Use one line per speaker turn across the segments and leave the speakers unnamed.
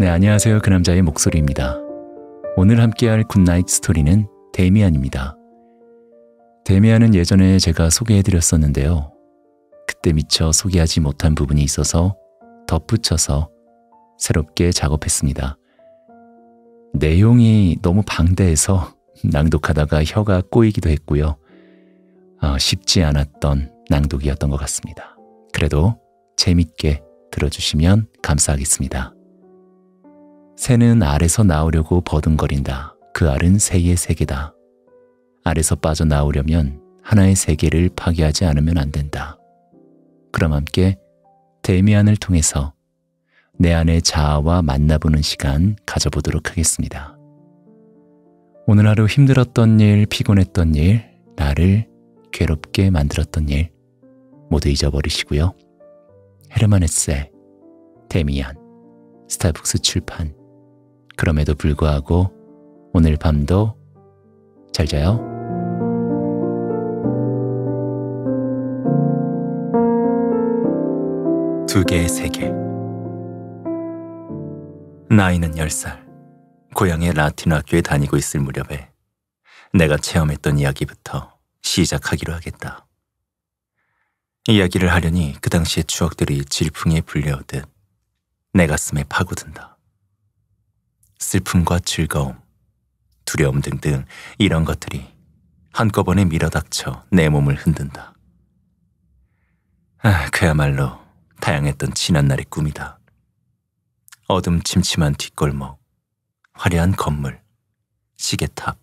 네, 안녕하세요. 그 남자의 목소리입니다. 오늘 함께할 굿나잇 스토리는 데미안입니다. 데미안은 예전에 제가 소개해드렸었는데요. 그때 미처 소개하지 못한 부분이 있어서 덧붙여서 새롭게 작업했습니다. 내용이 너무 방대해서 낭독하다가 혀가 꼬이기도 했고요. 어, 쉽지 않았던 낭독이었던 것 같습니다. 그래도 재밌게 들어주시면 감사하겠습니다. 새는 알에서 나오려고 버둥거린다. 그 알은 새의 세계다. 알에서 빠져나오려면 하나의 세계를 파괴하지 않으면 안 된다. 그럼 함께 데미안을 통해서 내 안의 자아와 만나보는 시간 가져보도록 하겠습니다. 오늘 하루 힘들었던 일, 피곤했던 일, 나를 괴롭게 만들었던 일 모두 잊어버리시고요. 헤르만 헤세, 데미안, 스타북스 출판 그럼에도 불구하고 오늘 밤도 잘 자요. 두 개의 세계 나이는 10살 고향의 라틴 학교에 다니고 있을 무렵에 내가 체험했던 이야기부터 시작하기로 하겠다. 이야기를 하려니 그 당시의 추억들이 질풍에 불려오듯 내 가슴에 파고든다. 슬픔과 즐거움, 두려움 등등 이런 것들이 한꺼번에 밀어닥쳐 내 몸을 흔든다. 아, 그야말로 다양했던 지난날의 꿈이다. 어둠침침한 뒷골목, 화려한 건물, 시계탑,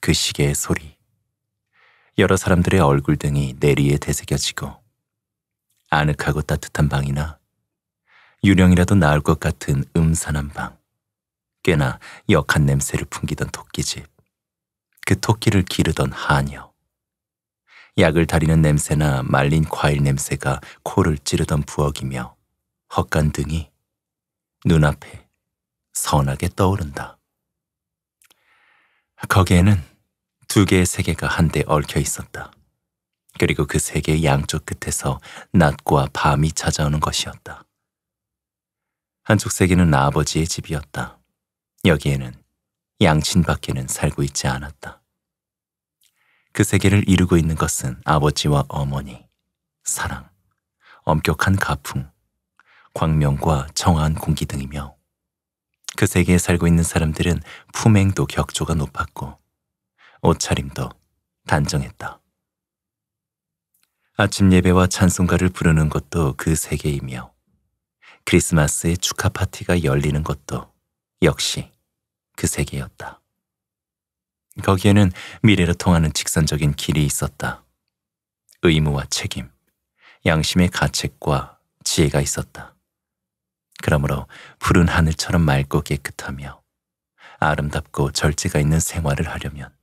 그 시계의 소리, 여러 사람들의 얼굴 등이 내리에 되새겨지고 아늑하고 따뜻한 방이나 유령이라도 나을 것 같은 음산한 방, 꽤나 역한 냄새를 풍기던 토끼집. 그 토끼를 기르던 하녀. 약을 다리는 냄새나 말린 과일 냄새가 코를 찌르던 부엌이며 헛간 등이 눈앞에 선하게 떠오른다. 거기에는 두 개의 세계가 한데 얽혀 있었다. 그리고 그 세계의 양쪽 끝에서 낮과 밤이 찾아오는 것이었다. 한쪽 세계는 아버지의 집이었다. 여기에는 양친밖에는 살고 있지 않았다. 그 세계를 이루고 있는 것은 아버지와 어머니, 사랑, 엄격한 가풍, 광명과 정한 공기 등이며 그 세계에 살고 있는 사람들은 품행도 격조가 높았고 옷차림도 단정했다. 아침 예배와 찬송가를 부르는 것도 그 세계이며 크리스마스의 축하 파티가 열리는 것도 역시 그 세계였다. 거기에는 미래로 통하는 직선적인 길이 있었다. 의무와 책임, 양심의 가책과 지혜가 있었다. 그러므로 푸른 하늘처럼 맑고 깨끗하며 아름답고 절제가 있는 생활을 하려면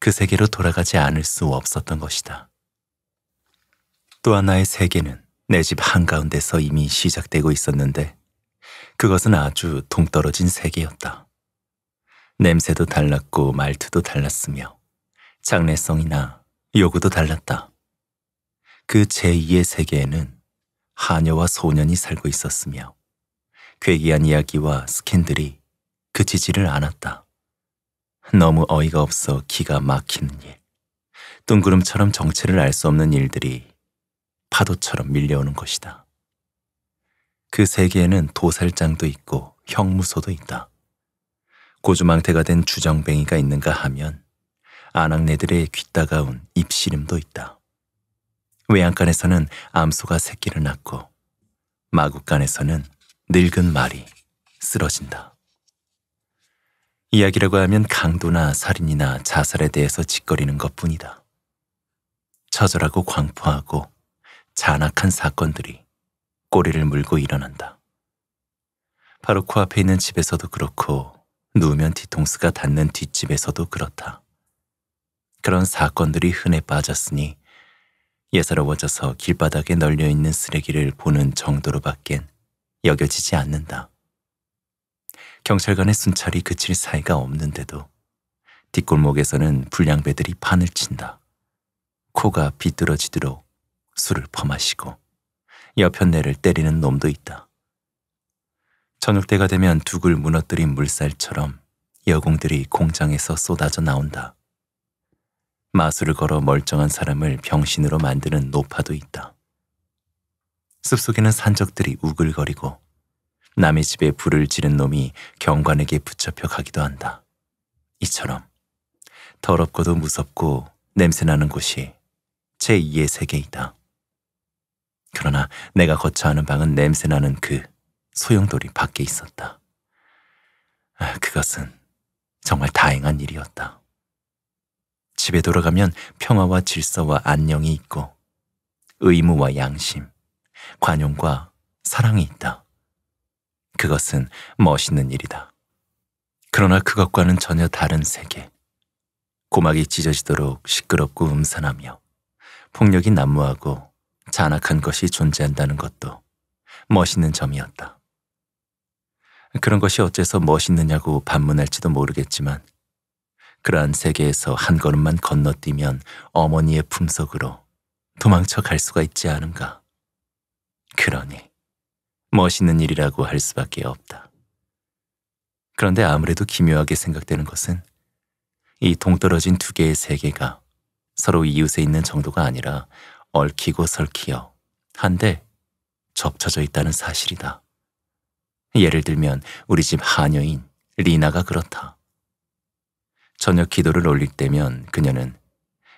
그 세계로 돌아가지 않을 수 없었던 것이다. 또 하나의 세계는 내 집 한가운데서 이미 시작되고 있었는데 그것은 아주 동떨어진 세계였다. 냄새도 달랐고 말투도 달랐으며 장래성이나 요구도 달랐다. 그 제2의 세계에는 하녀와 소년이 살고 있었으며 괴기한 이야기와 스캔들이 그치지를 않았다. 너무 어이가 없어 기가 막히는 일, 둥그름처럼 정체를 알 수 없는 일들이 파도처럼 밀려오는 것이다. 그 세계에는 도살장도 있고 형무소도 있다. 고주망태가 된 주정뱅이가 있는가 하면 아낙네들의 귀따가운 입시름도 있다. 외양간에서는 암소가 새끼를 낳고 마국간에서는 늙은 말이 쓰러진다. 이야기라고 하면 강도나 살인이나 자살에 대해서 짓거리는 것 뿐이다. 처절하고 광포하고 잔악한 사건들이 꼬리를 물고 일어난다. 바로 코앞에 그 있는 집에서도 그렇고 누우면 뒤통수가 닿는 뒷집에서도 그렇다. 그런 사건들이 흔해 빠졌으니 예사로워져서 길바닥에 널려있는 쓰레기를 보는 정도로밖엔 여겨지지 않는다. 경찰관의 순찰이 그칠 사이가 없는데도 뒷골목에서는 불량배들이 판을 친다. 코가 비뚤어지도록 술을 퍼마시고 여편네를 때리는 놈도 있다. 저녁 때가 되면 둑을 무너뜨린 물살처럼 여공들이 공장에서 쏟아져 나온다. 마술을 걸어 멀쩡한 사람을 병신으로 만드는 노파도 있다. 숲속에는 산적들이 우글거리고 남의 집에 불을 지른 놈이 경관에게 붙잡혀 가기도 한다. 이처럼 더럽고도 무섭고 냄새나는 곳이 제2의 세계이다. 그러나 내가 거처하는 방은 냄새나는 그 소용돌이 밖에 있었다. 아, 그것은 정말 다행한 일이었다. 집에 돌아가면 평화와 질서와 안녕이 있고 의무와 양심, 관용과 사랑이 있다. 그것은 멋있는 일이다. 그러나 그것과는 전혀 다른 세계. 고막이 찢어지도록 시끄럽고 음산하며 폭력이 난무하고 잔악한 것이 존재한다는 것도 멋있는 점이었다. 그런 것이 어째서 멋있느냐고 반문할지도 모르겠지만 그러한 세계에서 한 걸음만 건너뛰면 어머니의 품속으로 도망쳐 갈 수가 있지 않은가. 그러니 멋있는 일이라고 할 수밖에 없다. 그런데 아무래도 기묘하게 생각되는 것은 이 동떨어진 두 개의 세계가 서로 이웃에 있는 정도가 아니라 얽히고 설키어 한데 접쳐져 있다는 사실이다. 예를 들면 우리 집 하녀인 리나가 그렇다. 저녁 기도를 올릴 때면 그녀는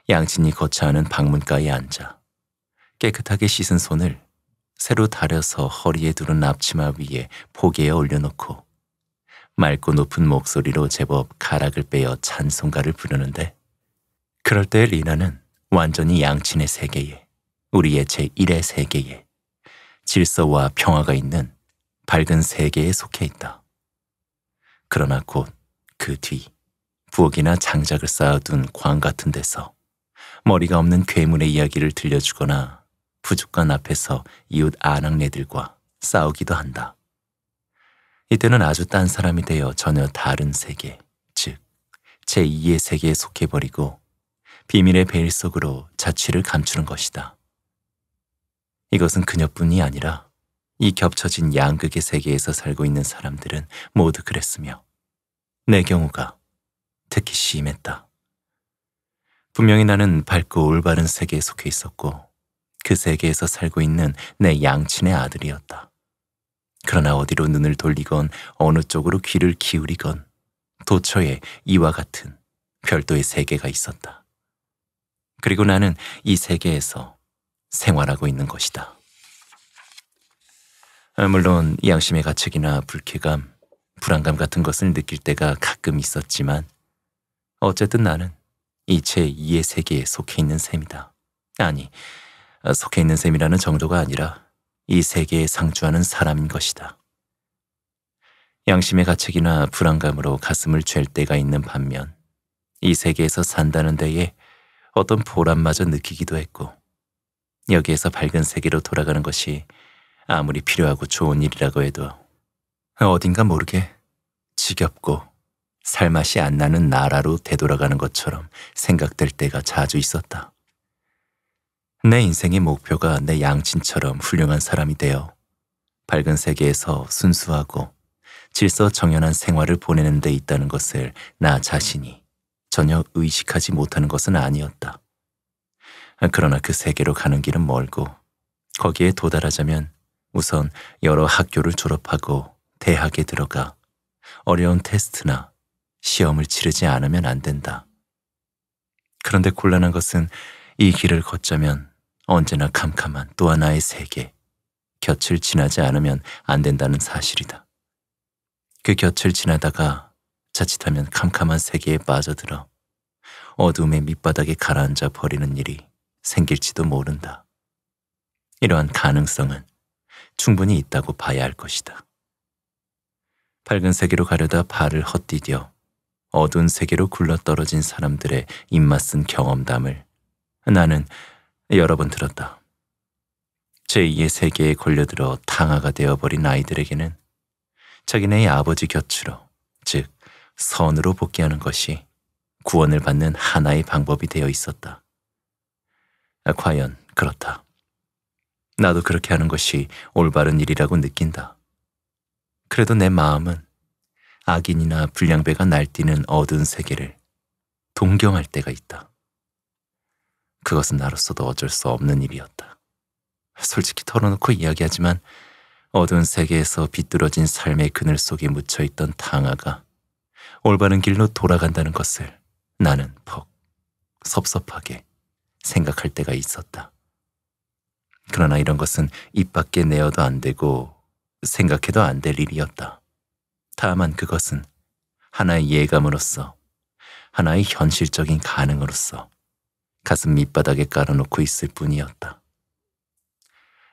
양친이 거처하는 방문가에 앉아 깨끗하게 씻은 손을 새로 다려서 허리에 두른 앞치마 위에 포개에 올려놓고 맑고 높은 목소리로 제법 가락을 빼어 찬송가를 부르는데 그럴 때 리나는 완전히 양친의 세계에 우리의 제1의 세계에 질서와 평화가 있는 밝은 세계에 속해 있다. 그러나 곧 그 뒤 부엌이나 장작을 쌓아둔 광 같은 데서 머리가 없는 괴물의 이야기를 들려주거나 부족관 앞에서 이웃 아낙네들과 싸우기도 한다. 이때는 아주 딴 사람이 되어 전혀 다른 세계, 즉 제2의 세계에 속해버리고 비밀의 베일 속으로 자취를 감추는 것이다. 이것은 그녀뿐이 아니라 이 겹쳐진 양극의 세계에서 살고 있는 사람들은 모두 그랬으며 내 경우가 특히 심했다. 분명히 나는 밝고 올바른 세계에 속해 있었고 그 세계에서 살고 있는 내 양친의 아들이었다. 그러나 어디로 눈을 돌리건 어느 쪽으로 귀를 기울이건 도처에 이와 같은 별도의 세계가 있었다. 그리고 나는 이 세계에서 생활하고 있는 것이다. 어, 물론 양심의 가책이나 불쾌감, 불안감 같은 것을 느낄 때가 가끔 있었지만 어쨌든 나는 이 제2의 세계에 속해 있는 셈이다. 아니, 어, 속해 있는 셈이라는 정도가 아니라 이 세계에 상주하는 사람인 것이다. 양심의 가책이나 불안감으로 가슴을 죄일 때가 있는 반면 이 세계에서 산다는 데에 어떤 보람마저 느끼기도 했고 여기에서 밝은 세계로 돌아가는 것이 아무리 필요하고 좋은 일이라고 해도 어딘가 모르게 지겹고 살맛이 안 나는 나라로 되돌아가는 것처럼 생각될 때가 자주 있었다. 내 인생의 목표가 내 양친처럼 훌륭한 사람이 되어 밝은 세계에서 순수하고 질서 정연한 생활을 보내는 데 있다는 것을 나 자신이 전혀 의식하지 못하는 것은 아니었다. 그러나 그 세계로 가는 길은 멀고 거기에 도달하자면 우선 여러 학교를 졸업하고 대학에 들어가 어려운 테스트나 시험을 치르지 않으면 안 된다. 그런데 곤란한 것은 이 길을 걷자면 언제나 캄캄한 또 하나의 세계, 곁을 지나지 않으면 안 된다는 사실이다. 그 곁을 지나다가 자칫하면 캄캄한 세계에 빠져들어 어둠의 밑바닥에 가라앉아 버리는 일이 생길지도 모른다. 이러한 가능성은 충분히 있다고 봐야 할 것이다. 밝은 세계로 가려다 발을 헛디뎌 어두운 세계로 굴러떨어진 사람들의 입맛은 경험담을 나는 여러 번 들었다. 제2의 세계에 걸려들어 탕화가 되어버린 아이들에게는 자기네의 아버지 곁으로, 즉 선으로 복귀하는 것이 구원을 받는 하나의 방법이 되어 있었다. 아, 과연 그렇다. 나도 그렇게 하는 것이 올바른 일이라고 느낀다. 그래도 내 마음은 악인이나 불량배가 날뛰는 어두운 세계를 동경할 때가 있다. 그것은 나로서도 어쩔 수 없는 일이었다. 솔직히 털어놓고 이야기하지만 어두운 세계에서 비뚤어진 삶의 그늘 속에 묻혀있던 당아가 올바른 길로 돌아간다는 것을 나는 퍽 섭섭하게 생각할 때가 있었다. 그러나 이런 것은 입 밖에 내어도 안 되고 생각해도 안 될 일이었다. 다만 그것은 하나의 예감으로서 하나의 현실적인 가능으로서 가슴 밑바닥에 깔아놓고 있을 뿐이었다.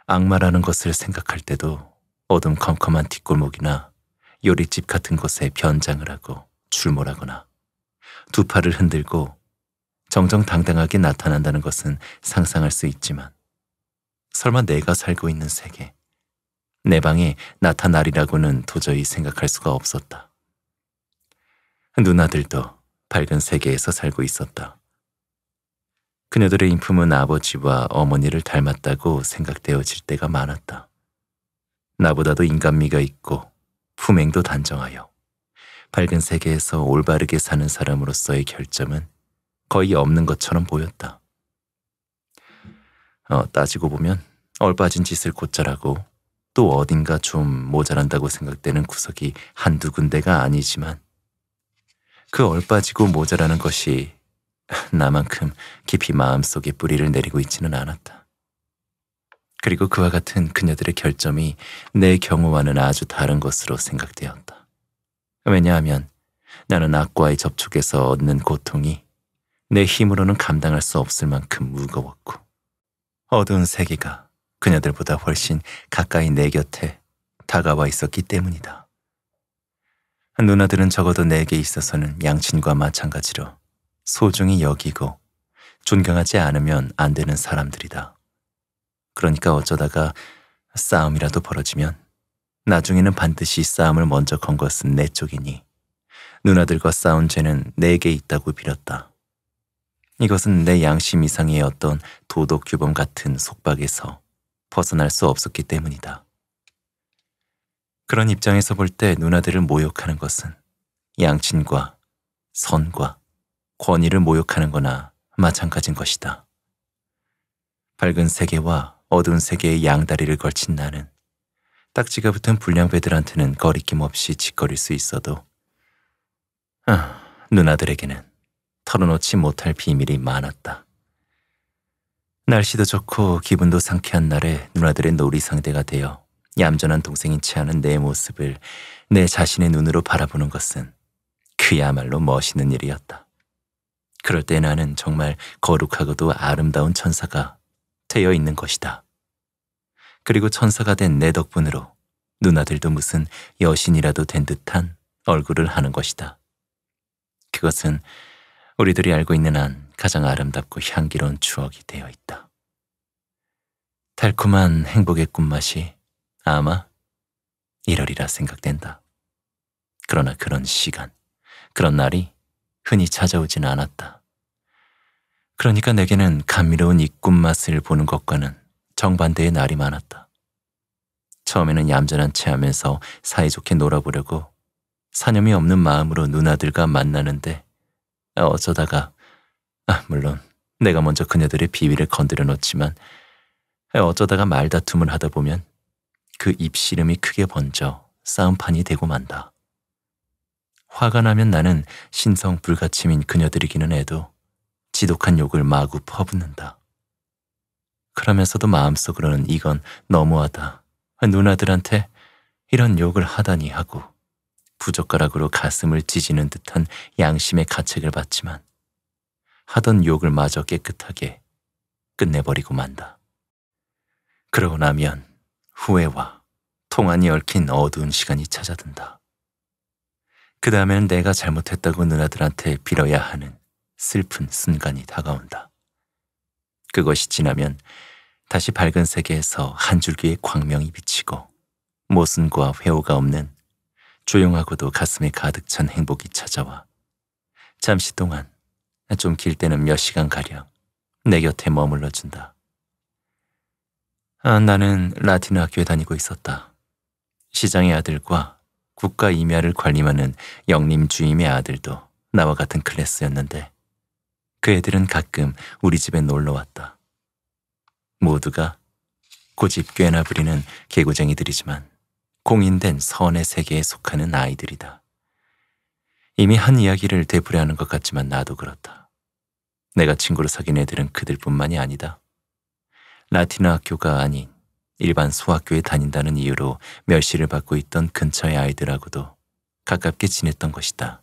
악마라는 것을 생각할 때도 어둠컴컴한 뒷골목이나 요리집 같은 곳에 변장을 하고 출몰하거나 두 팔을 흔들고 정정당당하게 나타난다는 것은 상상할 수 있지만 설마 내가 살고 있는 세계, 내 방에 나타나리라고는 도저히 생각할 수가 없었다. 누나들도 밝은 세계에서 살고 있었다. 그녀들의 인품은 아버지와 어머니를 닮았다고 생각되어질 때가 많았다. 나보다도 인간미가 있고 품행도 단정하여 밝은 세계에서 올바르게 사는 사람으로서의 결점은 거의 없는 것처럼 보였다. 어, 따지고 보면 얼빠진 짓을 곧잘하고 또 어딘가 좀 모자란다고 생각되는 구석이 한두 군데가 아니지만 그 얼빠지고 모자라는 것이 나만큼 깊이 마음속에 뿌리를 내리고 있지는 않았다. 그리고 그와 같은 그녀들의 결점이 내 경우와는 아주 다른 것으로 생각되었다. 왜냐하면 나는 악과의 접촉에서 얻는 고통이 내 힘으로는 감당할 수 없을 만큼 무거웠고 어두운 세계가 그녀들보다 훨씬 가까이 내 곁에 다가와 있었기 때문이다. 누나들은 적어도 내게 있어서는 양친과 마찬가지로 소중히 여기고 존경하지 않으면 안 되는 사람들이다. 그러니까 어쩌다가 싸움이라도 벌어지면 나중에는 반드시 싸움을 먼저 건 것은 내 쪽이니 누나들과 싸운 죄는 내게 있다고 빌었다. 이것은 내 양심 이상의 어떤 도덕 규범 같은 속박에서 벗어날 수 없었기 때문이다. 그런 입장에서 볼 때 누나들을 모욕하는 것은 양친과 선과 권위를 모욕하는 거나 마찬가지인 것이다. 밝은 세계와 어두운 세계의 양다리를 걸친 나는 딱지가 붙은 불량배들한테는 거리낌 없이 짓거릴 수 있어도 아, 누나들에게는 털어놓지 못할 비밀이 많았다. 날씨도 좋고 기분도 상쾌한 날에 누나들의 놀이 상대가 되어 얌전한 동생인 채 하는 내 모습을 내 자신의 눈으로 바라보는 것은 그야말로 멋있는 일이었다. 그럴 때 나는 정말 거룩하고도 아름다운 천사가 되어 있는 것이다. 그리고 천사가 된 내 덕분으로 누나들도 무슨 여신이라도 된 듯한 얼굴을 하는 것이다. 그것은 우리들이 알고 있는 한 가장 아름답고 향기로운 추억이 되어 있다. 달콤한 행복의 꿈맛이 아마 1월이라 생각된다. 그러나 그런 시간, 그런 날이 흔히 찾아오진 않았다. 그러니까 내게는 감미로운 이 꿈맛을 보는 것과는 정반대의 날이 많았다. 처음에는 얌전한 채 하면서 사이좋게 놀아보려고 사념이 없는 마음으로 누나들과 만나는데 어, 어쩌다가 아, 물론 내가 먼저 그녀들의 비위를 건드려 놓지만 어쩌다가 말다툼을 하다 보면 그입씨름이 크게 번져 싸움판이 되고 만다. 화가 나면 나는 신성 불가침인 그녀들이기는 해도 지독한 욕을 마구 퍼붓는다. 그러면서도 마음속으로는 이건 너무하다. 아, 누나들한테 이런 욕을 하다니 하고 부젓가락으로 가슴을 찢는 듯한 양심의 가책을 받지만 하던 욕을 마저 깨끗하게 끝내버리고 만다. 그러고 나면 후회와 통안이 얽힌 어두운 시간이 찾아든다. 그 다음엔 내가 잘못했다고 누나들한테 빌어야 하는 슬픈 순간이 다가온다. 그것이 지나면 다시 밝은 세계에서 한 줄기의 광명이 비치고 모순과 회오가 없는 조용하고도 가슴에 가득 찬 행복이 찾아와 잠시 동안 좀 길 때는 몇 시간 가량 내 곁에 머물러 준다. 아, 나는 라틴 학교에 다니고 있었다. 시장의 아들과 국가 임야를 관리하는 영림 주임의 아들도 나와 같은 클래스였는데 그 애들은 가끔 우리 집에 놀러 왔다. 모두가 고집 꽤나 부리는 개구쟁이들이지만 공인된 선의 세계에 속하는 아이들이다. 이미 한 이야기를 되풀이하는 것 같지만 나도 그렇다. 내가 친구로 사귄 애들은 그들뿐만이 아니다. 라틴어 학교가 아닌 일반 소학교에 다닌다는 이유로 멸시를 받고 있던 근처의 아이들하고도 가깝게 지냈던 것이다.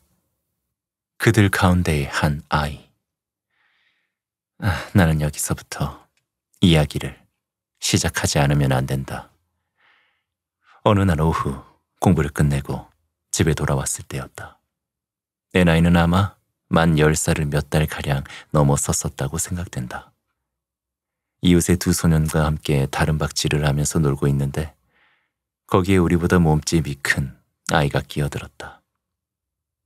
그들 가운데의 한 아이. 아, 나는 여기서부터 이야기를 시작하지 않으면 안 된다. 어느 날 오후 공부를 끝내고 집에 돌아왔을 때였다. 내 나이는 아마 만 10살을 몇 달가량 넘어섰었다고 생각된다. 이웃의 두 소년과 함께 다른 박질을 하면서 놀고 있는데 거기에 우리보다 몸집이 큰 아이가 끼어들었다.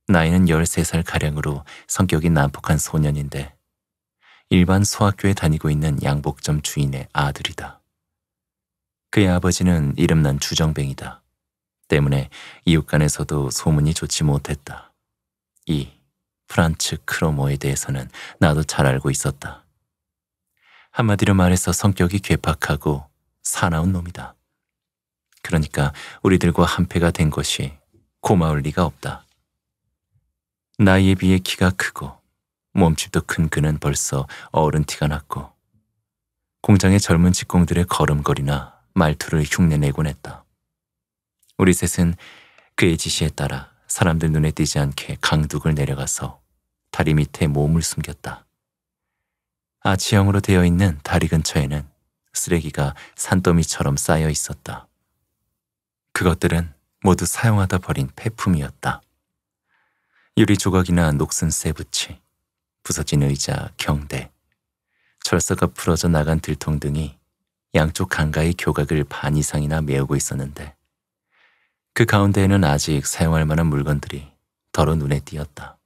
나이는 13살가량으로 성격이 난폭한 소년인데 일반 소학교에 다니고 있는 양복점 주인의 아들이다. 그의 아버지는 이름난 주정뱅이다. 때문에 이웃간에서도 소문이 좋지 못했다. 이 프란츠 크로모에 대해서는 나도 잘 알고 있었다. 한마디로 말해서 성격이 괴팍하고 사나운 놈이다. 그러니까 우리들과 한패가 된 것이 고마울 리가 없다. 나이에 비해 키가 크고 몸집도 큰 그는 벌써 어른 티가 났고 공장의 젊은 직공들의 걸음걸이나 말투를 흉내내곤 했다. 우리 셋은 그의 지시에 따라 사람들 눈에 띄지 않게 강둑을 내려가서 다리 밑에 몸을 숨겼다. 아치형으로 되어 있는 다리 근처에는 쓰레기가 산더미처럼 쌓여 있었다. 그것들은 모두 사용하다 버린 폐품이었다. 유리 조각이나 녹슨 세부치, 부서진 의자, 경대, 철사가 풀어져 나간 들통 등이 양쪽 강가의 교각을 반 이상이나 메우고 있었는데 그 가운데에는 아직 사용할 만한 물건들이 더러 눈에 띄었다.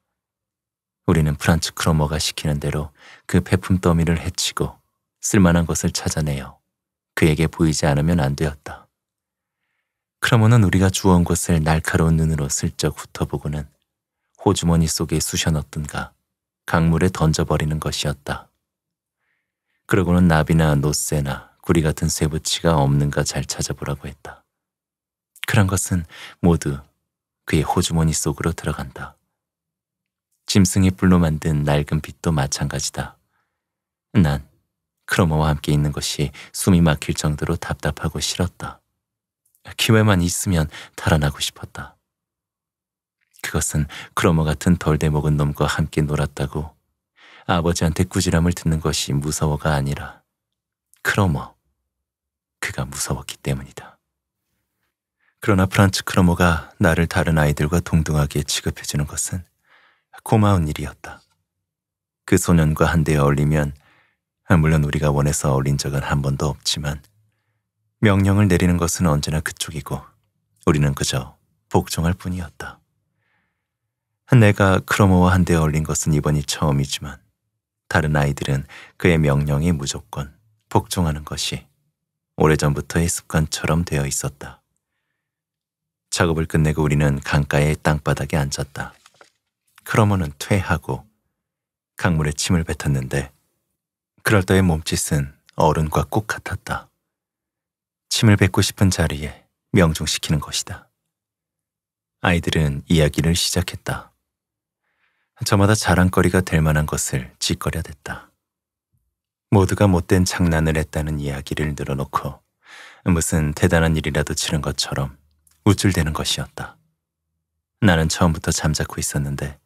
우리는 프란츠 크로머가 시키는 대로 그폐품 더미를 해치고 쓸만한 것을 찾아내어 그에게 보이지 않으면 안 되었다. 크로머는 우리가 주워온 것을 날카로운 눈으로 슬쩍 훑어보고는 호주머니 속에 쑤셔 넣든가 강물에 던져버리는 것이었다. 그러고는 나비나 노세나 우리 같은 쇠붙이가 없는가 잘 찾아보라고 했다. 그런 것은 모두 그의 호주머니 속으로 들어간다. 짐승의 뿔로 만든 낡은 빛도 마찬가지다. 난 크로머와 함께 있는 것이 숨이 막힐 정도로 답답하고 싫었다. 기회만 있으면 달아나고 싶었다. 그것은 크로머 같은 덜대먹은 놈과 함께 놀았다고 아버지한테 꾸지람을 듣는 것이 무서워가 아니라 크로머, 그가 무서웠기 때문이다. 그러나 프란츠 크로모가 나를 다른 아이들과 동등하게 취급해주는 것은 고마운 일이었다. 그 소년과 한데 어울리면 물론 우리가 원해서 어울린 적은 한 번도 없지만 명령을 내리는 것은 언제나 그쪽이고 우리는 그저 복종할 뿐이었다. 내가 크로모와 한데 어울린 것은 이번이 처음이지만 다른 아이들은 그의 명령에 무조건 복종하는 것이 오래전부터의 습관처럼 되어 있었다. 작업을 끝내고 우리는 강가의 땅바닥에 앉았다. 크러머는 퇴하고 강물에 침을 뱉었는데 그럴 때의 몸짓은 어른과 꼭 같았다. 침을 뱉고 싶은 자리에 명중시키는 것이다. 아이들은 이야기를 시작했다. 저마다 자랑거리가 될 만한 것을 짓거려댔다. 모두가 못된 장난을 했다는 이야기를 늘어놓고 무슨 대단한 일이라도 치른 것처럼 우쭐대는 것이었다. 나는 처음부터 잠자코 있었는데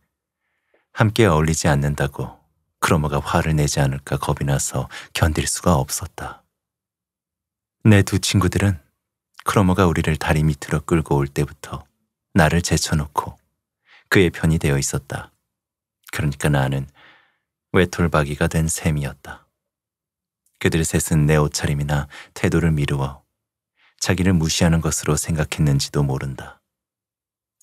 함께 어울리지 않는다고 크로머가 화를 내지 않을까 겁이 나서 견딜 수가 없었다. 내 두 친구들은 크로머가 우리를 다리 밑으로 끌고 올 때부터 나를 제쳐놓고 그의 편이 되어 있었다. 그러니까 나는 외톨박이가 된 셈이었다. 그들 셋은 내 옷차림이나 태도를 미루어 자기를 무시하는 것으로 생각했는지도 모른다.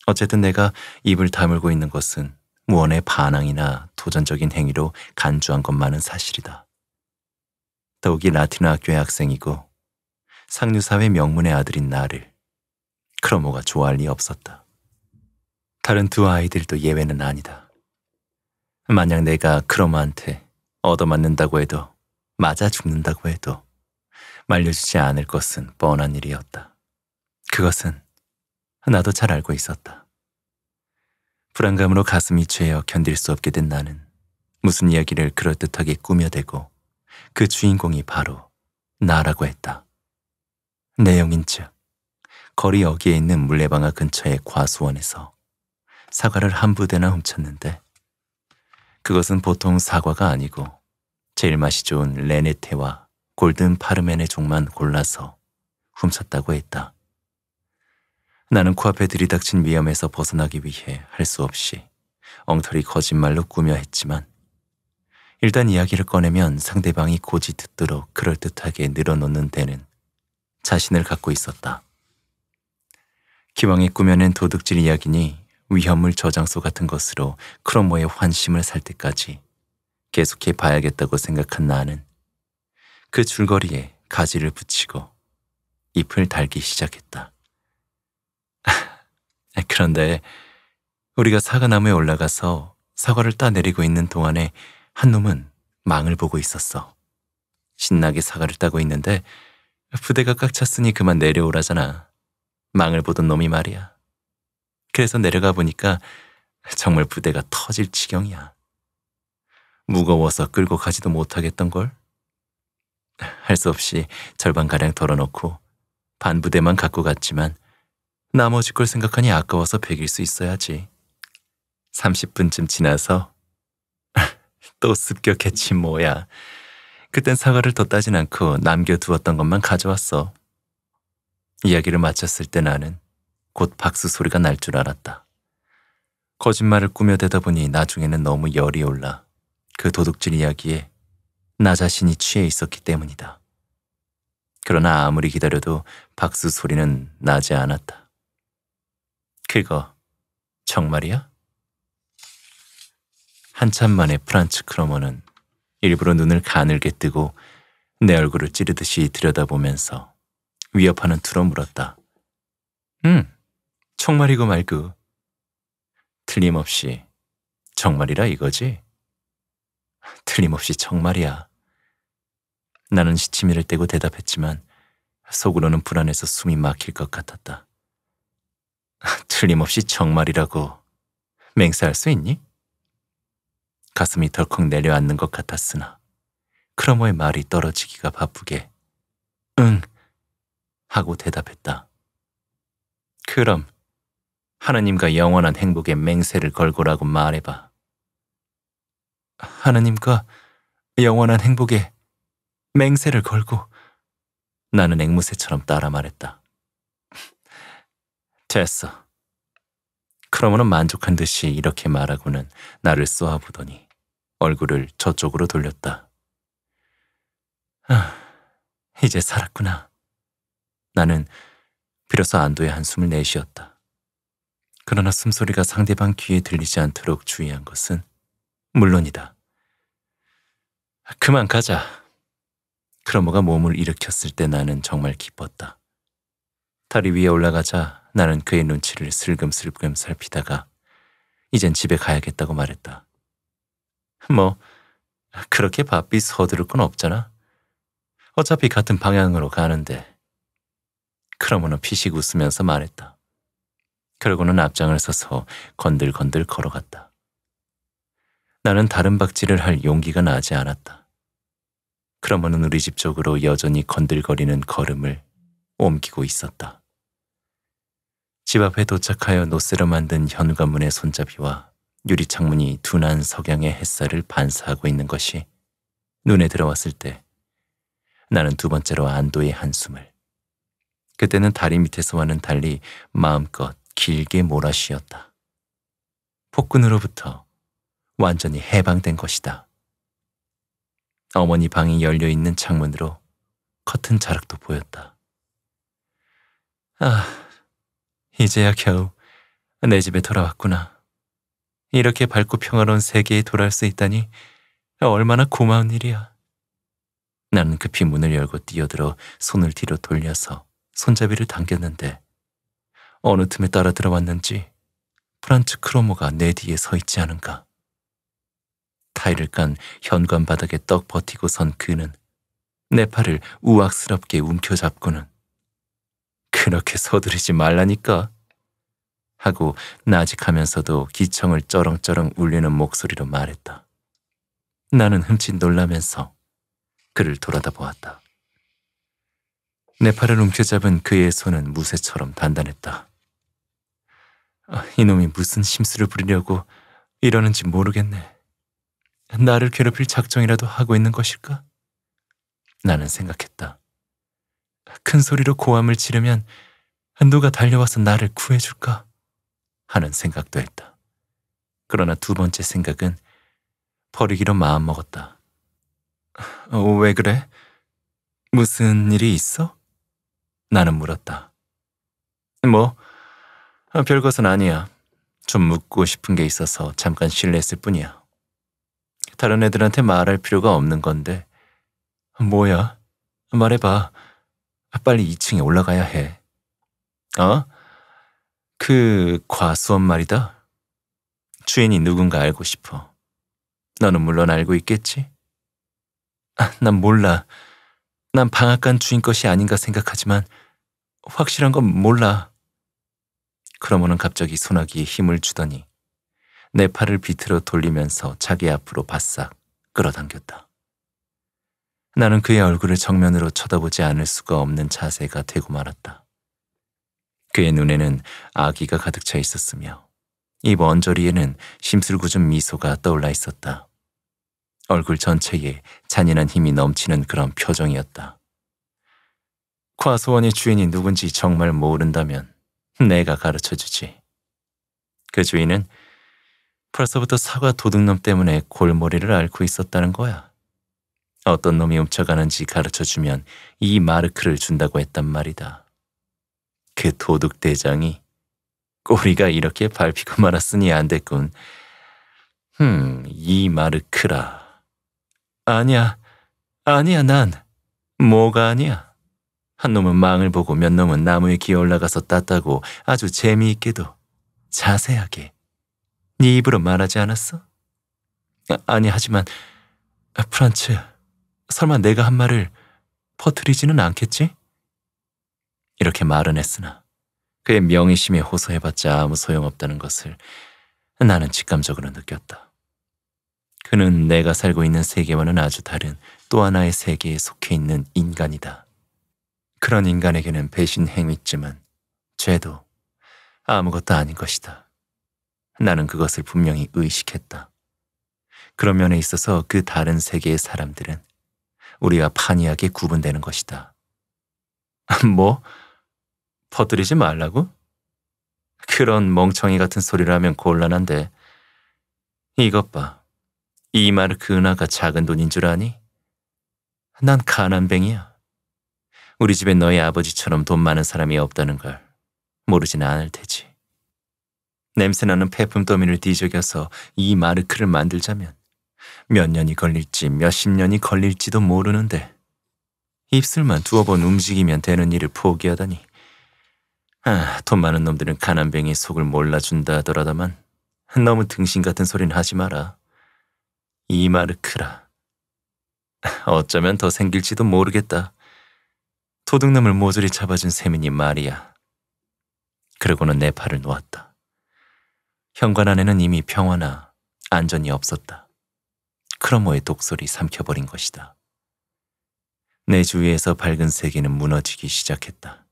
어쨌든 내가 입을 다물고 있는 것은 무언의 반항이나 도전적인 행위로 간주한 것만은 사실이다. 더욱이 라틴 학교의 학생이고 상류사회 명문의 아들인 나를 크로모가 좋아할 리 없었다. 다른 두 아이들도 예외는 아니다. 만약 내가 크로모한테 얻어맞는다고 해도 맞아 죽는다고 해도 말려주지 않을 것은 뻔한 일이었다. 그것은 나도 잘 알고 있었다. 불안감으로 가슴이 죄어 견딜 수 없게 된 나는 무슨 이야기를 그럴듯하게 꾸며대고 그 주인공이 바로 나라고 했다. 내용인 즉, 거리 여기에 있는 물레방아 근처의 과수원에서 사과를 한 부대나 훔쳤는데 그것은 보통 사과가 아니고 제일 맛이 좋은 레네테와 골든 파르멘의 종만 골라서 훔쳤다고 했다. 나는 코앞에 들이닥친 위험에서 벗어나기 위해 할 수 없이 엉터리 거짓말로 꾸며 했지만 일단 이야기를 꺼내면 상대방이 고지 듣도록 그럴듯하게 늘어놓는 데는 자신을 갖고 있었다. 기왕에 꾸며낸 도둑질 이야기니 위험물 저장소 같은 것으로 크로모의 환심을 살 때까지 계속해 봐야겠다고 생각한 나는 그 줄거리에 가지를 붙이고 잎을 달기 시작했다. 그런데 우리가 사과나무에 올라가서 사과를 따내리고 있는 동안에 한 놈은 망을 보고 있었어. 신나게 사과를 따고 있는데 부대가 꽉 찼으니 그만 내려오라잖아. 망을 보던 놈이 말이야. 그래서 내려가 보니까 정말 부대가 터질 지경이야. 무거워서 끌고 가지도 못하겠던걸? 할 수 없이 절반가량 덜어놓고 반부대만 갖고 갔지만 나머지 걸 생각하니 아까워서 베길 수 있어야지. 30분쯤 지나서 또 습격했지 뭐야. 그땐 사과를 더 따진 않고 남겨두었던 것만 가져왔어. 이야기를 마쳤을 때 나는 곧 박수 소리가 날 줄 알았다. 거짓말을 꾸며대다 보니 나중에는 너무 열이 올라 그 도둑질 이야기에 나 자신이 취해 있었기 때문이다. 그러나 아무리 기다려도 박수 소리는 나지 않았다. 그거 정말이야? 한참 만에 프란츠 크로머는 일부러 눈을 가늘게 뜨고 내 얼굴을 찌르듯이 들여다보면서 위협하는 투로 물었다. 음, 정말이고 말고. 틀림없이 정말이라 이거지? 틀림없이 정말이야. 나는 시치미를 떼고 대답했지만 속으로는 불안해서 숨이 막힐 것 같았다. 틀림없이 정말이라고 맹세할 수 있니? 가슴이 덜컥 내려앉는 것 같았으나 크러머의 말이 떨어지기가 바쁘게 응 하고 대답했다. 그럼 하나님과 영원한 행복의 맹세를 걸고라고 말해봐. 하느님과 영원한 행복에 맹세를 걸고 나는 앵무새처럼 따라 말했다. 됐어. 그러므로 만족한 듯이 이렇게 말하고는 나를 쏘아보더니 얼굴을 저쪽으로 돌렸다. 아, 이제 살았구나. 나는 비로소 안도의 한숨을 내쉬었다. 그러나 숨소리가 상대방 귀에 들리지 않도록 주의한 것은 물론이다. 그만 가자. 크러머가 몸을 일으켰을 때 나는 정말 기뻤다. 다리 위에 올라가자 나는 그의 눈치를 슬금슬금 살피다가 이젠 집에 가야겠다고 말했다. 뭐, 그렇게 바삐 서두를 건 없잖아. 어차피 같은 방향으로 가는데. 크러머는 피식 웃으면서 말했다. 그러고는 앞장을 서서 건들건들 걸어갔다. 나는 다른 박지를할 용기가 나지 않았다. 그러면 우리 집 쪽으로 여전히 건들거리는 걸음을 옮기고 있었다. 집 앞에 도착하여 노스로 만든 현관문의 손잡이와 유리 창문이 둔한 석양의 햇살을 반사하고 있는 것이 눈에 들어왔을 때 나는 두 번째로 안도의 한숨을 그때는 다리 밑에서와는 달리 마음껏 길게 몰아쉬었다. 폭군으로부터 완전히 해방된 것이다. 어머니 방이 열려있는 창문으로 커튼 자락도 보였다. 아, 이제야 겨우 내 집에 돌아왔구나. 이렇게 밝고 평화로운 세계에 돌아올 수 있다니 얼마나 고마운 일이야. 나는 급히 문을 열고 뛰어들어 손을 뒤로 돌려서 손잡이를 당겼는데 어느 틈에 따라 들어왔는지 프란츠 크로모가 내 뒤에 서 있지 않은가. 타일을 깐 현관 바닥에 떡 버티고 선 그는 내 팔을 우악스럽게 움켜잡고는 그렇게 서두르지 말라니까 하고 나직하면서도 기청을 쩌렁쩌렁 울리는 목소리로 말했다. 나는 흠칫 놀라면서 그를 돌아다 보았다. 내 팔을 움켜잡은 그의 손은 무쇠처럼 단단했다. 아, 이놈이 무슨 심술을 부리려고 이러는지 모르겠네. 나를 괴롭힐 작정이라도 하고 있는 것일까? 나는 생각했다. 큰 소리로 고함을 지르면 누가 달려와서 나를 구해줄까 하는 생각도 했다. 그러나 두 번째 생각은 버리기로 마음먹었다. 어, 왜 그래? 무슨 일이 있어? 나는 물었다. 뭐, 별것은 아니야. 좀 묻고 싶은 게 있어서 잠깐 실례했을 뿐이야. 다른 애들한테 말할 필요가 없는 건데. 뭐야? 말해봐. 빨리 2층에 올라가야 해. 어? 그 과수원 말이다. 주인이 누군가 알고 싶어. 너는 물론 알고 있겠지? 아, 난 몰라. 난 방앗간 주인 것이 아닌가 생각하지만 확실한 건 몰라. 그러고는 갑자기 소나기에 힘을 주더니 내 팔을 비틀어 돌리면서 자기 앞으로 바싹 끌어당겼다. 나는 그의 얼굴을 정면으로 쳐다보지 않을 수가 없는 자세가 되고 말았다. 그의 눈에는 아기가 가득 차 있었으며 입 언저리에는 심술궂은 미소가 떠올라 있었다. 얼굴 전체에 잔인한 힘이 넘치는 그런 표정이었다. 과소원의 주인이 누군지 정말 모른다면 내가 가르쳐주지. 그 주인은 벌써부터 사과 도둑놈 때문에 골머리를 앓고 있었다는 거야. 어떤 놈이 훔쳐가는지 가르쳐주면 이 마르크를 준다고 했단 말이다. 그 도둑 대장이 꼬리가 이렇게 밟히고 말았으니 안 됐군. 흠, 이 마르크라. 아니야, 아니야 난. 뭐가 아니야. 한 놈은 망을 보고 몇 놈은 나무에 기어 올라가서 땄다고 아주 재미있게도 자세하게 네 입으로 말하지 않았어? 아, 니 하지만 아, 프란츠, 설마 내가 한 말을 퍼뜨리지는 않겠지? 이렇게 말은 했으나 그의 명의심에 호소해봤자 아무 소용없다는 것을 나는 직감적으로 느꼈다. 그는 내가 살고 있는 세계와는 아주 다른 또 하나의 세계에 속해 있는 인간이다. 그런 인간에게는 배신 행위지만 죄도 아무것도 아닌 것이다. 나는 그것을 분명히 의식했다. 그런 면에 있어서 그 다른 세계의 사람들은 우리와 판이하게 구분되는 것이다. 뭐? 퍼뜨리지 말라고? 그런 멍청이 같은 소리를 하면 곤란한데 이것 봐. 이 마르크 그 은하가 작은 돈인 줄 아니? 난 가난뱅이야. 우리 집에 너희 아버지처럼 돈 많은 사람이 없다는 걸 모르진 않을 테지. 냄새나는 폐품 더미를 뒤적여서 이 마르크를 만들자면 몇 년이 걸릴지 몇 십 년이 걸릴지도 모르는데 입술만 두어 번 움직이면 되는 일을 포기하다니. 아, 돈 많은 놈들은 가난뱅이 속을 몰라준다 하더라다만 너무 등신 같은 소리는 하지 마라. 이 마르크라. 어쩌면 더 생길지도 모르겠다. 도둑놈을 모조리 잡아준 세민이 말이야. 그러고는 내 팔을 놓았다. 현관 안에는 이미 평화나 안전이 없었다. 크로모의 독설이 삼켜버린 것이다. 내 주위에서 밝은 세계는 무너지기 시작했다.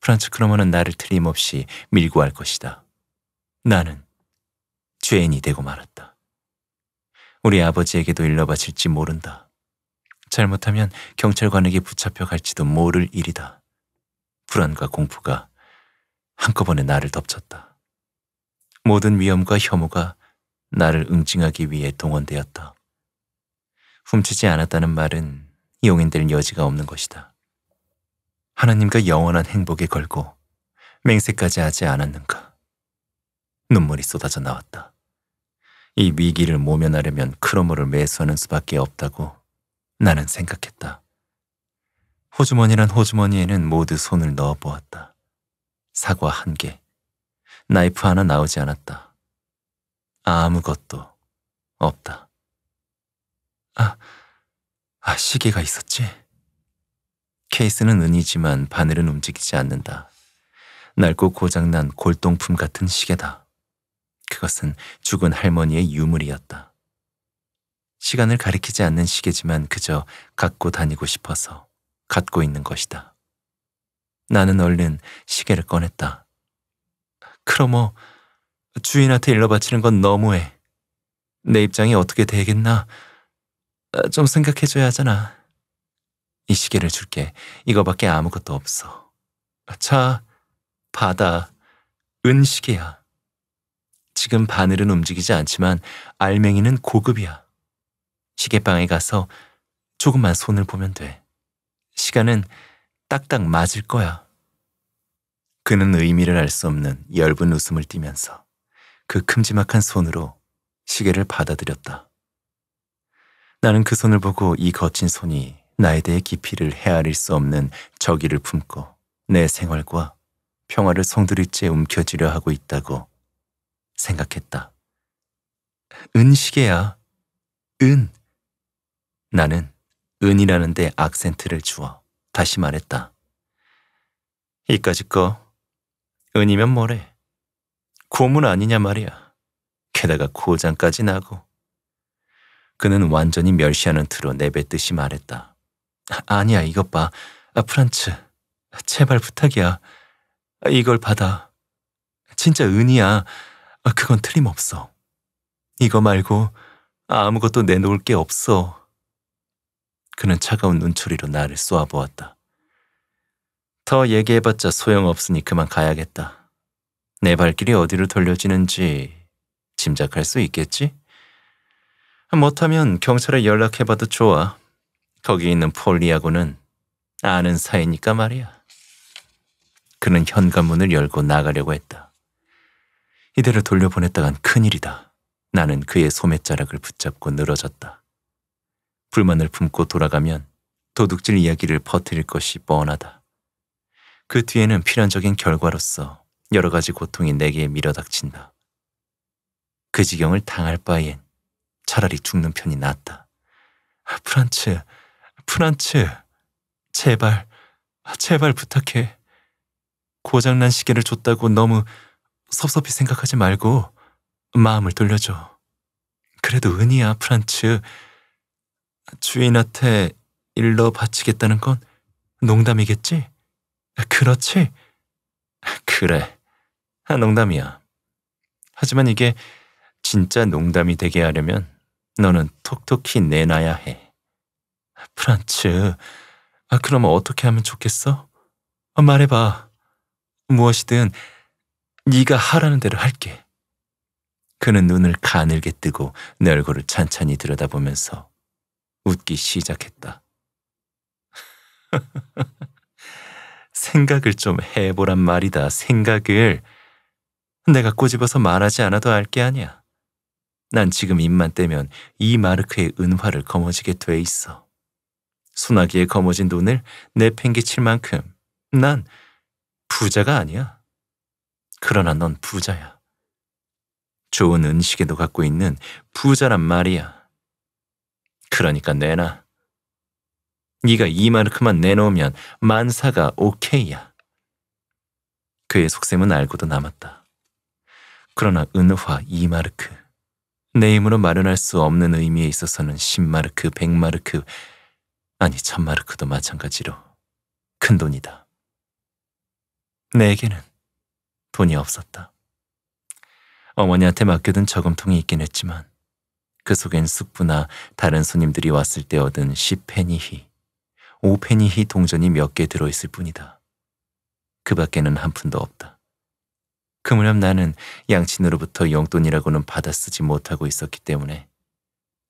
프란츠 크로모는 나를 틀림없이 밀고 할 것이다. 나는 죄인이 되고 말았다. 우리 아버지에게도 일러바칠지 모른다. 잘못하면 경찰관에게 붙잡혀 갈지도 모를 일이다. 불안과 공포가 한꺼번에 나를 덮쳤다. 모든 위험과 혐오가 나를 응징하기 위해 동원되었다. 훔치지 않았다는 말은 용인될 여지가 없는 것이다. 하나님과 영원한 행복에 걸고 맹세까지 하지 않았는가. 눈물이 쏟아져 나왔다. 이 위기를 모면하려면 크로모를 매수하는 수밖에 없다고 나는 생각했다. 호주머니란 호주머니에는 모두 손을 넣어보았다. 사과 한 개, 나이프 하나 나오지 않았다. 아무것도 없다. 아, 아 시계가 있었지? 케이스는 은이지만 바늘은 움직이지 않는다. 낡고 고장난 골동품 같은 시계다. 그것은 죽은 할머니의 유물이었다. 시간을 가리키지 않는 시계지만 그저 갖고 다니고 싶어서 갖고 있는 것이다. 나는 얼른 시계를 꺼냈다. 그러므 주인한테 일러바치는 건 너무해. 내 입장이 어떻게 되겠나? 아, 좀 생각해줘야 하잖아. 이 시계를 줄게. 이거밖에 아무것도 없어. 자, 바다, 은시계야. 지금 바늘은 움직이지 않지만 알맹이는 고급이야. 시계방에 가서 조금만 손을 보면 돼. 시간은 딱딱 맞을 거야. 그는 의미를 알 수 없는 엷은 웃음을 띠면서 그 큼지막한 손으로 시계를 받아들였다. 나는 그 손을 보고 이 거친 손이 나에 대해 깊이를 헤아릴 수 없는 저기를 품고 내 생활과 평화를 송두리째 움켜쥐려 하고 있다고 생각했다. 은시계야. 은. 나는 은이라는데 악센트를 주어 다시 말했다. 이까짓 거 은이면 뭐래. 고문 아니냐 말이야. 게다가 고장까지 나고. 그는 완전히 멸시하는 틀로 내뱉듯이 말했다. 아니야, 이것 봐. 아, 프란츠, 제발 부탁이야. 이걸 받아. 진짜 은이야. 아, 그건 틀림없어. 이거 말고 아무것도 내놓을 게 없어. 그는 차가운 눈초리로 나를 쏘아보았다. 더 얘기해봤자 소용없으니 그만 가야겠다. 내 발길이 어디로 돌려지는지 짐작할 수 있겠지? 못하면 경찰에 연락해봐도 좋아. 거기 있는 폴리하고는 아는 사이니까 말이야. 그는 현관문을 열고 나가려고 했다. 이대로 돌려보냈다간 큰일이다. 나는 그의 소매자락을 붙잡고 늘어졌다. 불만을 품고 돌아가면 도둑질 이야기를 퍼뜨릴 것이 뻔하다. 그 뒤에는 필연적인 결과로서 여러 가지 고통이 내게 밀어닥친다. 그 지경을 당할 바엔 차라리 죽는 편이 낫다. 프란츠, 프란츠, 제발, 제발 부탁해. 고장난 시계를 줬다고 너무 섭섭히 생각하지 말고 마음을 돌려줘. 그래도 은이야, 프란츠. 주인한테 일러 바치겠다는 건 농담이겠지? 그렇지? 그래. 아, 농담이야. 하지만 이게 진짜 농담이 되게 하려면 너는 톡톡히 내놔야 해. 프란츠, 아, 그럼 어떻게 하면 좋겠어? 아, 말해봐. 무엇이든 네가 하라는 대로 할게. 그는 눈을 가늘게 뜨고 내 얼굴을 찬찬히 들여다보면서 웃기 시작했다. 생각을 좀 해보란 말이다. 생각을. 내가 꼬집어서 말하지 않아도 알게 아니야. 난 지금 입만 떼면 이 마르크의 은화를 거머쥐게 돼 있어. 소나기에 거머진 돈을 내팽개칠 만큼 난 부자가 아니야. 그러나 넌 부자야. 좋은 은식에도 갖고 있는 부자란 말이야. 그러니까 내놔. 네가 이마르크만 내놓으면 만사가 오케이야. 그의 속셈은 알고도 남았다. 그러나 은화 이마르크. 내 힘으로 마련할 수 없는 의미에 있어서는 10마르크, 100마르크, 아니 1000마르크도 마찬가지로 큰 돈이다. 내게는 돈이 없었다. 어머니한테 맡겨둔 저금통이 있긴 했지만 그 속엔 숙부나 다른 손님들이 왔을 때 얻은 시페니히 5페니히 동전이 몇 개 들어있을 뿐이다. 그 밖에는 한 푼도 없다. 그 무렵 나는 양친으로부터 용돈이라고는 받아 쓰지 못하고 있었기 때문에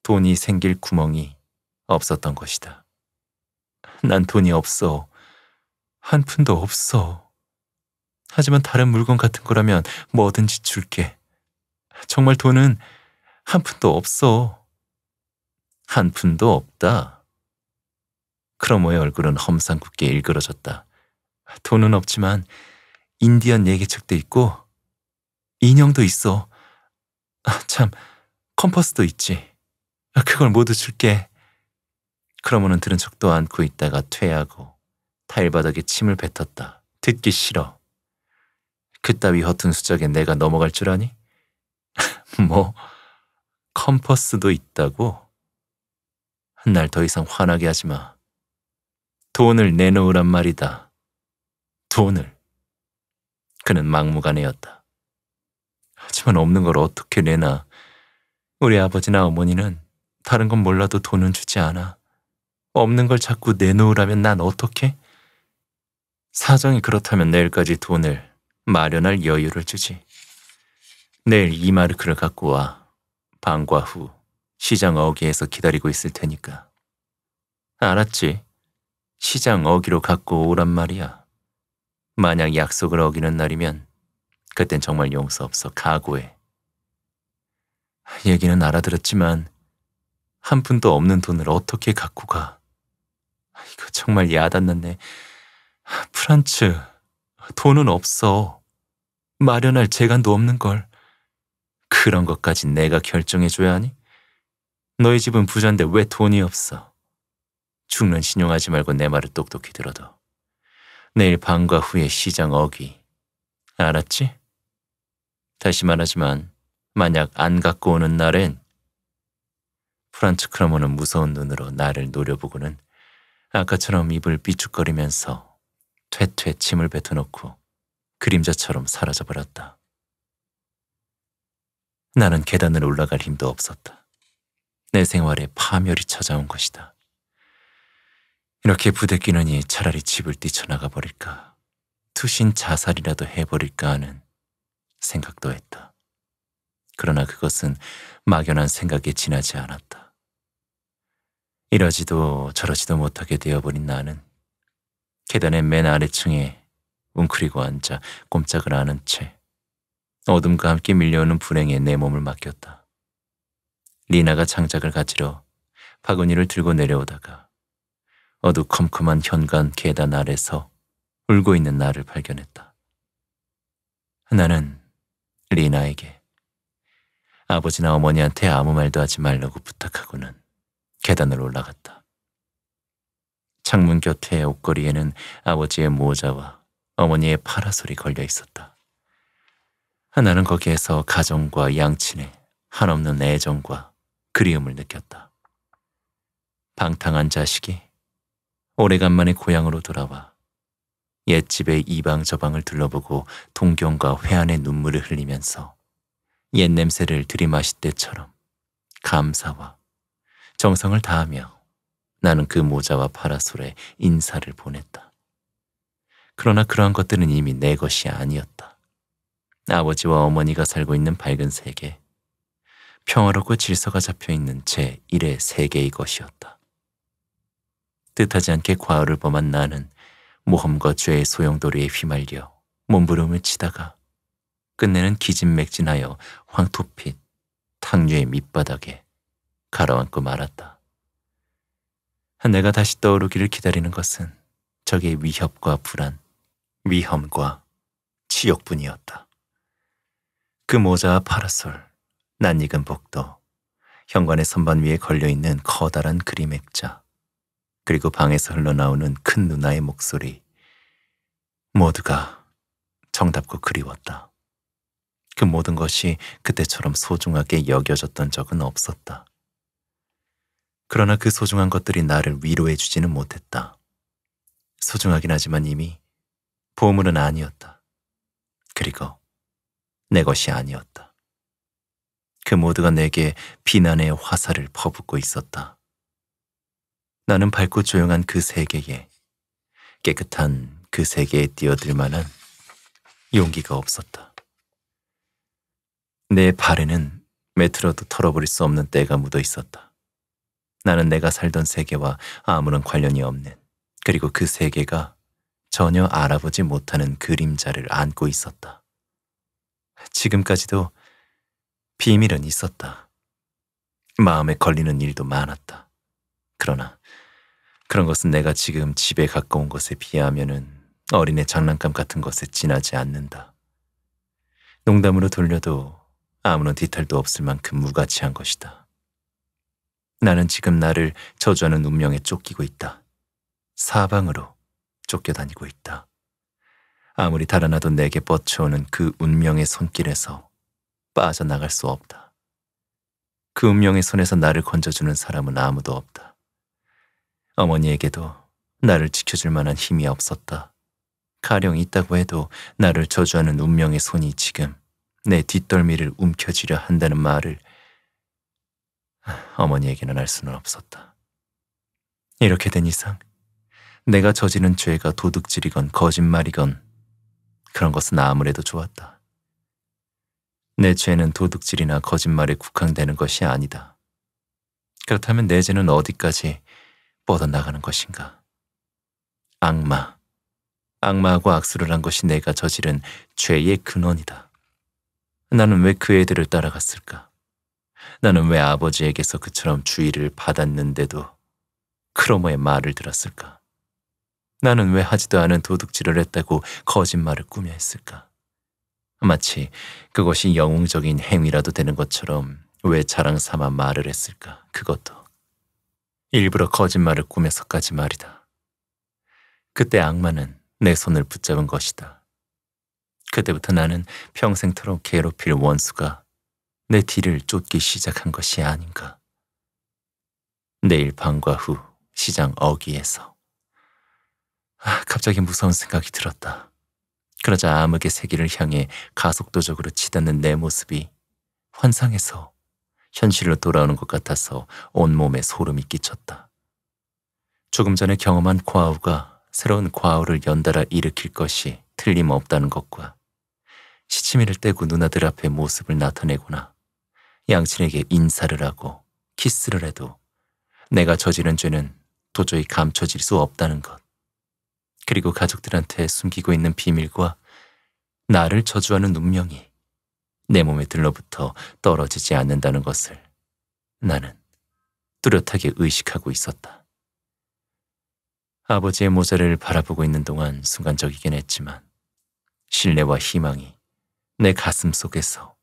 돈이 생길 구멍이 없었던 것이다. 난 돈이 없어. 한 푼도 없어. 하지만 다른 물건 같은 거라면 뭐든지 줄게. 정말 돈은 한 푼도 없어. 한 푼도 없다. 크로모의 얼굴은 험상궂게 일그러졌다. 돈은 없지만 인디언 예계책도 있고 인형도 있어. 아, 참, 컴퍼스도 있지. 아, 그걸 모두 줄게. 크로모는 들은 척도 않고 있다가 퇴하고 타일바닥에 침을 뱉었다. 듣기 싫어. 그따위 허튼 수작에 내가 넘어갈 줄 아니? 뭐, 컴퍼스도 있다고? 날 더 이상 화나게 하지 마. 돈을 내놓으란 말이다. 돈을. 그는 막무가내였다. 하지만 없는 걸 어떻게 내나. 우리 아버지나 어머니는 다른 건 몰라도 돈은 주지 않아. 없는 걸 자꾸 내놓으라면 난 어떻게? 사정이 그렇다면 내일까지 돈을 마련할 여유를 주지. 내일 이마르크를 갖고 와. 방과 후 시장 어귀에서 기다리고 있을 테니까. 알았지? 시장 어기로 갖고 오란 말이야. 만약 약속을 어기는 날이면 그땐 정말 용서 없어 각오해. 얘기는 알아들었지만 한 푼도 없는 돈을 어떻게 갖고 가. 이거 정말 야단났네. 프란츠, 돈은 없어. 마련할 재간도 없는 걸. 그런 것까진 내가 결정해줘야 하니? 너희 집은 부잔데 왜 돈이 없어? 죽는 신용하지 말고 내 말을 똑똑히 들어둬 내일 방과 후에 시장 어기. 알았지? 다시 말하지만 만약 안 갖고 오는 날엔 프란츠 크라모는 무서운 눈으로 나를 노려보고는 아까처럼 입을 삐죽거리면서 퇴퇴 침을 뱉어놓고 그림자처럼 사라져버렸다. 나는 계단을 올라갈 힘도 없었다. 내 생활에 파멸이 찾아온 것이다. 이렇게 부대끼느니 차라리 집을 뛰쳐나가 버릴까 투신 자살이라도 해버릴까 하는 생각도 했다. 그러나 그것은 막연한 생각에 지나지 않았다. 이러지도 저러지도 못하게 되어버린 나는 계단의 맨 아래층에 웅크리고 앉아 꼼짝을 않은 채 어둠과 함께 밀려오는 불행에 내 몸을 맡겼다. 리나가 장작을 가지러 바구니를 들고 내려오다가 어두컴컴한 현관 계단 아래서 울고 있는 나를 발견했다. 나는 리나에게 아버지나 어머니한테 아무 말도 하지 말라고 부탁하고는 계단을 올라갔다. 창문 곁에 옷걸이에는 아버지의 모자와 어머니의 파라솔이 걸려 있었다. 나는 거기에서 가정과 양친의 한없는 애정과 그리움을 느꼈다. 방탕한 자식이 오래간만에 고향으로 돌아와 옛집의 이방저방을 둘러보고 동경과 회안의 눈물을 흘리면서 옛 냄새를 들이마실 때처럼 감사와 정성을 다하며 나는 그 모자와 파라솔에 인사를 보냈다. 그러나 그러한 것들은 이미 내 것이 아니었다. 아버지와 어머니가 살고 있는 밝은 세계, 평화롭고 질서가 잡혀있는 제 1의 세계의 것이었다. 뜻하지 않게 과오를 범한 나는 모험과 죄의 소용돌이에 휘말려 몸부림을 치다가 끝내는 기진맥진하여 황토빛 탕류의 밑바닥에 가라앉고 말았다. 내가 다시 떠오르기를 기다리는 것은 적의 위협과 불안, 위험과 치욕뿐이었다. 그 모자와 파라솔, 낯익은 복도, 현관의 선반 위에 걸려있는 커다란 그림 액자, 그리고 방에서 흘러나오는 큰 누나의 목소리. 모두가 정답고 그리웠다. 그 모든 것이 그때처럼 소중하게 여겨졌던 적은 없었다. 그러나 그 소중한 것들이 나를 위로해 주지는 못했다. 소중하긴 하지만 이미 보물은 아니었다. 그리고 내 것이 아니었다. 그 모두가 내게 비난의 화살을 퍼붓고 있었다. 나는 밝고 조용한 그 세계에 깨끗한 그 세계에 뛰어들 만한 용기가 없었다. 내 발에는 매트로도 털어버릴 수 없는 때가 묻어 있었다. 나는 내가 살던 세계와 아무런 관련이 없는 그리고 그 세계가 전혀 알아보지 못하는 그림자를 안고 있었다. 지금까지도 비밀은 있었다. 마음에 걸리는 일도 많았다. 그러나 그런 것은 내가 지금 집에 가까운 것에 비하면은 어린애 장난감 같은 것에 지나지 않는다. 농담으로 돌려도 아무런 뒤탈도 없을 만큼 무가치한 것이다. 나는 지금 나를 저주하는 운명에 쫓기고 있다. 사방으로 쫓겨다니고 있다. 아무리 달아나도 내게 뻗쳐오는 그 운명의 손길에서 빠져나갈 수 없다. 그 운명의 손에서 나를 건져주는 사람은 아무도 없다. 어머니에게도 나를 지켜줄 만한 힘이 없었다. 가령 있다고 해도 나를 저주하는 운명의 손이 지금 내 뒷덜미를 움켜쥐려 한다는 말을 어머니에게는 알 수는 없었다. 이렇게 된 이상 내가 저지른 죄가 도둑질이건 거짓말이건 그런 것은 아무래도 좋았다. 내 죄는 도둑질이나 거짓말에 국한되는 것이 아니다. 그렇다면 내 죄는 어디까지 뻗어나가는 것인가? 악마, 악마하고 악수를 한 것이 내가 저지른 죄의 근원이다. 나는 왜 그 애들을 따라갔을까? 나는 왜 아버지에게서 그처럼 주의를 받았는데도 크로머의 말을 들었을까? 나는 왜 하지도 않은 도둑질을 했다고 거짓말을 꾸며 했을까? 마치 그것이 영웅적인 행위라도 되는 것처럼 왜 자랑 삼아 말을 했을까? 그것도 일부러 거짓말을 꾸며서까지 말이다. 그때 악마는 내 손을 붙잡은 것이다. 그때부터 나는 평생토록 괴롭힐 원수가 내 뒤를 쫓기 시작한 것이 아닌가. 내일 방과 후 시장 어귀에서. 아, 갑자기 무서운 생각이 들었다. 그러자 암흑의 세계를 향해 가속도적으로 치닫는 내 모습이 환상에서 현실로 돌아오는 것 같아서 온몸에 소름이 끼쳤다. 조금 전에 경험한 과오가 새로운 과오를 연달아 일으킬 것이 틀림없다는 것과 시치미를 떼고 누나들 앞에 모습을 나타내거나 양친에게 인사를 하고 키스를 해도 내가 저지른 죄는 도저히 감춰질 수 없다는 것. 그리고 가족들한테 숨기고 있는 비밀과 나를 저주하는 운명이 내몸에 들로부터 떨어지지 않는다는 것을 나는 뚜렷하게 의식하고 있었다. 아버지의 모자를 바라보고 있는 동안 순간적이긴 했지만 신뢰와 희망이 내 가슴 속에서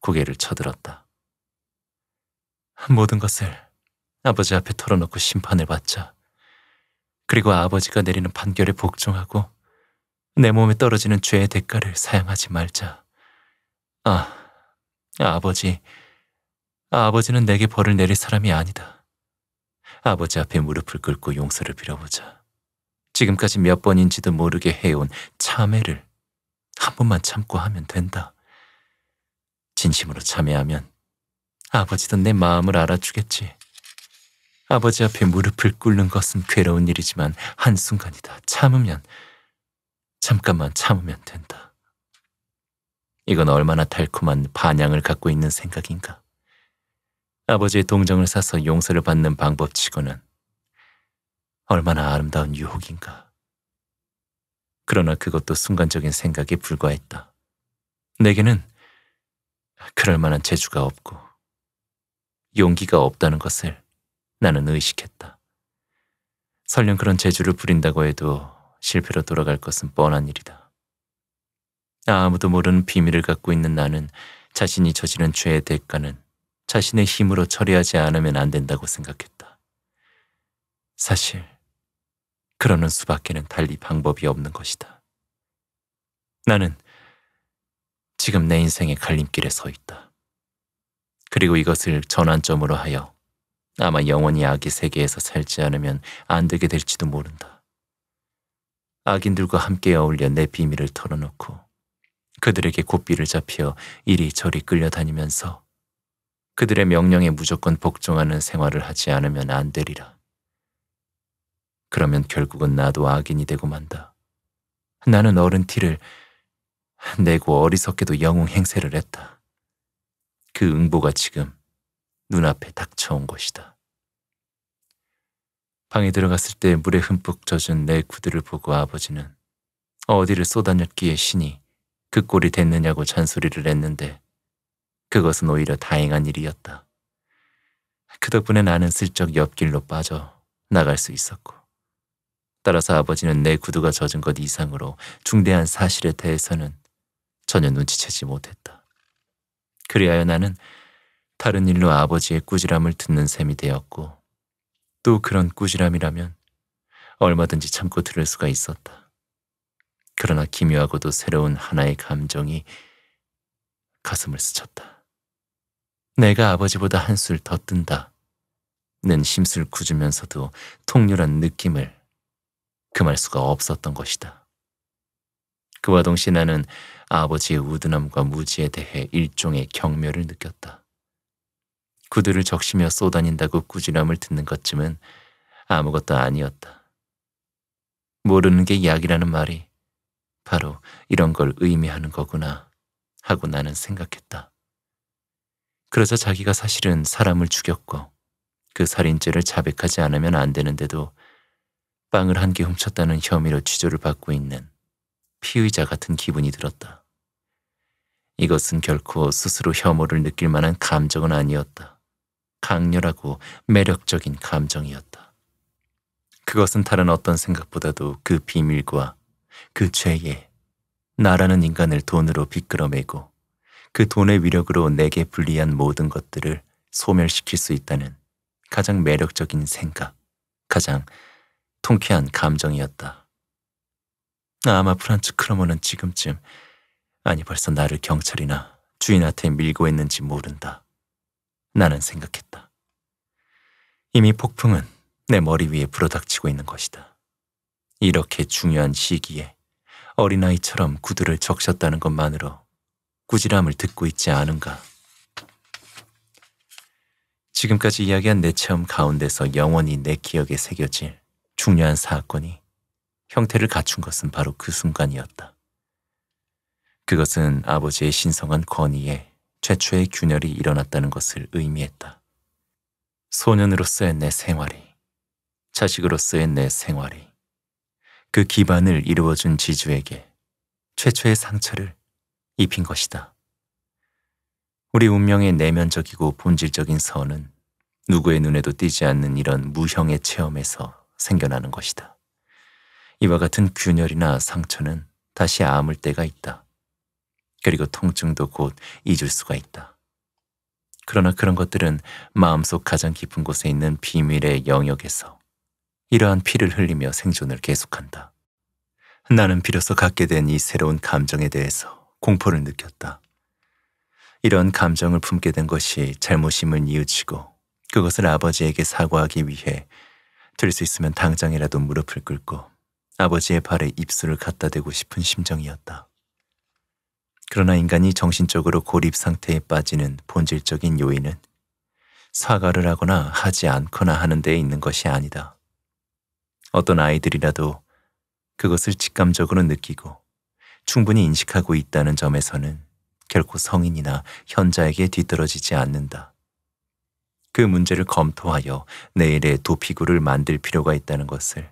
고개를 쳐들었다. 모든 것을 아버지 앞에 털어놓고 심판을 받자 그리고 아버지가 내리는 판결에 복종하고 내 몸에 떨어지는 죄의 대가를 사양하지 말자. 아, 아버지. 아, 아버지는 내게 벌을 내릴 사람이 아니다. 아버지 앞에 무릎을 꿇고 용서를 빌어보자. 지금까지 몇 번인지도 모르게 해온 참회를 한 번만 참고 하면 된다. 진심으로 참회하면 아버지도 내 마음을 알아주겠지. 아버지 앞에 무릎을 꿇는 것은 괴로운 일이지만 한순간이다. 참으면, 잠깐만 참으면 된다. 이건 얼마나 달콤한 반향을 갖고 있는 생각인가. 아버지의 동정을 사서 용서를 받는 방법치고는 얼마나 아름다운 유혹인가. 그러나 그것도 순간적인 생각에 불과했다. 내게는 그럴 만한 재주가 없고 용기가 없다는 것을 나는 의식했다. 설령 그런 재주를 부린다고 해도 실패로 돌아갈 것은 뻔한 일이다. 아무도 모르는 비밀을 갖고 있는 나는 자신이 저지른 죄의 대가는 자신의 힘으로 처리하지 않으면 안 된다고 생각했다. 사실 그러는 수밖에는 달리 방법이 없는 것이다. 나는 지금 내 인생의 갈림길에 서 있다. 그리고 이것을 전환점으로 하여 아마 영원히 악의 세계에서 살지 않으면 안 되게 될지도 모른다. 악인들과 함께 어울려 내 비밀을 털어놓고 그들에게 고삐를 잡혀 이리저리 끌려다니면서 그들의 명령에 무조건 복종하는 생활을 하지 않으면 안 되리라. 그러면 결국은 나도 악인이 되고 만다. 나는 어른 티를 내고 어리석게도 영웅 행세를 했다. 그 응보가 지금 눈앞에 닥쳐온 것이다. 방에 들어갔을 때 물에 흠뻑 젖은 내 구두를 보고 아버지는 어디를 쏟아녔기에 신이 그 꼴이 됐느냐고 잔소리를 했는데 그것은 오히려 다행한 일이었다. 그 덕분에 나는 슬쩍 옆길로 빠져 나갈 수 있었고 따라서 아버지는 내 구두가 젖은 것 이상으로 중대한 사실에 대해서는 전혀 눈치채지 못했다. 그리하여 나는 다른 일로 아버지의 꾸지람을 듣는 셈이 되었고 또 그런 꾸지람이라면 얼마든지 참고 들을 수가 있었다. 그러나 기묘하고도 새로운 하나의 감정이 가슴을
스쳤다.
내가 아버지보다 한 술 더 뜬다. 는 심술 굳으면서도 통렬한 느낌을 금할 수가 없었던 것이다. 그와 동시에 나는 아버지의 우둔함과 무지에 대해 일종의 경멸을 느꼈다. 구두를 적시며 쏘다닌다고 꾸지람을 듣는 것쯤은 아무것도 아니었다. 모르는 게 약이라는 말이 바로 이런 걸 의미하는 거구나 하고 나는 생각했다. 그러자 자기가 사실은 사람을 죽였고 그 살인죄를 자백하지 않으면 안 되는데도 빵을 한 개 훔쳤다는 혐의로 취조를 받고 있는 피의자 같은 기분이 들었다. 이것은 결코 스스로 혐오를 느낄 만한 감정은 아니었다. 강렬하고 매력적인 감정이었다. 그것은 다른 어떤 생각보다도 그 비밀과 그 죄에 나라는 인간을 돈으로 비끄러매고그 돈의 위력으로 내게 불리한 모든 것들을 소멸시킬 수 있다는 가장 매력적인 생각, 가장 통쾌한 감정이었다. 아마 프란츠 크로머는 지금쯤 아니 벌써 나를 경찰이나 주인한테 밀고 있는지 모른다. 나는 생각했다. 이미 폭풍은 내 머리 위에 불어닥치고 있는 것이다. 이렇게 중요한 시기에 어린아이처럼 구두를 적셨다는 것만으로 꾸지람을 듣고 있지 않은가. 지금까지 이야기한 내 체험 가운데서 영원히 내 기억에 새겨질 중요한 사건이 형태를 갖춘 것은 바로 그 순간이었다. 그것은 아버지의 신성한 권위에 최초의 균열이 일어났다는 것을 의미했다. 소년으로서의 내 생활이, 자식으로서의 내 생활이, 그 기반을 이루어준 지주에게 최초의 상처를 입힌 것이다. 우리 운명의 내면적이고 본질적인 선은 누구의 눈에도 띄지 않는 이런 무형의 체험에서 생겨나는 것이다. 이와 같은 균열이나 상처는 다시 아물 때가 있다. 그리고 통증도 곧 잊을 수가 있다. 그러나 그런 것들은 마음속 가장 깊은 곳에 있는 비밀의 영역에서 이러한 피를 흘리며 생존을 계속한다. 나는 비로소 갖게 된 이 새로운 감정에 대해서 공포를 느꼈다. 이런 감정을 품게 된 것이 잘못임을 이우치고 그것을 아버지에게 사과하기 위해 될 수 있으면 당장이라도 무릎을 꿇고 아버지의 발에 입술을 갖다 대고 싶은 심정이었다. 그러나 인간이 정신적으로 고립 상태에 빠지는 본질적인 요인은 사과를 하거나 하지 않거나 하는 데에 있는 것이 아니다. 어떤 아이들이라도 그것을 직감적으로 느끼고 충분히 인식하고 있다는 점에서는 결코 성인이나 현자에게 뒤떨어지지 않는다. 그 문제를 검토하여 내일의 도피구를 만들 필요가 있다는 것을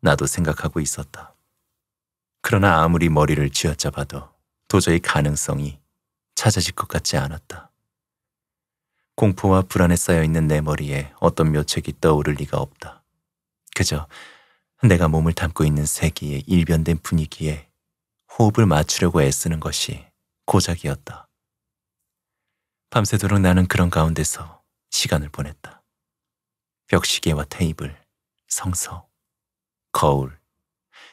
나도 생각하고 있었다. 그러나 아무리 머리를 쥐어잡아도 도저히 가능성이 찾아질 것 같지 않았다. 공포와 불안에 쌓여 있는 내 머리에 어떤 묘책이 떠오를 리가 없다. 그저 내가 몸을 담고 있는 세기의 일변된 분위기에 호흡을 맞추려고 애쓰는 것이 고작이었다. 밤새도록 나는 그런 가운데서 시간을 보냈다. 벽시계와 테이블, 성서, 거울,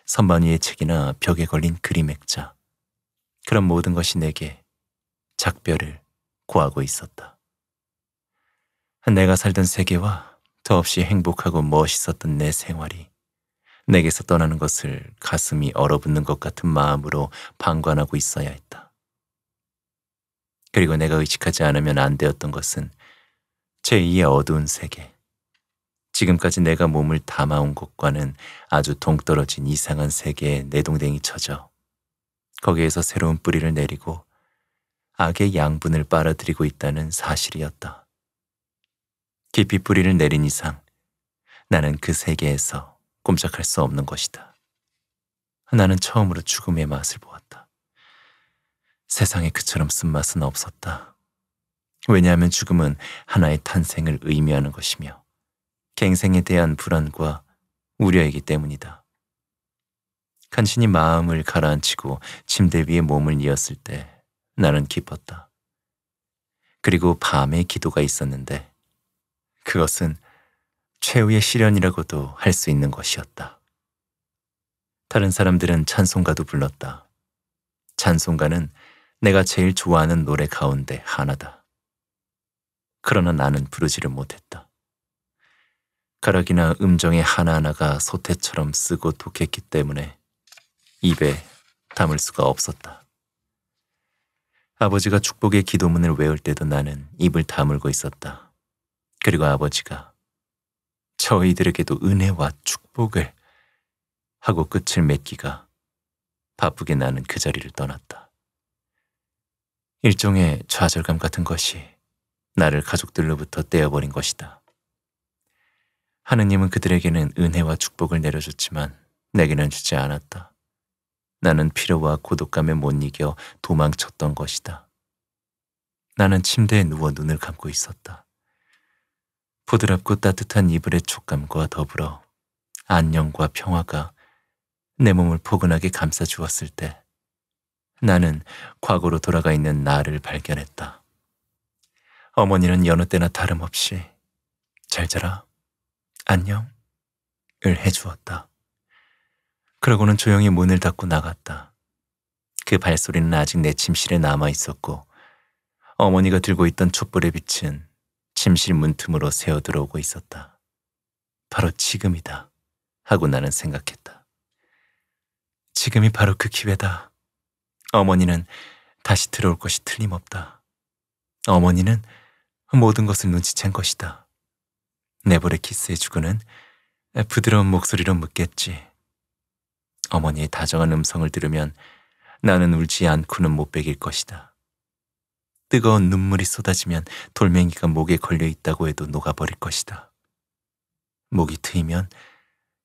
선반 위의 책이나 벽에 걸린 그림 액자, 그런 모든 것이 내게 작별을 구하고 있었다. 내가 살던 세계와 더없이 행복하고 멋있었던 내 생활이 내게서 떠나는 것을 가슴이 얼어붙는 것 같은 마음으로 방관하고 있어야 했다. 그리고 내가 의식하지 않으면 안 되었던 것은 제2의 어두운 세계. 지금까지 내가 몸을 담아온 곳과는 아주 동떨어진 이상한 세계에 내동댕이 쳐져 거기에서 새로운 뿌리를 내리고 악의 양분을 빨아들이고 있다는 사실이었다. 깊이 뿌리를 내린 이상 나는 그 세계에서 꼼짝할 수 없는 것이다. 나는 처음으로 죽음의 맛을 보았다. 세상에 그처럼 쓴맛은 없었다. 왜냐하면 죽음은 하나의 탄생을 의미하는 것이며 갱생에 대한 불안과 우려이기 때문이다. 간신히 마음을 가라앉히고 침대 위에 몸을 이었을 때 나는 기뻤다. 그리고 밤에 기도가 있었는데 그것은 최후의 시련이라고도 할 수 있는 것이었다. 다른 사람들은 찬송가도 불렀다. 찬송가는 내가 제일 좋아하는 노래 가운데 하나다. 그러나 나는 부르지를 못했다. 가락이나 음정의 하나하나가 소태처럼 쓰고 독했기 때문에 입에 담을 수가 없었다. 아버지가 축복의 기도문을 외울 때도 나는 입을 다물고 있었다. 그리고 아버지가 저희들에게도 은혜와 축복을 하고 끝을 맺기가 바쁘게 나는 그 자리를 떠났다. 일종의 좌절감 같은 것이 나를 가족들로부터 떼어버린 것이다. 하느님은 그들에게는 은혜와 축복을 내려줬지만 내게는 주지 않았다. 나는 피로와 고독감에 못 이겨 도망쳤던 것이다. 나는 침대에 누워 눈을 감고 있었다. 부드럽고 따뜻한 이불의 촉감과 더불어 안녕과 평화가 내 몸을 포근하게 감싸주었을 때 나는 과거로 돌아가 있는 나를 발견했다. 어머니는 여느 때나 다름없이 잘 자라, 안녕을 해주었다. 그러고는 조용히 문을 닫고 나갔다. 그 발소리는 아직 내 침실에 남아 있었고 어머니가 들고 있던 촛불의 빛은 침실 문틈으로 새어 들어오고 있었다. 바로 지금이다. 하고 나는 생각했다. 지금이 바로 그 기회다. 어머니는 다시 들어올 것이 틀림없다. 어머니는 모든 것을 눈치챈 것이다. 내버에 키스해주고는 부드러운 목소리로 묻겠지. 어머니의 다정한 음성을 들으면 나는 울지 않고는 못 베길 것이다. 뜨거운 눈물이 쏟아지면 돌멩이가 목에 걸려 있다고 해도 녹아버릴 것이다. 목이 트이면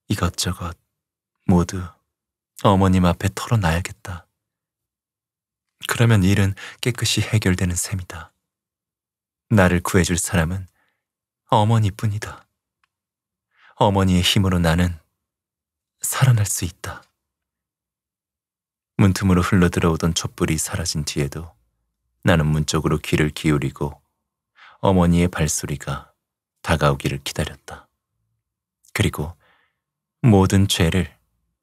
이것저것 모두 어머님 앞에 털어놔야겠다. 그러면 일은 깨끗이 해결되는 셈이다. 나를 구해줄 사람은 어머니뿐이다. 어머니의 힘으로 나는 살아날 수 있다. 문틈으로 흘러들어오던 촛불이 사라진 뒤에도 나는 문 쪽으로 귀를 기울이고 어머니의 발소리가 다가오기를 기다렸다. 그리고 모든 죄를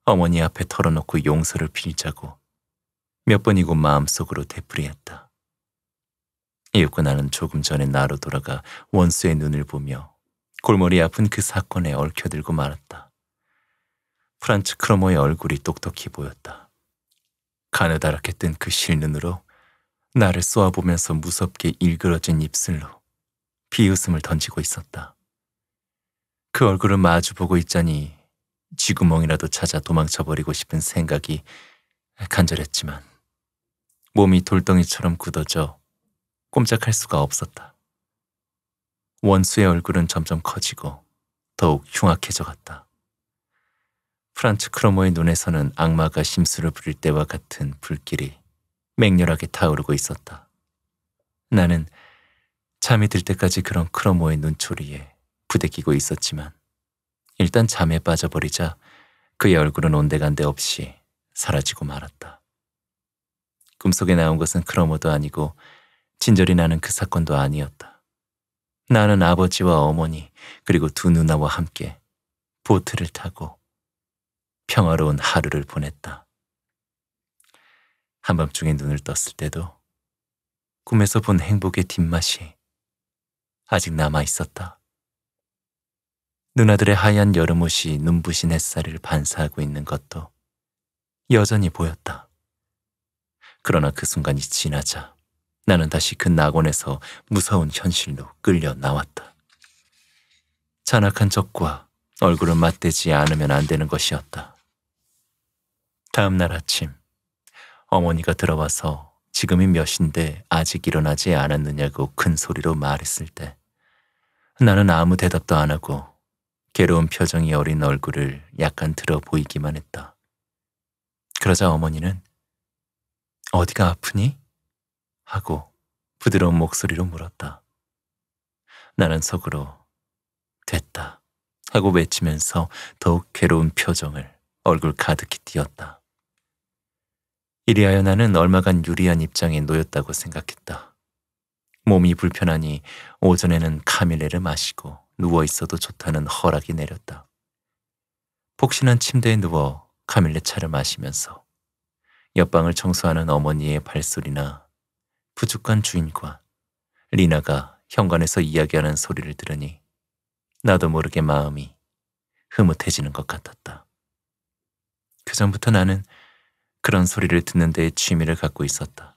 어머니 앞에 털어놓고 용서를 빌자고 몇 번이고 마음속으로 되풀이했다. 이윽고 나는 조금 전에 나로 돌아가 원수의 눈을 보며 골머리 아픈 그 사건에 얽혀들고 말았다. 프란츠 크로머의 얼굴이 똑똑히 보였다. 가느다랗게 뜬 그 실눈으로 나를 쏘아보면서 무섭게 일그러진 입술로 비웃음을 던지고 있었다. 그 얼굴을 마주보고 있자니 쥐구멍이라도 찾아 도망쳐버리고 싶은 생각이 간절했지만 몸이 돌덩이처럼 굳어져 꼼짝할 수가 없었다. 원수의 얼굴은 점점 커지고 더욱 흉악해져 갔다. 프란츠 크로머의 눈에서는 악마가 심술을 부릴 때와 같은 불길이 맹렬하게 타오르고 있었다. 나는 잠이 들 때까지 그런 크로모의 눈초리에 부대끼고 있었지만 일단 잠에 빠져버리자 그의 얼굴은 온데간데 없이 사라지고 말았다. 꿈속에 나온 것은 크로모도 아니고 진절이 나는 그 사건도 아니었다. 나는 아버지와 어머니 그리고 두 누나와 함께 보트를 타고 평화로운 하루를 보냈다. 한밤중에 눈을 떴을 때도 꿈에서 본 행복의 뒷맛이 아직 남아 있었다. 누나들의 하얀 여름옷이 눈부신 햇살을 반사하고 있는 것도 여전히 보였다. 그러나 그 순간이 지나자 나는 다시 그 낙원에서 무서운 현실로 끌려 나왔다. 잔악한 적과 얼굴은 맞대지 않으면 안 되는 것이었다. 다음 날 아침 어머니가 들어와서 지금이 몇인데 아직 일어나지 않았느냐고 큰 소리로 말했을 때 나는 아무 대답도 안 하고 괴로운 표정이 어린 얼굴을 약간 들어 보이기만 했다. 그러자 어머니는 어디가 아프니? 하고 부드러운 목소리로 물었다. 나는 속으로 됐다 하고 외치면서 더욱 괴로운 표정을 얼굴 가득히 띄었다. 이리하여 나는 얼마간 유리한 입장에 놓였다고 생각했다. 몸이 불편하니 오전에는 카밀레를 마시고 누워 있어도 좋다는 허락이 내렸다. 폭신한 침대에 누워 카밀레 차를 마시면서 옆방을 청소하는 어머니의 발소리나 부족한 주인과 리나가 현관에서 이야기하는 소리를 들으니 나도 모르게 마음이 흐뭇해지는 것 같았다. 그전부터 나는 그런 소리를 듣는 데 취미를 갖고 있었다.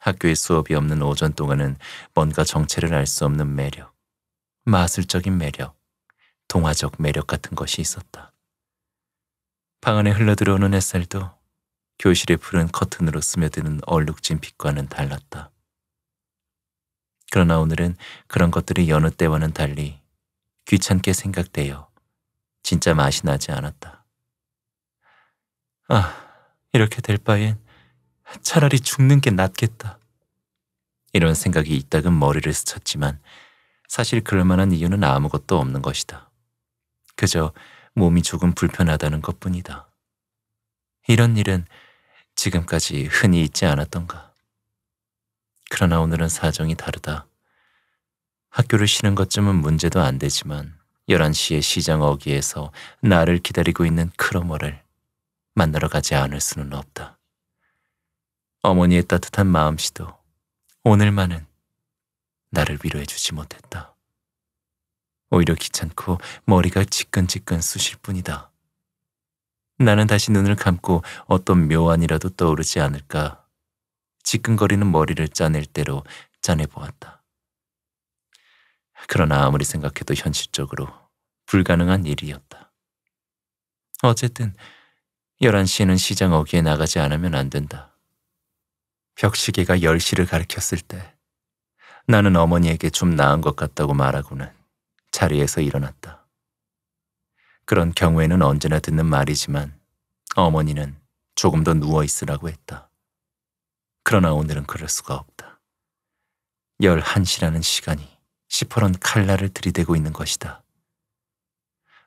학교에 수업이 없는 오전 동안은 뭔가 정체를 알 수 없는 매력, 마술적인 매력, 동화적 매력 같은 것이 있었다. 방 안에 흘러들어오는 햇살도 교실의 푸른 커튼으로 스며드는 얼룩진 빛과는 달랐다. 그러나 오늘은 그런 것들이 여느 때와는 달리 귀찮게 생각되어 진짜 맛이 나지 않았다. 아, 이렇게 될 바엔 차라리 죽는 게 낫겠다. 이런 생각이 이따금 머리를 스쳤지만 사실 그럴 만한 이유는 아무것도 없는 것이다. 그저 몸이 조금 불편하다는 것 뿐이다. 이런 일은 지금까지 흔히 있지 않았던가. 그러나 오늘은 사정이 다르다. 학교를 쉬는 것쯤은 문제도 안 되지만 11시에 시장 어귀에서 나를 기다리고 있는 크로머를 만나러 가지 않을 수는 없다. 어머니의 따뜻한 마음씨도 오늘만은 나를 위로해주지 못했다. 오히려 귀찮고 머리가 지끈지끈 쑤실 뿐이다. 나는 다시 눈을 감고 어떤 묘안이라도 떠오르지 않을까 지끈거리는 머리를 짜낼 대로 짜내보았다. 그러나 아무리 생각해도 현실적으로 불가능한 일이었다. 어쨌든 11시에는 시장 어귀에 나가지 않으면 안 된다. 벽시계가 10시를 가리켰을 때 나는 어머니에게 좀 나은 것 같다고 말하고는 자리에서 일어났다. 그런 경우에는 언제나 듣는 말이지만 어머니는 조금 더 누워 있으라고 했다. 그러나 오늘은 그럴 수가 없다. 11시라는 시간이 시퍼런 칼날을 들이대고 있는 것이다.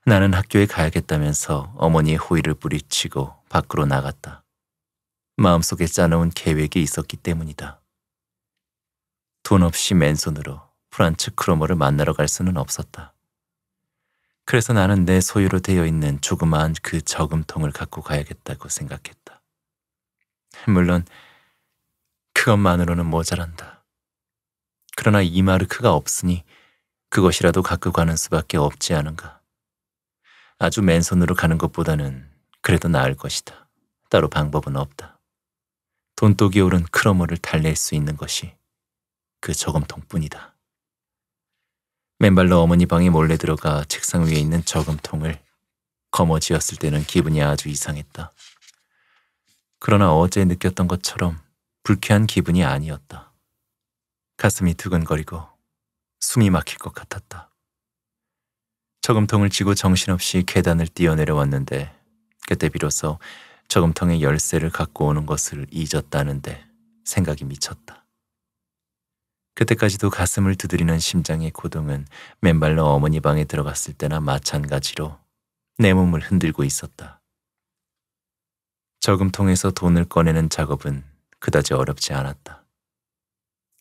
나는 학교에 가야겠다면서 어머니의 호의를 뿌리치고 밖으로 나갔다. 마음속에 짜놓은 계획이 있었기 때문이다. 돈 없이 맨손으로 프란츠 크로머를 만나러 갈 수는 없었다. 그래서 나는 내 소유로 되어 있는 조그마한 그 저금통을 갖고 가야겠다고 생각했다. 물론 그것만으로는 모자란다. 그러나 이마르크가 없으니 그것이라도 갖고 가는 수밖에 없지 않은가. 아주 맨손으로 가는 것보다는 그래도 나을 것이다. 따로 방법은 없다. 돈독이 오른 크러머를 달랠 수 있는 것이 그 저금통뿐이다. 맨발로 어머니 방에 몰래 들어가 책상 위에 있는 저금통을 거머쥐었을 때는 기분이 아주 이상했다. 그러나 어제 느꼈던 것처럼 불쾌한 기분이 아니었다. 가슴이 두근거리고 숨이 막힐 것 같았다. 저금통을 쥐고 정신없이 계단을 뛰어내려왔는데 그때 비로소 저금통의 열쇠를 갖고 오는 것을 잊었다는데 생각이 미쳤다. 그때까지도 가슴을 두드리는 심장의 고동은 맨발로 어머니 방에 들어갔을 때나 마찬가지로 내 몸을 흔들고 있었다. 저금통에서 돈을 꺼내는 작업은 그다지 어렵지 않았다.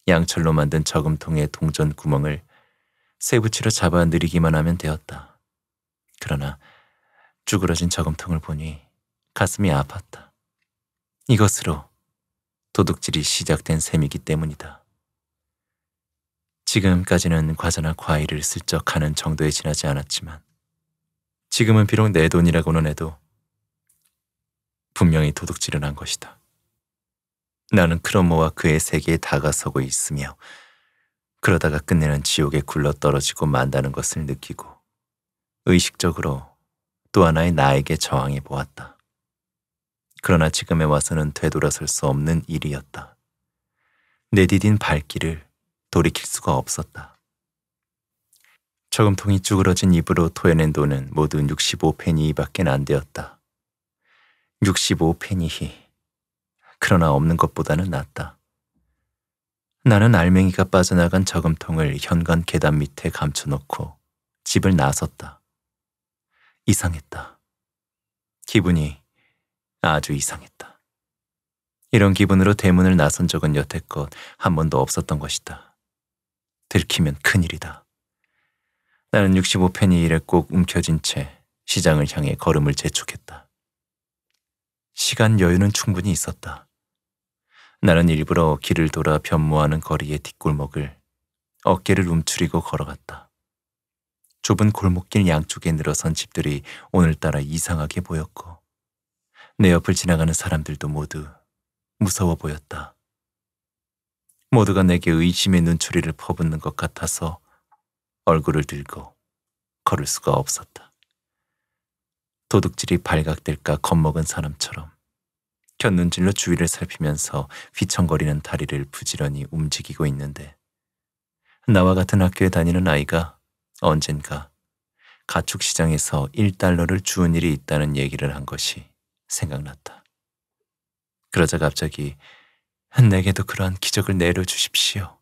양철로 만든 저금통의 동전 구멍을 세부치로 잡아 늘리기만 하면 되었다. 그러나 쭈그러진 저금통을 보니 가슴이 아팠다. 이것으로 도둑질이 시작된 셈이기 때문이다. 지금까지는 과자나 과일을 슬쩍 하는 정도에 지나지 않았지만 지금은 비록 내 돈이라고는 해도 분명히 도둑질을 한 것이다. 나는 크로모와 그의 세계에 다가서고 있으며 그러다가 끝내는 지옥에 굴러떨어지고 만다는 것을 느끼고 의식적으로 또 하나의 나에게 저항해 보았다. 그러나 지금에 와서는 되돌아설 수 없는 일이었다. 내디딘 발길을 돌이킬 수가 없었다. 저금통이 쭈그러진 입으로 토해낸 돈은 모두 65페니밖엔 안 되었다. 65페니히. 그러나 없는 것보다는 낫다. 나는 알맹이가 빠져나간 저금통을 현관 계단 밑에 감춰놓고 집을 나섰다. 이상했다. 기분이 아주 이상했다. 이런 기분으로 대문을 나선 적은 여태껏 한 번도 없었던 것이다. 들키면 큰일이다. 나는 65펜이 일에 꼭 움켜쥔 채 시장을 향해 걸음을 재촉했다. 시간 여유는 충분히 있었다. 나는 일부러 길을 돌아 변모하는 거리의 뒷골목을 어깨를 움츠리고 걸어갔다. 좁은 골목길 양쪽에 늘어선 집들이 오늘따라 이상하게 보였고 내 옆을 지나가는 사람들도 모두 무서워 보였다. 모두가 내게 의심의 눈초리를 퍼붓는 것 같아서 얼굴을 들고 걸을 수가 없었다. 도둑질이 발각될까 겁먹은 사람처럼 곁눈질로 주위를 살피면서 휘청거리는 다리를 부지런히 움직이고 있는데 나와 같은 학교에 다니는 아이가 언젠가 가축시장에서 1달러를 주운 일이 있다는 얘기를 한 것이 생각났다. 그러자 갑자기 내게도 그러한 기적을 내려주십시오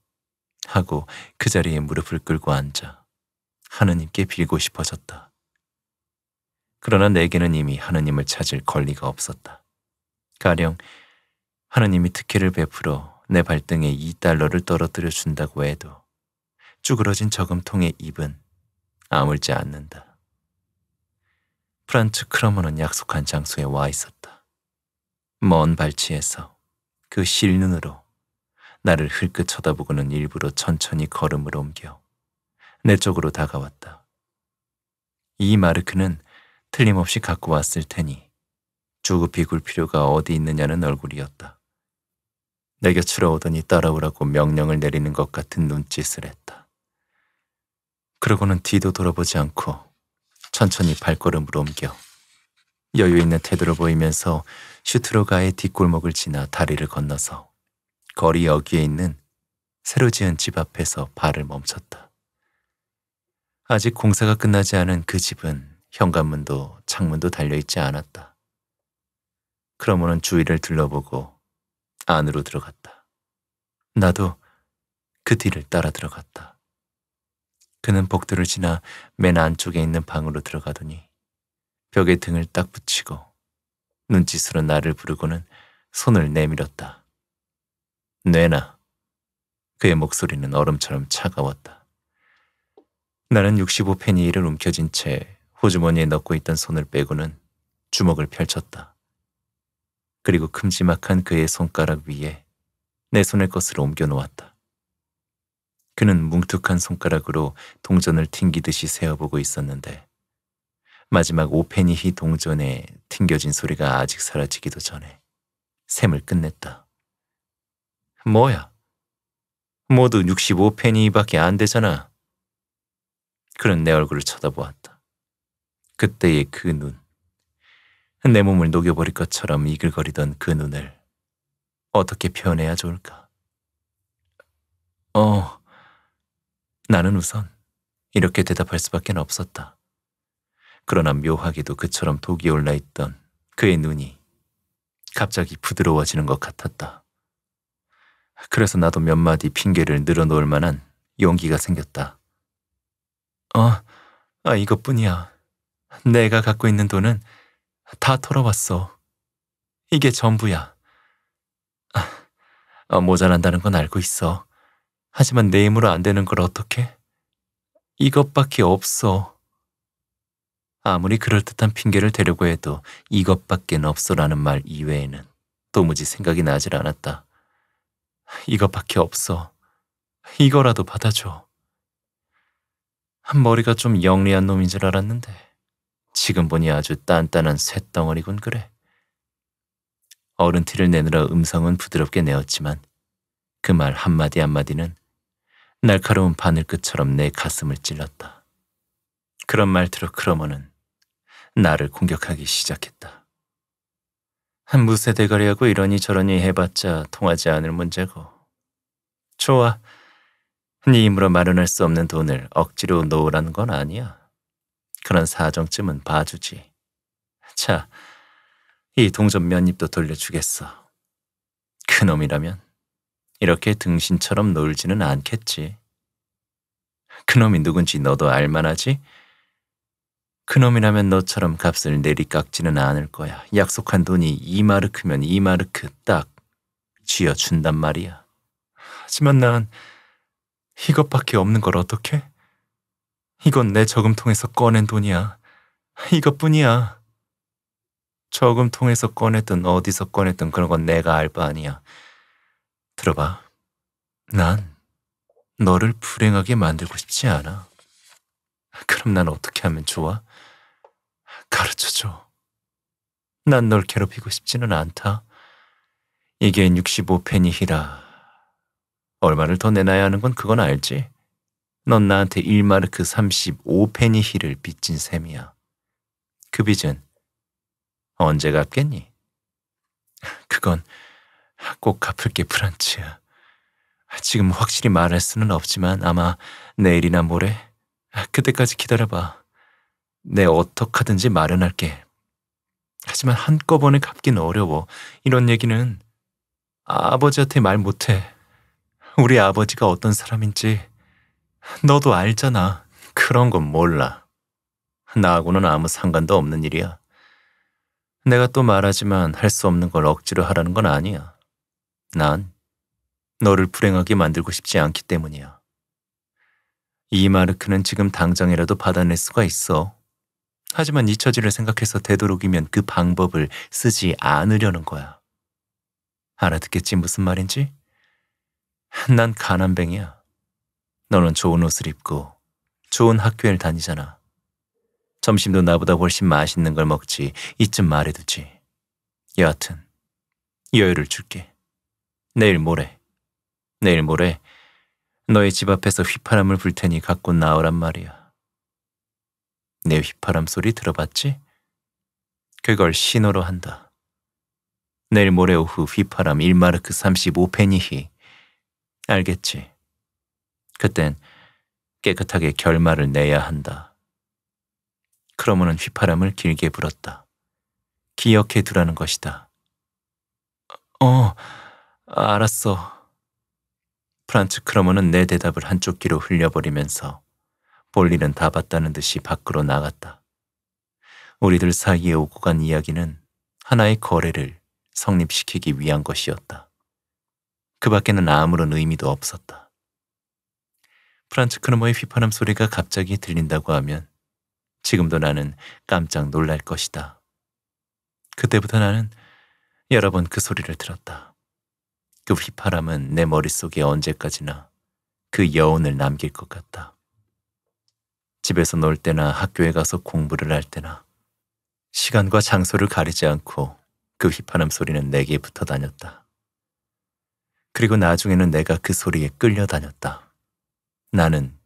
하고 그 자리에 무릎을 끌고 앉아 하느님께 빌고 싶어졌다. 그러나 내게는 이미 하느님을 찾을 권리가 없었다. 가령 하느님이 특혜를 베풀어 내 발등에 2달러를 떨어뜨려 준다고 해도 쭈그러진 저금통의 입은 아물지 않는다. 프란츠 크러머는 약속한 장소에 와 있었다. 먼 발치에서 그 실눈으로 나를 흘끗 쳐다보고는 일부러 천천히 걸음을 옮겨 내 쪽으로 다가왔다. 이 마르크는 틀림없이 갖고 왔을 테니 주급히굴 필요가 어디 있느냐는 얼굴이었다. 내 곁으로 오더니 따라오라고 명령을 내리는 것 같은 눈짓을 했다. 그러고는 뒤도 돌아보지 않고 천천히 발걸음을 옮겨 여유 있는 태도를 보이면서 슈트로가의 뒷골목을 지나 다리를 건너서 거리 여기에 있는 새로 지은 집 앞에서 발을 멈췄다. 아직 공사가 끝나지 않은 그 집은 현관문도 창문도 달려있지 않았다. 그러므는 주위를 둘러보고 안으로 들어갔다. 나도 그 뒤를 따라 들어갔다. 그는 복도를 지나 맨 안쪽에 있는 방으로 들어가더니 벽에 등을 딱 붙이고 눈짓으로 나를 부르고는 손을 내밀었다. 내놔. 그의 목소리는 얼음처럼 차가웠다. 나는 65페니를 움켜쥔 채 호주머니에 넣고 있던 손을 빼고는 주먹을 펼쳤다. 그리고 큼지막한 그의 손가락 위에 내 손의 것을 옮겨놓았다. 그는 뭉툭한 손가락으로 동전을 튕기듯이 세어보고 있었는데 마지막 오페니히 동전에 튕겨진 소리가 아직 사라지기도 전에 샘을 끝냈다. 뭐야? 모두 65페니밖에 안 되잖아. 그는 내 얼굴을 쳐다보았다. 그때의 그 눈. 내 몸을 녹여버릴 것처럼 이글거리던 그 눈을 어떻게 표현해야 좋을까? 어, 나는 우선 이렇게 대답할 수밖에 없었다. 그러나 묘하게도 그처럼 독이 올라있던 그의 눈이 갑자기 부드러워지는 것 같았다. 그래서 나도 몇 마디 핑계를 늘어놓을 만한 용기가 생겼다. 어, 아, 이것뿐이야. 내가 갖고 있는 돈은 다 털어봤어. 이게 전부야. 아, 어, 모자란다는 건 알고 있어. 하지만 내 힘으로 안 되는 걸 어떻게? 이것밖에 없어. 아무리 그럴듯한 핑계를 대려고 해도 이것밖엔 없어라는 말 이외에는 도무지 생각이 나질 않았다. 이것밖에 없어. 이거라도 받아줘. 머리가 좀 영리한 놈인 줄 알았는데. 지금 보니 아주 딴딴한 쇳덩어리군 그래. 어른 티를 내느라 음성은 부드럽게 내었지만 그 말 한마디 한마디는 날카로운 바늘끝처럼 내 가슴을 찔렀다. 그런 말투로 크러머는 나를 공격하기 시작했다. 무쇠대가리하고 이러니 저러니 해봤자 통하지 않을 문제고. 좋아, 네 힘으로 마련할 수 없는 돈을 억지로 놓으라는 건 아니야. 그런 사정쯤은 봐주지. 자, 이 동전 몇 입도 돌려주겠어. 그놈이라면 이렇게 등신처럼 놀지는 않겠지. 그놈이 누군지 너도 알만하지? 그놈이라면 너처럼 값을 내리깎지는 않을 거야. 약속한 돈이 이마르크면 이마르크 딱 쥐어준단 말이야. 하지만 난 이것밖에 없는 걸 어떻게? 이건 내 저금통에서 꺼낸 돈이야. 이것뿐이야. 저금통에서 꺼냈든 어디서 꺼냈든 그런 건 내가 알 바 아니야. 들어봐. 난 너를 불행하게 만들고 싶지 않아. 그럼 난 어떻게 하면 좋아? 가르쳐줘. 난 널 괴롭히고 싶지는 않다. 이게 65페니히라. 얼마를 더 내놔야 하는 건 그건 알지. 넌 나한테 1마르크 3 5페니 힐을 빚진 셈이야. 그 빚은 언제 갚겠니? 그건 꼭 갚을게 프란츠. 지금 확실히 말할 수는 없지만 아마 내일이나 모레 그때까지 기다려봐. 내 어떡하든지 마련할게. 하지만 한꺼번에 갚긴 어려워. 이런 얘기는 아버지한테 말 못해. 우리 아버지가 어떤 사람인지 너도 알잖아. 그런 건 몰라. 나하고는 아무 상관도 없는 일이야. 내가 또 말하지만 할 수 없는 걸 억지로 하라는 건 아니야. 난 너를 불행하게 만들고 싶지 않기 때문이야. 이 마르크는 지금 당장이라도 받아낼 수가 있어. 하지만 이처지를 생각해서 되도록이면 그 방법을 쓰지 않으려는 거야. 알아듣겠지 무슨 말인지? 난 가난뱅이야. 너는 좋은 옷을 입고 좋은 학교를 다니잖아. 점심도 나보다 훨씬 맛있는 걸 먹지 이쯤 말해두지. 여하튼 여유를 줄게. 내일 모레 내일 모레 너의 집 앞에서 휘파람을 불 테니 갖고 나오란 말이야. 내 휘파람 소리 들어봤지? 그걸 신호로 한다. 내일 모레 오후 휘파람 1마르크 35페니히. 알겠지? 그땐 깨끗하게 결말을 내야 한다. 크로모는 휘파람을 길게 불었다. 기억해 두라는 것이다. 어, 어, 알았어. 프란츠 크로모는 내 대답을 한쪽 귀로 흘려버리면서 볼일은 다 봤다는 듯이 밖으로 나갔다. 우리들 사이에 오고 간 이야기는 하나의 거래를 성립시키기 위한 것이었다. 그 밖에는 아무런 의미도 없었다. 프란츠크루머의 휘파람 소리가 갑자기 들린다고 하면 지금도 나는 깜짝 놀랄 것이다. 그때부터 나는 여러 번 그 소리를 들었다. 그 휘파람은 내 머릿속에 언제까지나 그 여운을 남길 것 같다. 집에서 놀 때나 학교에 가서 공부를 할 때나 시간과 장소를 가리지 않고 그 휘파람 소리는 내게 붙어 다녔다. 그리고 나중에는 내가 그 소리에 끌려 다녔다. 나는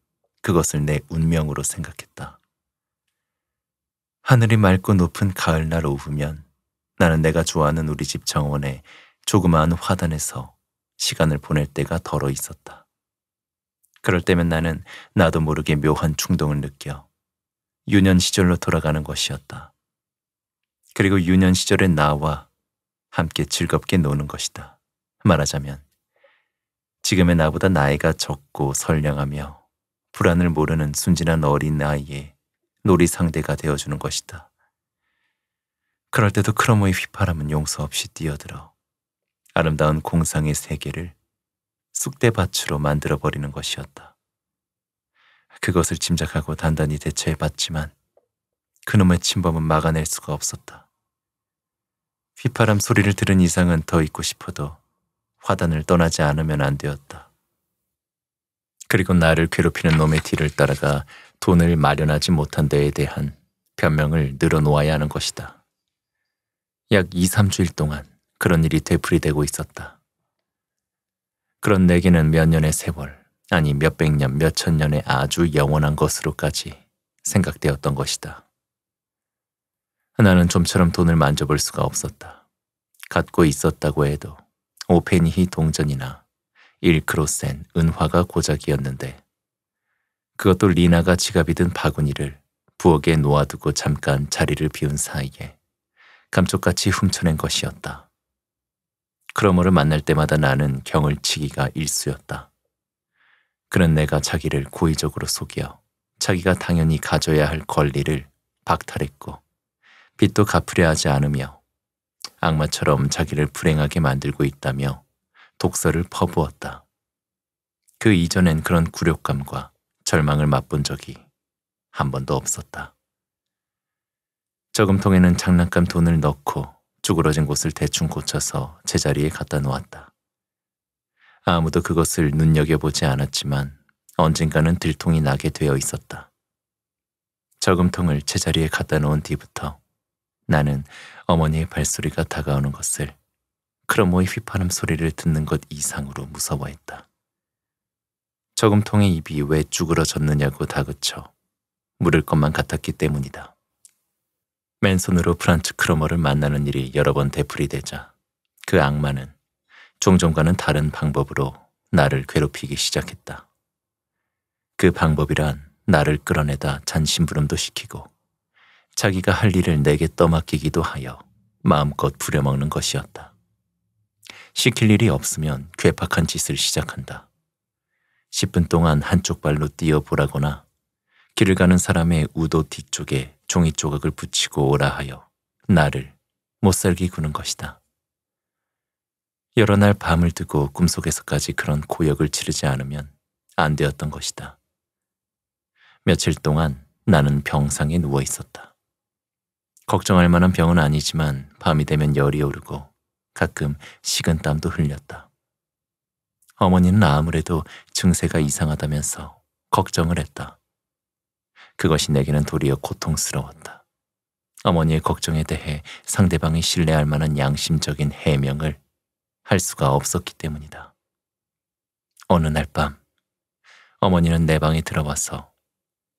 그것을 내 운명으로 생각했다. 하늘이 맑고 높은 가을날 오후면 나는 내가 좋아하는 우리 집 정원에 조그마한 화단에서 시간을 보낼 때가 덜어 있었다. 그럴 때면 나는 나도 모르게 묘한 충동을 느껴 유년 시절로 돌아가는 것이었다. 그리고 유년 시절의 나와 함께 즐겁게 노는 것이다. 말하자면 지금의 나보다 나이가 적고 선량하며 불안을 모르는 순진한 어린 나이에 놀이 상대가 되어주는 것이다. 그럴 때도 크로모의 휘파람은 용서 없이 뛰어들어 아름다운 공상의 세계를 쑥대밭으로 만들어버리는 것이었다. 그것을 짐작하고 단단히 대처해봤지만 그놈의 침범은 막아낼 수가 없었다. 휘파람 소리를 들은 이상은 더 있고 싶어도 화단을 떠나지 않으면 안 되었다. 그리고 나를 괴롭히는 놈의 뒤를 따라가 돈을 마련하지 못한 데에 대한 변명을 늘어놓아야 하는 것이다. 약 2, 3주일 동안 그런 일이 되풀이되고 있었다. 그런 내게는 몇 년의 세월, 아니 몇 백 년, 몇천 년의 아주 영원한 것으로까지 생각되었던 것이다. 나는 좀처럼 돈을 만져볼 수가 없었다. 갖고 있었다고 해도 오페니히 동전이나 일크로센 은화가 고작이었는데 그것도 리나가 지갑이 든 바구니를 부엌에 놓아두고 잠깐 자리를 비운 사이에 감쪽같이 훔쳐낸 것이었다. 크러머를 만날 때마다 나는 경을 치기가 일쑤였다. 그는 내가 자기를 고의적으로 속여 자기가 당연히 가져야 할 권리를 박탈했고 빚도 갚으려 하지 않으며 악마처럼 자기를 불행하게 만들고 있다며 독서를 퍼부었다. 그 이전엔 그런 굴욕감과 절망을 맛본 적이 한 번도 없었다. 저금통에는 장난감 돈을 넣고 쭈그러진 곳을 대충 고쳐서 제자리에 갖다 놓았다. 아무도 그것을 눈여겨보지 않았지만 언젠가는 들통이 나게 되어 있었다. 저금통을 제자리에 갖다 놓은 뒤부터 나는 어머니의 발소리가 다가오는 것을 크로모의 휘파람 소리를 듣는 것 이상으로 무서워했다. 저금통의 입이 왜 쭈그러졌느냐고 다그쳐 물을 것만 같았기 때문이다. 맨손으로 프란츠 크로머를 만나는 일이 여러 번 되풀이되자 그 악마는 종종과는 다른 방법으로 나를 괴롭히기 시작했다. 그 방법이란 나를 끌어내다 잔심부름도 시키고 자기가 할 일을 내게 떠맡기기도 하여 마음껏 부려먹는 것이었다. 시킬 일이 없으면 괴팍한 짓을 시작한다. 10분 동안 한쪽 발로 뛰어보라거나 길을 가는 사람의 우도 뒤쪽에 종이 조각을 붙이고 오라 하여 나를 못살게 구는 것이다. 여러 날 밤을 두고 꿈속에서까지 그런 고역을 치르지 않으면 안 되었던 것이다. 며칠 동안 나는 병상에 누워 있었다. 걱정할 만한 병은 아니지만 밤이 되면 열이 오르고 가끔 식은 땀도 흘렸다. 어머니는 아무래도 증세가 이상하다면서 걱정을 했다. 그것이 내게는 도리어 고통스러웠다. 어머니의 걱정에 대해 상대방이 신뢰할 만한 양심적인 해명을 할 수가 없었기 때문이다. 어느 날 밤, 어머니는 내 방에 들어와서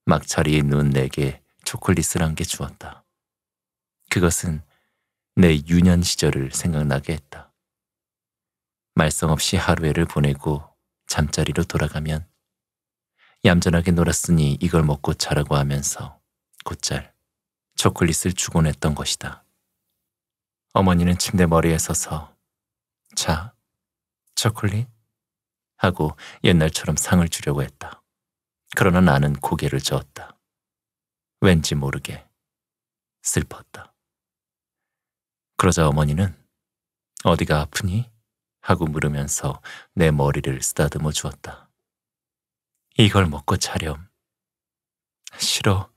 막차리의눈 내게 초콜릿을 한 개 주었다. 그것은 내 유년 시절을 생각나게 했다. 말썽 없이 하루에를 보내고 잠자리로 돌아가면 얌전하게 놀았으니 이걸 먹고 자라고 하면서 곧잘 초콜릿을 주곤 했던 것이다. 어머니는 침대 머리에 서서 자, 초콜릿? 하고 옛날처럼 상을 주려고 했다. 그러나 나는 고개를 저었다. 왠지 모르게 슬펐다. 그러자 어머니는 어디가 아프니? 하고 물으면서 내 머리를 쓰다듬어 주었다. 이걸 먹고 자렴. 싫어.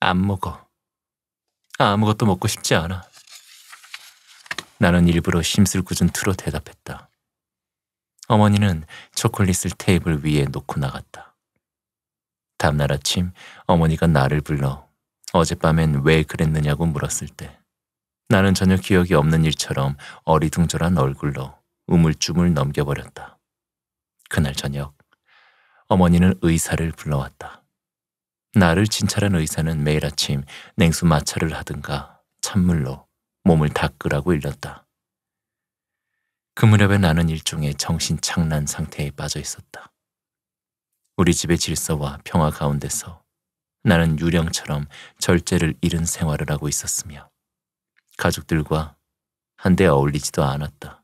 안 먹어. 아무것도 먹고 싶지 않아. 나는 일부러 심술궂은 투로 대답했다. 어머니는 초콜릿을 테이블 위에 놓고 나갔다. 다음날 아침 어머니가 나를 불러 어젯밤엔 왜 그랬느냐고 물었을 때 나는 전혀 기억이 없는 일처럼 어리둥절한 얼굴로 우물쭈물 넘겨버렸다. 그날 저녁 어머니는 의사를 불러왔다. 나를 진찰한 의사는 매일 아침 냉수 마찰을 하든가 찬물로 몸을 닦으라고 일렀다. 그 무렵에 나는 일종의 정신착란 상태에 빠져 있었다. 우리 집의 질서와 평화 가운데서 나는 유령처럼 절제를 잃은 생활을 하고 있었으며 가족들과 한데 어울리지도 않았다.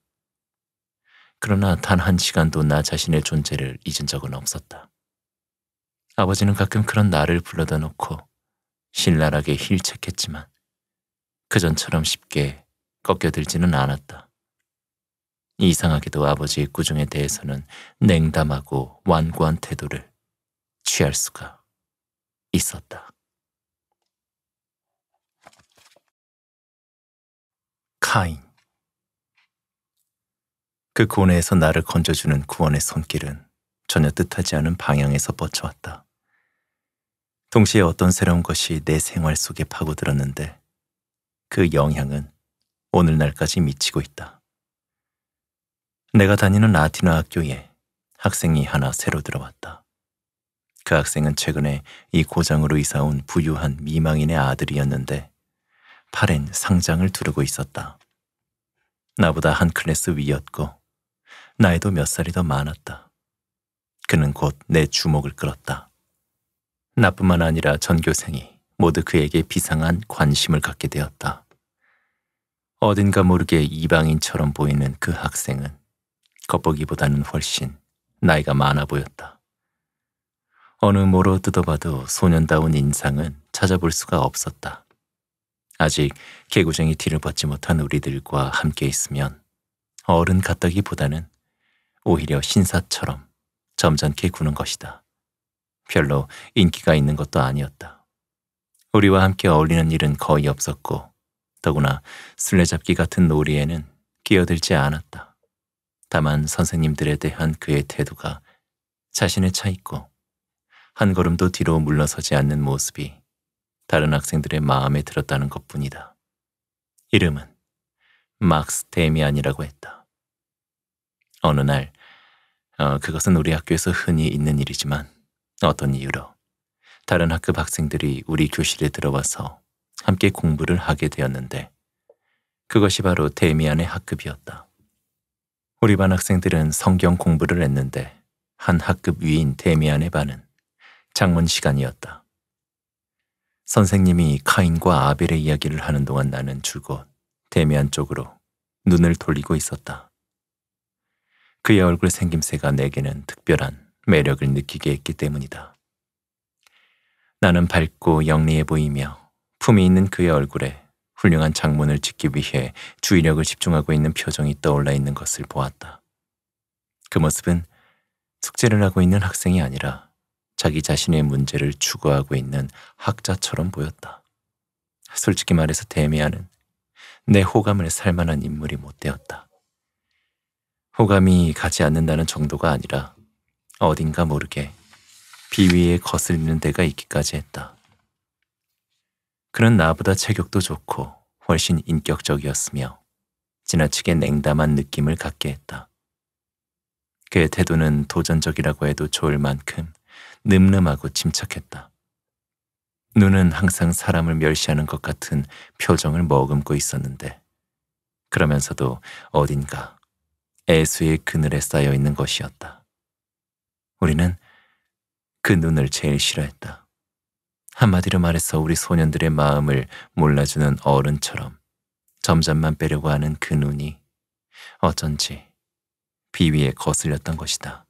그러나 단 한 시간도 나 자신의 존재를 잊은 적은 없었다. 아버지는 가끔 그런 나를 불러다 놓고 신랄하게 힐책했지만 그전처럼 쉽게 꺾여들지는 않았다. 이상하게도 아버지의 꾸중에 대해서는 냉담하고 완고한
태도를 취할 수가 있었다. 타인.
그 고뇌에서 나를 건져주는 구원의 손길은 전혀 뜻하지 않은 방향에서 뻗쳐왔다. 동시에 어떤 새로운 것이 내 생활 속에 파고들었는데 그 영향은 오늘날까지 미치고 있다. 내가 다니는 라틴어 학교에 학생이 하나 새로 들어왔다. 그 학생은 최근에 이 고장으로 이사온 부유한 미망인의 아들이었는데 팔엔 상장을 두르고 있었다. 나보다 한 클래스 위였고 나이도 몇 살이 더 많았다. 그는 곧 내 주목을 끌었다. 나뿐만 아니라 전교생이 모두 그에게 비상한 관심을 갖게 되었다. 어딘가 모르게 이방인처럼 보이는 그 학생은 겉보기보다는 훨씬 나이가 많아 보였다. 어느 모로 뜯어봐도 소년다운 인상은 찾아볼 수가 없었다. 아직 개구쟁이 티를 벗지 못한 우리들과 함께 있으면 어른 같다기보다는 오히려 신사처럼 점잖게 구는 것이다. 별로 인기가 있는 것도 아니었다. 우리와 함께 어울리는 일은 거의 없었고 더구나 술래잡기 같은 놀이에는 끼어들지 않았다. 다만 선생님들에 대한 그의 태도가 자신의 차 있고 한 걸음도 뒤로 물러서지 않는 모습이 다른 학생들의 마음에 들었다는 것뿐이다. 이름은 막스 데미안이라고 했다. 어느 날 어, 그것은 우리 학교에서 흔히 있는 일이지만 어떤 이유로 다른 학급 학생들이 우리 교실에 들어와서 함께 공부를 하게 되었는데 그것이 바로 데미안의 학급이었다. 우리 반 학생들은 성경 공부를 했는데 한 학급 위인 데미안의 반은 장문 시간이었다. 선생님이 카인과 아벨의 이야기를 하는 동안 나는 줄곧 대미안 쪽으로 눈을 돌리고 있었다. 그의 얼굴 생김새가 내게는 특별한 매력을 느끼게 했기 때문이다. 나는 밝고 영리해 보이며 품이 있는 그의 얼굴에 훌륭한 장문을 짓기 위해 주의력을 집중하고 있는 표정이 떠올라 있는 것을 보았다. 그 모습은 숙제를 하고 있는 학생이 아니라 자기 자신의 문제를 추구하고 있는 학자처럼 보였다. 솔직히 말해서 데미안은 내 호감을 살만한 인물이 못 되었다. 호감이 가지 않는다는 정도가 아니라 어딘가 모르게 비위에 거슬리는 데가 있기까지 했다. 그는 나보다 체격도 좋고 훨씬 인격적이었으며 지나치게 냉담한 느낌을 갖게 했다. 그의 태도는 도전적이라고 해도 좋을 만큼 늠름하고 침착했다. 눈은 항상 사람을 멸시하는 것 같은 표정을 머금고 있었는데 그러면서도 어딘가 애수의 그늘에 쌓여 있는 것이었다. 우리는 그 눈을 제일 싫어했다. 한마디로 말해서 우리 소년들의 마음을 몰라주는 어른처럼 점점만 빼려고 하는 그 눈이 어쩐지 비위에 거슬렸던 것이다.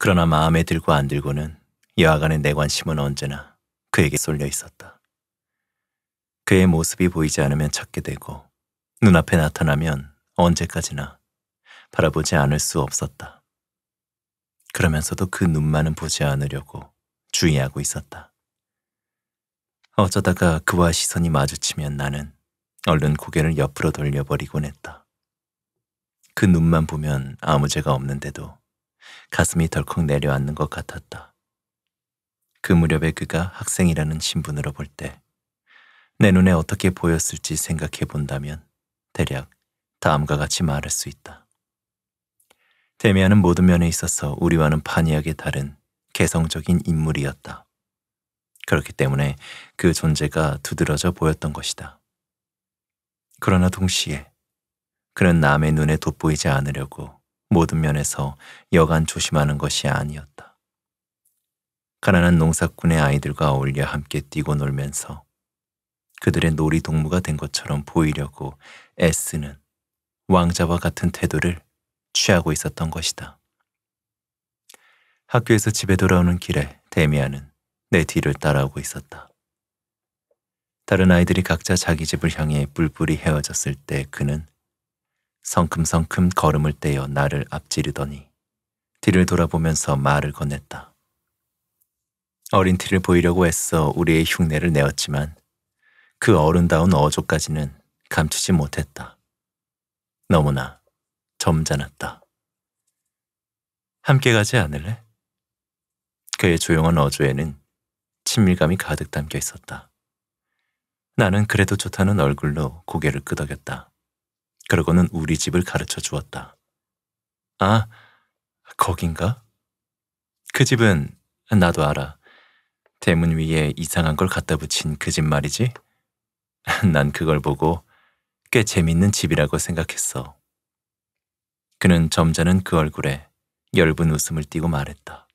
그러나 마음에 들고 안 들고는 여하간의 내 관심은 언제나 그에게 쏠려 있었다. 그의 모습이 보이지 않으면 찾게 되고 눈앞에 나타나면 언제까지나 바라보지 않을 수 없었다. 그러면서도 그 눈만은 보지 않으려고 주의하고 있었다. 어쩌다가 그와 시선이 마주치면 나는 얼른 고개를 옆으로 돌려버리곤 했다. 그 눈만 보면 아무 죄가 없는데도 가슴이 덜컥 내려앉는 것 같았다. 그 무렵에 그가 학생이라는 신분으로 볼 때 내 눈에 어떻게 보였을지 생각해 본다면 대략 다음과 같이 말할 수 있다. 데미안은 모든 면에 있어서 우리와는 판이하게 다른 개성적인 인물이었다. 그렇기 때문에 그 존재가 두드러져 보였던 것이다. 그러나 동시에 그는 남의 눈에 돋보이지 않으려고 모든 면에서 여간 조심하는 것이 아니었다. 가난한 농사꾼의 아이들과 어울려 함께 뛰고 놀면서 그들의 놀이 동무가 된 것처럼 보이려고 s 는 왕자와 같은 태도를 취하고 있었던 것이다. 학교에서 집에 돌아오는 길에 데미안은 내 뒤를 따라오고 있었다. 다른 아이들이 각자 자기 집을 향해 뿔뿔이 헤어졌을 때 그는 성큼성큼 걸음을 떼어 나를 앞지르더니 뒤를 돌아보면서 말을 건넸다. 어린 티를 보이려고 애써 우리의 흉내를 내었지만 그 어른다운 어조까지는 감추지 못했다. 너무나 점잖았다. 함께 가지 않을래? 그의 조용한 어조에는 친밀감이 가득 담겨 있었다. 나는 그래도 좋다는 얼굴로 고개를 끄덕였다. 그러고는 우리 집을 가르쳐 주었다. 아, 거긴가? 그 집은 나도 알아. 대문 위에 이상한 걸 갖다 붙인 그 집 말이지? 난 그걸 보고 꽤 재밌는 집이라고 생각했어. 그는 점잖은 그 얼굴에 엷은 웃음을 띠고 말했다.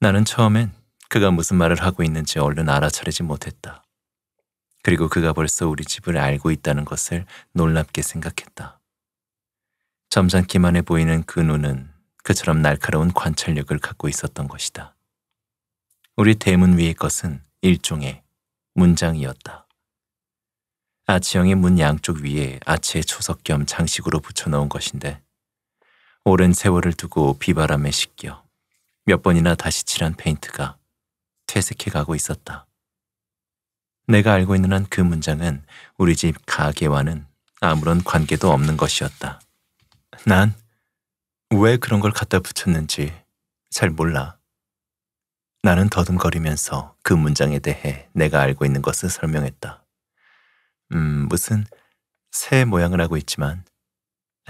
나는 처음엔 그가 무슨 말을 하고 있는지 얼른 알아차리지 못했다. 그리고 그가 벌써 우리 집을 알고 있다는 것을 놀랍게 생각했다. 점잖기만 해 보이는 그 눈은 그처럼 날카로운 관찰력을 갖고 있었던 것이다. 우리 대문 위의 것은 일종의 문장이었다. 아치형의 문 양쪽 위에 아치의 초석 겸 장식으로 붙여놓은 것인데 오랜 세월을 두고 비바람에 씻겨 몇 번이나 다시 칠한 페인트가 퇴색해 가고 있었다. 내가 알고 있는 한 그 문장은 우리 집 가게와는 아무런 관계도 없는 것이었다. 난 왜 그런 걸 갖다 붙였는지 잘 몰라. 나는 더듬거리면서 그 문장에 대해 내가 알고 있는 것을 설명했다. 음, 무슨 새 모양을 하고 있지만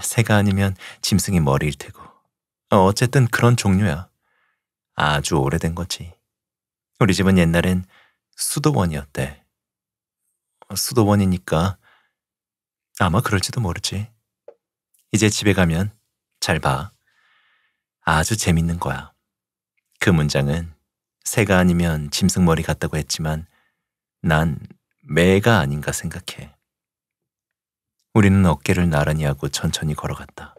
새가 아니면 짐승이 머리일 테고 어, 어쨌든 그런 종류야. 아주 오래된 거지. 우리 집은 옛날엔 수도원이었대. 어, 수도원이니까 아마 그럴지도 모르지. 이제 집에 가면 잘 봐. 아주 재밌는 거야. 그 문장은 새가 아니면 짐승머리 같다고 했지만 난 매가 아닌가 생각해. 우리는 어깨를 나란히 하고 천천히 걸어갔다.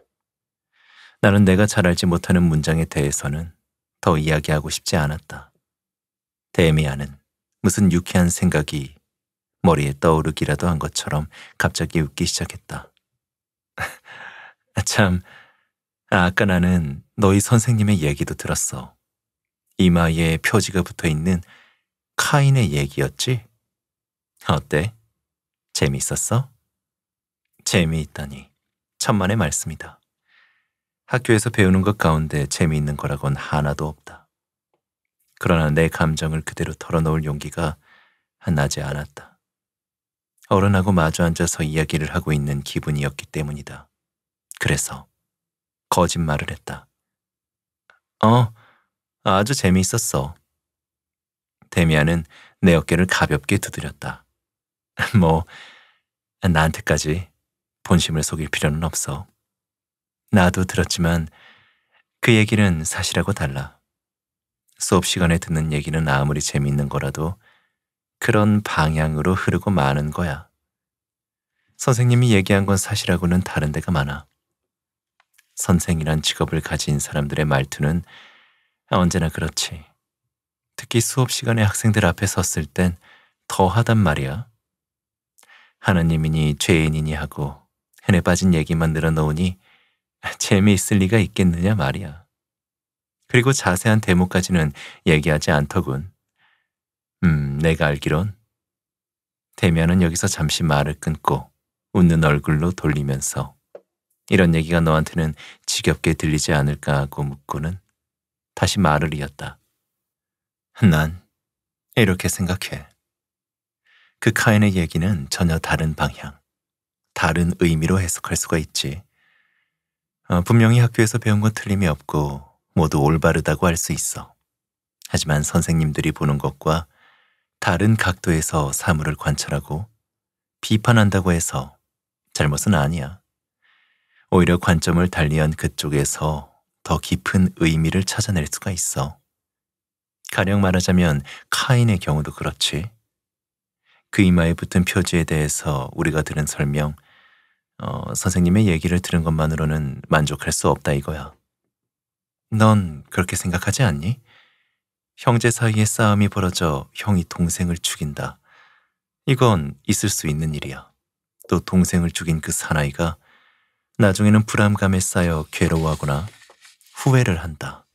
나는 내가 잘 알지 못하는 문장에 대해서는 더 이야기하고 싶지 않았다. 데미안은 무슨 유쾌한 생각이 머리에 떠오르기라도 한 것처럼 갑자기 웃기 시작했다. 참, 아, 아까 나는 너희 선생님의 얘기도 들었어. 이마에 표지가 붙어 있는 카인의 얘기였지? 어때? 재미있었어? 재미있다니. 천만의 말씀이다. 학교에서 배우는 것 가운데 재미있는 거라곤 하나도 없다. 그러나 내 감정을 그대로 털어놓을 용기가 나지 않았다. 어른하고 마주 앉아서 이야기를 하고 있는 기분이었기 때문이다. 그래서 거짓말을 했다. 어, 아주 재미있었어. 데미안은 내 어깨를 가볍게 두드렸다. 뭐, 나한테까지 본심을 속일 필요는 없어. 나도 들었지만 그 얘기는 사실하고 달라. 수업 시간에 듣는 얘기는 아무리 재미있는 거라도 그런 방향으로 흐르고 마는 거야. 선생님이 얘기한 건 사실하고는 다른 데가 많아. 선생이란 직업을 가진 사람들의 말투는 언제나 그렇지. 특히 수업 시간에 학생들 앞에 섰을 땐 더하단 말이야. 하나님이니 죄인이니 하고 흔해 빠진 얘기만 늘어놓으니 재미있을 리가 있겠느냐 말이야. 그리고 자세한 대목까지는 얘기하지 않더군. 음, 내가 알기론. 데면은 여기서 잠시 말을 끊고 웃는 얼굴로 돌리면서 이런 얘기가 너한테는 지겹게 들리지 않을까 하고 묻고는 다시 말을 이었다. 난 이렇게 생각해. 그 카인의 얘기는 전혀 다른 방향, 다른 의미로 해석할 수가 있지. 어, 분명히 학교에서 배운 건 틀림이 없고 모두 올바르다고 할 수 있어. 하지만 선생님들이 보는 것과 다른 각도에서 사물을 관찰하고 비판한다고 해서 잘못은 아니야. 오히려 관점을 달리한 그쪽에서 더 깊은 의미를 찾아낼 수가 있어. 가령 말하자면 카인의 경우도 그렇지. 그 이마에 붙은 표지에 대해서 우리가 들은 설명, 어, 선생님의 얘기를 들은 것만으로는 만족할 수 없다 이거야. 넌 그렇게 생각하지 않니? 형제 사이에 싸움이 벌어져 형이 동생을 죽인다. 이건 있을 수 있는 일이야. 또 동생을 죽인 그 사나이가 나중에는 불안감에 쌓여 괴로워하거나 후회를 한다.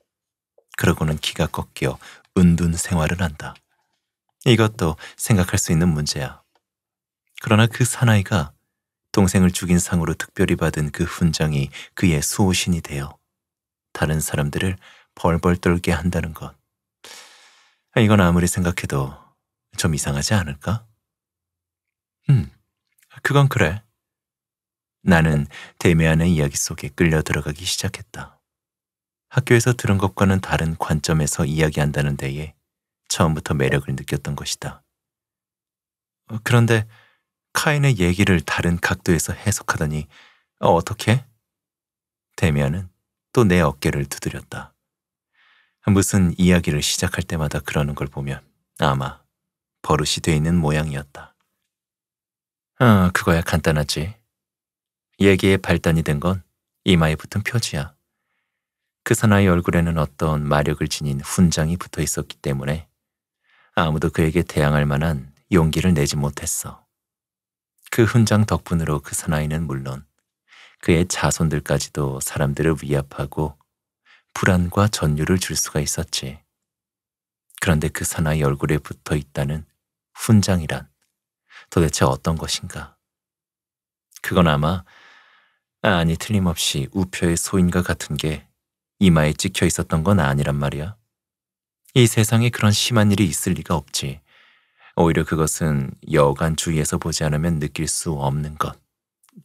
그러고는 기가 꺾여 은둔 생활을 한다. 이것도 생각할 수 있는 문제야. 그러나 그 사나이가 동생을 죽인 상으로 특별히 받은 그 훈장이 그의 수호신이 되어 다른 사람들을 벌벌 떨게 한다는 것. 그러니까 이건 아무리 생각해도 좀 이상하지 않을까? 음, 그건 그래. 나는 데미안의 이야기 속에 끌려 들어가기 시작했다. 학교에서 들은 것과는 다른 관점에서 이야기한다는 데에 처음부터 매력을 느꼈던 것이다. 어, 그런데 카인의 얘기를 다른 각도에서 해석하더니 어떻게? 데미안은 또 내 어깨를 두드렸다. 무슨 이야기를 시작할 때마다 그러는 걸 보면 아마 버릇이 돼 있는 모양이었다. 아, 그거야 간단하지. 얘기의 발단이 된 건 이마에 붙은 표지야. 그 사나이 얼굴에는 어떤 마력을 지닌 훈장이 붙어 있었기 때문에 아무도 그에게 대항할 만한 용기를 내지 못했어. 그 훈장 덕분으로 그 사나이는 물론 그의 자손들까지도 사람들을 위협하고 불안과 전율을 줄 수가 있었지. 그런데 그 사나이 얼굴에 붙어 있다는 훈장이란 도대체 어떤 것인가? 그건 아마 아, 아니 틀림없이 우표의 소인과 같은 게 이마에 찍혀 있었던 건 아니란 말이야. 이 세상에 그런 심한 일이 있을 리가 없지. 오히려 그것은 여간 주위에서 보지 않으면 느낄 수 없는 것.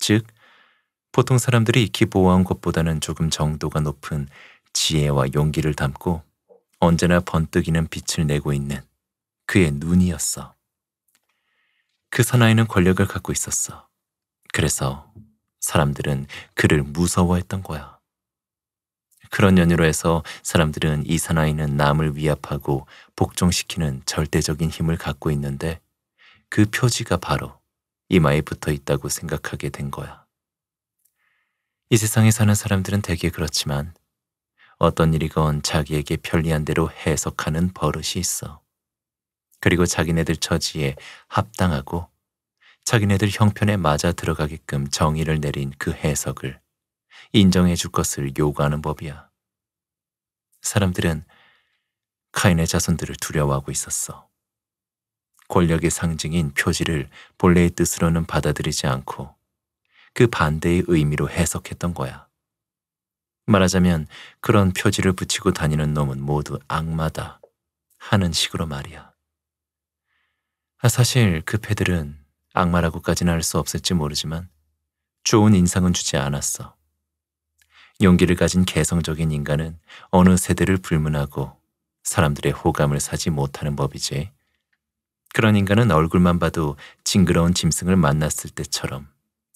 즉, 보통 사람들이 익히 보아온 것보다는 조금 정도가 높은 지혜와 용기를 담고 언제나 번뜩이는 빛을 내고 있는 그의 눈이었어. 그 사나이는 권력을 갖고 있었어. 그래서 사람들은 그를 무서워했던 거야. 그런 연유로 해서 사람들은 이 사나이는 남을 위압하고 복종시키는 절대적인 힘을 갖고 있는데 그 표지가 바로 이마에 붙어 있다고 생각하게 된 거야. 이 세상에 사는 사람들은 대개 그렇지만 어떤 일이건 자기에게 편리한 대로 해석하는 버릇이 있어. 그리고 자기네들 처지에 합당하고 자기네들 형편에 맞아 들어가게끔 정의를 내린 그 해석을 인정해 줄 것을 요구하는 법이야. 사람들은 카인의 자손들을 두려워하고 있었어. 권력의 상징인 표지를 본래의 뜻으로는 받아들이지 않고 그 반대의 의미로 해석했던 거야. 말하자면 그런 표지를 붙이고 다니는 놈은 모두 악마다 하는 식으로 말이야. 아, 사실 그 패들은 악마라고까지는 할 수 없을지 모르지만 좋은 인상은 주지 않았어. 용기를 가진 개성적인 인간은 어느 세대를 불문하고 사람들의 호감을 사지 못하는 법이지. 그런 인간은 얼굴만 봐도 징그러운 짐승을 만났을 때처럼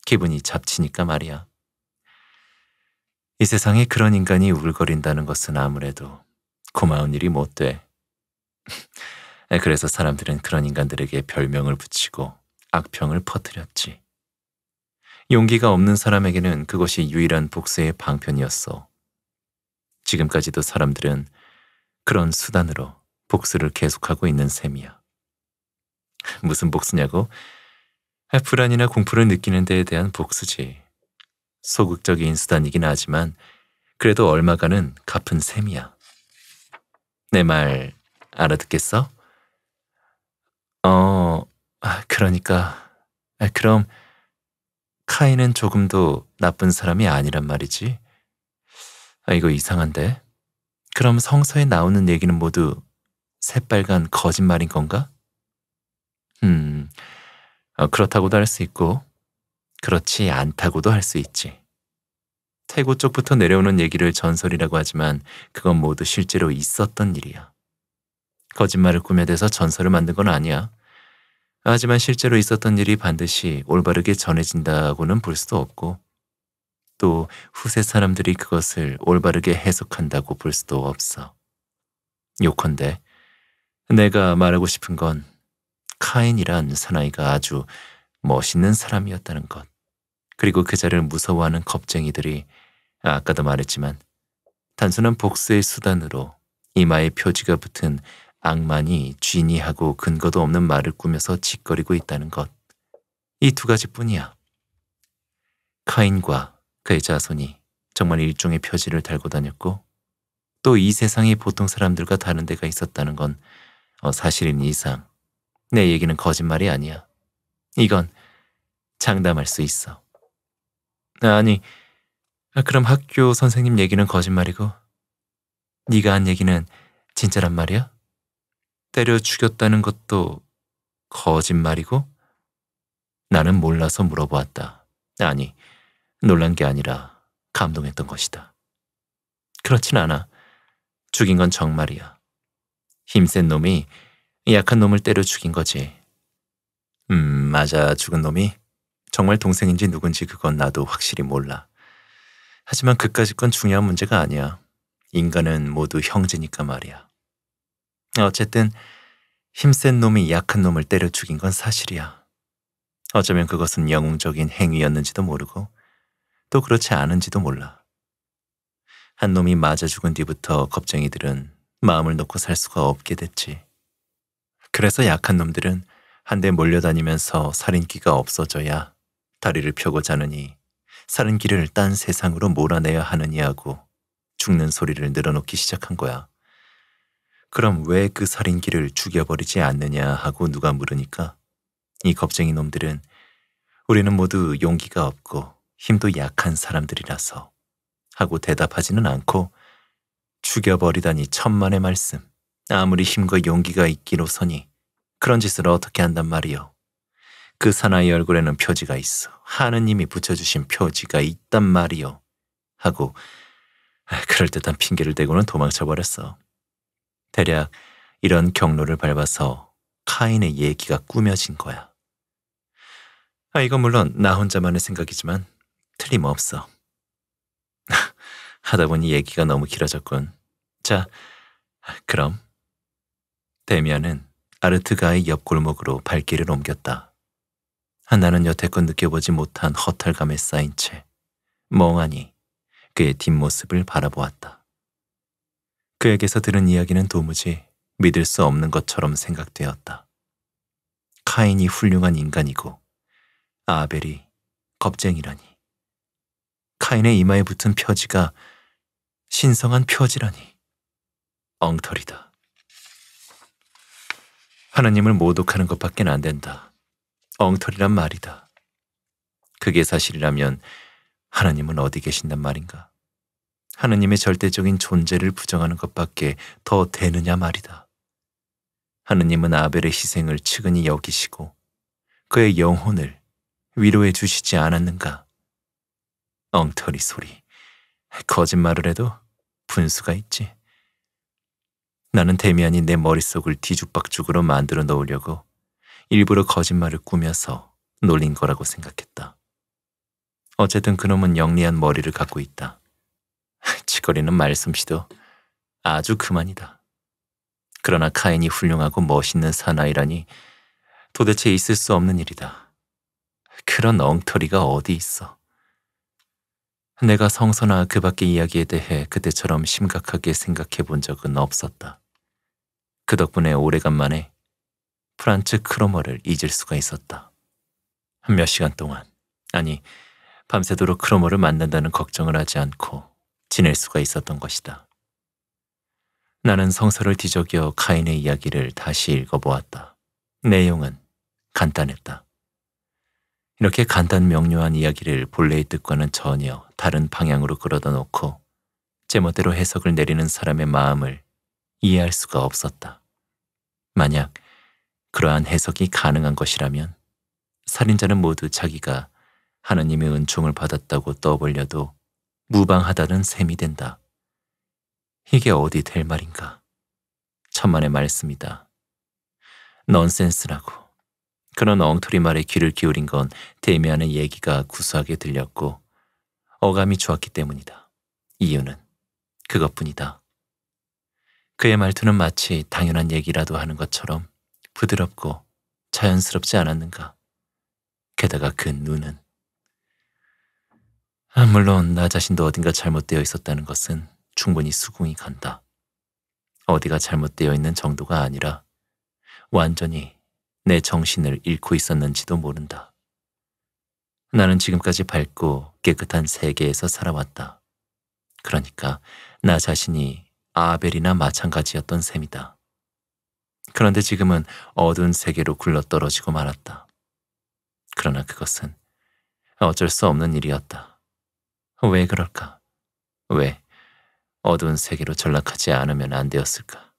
기분이 잡치니까 말이야. 이 세상에 그런 인간이 울거린다는 것은 아무래도 고마운 일이 못 돼. 그래서 사람들은 그런 인간들에게 별명을 붙이고 악평을 퍼뜨렸지. 용기가 없는 사람에게는 그것이 유일한 복수의 방편이었어. 지금까지도 사람들은 그런 수단으로 복수를 계속하고 있는 셈이야. 무슨 복수냐고? 아, 불안이나 공포를 느끼는 데에 대한 복수지. 소극적인 수단이긴 하지만 그래도 얼마간은 갚은 셈이야. 내 말 알아듣겠어? 어, 아, 그러니까. 아, 그럼 카이는 조금도 나쁜 사람이 아니란 말이지. 아, 이거 이상한데? 그럼 성서에 나오는 얘기는 모두 새빨간 거짓말인 건가? 음, 어, 그렇다고도 할 수 있고 그렇지 않다고도 할 수 있지. 태고 쪽부터 내려오는 얘기를 전설이라고 하지만 그건 모두 실제로 있었던 일이야. 거짓말을 꾸며대서 전설을 만든 건 아니야. 하지만 실제로 있었던 일이 반드시 올바르게 전해진다고는 볼 수도 없고 또 후세 사람들이 그것을 올바르게 해석한다고 볼 수도 없어. 요컨대 내가 말하고 싶은 건 카인이란 사나이가 아주 멋있는 사람이었다는 것. 그리고 그 자를 무서워하는 겁쟁이들이 아, 아까도 말했지만 단순한 복수의 수단으로 이마에 표지가 붙은 악만이 쥐니하고 근거도 없는 말을 꾸며서 짓거리고 있다는 것. 이 두 가지뿐이야. 카인과 그의 자손이 정말 일종의 표지를 달고 다녔고 또 이 세상이 보통 사람들과 다른 데가 있었다는 건 어, 사실인 이상 내 얘기는 거짓말이 아니야. 이건 장담할 수 있어. 아, 아니, 아, 그럼 학교 선생님 얘기는 거짓말이고 네가 한 얘기는 진짜란 말이야? 때려 죽였다는 것도 거짓말이고? 나는 몰라서 물어보았다. 아니, 놀란 게 아니라 감동했던 것이다. 그렇진 않아. 죽인 건 정말이야. 힘센 놈이 약한 놈을 때려 죽인 거지. 음, 맞아. 죽은 놈이 정말 동생인지 누군지 그건 나도 확실히 몰라. 하지만 그까지 건 중요한 문제가 아니야. 인간은 모두 형제니까 말이야. 어쨌든 힘센 놈이 약한 놈을 때려 죽인 건 사실이야. 어쩌면 그것은 영웅적인 행위였는지도 모르고 또 그렇지 않은지도 몰라. 한 놈이 맞아 죽은 뒤부터 겁쟁이들은 마음을 놓고 살 수가 없게 됐지. 그래서 약한 놈들은 한데 몰려다니면서 살인기가 없어져야 다리를 펴고 자느니 사는 길을 딴 세상으로 몰아내야 하느냐 하고 죽는 소리를 늘어놓기 시작한 거야. 그럼 왜 그살인 길을 죽여버리지 않느냐 하고 누가 물으니까 이 겁쟁이 놈들은 우리는 모두 용기가 없고 힘도 약한 사람들이라서 하고 대답하지는 않고 죽여버리다니 천만의 말씀 아무리 힘과 용기가 있기로서니 그런 짓을 어떻게 한단 말이오 그 사나이 얼굴에는 표지가 있어. 하느님이 붙여주신 표지가 있단 말이요. 하고 아, 그럴듯한 핑계를 대고는 도망쳐버렸어. 대략 이런 경로를 밟아서 카인의 얘기가 꾸며진 거야. 아, 이건 물론 나 혼자만의 생각이지만 틀림없어. 하다 보니 얘기가 너무 길어졌군. 자, 그럼. 데미안은 아르트가의 옆골목으로 발길을 옮겼다. 하나는 여태껏 느껴보지 못한 허탈감에 쌓인 채 멍하니 그의 뒷모습을 바라보았다. 그에게서 들은 이야기는 도무지 믿을 수 없는 것처럼 생각되었다. 카인이 훌륭한 인간이고 아벨이 겁쟁이라니. 카인의 이마에 붙은 표지가 신성한 표지라니. 엉터리다. 하나님을 모독하는 것밖엔 안 된다. 엉터리란 말이다. 그게 사실이라면 하나님은 어디 계신단 말인가? 하느님의 절대적인 존재를 부정하는 것밖에 더 되느냐 말이다. 하느님은 아벨의 희생을 측은히 여기시고 그의 영혼을 위로해 주시지 않았는가? 엉터리 소리. 거짓말을 해도 분수가 있지. 나는 데미안이 내 머릿속을 뒤죽박죽으로 만들어 놓으려고 일부러 거짓말을 꾸며서 놀린 거라고 생각했다. 어쨌든 그놈은 영리한 머리를 갖고 있다. 지거리는 말씀씨도 아주 그만이다. 그러나 카인이 훌륭하고 멋있는 사나이라니 도대체 있을 수 없는 일이다. 그런 엉터리가 어디 있어. 내가 성서나 그 밖의 이야기에 대해 그때처럼 심각하게 생각해 본 적은 없었다. 그 덕분에 오래간만에 프란츠 크로머를 잊을 수가 있었다. 한 몇 시간 동안, 아니 밤새도록 크로머를 만난다는 걱정을 하지 않고 지낼 수가 있었던 것이다. 나는 성서를 뒤적여 카인의 이야기를 다시 읽어보았다. 내용은 간단했다. 이렇게 간단 명료한 이야기를 본래의 뜻과는 전혀 다른 방향으로 끌어다 놓고 제멋대로 해석을 내리는 사람의 마음을 이해할 수가 없었다. 만약 그러한 해석이 가능한 것이라면 살인자는 모두 자기가 하나님의 은총을 받았다고 떠벌려도 무방하다는 셈이 된다. 이게 어디 될 말인가? 천만의 말씀이다. 넌센스라고. 그런 엉터리 말에 귀를 기울인 건 데미안의 얘기가 구수하게 들렸고 어감이 좋았기 때문이다. 이유는 그것뿐이다. 그의 말투는 마치 당연한 얘기라도 하는 것처럼 부드럽고 자연스럽지 않았는가. 게다가 그 눈은. 아, 물론 나 자신도 어딘가 잘못되어 있었다는 것은 충분히 수긍이 간다. 어디가 잘못되어 있는 정도가 아니라 완전히 내 정신을 잃고 있었는지도 모른다. 나는 지금까지 밝고 깨끗한 세계에서 살아왔다. 그러니까 나 자신이 아벨이나 마찬가지였던 셈이다. 그런데 지금은 어두운 세계로 굴러떨어지고 말았다. 그러나 그것은 어쩔 수 없는 일이었다. 왜 그럴까? 왜 어두운 세계로 전락하지 않으면 안 되었을까?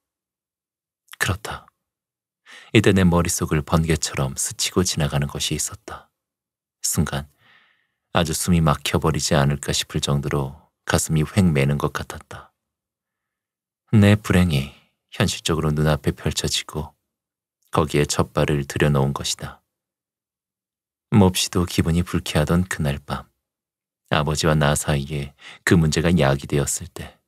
그렇다. 이때 내 머릿속을 번개처럼 스치고 지나가는 것이 있었다. 순간 아주 숨이 막혀버리지 않을까 싶을 정도로 가슴이 휑 매는 것 같았다. 내 불행이 현실적으로 눈앞에 펼쳐지고 거기에 첫 발을 들여놓은 것이다. 몹시도 기분이 불쾌하던 그날 밤 아버지와 나 사이에 그 문제가 야기되었을 때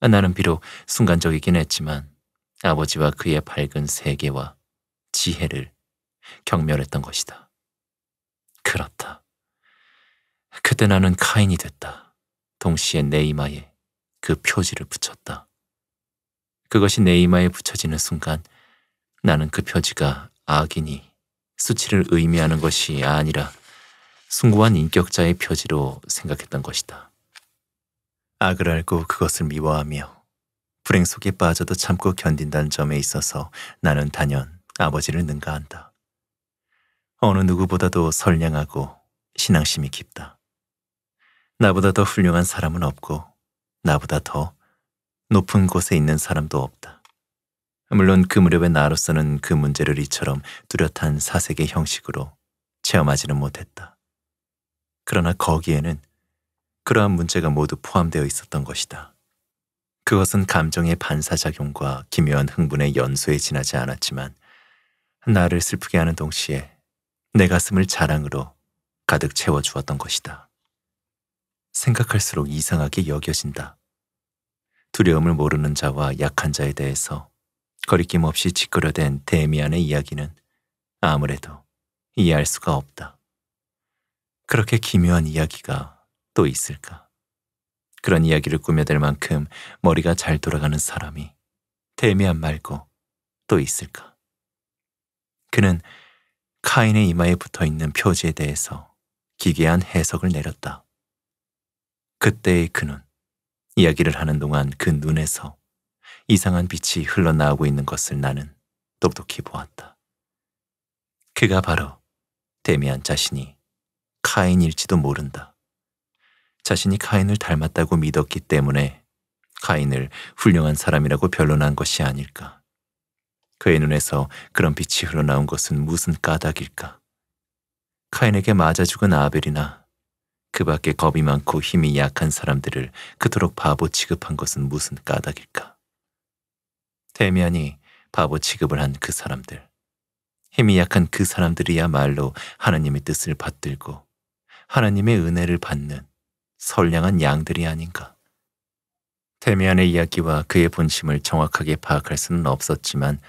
나는 비록 순간적이긴 했지만 아버지와 그의 밝은 세계와 지혜를 경멸했던 것이다. 그렇다. 그때 나는 카인이 됐다. 동시에 내 이마에 그 표지를 붙였다. 그것이 내 이마에 붙여지는 순간 나는 그 표지가 악인이 수치를 의미하는 것이 아니라 숭고한 인격자의 표지로 생각했던 것이다. 악을 알고 그것을 미워하며 불행 속에 빠져도 참고 견딘다는 점에 있어서 나는 단연 아버지를 능가한다. 어느 누구보다도 선량하고 신앙심이 깊다. 나보다 더 훌륭한 사람은 없고 나보다 더 높은 곳에 있는 사람도 없다. 물론 그 무렵의 나로서는 그 문제를 이처럼 뚜렷한 사색의 형식으로 체험하지는 못했다. 그러나 거기에는 그러한 문제가 모두 포함되어 있었던 것이다. 그것은 감정의 반사작용과 기묘한 흥분의 연소에 지나지 않았지만 나를 슬프게 하는 동시에 내 가슴을 자랑으로 가득 채워주었던 것이다. 생각할수록 이상하게 여겨진다. 두려움을 모르는 자와 약한 자에 대해서 거리낌 없이 지끄러댄 데미안의 이야기는 아무래도 이해할 수가 없다. 그렇게 기묘한 이야기가 또 있을까? 그런 이야기를 꾸며댈 만큼 머리가 잘 돌아가는 사람이 데미안 말고 또 있을까? 그는 카인의 이마에 붙어 있는 표지에 대해서 기괴한 해석을 내렸다. 그때의 그는 이야기를 하는 동안 그 눈에서 이상한 빛이 흘러나오고 있는 것을 나는 똑똑히 보았다. 그가 바로 데미안 자신이 카인일지도 모른다. 자신이 카인을 닮았다고 믿었기 때문에 카인을 훌륭한 사람이라고 변론한 것이 아닐까. 그의 눈에서 그런 빛이 흘러나온 것은 무슨 까닭일까? 카인에게 맞아 죽은 아벨이나 그 밖에 겁이 많고 힘이 약한 사람들을 그토록 바보 취급한 것은 무슨 까닭일까? 대면이 바보 취급을 한 그 사람들. 힘이 약한 그 사람들이야말로 하나님의 뜻을 받들고 하나님의 은혜를 받는 선량한 양들이 아닌가. 테미안의 이야기와 그의 본심을 정확하게 파악할 수는 없었지만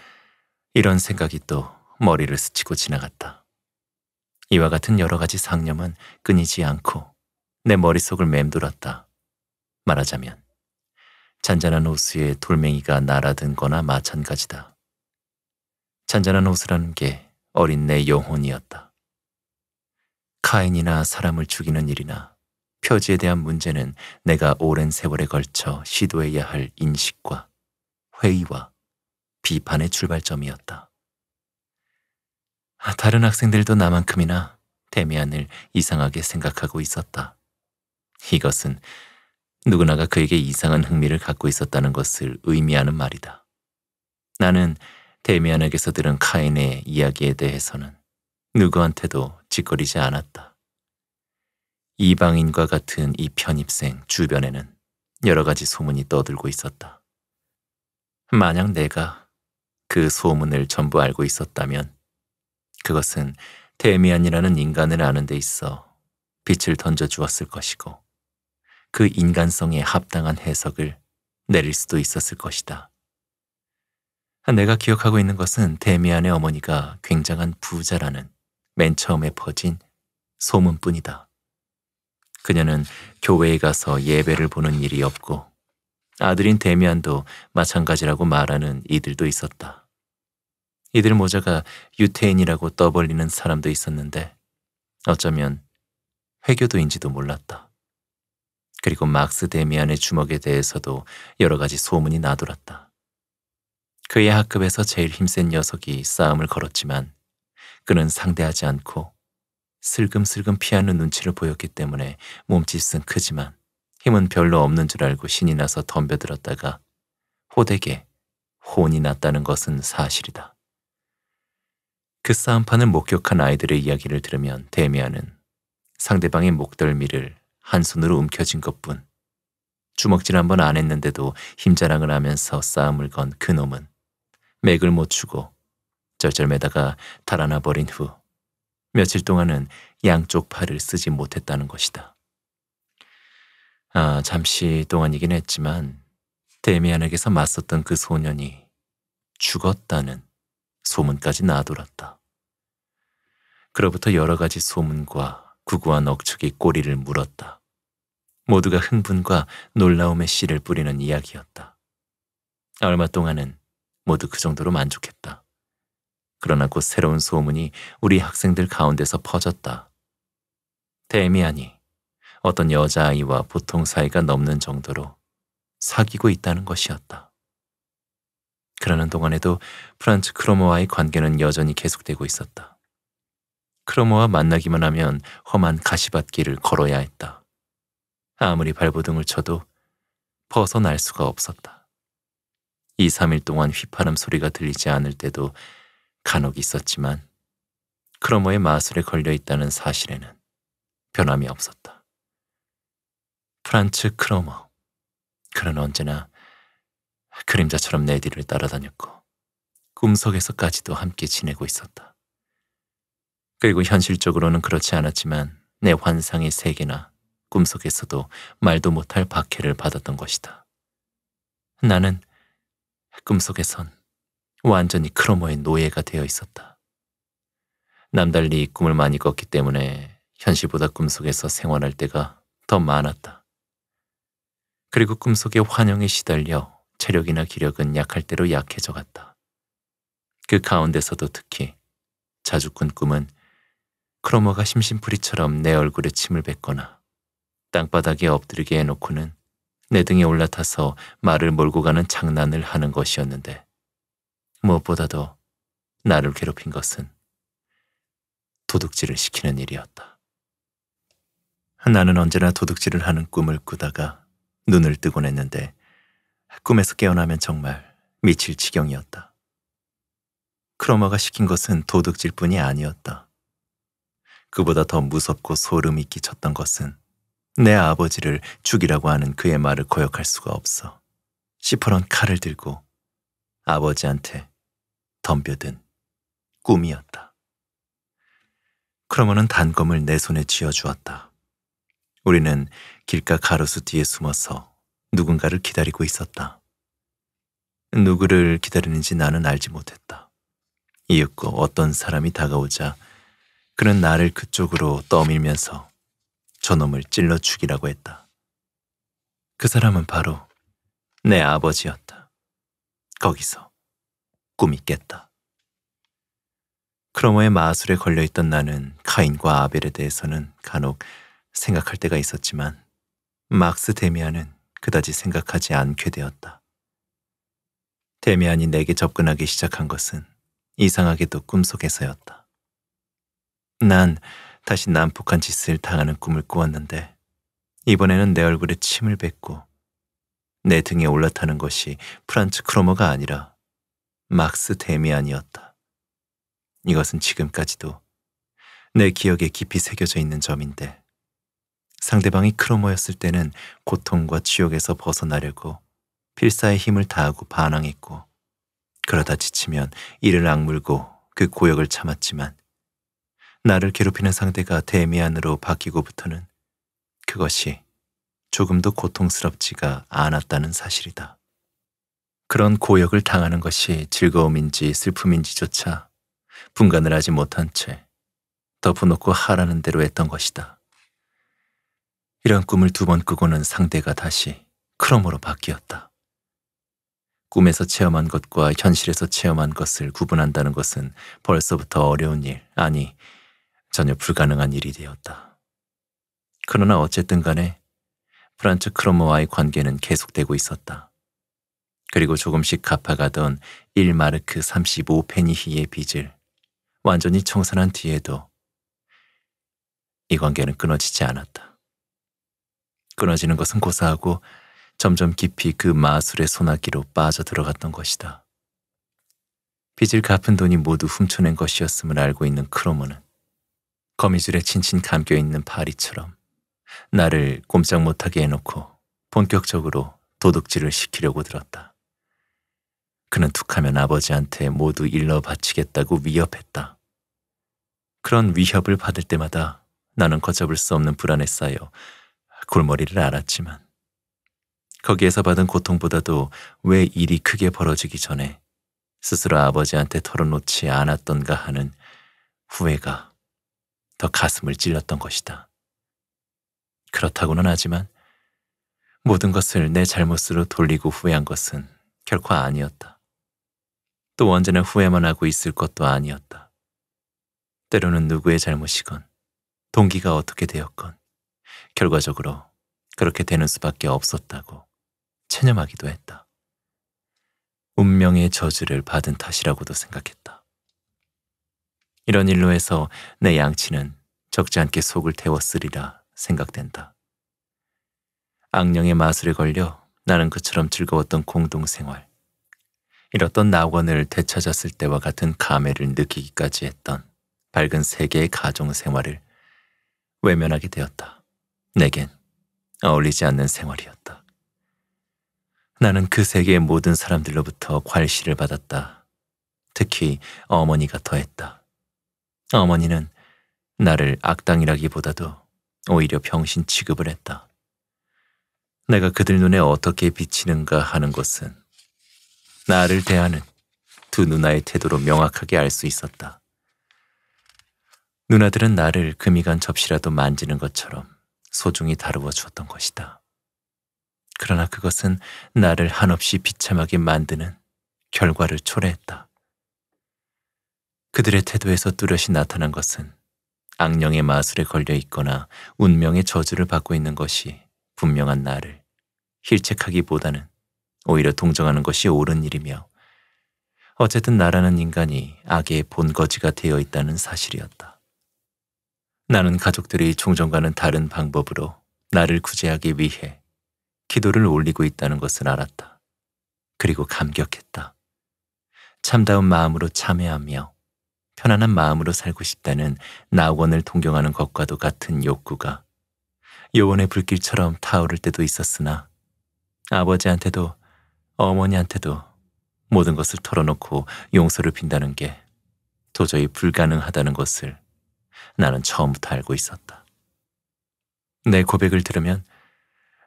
이런 생각이 또 머리를 스치고 지나갔다. 이와 같은 여러 가지 상념은 끊이지 않고 내 머릿속을 맴돌았다. 말하자면 잔잔한 호수에 돌멩이가 날아든 거나 마찬가지다. 잔잔한 호수라는 게 어린 내 영혼이었다. 카인이나 사람을 죽이는 일이나 표지에 대한 문제는 내가 오랜 세월에 걸쳐 시도해야 할 인식과 회의와 비판의 출발점이었다. 다른 학생들도 나만큼이나 데미안을 이상하게 생각하고 있었다. 이것은 누구나가 그에게 이상한 흥미를 갖고 있었다는 것을 의미하는 말이다. 나는 데미안에게서 들은 카인의 이야기에 대해서는 누구한테도 짓거리지 않았다. 이방인과 같은 이 편입생 주변에는 여러 가지 소문이 떠들고 있었다. 만약 내가 그 소문을 전부 알고 있었다면 그것은 데미안이라는 인간을 아는 데 있어 빛을 던져 주었을 것이고 그 인간성에 합당한 해석을 내릴 수도 있었을 것이다. 내가 기억하고 있는 것은 데미안의 어머니가 굉장한 부자라는 맨 처음에 퍼진 소문뿐이다. 그녀는 교회에 가서 예배를 보는 일이 없고 아들인 데미안도 마찬가지라고 말하는 이들도 있었다. 이들 모자가 유태인이라고 떠벌리는 사람도 있었는데 어쩌면 회교도인지도 몰랐다. 그리고 막스 데미안의 주먹에 대해서도 여러 가지 소문이 나돌았다. 그의 학급에서 제일 힘센 녀석이 싸움을 걸었지만 그는 상대하지 않고 슬금슬금 피하는 눈치를 보였기 때문에 몸짓은 크지만 힘은 별로 없는 줄 알고 신이 나서 덤벼들었다가 호되게 혼이 났다는 것은 사실이다. 그 싸움판을 목격한 아이들의 이야기를 들으면 데미안은 상대방의 목덜미를 한 손으로 움켜진 것뿐. 주먹질 한 번 안 했는데도 힘자랑을 하면서 싸움을 건 그놈은 맥을 못 추고 쩔쩔매다가 달아나 버린 후 며칠 동안은 양쪽 팔을 쓰지 못했다는 것이다. 아, 잠시 동안이긴 했지만 데미안에게서 맞섰던 그 소년이 죽었다는 소문까지 나돌았다. 그로부터 여러 가지 소문과 구구한 억척이 꼬리를 물었다. 모두가 흥분과 놀라움의 씨를 뿌리는 이야기였다. 얼마 동안은 모두 그 정도로 만족했다. 그러나 곧 새로운 소문이 우리 학생들 가운데서 퍼졌다. 데미안이 어떤 여자아이와 보통 사이가 넘는 정도로 사귀고 있다는 것이었다. 그러는 동안에도 프란츠 크로모와의 관계는 여전히 계속되고 있었다. 크로모와 만나기만 하면 험한 가시밭길을 걸어야 했다. 아무리 발버둥을 쳐도 벗어날 수가 없었다. 2, 3일 동안 휘파람 소리가 들리지 않을 때도 간혹 있었지만 크로모의 마술에 걸려 있다는 사실에는 변함이 없었다. 프란츠 크로머. 그는 언제나 그림자처럼 내 뒤를 따라다녔고 꿈속에서까지도 함께 지내고 있었다. 그리고 현실적으로는 그렇지 않았지만 내 환상의 세계나 꿈속에서도 말도 못할 박해를 받았던 것이다. 나는 꿈속에선 완전히 크로머의 노예가 되어 있었다. 남달리 꿈을 많이 꿨기 때문에 현실보다 꿈속에서 생활할 때가 더 많았다. 그리고 꿈속의 환영에 시달려 체력이나 기력은 약할 대로 약해져 갔다. 그 가운데서도 특히 자주 꾼 꿈은 크로머가 심심풀이처럼 내 얼굴에 침을 뱉거나 땅바닥에 엎드리게 해놓고는 내 등에 올라타서 말을 몰고 가는 장난을 하는 것이었는데 무엇보다도 나를 괴롭힌 것은 도둑질을 시키는 일이었다. 나는 언제나 도둑질을 하는 꿈을 꾸다가 눈을 뜨곤 했는데 꿈에서 깨어나면 정말 미칠 지경이었다. 크로마가 시킨 것은 도둑질뿐이 아니었다. 그보다 더 무섭고 소름이 끼쳤던 것은 내 아버지를 죽이라고 하는 그의 말을 거역할 수가 없어 시퍼런 칼을 들고 아버지한테 덤벼든 꿈이었다. 그러머는 단검을 내 손에 쥐어주었다. 우리는 길가 가로수 뒤에 숨어서 누군가를 기다리고 있었다. 누구를 기다리는지 나는 알지 못했다. 이윽고 어떤 사람이 다가오자 그는 나를 그쪽으로 떠밀면서 저놈을 찔러 죽이라고 했다. 그 사람은 바로 내 아버지였다. 거기서 꿈이 깼다. 크로머의 마술에 걸려있던 나는 카인과 아벨에 대해서는 간혹 생각할 때가 있었지만 막스 데미안은 그다지 생각하지 않게 되었다. 데미안이 내게 접근하기 시작한 것은 이상하게도 꿈속에서였다. 난 다시 난폭한 짓을 당하는 꿈을 꾸었는데 이번에는 내 얼굴에 침을 뱉고 내 등에 올라타는 것이 프란츠 크로머가 아니라 막스 데미안이었다. 이것은 지금까지도 내 기억에 깊이 새겨져 있는 점인데 상대방이 크로머였을 때는 고통과 지옥에서 벗어나려고 필사의 힘을 다하고 반항했고 그러다 지치면 이를 악물고 그 고역을 참았지만 나를 괴롭히는 상대가 데미안으로 바뀌고부터는 그것이 조금도 고통스럽지가 않았다는 사실이다. 그런 고역을 당하는 것이 즐거움인지 슬픔인지조차 분간을 하지 못한 채 덮어놓고 하라는 대로 했던 것이다. 이런 꿈을 두 번 꾸고는 상대가 다시 크롬으로 바뀌었다. 꿈에서 체험한 것과 현실에서 체험한 것을 구분한다는 것은 벌써부터 어려운 일, 아니 전혀 불가능한 일이 되었다. 그러나 어쨌든 간에 프란츠 크로모와의 관계는 계속되고 있었다. 그리고 조금씩 갚아가던 1마르크 35페니히의 빚을 완전히 청산한 뒤에도 이 관계는 끊어지지 않았다. 끊어지는 것은 고사하고 점점 깊이 그 마술의 소나기로 빠져들어갔던 것이다. 빚을 갚은 돈이 모두 훔쳐낸 것이었음을 알고 있는 크로모는 거미줄에 친친 감겨 있는 파리처럼 나를 꼼짝 못하게 해놓고 본격적으로 도둑질을 시키려고 들었다. 그는 툭하면 아버지한테 모두 일러 바치겠다고 위협했다. 그런 위협을 받을 때마다 나는 걷잡을 수 없는 불안에 쌓여 골머리를 알았지만 거기에서 받은 고통보다도 왜 일이 크게 벌어지기 전에 스스로 아버지한테 털어놓지 않았던가 하는 후회가 더 가슴을 찔렀던 것이다. 그렇다고는 하지만 모든 것을 내 잘못으로 돌리고 후회한 것은 결코 아니었다. 또 언제나 후회만 하고 있을 것도 아니었다. 때로는 누구의 잘못이건 동기가 어떻게 되었건 결과적으로 그렇게 되는 수밖에 없었다고 체념하기도 했다. 운명의 저주를 받은 탓이라고도 생각했다. 이런 일로 해서 내 양치는 적지 않게 속을 태웠으리라 생각된다. 악령의 마술에 걸려 나는 그처럼 즐거웠던 공동생활, 이렇던 낙원을 되찾았을 때와 같은 감회를 느끼기까지 했던 밝은 세계의 가정생활을 외면하게 되었다. 내겐 어울리지 않는 생활이었다. 나는 그 세계의 모든 사람들로부터 괄시를 받았다. 특히 어머니가 더했다. 어머니는 나를 악당이라기보다도 오히려 병신 취급을 했다. 내가 그들 눈에 어떻게 비치는가 하는 것은 나를 대하는 두 누나의 태도로 명확하게 알 수 있었다. 누나들은 나를 금이 간 접시라도 만지는 것처럼 소중히 다루어 주었던 것이다. 그러나 그것은 나를 한없이 비참하게 만드는 결과를 초래했다. 그들의 태도에서 뚜렷이 나타난 것은 악령의 마술에 걸려 있거나 운명의 저주를 받고 있는 것이 분명한 나를 힐책하기보다는 오히려 동정하는 것이 옳은 일이며 어쨌든 나라는 인간이 악의 본거지가 되어 있다는 사실이었다. 나는 가족들이 종전과는 다른 방법으로 나를 구제하기 위해 기도를 올리고 있다는 것을 알았다. 그리고 감격했다. 참다운 마음으로 참회하며 편안한 마음으로 살고 싶다는 낙원을 동경하는 것과도 같은 욕구가 요원의 불길처럼 타오를 때도 있었으나 아버지한테도 어머니한테도 모든 것을 털어놓고 용서를 빈다는 게 도저히 불가능하다는 것을 나는 처음부터 알고 있었다. 내 고백을 들으면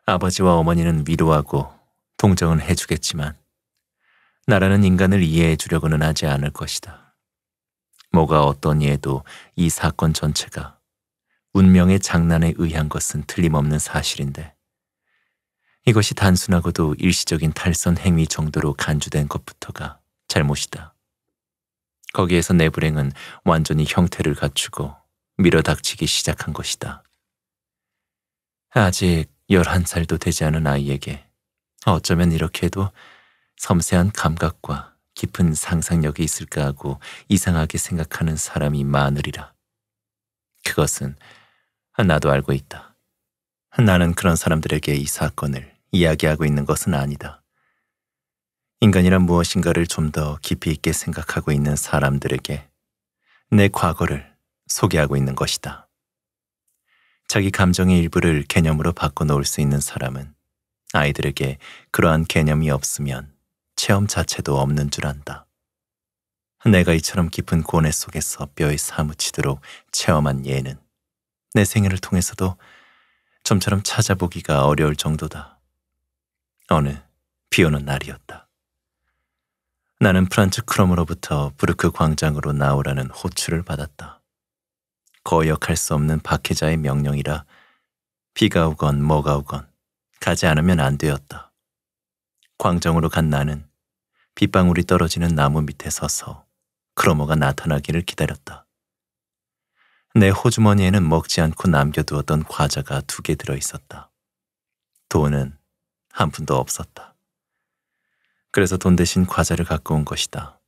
아버지와 어머니는 위로하고 동정은 해주겠지만 나라는 인간을 이해해 주려고는 하지 않을 것이다. 뭐가 어떠니해도이 사건 전체가 운명의 장난에 의한 것은 틀림없는 사실인데 이것이 단순하고도 일시적인 탈선 행위 정도로 간주된 것부터가 잘못이다. 거기에서 내 불행은 완전히 형태를 갖추고 밀어닥치기 시작한 것이다. 아직 11살도 되지 않은 아이에게 어쩌면 이렇게 해도 섬세한 감각과 깊은 상상력이 있을까 하고 이상하게 생각하는 사람이 많으리라. 그것은 나도 알고 있다. 나는 그런 사람들에게 이 사건을 이야기하고 있는 것은 아니다. 인간이란 무엇인가를 좀 더 깊이 있게 생각하고 있는 사람들에게 내 과거를 소개하고 있는 것이다. 자기 감정의 일부를 개념으로 바꿔놓을 수 있는 사람은 아이들에게 그러한 개념이 없으면 체험 자체도 없는 줄 안다. 내가 이처럼 깊은 고뇌 속에서 뼈에 사무치도록 체험한 예는 내 생애를 통해서도 좀처럼 찾아보기가 어려울 정도다. 어느 비오는 날이었다. 나는 프란츠 크롬으로부터 브루크 광장으로 나오라는 호출을 받았다. 거역할 수 없는 박해자의 명령이라 비가 오건 뭐가 오건 가지 않으면 안 되었다. 광장으로 간 나는 빗방울이 떨어지는 나무 밑에 서서 크로머가 나타나기를 기다렸다. 내 호주머니에는 먹지 않고 남겨두었던 과자가 두 개 들어있었다. 돈은 한 푼도 없었다. 그래서 돈 대신 과자를 갖고 온 것이다.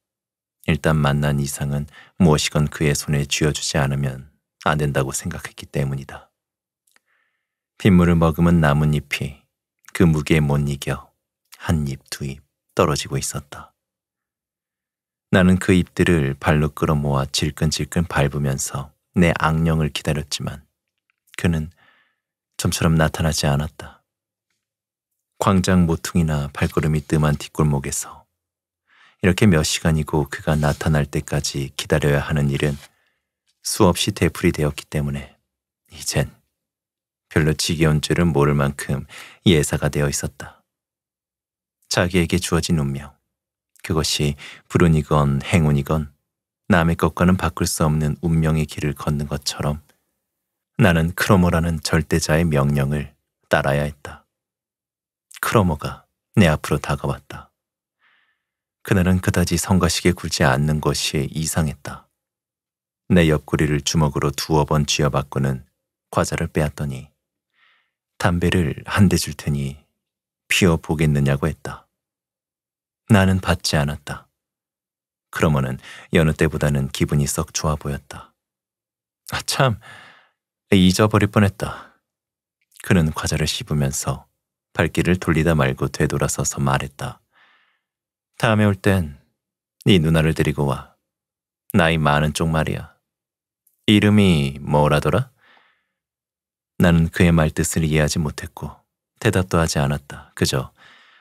일단 만난 이상은 무엇이건 그의 손에 쥐어주지 않으면 안 된다고 생각했기 때문이다. 빗물을 머금은 나뭇잎이 그 무게에 못 이겨 한 입, 두 입, 떨어지고 있었다. 나는 그 잎들을 발로 끌어모아 질끈질끈 밟으면서 내 악령을 기다렸지만 그는 좀처럼 나타나지 않았다. 광장 모퉁이나 발걸음이 뜸한 뒷골목에서 이렇게 몇 시간이고 그가 나타날 때까지 기다려야 하는 일은 수없이 되풀이 되었기 때문에 이젠 별로 지겨운 줄은 모를 만큼 예사가 되어 있었다. 자기에게 주어진 운명. 그것이 불운이건 행운이건 남의 것과는 바꿀 수 없는 운명의 길을 걷는 것처럼 나는 크로모라는 절대자의 명령을 따라야 했다. 크로모가 내 앞으로 다가왔다. 그날은 그다지 성가시게 굴지 않는 것이 이상했다. 내 옆구리를 주먹으로 두어 번 쥐어박고는 과자를 빼앗더니 담배를 한 대 줄 테니 피어 보겠느냐고 했다. 나는 받지 않았다. 그러므는 여느 때보다는 기분이 썩 좋아 보였다. 아 참, 잊어버릴 뻔했다. 그는 과자를 씹으면서 발길을 돌리다 말고 되돌아서서 말했다. 다음에 올 땐 네 누나를 데리고 와. 나이 많은 쪽 말이야. 이름이 뭐라더라? 나는 그의 말뜻을 이해하지 못했고 대답도 하지 않았다. 그저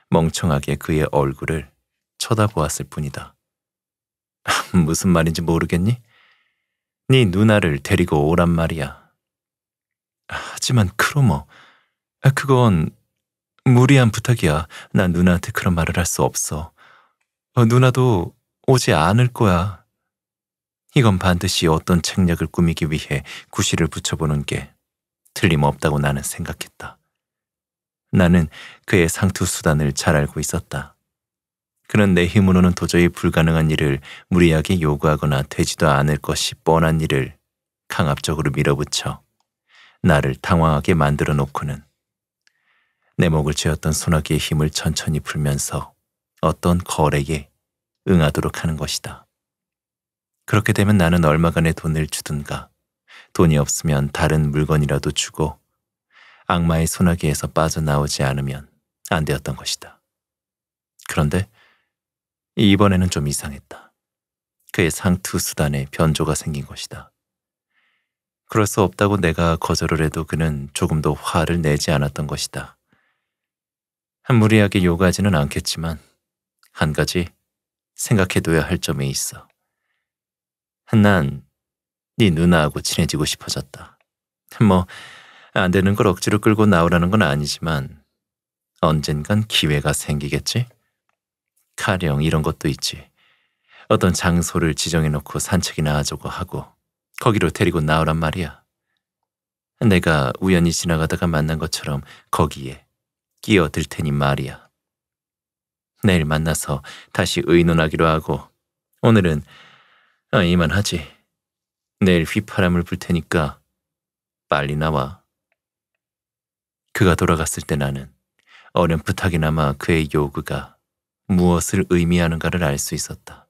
멍청하게 그의 얼굴을 쳐다보았을 뿐이다. 무슨 말인지 모르겠니? 네 누나를 데리고 오란 말이야. 하지만 크로머, 그건 무리한 부탁이야. 나 누나한테 그런 말을 할 수 없어. 어, 누나도 오지 않을 거야. 이건 반드시 어떤 책략을 꾸미기 위해 구실을 붙여보는 게 틀림없다고 나는 생각했다. 나는 그의 상투 수단을 잘 알고 있었다. 그는 내 힘으로는 도저히 불가능한 일을 무리하게 요구하거나 되지도 않을 것이 뻔한 일을 강압적으로 밀어붙여 나를 당황하게 만들어 놓고는 내 목을 쥐었던 소나기의 힘을 천천히 풀면서 어떤 거래에 응하도록 하는 것이다. 그렇게 되면 나는 얼마간의 돈을 주든가 돈이 없으면 다른 물건이라도 주고 악마의 소나기에서 빠져나오지 않으면 안 되었던 것이다. 그런데 이번에는 좀 이상했다. 그의 상투 수단에 변조가 생긴 것이다. 그럴 수 없다고 내가 거절을 해도 그는 조금도 화를 내지 않았던 것이다. 무리하게 요구하지는 않겠지만 한 가지 생각해둬야 할 점이 있어. 한난네 누나하고 친해지고
싶어졌다.
뭐안 되는 걸 억지로 끌고 나오라는 건 아니지만 언젠간 기회가 생기겠지? 가령 이런 것도 있지. 어떤 장소를 지정해놓고 산책이나 하자고 하고 거기로 데리고 나오란 말이야. 내가 우연히 지나가다가 만난 것처럼 거기에 끼어들 테니 말이야. 내일 만나서 다시 의논하기로 하고 오늘은 아, 이만하지. 내일 휘파람을 불 테니까 빨리 나와. 그가 돌아갔을 때 나는 어렴풋하게나마 그의 요구가 무엇을 의미하는가를 알 수 있었다.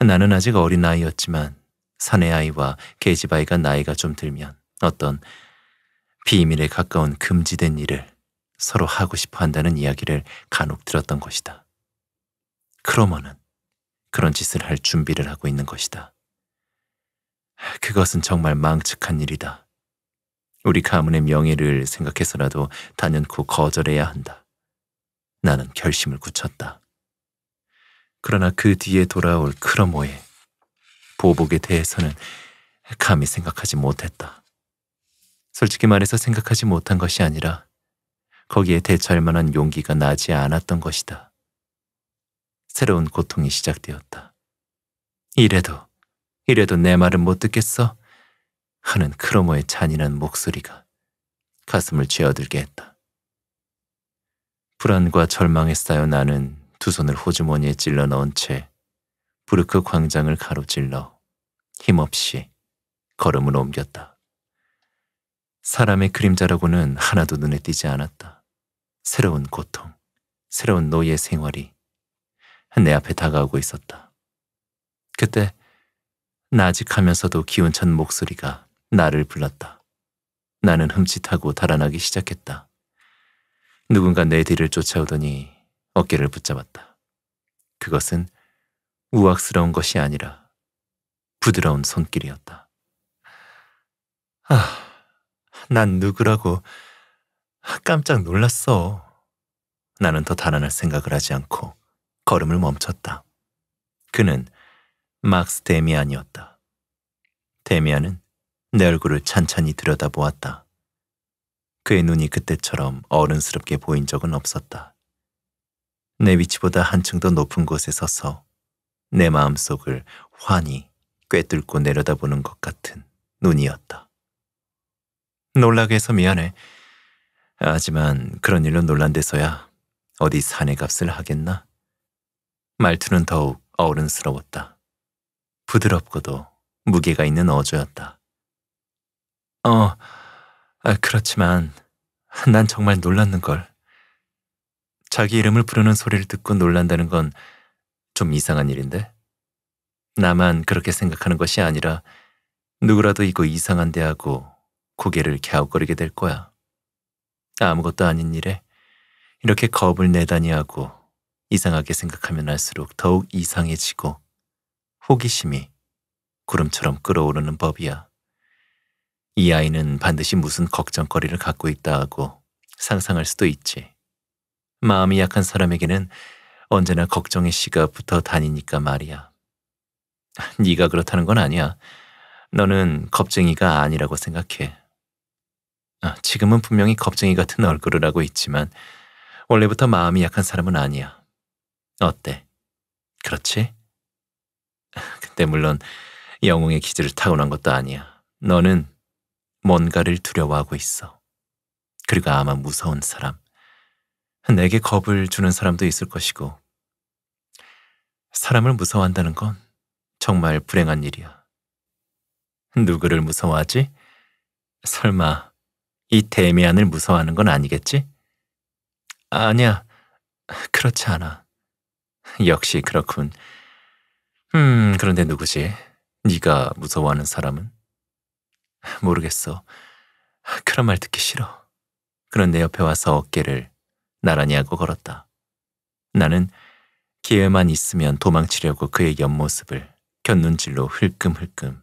나는 아직 어린 아이였지만 사내 아이와 계집 아이가 나이가 좀 들면 어떤 비밀에 가까운 금지된 일을 서로 하고 싶어 한다는 이야기를 간혹 들었던 것이다. 크로머는 그런 짓을 할 준비를 하고 있는 것이다. 그것은 정말 망측한 일이다. 우리 가문의 명예를 생각해서라도 단연코 그 거절해야 한다. 나는 결심을 굳혔다. 그러나 그 뒤에 돌아올 크러모의 보복에 대해서는 감히 생각하지 못했다. 솔직히 말해서 생각하지 못한 것이 아니라 거기에 대처할 만한 용기가 나지 않았던 것이다. 새로운 고통이 시작되었다. 이래도, 이래도 내 말은 못 듣겠어? 하는 크로모의 잔인한 목소리가 가슴을 죄어들게 했다. 불안과 절망에 쌓여 나는 두 손을 호주머니에 찔러 넣은 채 부르크 광장을 가로질러 힘없이 걸음을 옮겼다. 사람의 그림자라고는 하나도 눈에 띄지 않았다. 새로운 고통, 새로운 노예 생활이 내 앞에 다가오고 있었다. 그때 나직하면서도 기운찬 목소리가 나를 불렀다. 나는 흠칫하고 달아나기 시작했다. 누군가 내 뒤를 쫓아오더니 어깨를 붙잡았다. 그것은 우악스러운 것이 아니라 부드러운 손길이었다. 아, 난 누구라고 깜짝 놀랐어. 나는 더 달아날 생각을 하지 않고 걸음을 멈췄다. 그는 막스 데미안이었다. 데미안은 내 얼굴을 찬찬히 들여다보았다. 그의 눈이 그때처럼 어른스럽게 보인 적은 없었다. 내 위치보다 한층 더 높은 곳에 서서 내 마음속을 환히 꿰뚫고 내려다보는 것 같은 눈이었다. 놀라게 해서 미안해. 하지만 그런 일로 놀란 데서야 어디 사내 값을 하겠나? 말투는 더욱 어른스러웠다. 부드럽고도 무게가 있는 어조였다. 어, 아, 그렇지만 난 정말 놀랐는걸. 자기 이름을 부르는 소리를 듣고 놀란다는 건 좀 이상한 일인데? 나만 그렇게 생각하는 것이 아니라 누구라도 이거 이상한데 하고 고개를 갸웃거리게 될 거야. 아무것도 아닌 일에 이렇게 겁을 내다니 하고 이상하게 생각하면 할수록 더욱 이상해지고 호기심이 구름처럼 끌어오르는 법이야. 이 아이는 반드시 무슨 걱정거리를 갖고 있다고 상상할 수도 있지. 마음이 약한 사람에게는 언제나 걱정의 씨가 붙어 다니니까 말이야. 네가 그렇다는 건 아니야. 너는 겁쟁이가 아니라고 생각해. 아, 지금은 분명히 겁쟁이 같은 얼굴을 하고 있지만 원래부터 마음이 약한 사람은 아니야. 어때? 그렇지? 근데 물론 영웅의 기질을 타고난 것도 아니야. 너는 뭔가를 두려워하고 있어. 그리고 아마 무서운 사람. 내게 겁을 주는 사람도 있을 것이고. 사람을 무서워한다는 건 정말 불행한 일이야. 누구를 무서워하지? 설마 이대미안을 무서워하는 건 아니겠지? 아니야, 그렇지 않아. 역시 그렇군. 음, 그런데 누구지? 네가 무서워하는 사람은? 모르겠어. 그런 말 듣기 싫어. 그는 내 옆에 와서 어깨를 나란히 하고 걸었다. 나는 기회만 있으면 도망치려고 그의 옆모습을 곁눈질로 흘끔흘끔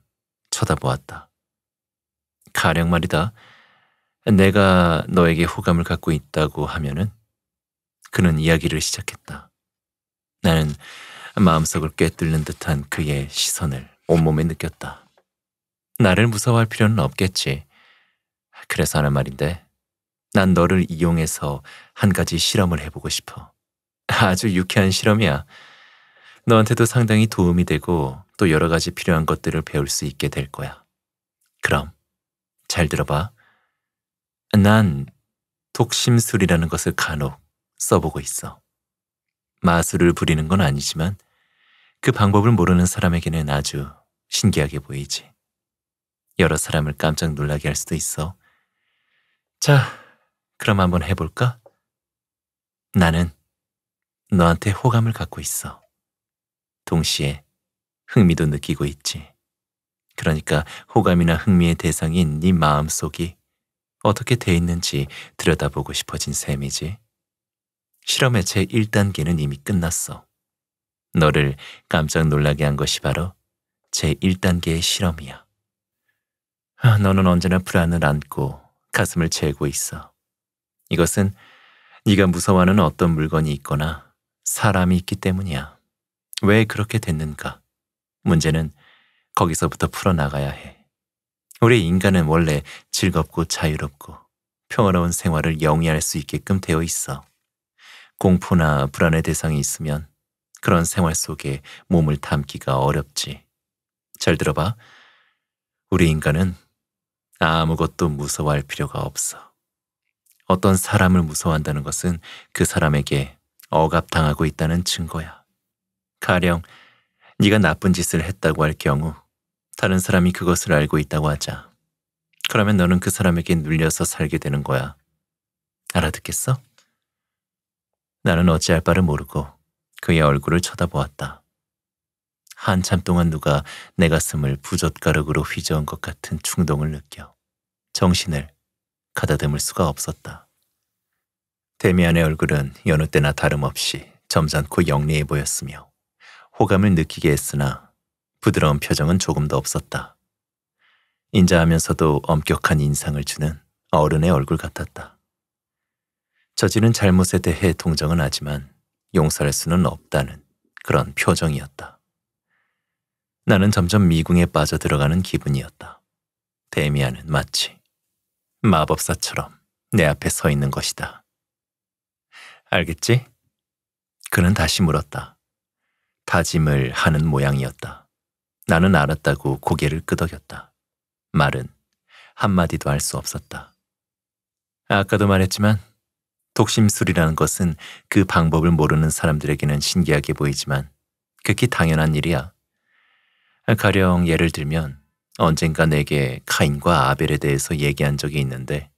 쳐다보았다. 가령 말이다. 내가 너에게 호감을 갖고 있다고 하면은 그는 이야기를 시작했다. 나는 마음속을 꿰뚫는 듯한 그의 시선을 온몸에 느꼈다. 나를 무서워할 필요는 없겠지. 그래서 하는 말인데 난 너를 이용해서 한 가지 실험을 해보고 싶어. 아주 유쾌한 실험이야. 너한테도 상당히 도움이 되고 또 여러 가지 필요한 것들을 배울 수 있게 될 거야. 그럼 잘 들어봐. 난 독심술이라는 것을 간혹 써보고 있어. 마술을 부리는 건 아니지만 그 방법을 모르는 사람에게는 아주 신기하게 보이지. 여러 사람을 깜짝 놀라게 할 수도 있어. 자, 그럼 한번 해볼까? 나는 너한테 호감을 갖고 있어. 동시에 흥미도 느끼고 있지. 그러니까 호감이나 흥미의 대상인 네 마음속이 어떻게 돼 있는지 들여다보고 싶어진 셈이지. 실험의 제 1단계는 이미 끝났어. 너를 깜짝 놀라게 한 것이 바로 제 1단계의 실험이야. 아, 너는 언제나 불안을 안고 가슴을 재고 있어. 이것은 네가 무서워하는 어떤 물건이 있거나 사람이 있기 때문이야. 왜 그렇게 됐는가? 문제는 거기서부터 풀어나가야 해. 우리 인간은 원래 즐겁고 자유롭고 평화로운 생활을 영위할 수 있게끔 되어 있어. 공포나 불안의 대상이 있으면 그런 생활 속에 몸을 담기가 어렵지. 잘 들어봐. 우리 인간은 아무것도 무서워할 필요가 없어. 어떤 사람을 무서워한다는 것은 그 사람에게 억압당하고 있다는 증거야. 가령 네가 나쁜 짓을 했다고 할 경우 다른 사람이 그것을 알고 있다고 하자. 그러면 너는 그 사람에게 눌려서 살게 되는 거야. 알아듣겠어? 나는 어찌할 바를 모르고 그의 얼굴을 쳐다보았다. 한참 동안 누가 내 가슴을 부젓가락으로 휘저은 것 같은 충동을 느껴 정신을 가다듬을 수가 없었다. 데미안의 얼굴은 여느 때나 다름없이 점잖고 영리해 보였으며 호감을 느끼게 했으나 부드러운 표정은 조금도 없었다. 인자하면서도 엄격한 인상을 주는 어른의 얼굴 같았다. 저지는 잘못에 대해 동정은 하지만 용서할 수는 없다는 그런 표정이었다. 나는 점점 미궁에 빠져들어가는 기분이었다. 데미안은 마치 마법사처럼 내 앞에 서 있는 것이다. 알겠지? 그는 다시 물었다. 다짐을 하는 모양이었다. 나는 알았다고 고개를 끄덕였다. 말은 한마디도 할 수 없었다. 아까도 말했지만 독심술이라는 것은 그 방법을 모르는 사람들에게는 신기하게 보이지만 극히 당연한 일이야. 가령 예를 들면 언젠가 내게 카인과 아벨에 대해서 얘기한 적이 있는데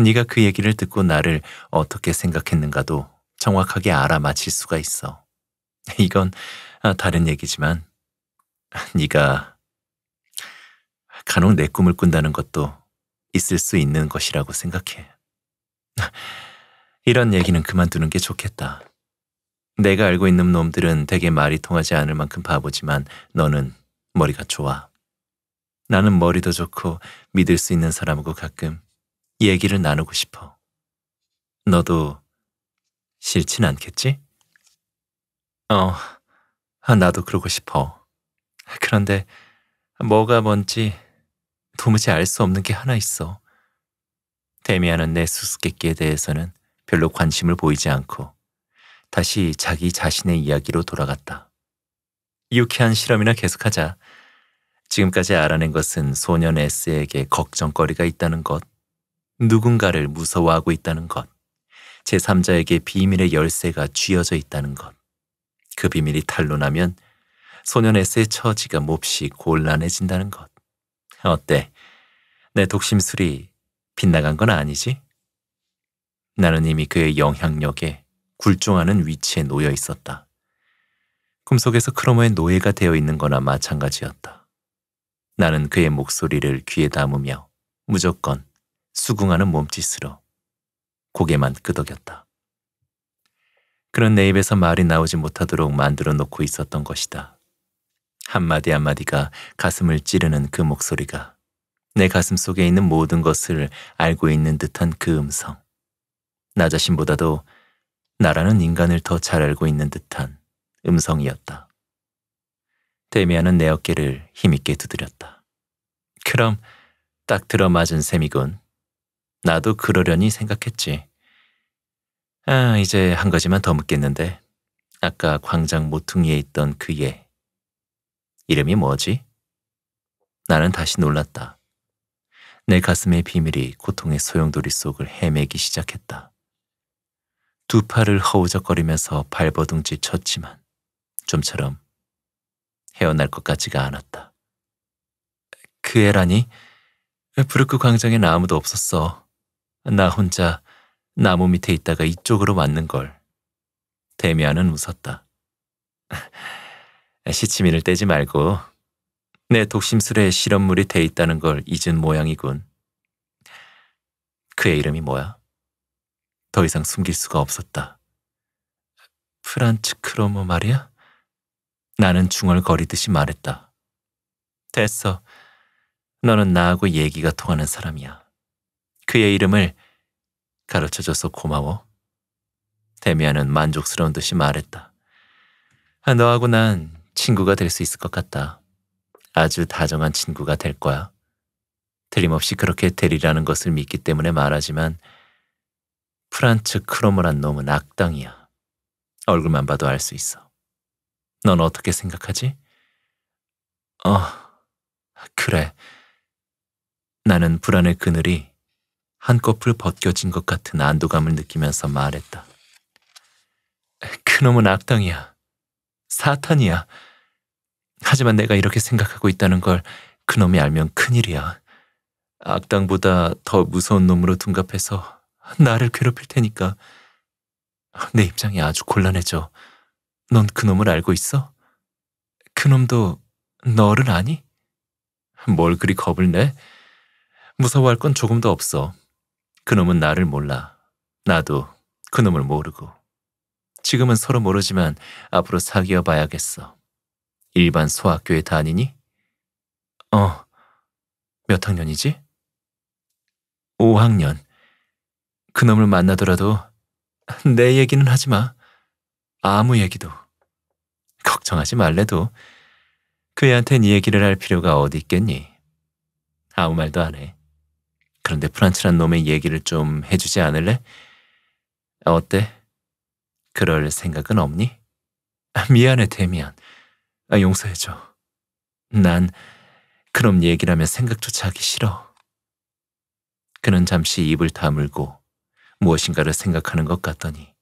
네가 그 얘기를 듣고 나를 어떻게 생각했는가도 정확하게 알아맞힐 수가 있어. 이건 아, 다른 얘기지만 네가 간혹 내 꿈을 꾼다는 것도 있을 수 있는 것이라고 생각해. 이런 얘기는 그만두는 게 좋겠다. 내가 알고 있는 놈들은 되게 말이 통하지 않을 만큼 바보지만 너는 머리가 좋아. 나는 머리도 좋고 믿을 수 있는 사람하고 가끔 얘기를 나누고 싶어. 너도 싫진 않겠지? 어, 아, 나도 그러고 싶어. 그런데 뭐가 뭔지 도무지 알 수 없는 게 하나 있어. 데미안은 내 수수께끼에 대해서는 별로 관심을 보이지 않고 다시 자기 자신의 이야기로 돌아갔다. 유쾌한 실험이나 계속하자. 지금까지 알아낸 것은 소년 S에게 걱정거리가 있다는 것, 누군가를 무서워하고 있다는 것, 제3자에게 비밀의 열쇠가 쥐어져 있다는 것. 그 비밀이 탄로나면 소년 S의 처지가 몹시 곤란해진다는 것. 어때? 내 독심술이 빗나간 건 아니지? 나는 이미 그의 영향력에 굴종하는 위치에 놓여 있었다. 꿈속에서 크로모의 노예가 되어 있는 거나 마찬가지였다. 나는 그의 목소리를 귀에 담으며 무조건 수긍하는 몸짓으로 고개만 끄덕였다. 그런 내 입에서 말이 나오지 못하도록 만들어 놓고 있었던 것이다. 한마디 한마디가 가슴을 찌르는 그 목소리가 내 가슴 속에 있는 모든 것을 알고 있는 듯한 그 음성. 나 자신보다도 나라는 인간을 더 잘 알고 있는 듯한 음성이었다. 세미야는 내 어깨를 힘있게 두드렸다. 그럼 딱 들어맞은 셈이군. 나도 그러려니 생각했지. 아, 이제 한 가지만 더 묻겠는데. 아까 광장 모퉁이에 있던 그 애. 예. 이름이 뭐지? 나는 다시 놀랐다. 내 가슴의 비밀이 고통의 소용돌이 속을 헤매기 시작했다. 두 팔을 허우적거리면서 발버둥질 쳤지만 좀처럼 헤어날 것 같지가 않았다. 그 애라니? 브루크 광장엔 아무도 없었어. 나 혼자 나무 밑에 있다가 이쪽으로 왔는 걸. 데미안은 웃었다. 시치미를 떼지 말고 내 독심술에 실험물이 돼 있다는 걸 잊은 모양이군. 그의 이름이 뭐야? 더 이상 숨길 수가 없었다. 프란츠 크로모 말이야? 나는 중얼거리듯이 말했다. 됐어. 너는 나하고 얘기가 통하는 사람이야. 그의 이름을 가르쳐줘서 고마워. 데미안은 만족스러운 듯이 말했다. 아, 너하고 난 친구가 될 수 있을 것 같다. 아주 다정한 친구가 될 거야. 틀림없이 그렇게 되리라는 것을 믿기 때문에 말하지만 프란츠 크로머란 놈은 악당이야. 얼굴만 봐도 알 수 있어. 넌 어떻게 생각하지? 어, 그래. 나는 불안의 그늘이 한꺼풀 벗겨진 것 같은 안도감을 느끼면서 말했다. 그놈은 악당이야. 사탄이야. 하지만 내가 이렇게 생각하고 있다는 걸 그놈이 알면 큰일이야. 악당보다 더 무서운 놈으로 둔갑해서 나를 괴롭힐 테니까 내 입장이 아주 곤란해져. 넌 그놈을 알고 있어? 그놈도 너를 아니? 뭘 그리 겁을 내? 무서워할 건 조금도 없어. 그놈은 나를 몰라. 나도 그놈을 모르고. 지금은 서로 모르지만 앞으로 사귀어 봐야겠어. 일반 소학교에 다니니? 어, 몇 학년이지? 5학년. 그놈을 만나더라도 내 얘기는 하지 마. 아무 얘기도 걱정하지 말래도 그애한테이 얘기를 할 필요가 어디 있겠니? 아무 말도 안 해. 그런데 프란츠란 놈의 얘기를 좀 해주지 않을래? 어때? 그럴 생각은 없니? 미안해, 데미안. 아, 용서해줘. 난 그럼 얘기라면 생각조차 하기 싫어. 그는 잠시 입을 다물고 무엇인가를 생각하는 것 같더니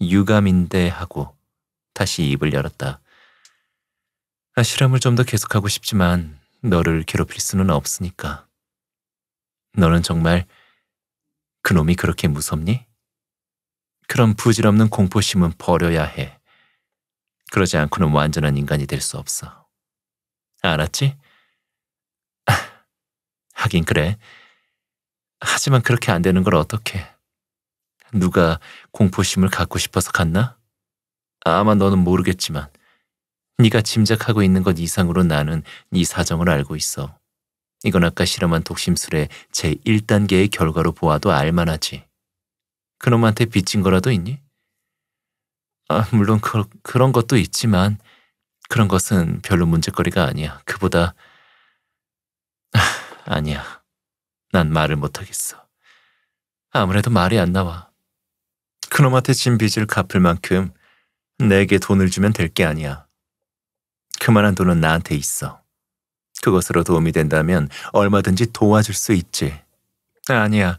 유감인데 하고 다시 입을 열었다. 아, 실험을 좀 더 계속하고 싶지만 너를 괴롭힐 수는 없으니까. 너는 정말 그놈이 그렇게 무섭니? 그런 부질없는 공포심은 버려야 해. 그러지 않고는 완전한 인간이 될 수 없어. 알았지? 하긴 그래. 하지만 그렇게 안 되는 걸 어떻게. 누가 공포심을 갖고 싶어서 갔나? 아마 너는 모르겠지만 네가 짐작하고 있는 것 이상으로 나는 네 사정을 알고 있어. 이건 아까 실험한 독심술의 제1단계의 결과로 보아도 알만하지. 그놈한테 빚진 거라도 있니? 아, 물론 그, 그런 것도 있지만 그런 것은 별로 문제거리가 아니야. 그보다 아, 아니야. 난 말을 못하겠어. 아무래도 말이 안 나와. 그놈한테 진 빚을 갚을 만큼 내게 돈을 주면 될 게 아니야. 그만한 돈은 나한테 있어. 그것으로 도움이 된다면 얼마든지 도와줄 수 있지. 아니야.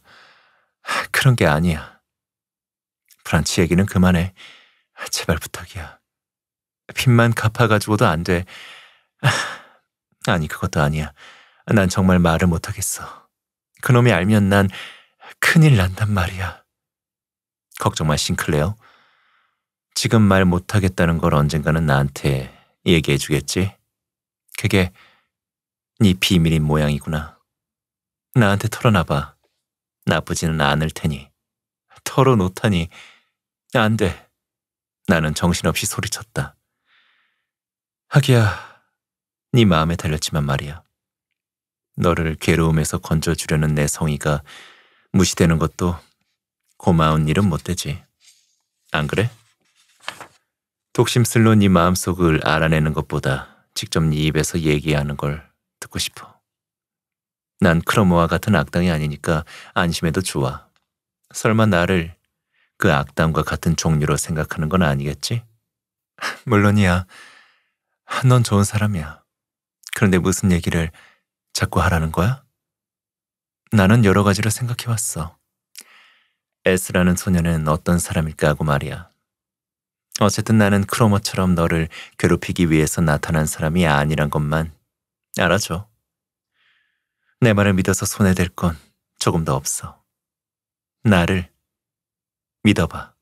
그런 게 아니야. 프란치 얘기는 그만해. 제발 부탁이야. 빚만 갚아가지고도 안 돼. 아니, 그것도 아니야. 난 정말 말을 못하겠어. 그놈이 알면 난 큰일 난단 말이야. 걱정 마, 싱클레어. 지금 말 못하겠다는 걸 언젠가는 나한테 얘기해 주겠지? 그게 네 비밀인 모양이구나. 나한테 털어놔봐. 나쁘지는 않을 테니. 털어놓다니. 안 돼. 나는 정신없이 소리쳤다. 하기야, 네 마음에 달렸지만 말이야. 너를 괴로움에서 건져주려는 내 성의가 무시되는 것도 고마운 일은 못되지. 안 그래? 독심슬로 네 마음속을 알아내는 것보다 직접 네 입에서 얘기하는 걸 듣고 싶어. 난 크로모와 같은 악당이 아니니까 안심해도 좋아. 설마 나를 그 악당과 같은 종류로 생각하는 건 아니겠지? 물론이야. 넌 좋은 사람이야. 그런데 무슨 얘기를 자꾸 하라는 거야? 나는 여러 가지로 생각해왔어. 에스라는 소녀는 어떤 사람일까 하고 말이야. 어쨌든 나는 크로머처럼 너를 괴롭히기 위해서 나타난 사람이 아니란 것만 알아줘. 내 말을 믿어서 손해될 건 조금도 없어. 나를 믿어봐.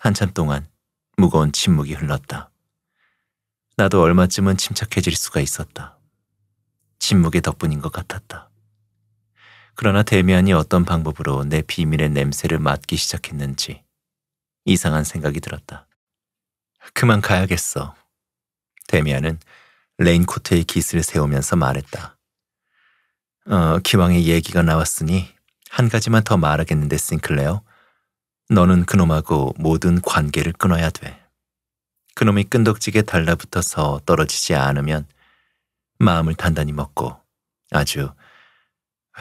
한참 동안 무거운 침묵이 흘렀다. 나도 얼마쯤은 침착해질 수가 있었다. 침묵의 덕분인 것 같았다. 그러나 데미안이 어떤 방법으로 내 비밀의 냄새를 맡기 시작했는지 이상한 생각이 들었다. 그만 가야겠어. 데미안은 레인코트에 깃을 세우면서 말했다. 어, 기왕의 얘기가 나왔으니 한 가지만 더 말하겠는데 싱클레어. 너는 그놈하고 모든 관계를 끊어야 돼. 그놈이 끈덕지게 달라붙어서 떨어지지 않으면 마음을 단단히 먹고 아주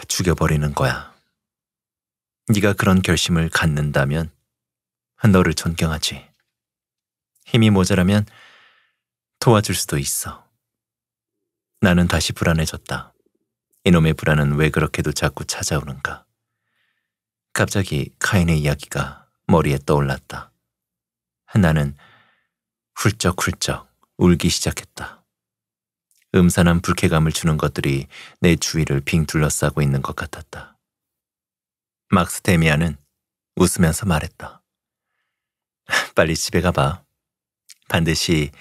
죽여버리는 거야. 네가 그런 결심을 갖는다면 너를 존경하지. 힘이 모자라면 도와줄 수도 있어. 나는 다시 불안해졌다. 이놈의 불안은 왜 그렇게도 자꾸 찾아오는가. 갑자기 카인의 이야기가 머리에 떠올랐다. 나는 훌쩍훌쩍 울기 시작했다. 음산한 불쾌감을 주는 것들이 내 주위를 빙 둘러싸고 있는 것 같았다. 막스 데미안은 웃으면서 말했다. 빨리 집에 가봐. 반드시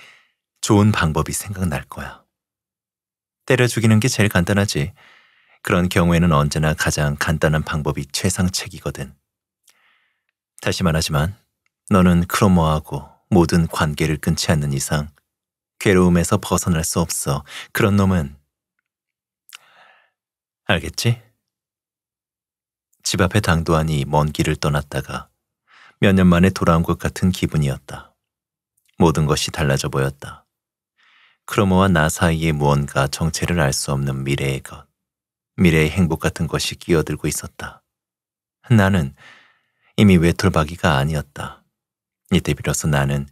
좋은 방법이 생각날 거야. 때려 죽이는 게 제일 간단하지. 그런 경우에는 언제나 가장 간단한 방법이 최상책이거든. 다시 말하지만 너는 크로머하고 모든 관계를 끊지 않는 이상 괴로움에서 벗어날 수 없어. 그런 놈은 알겠지? 집 앞에 당도하니 먼 길을 떠났다가 몇 년 만에 돌아온 것 같은 기분이었다. 모든 것이 달라져 보였다. 크로모와 나 사이에 무언가 정체를 알 수 없는 미래의 것, 미래의 행복 같은 것이 끼어들고 있었다. 나는 이미 외톨박이가 아니었다. 이때 비로소 나는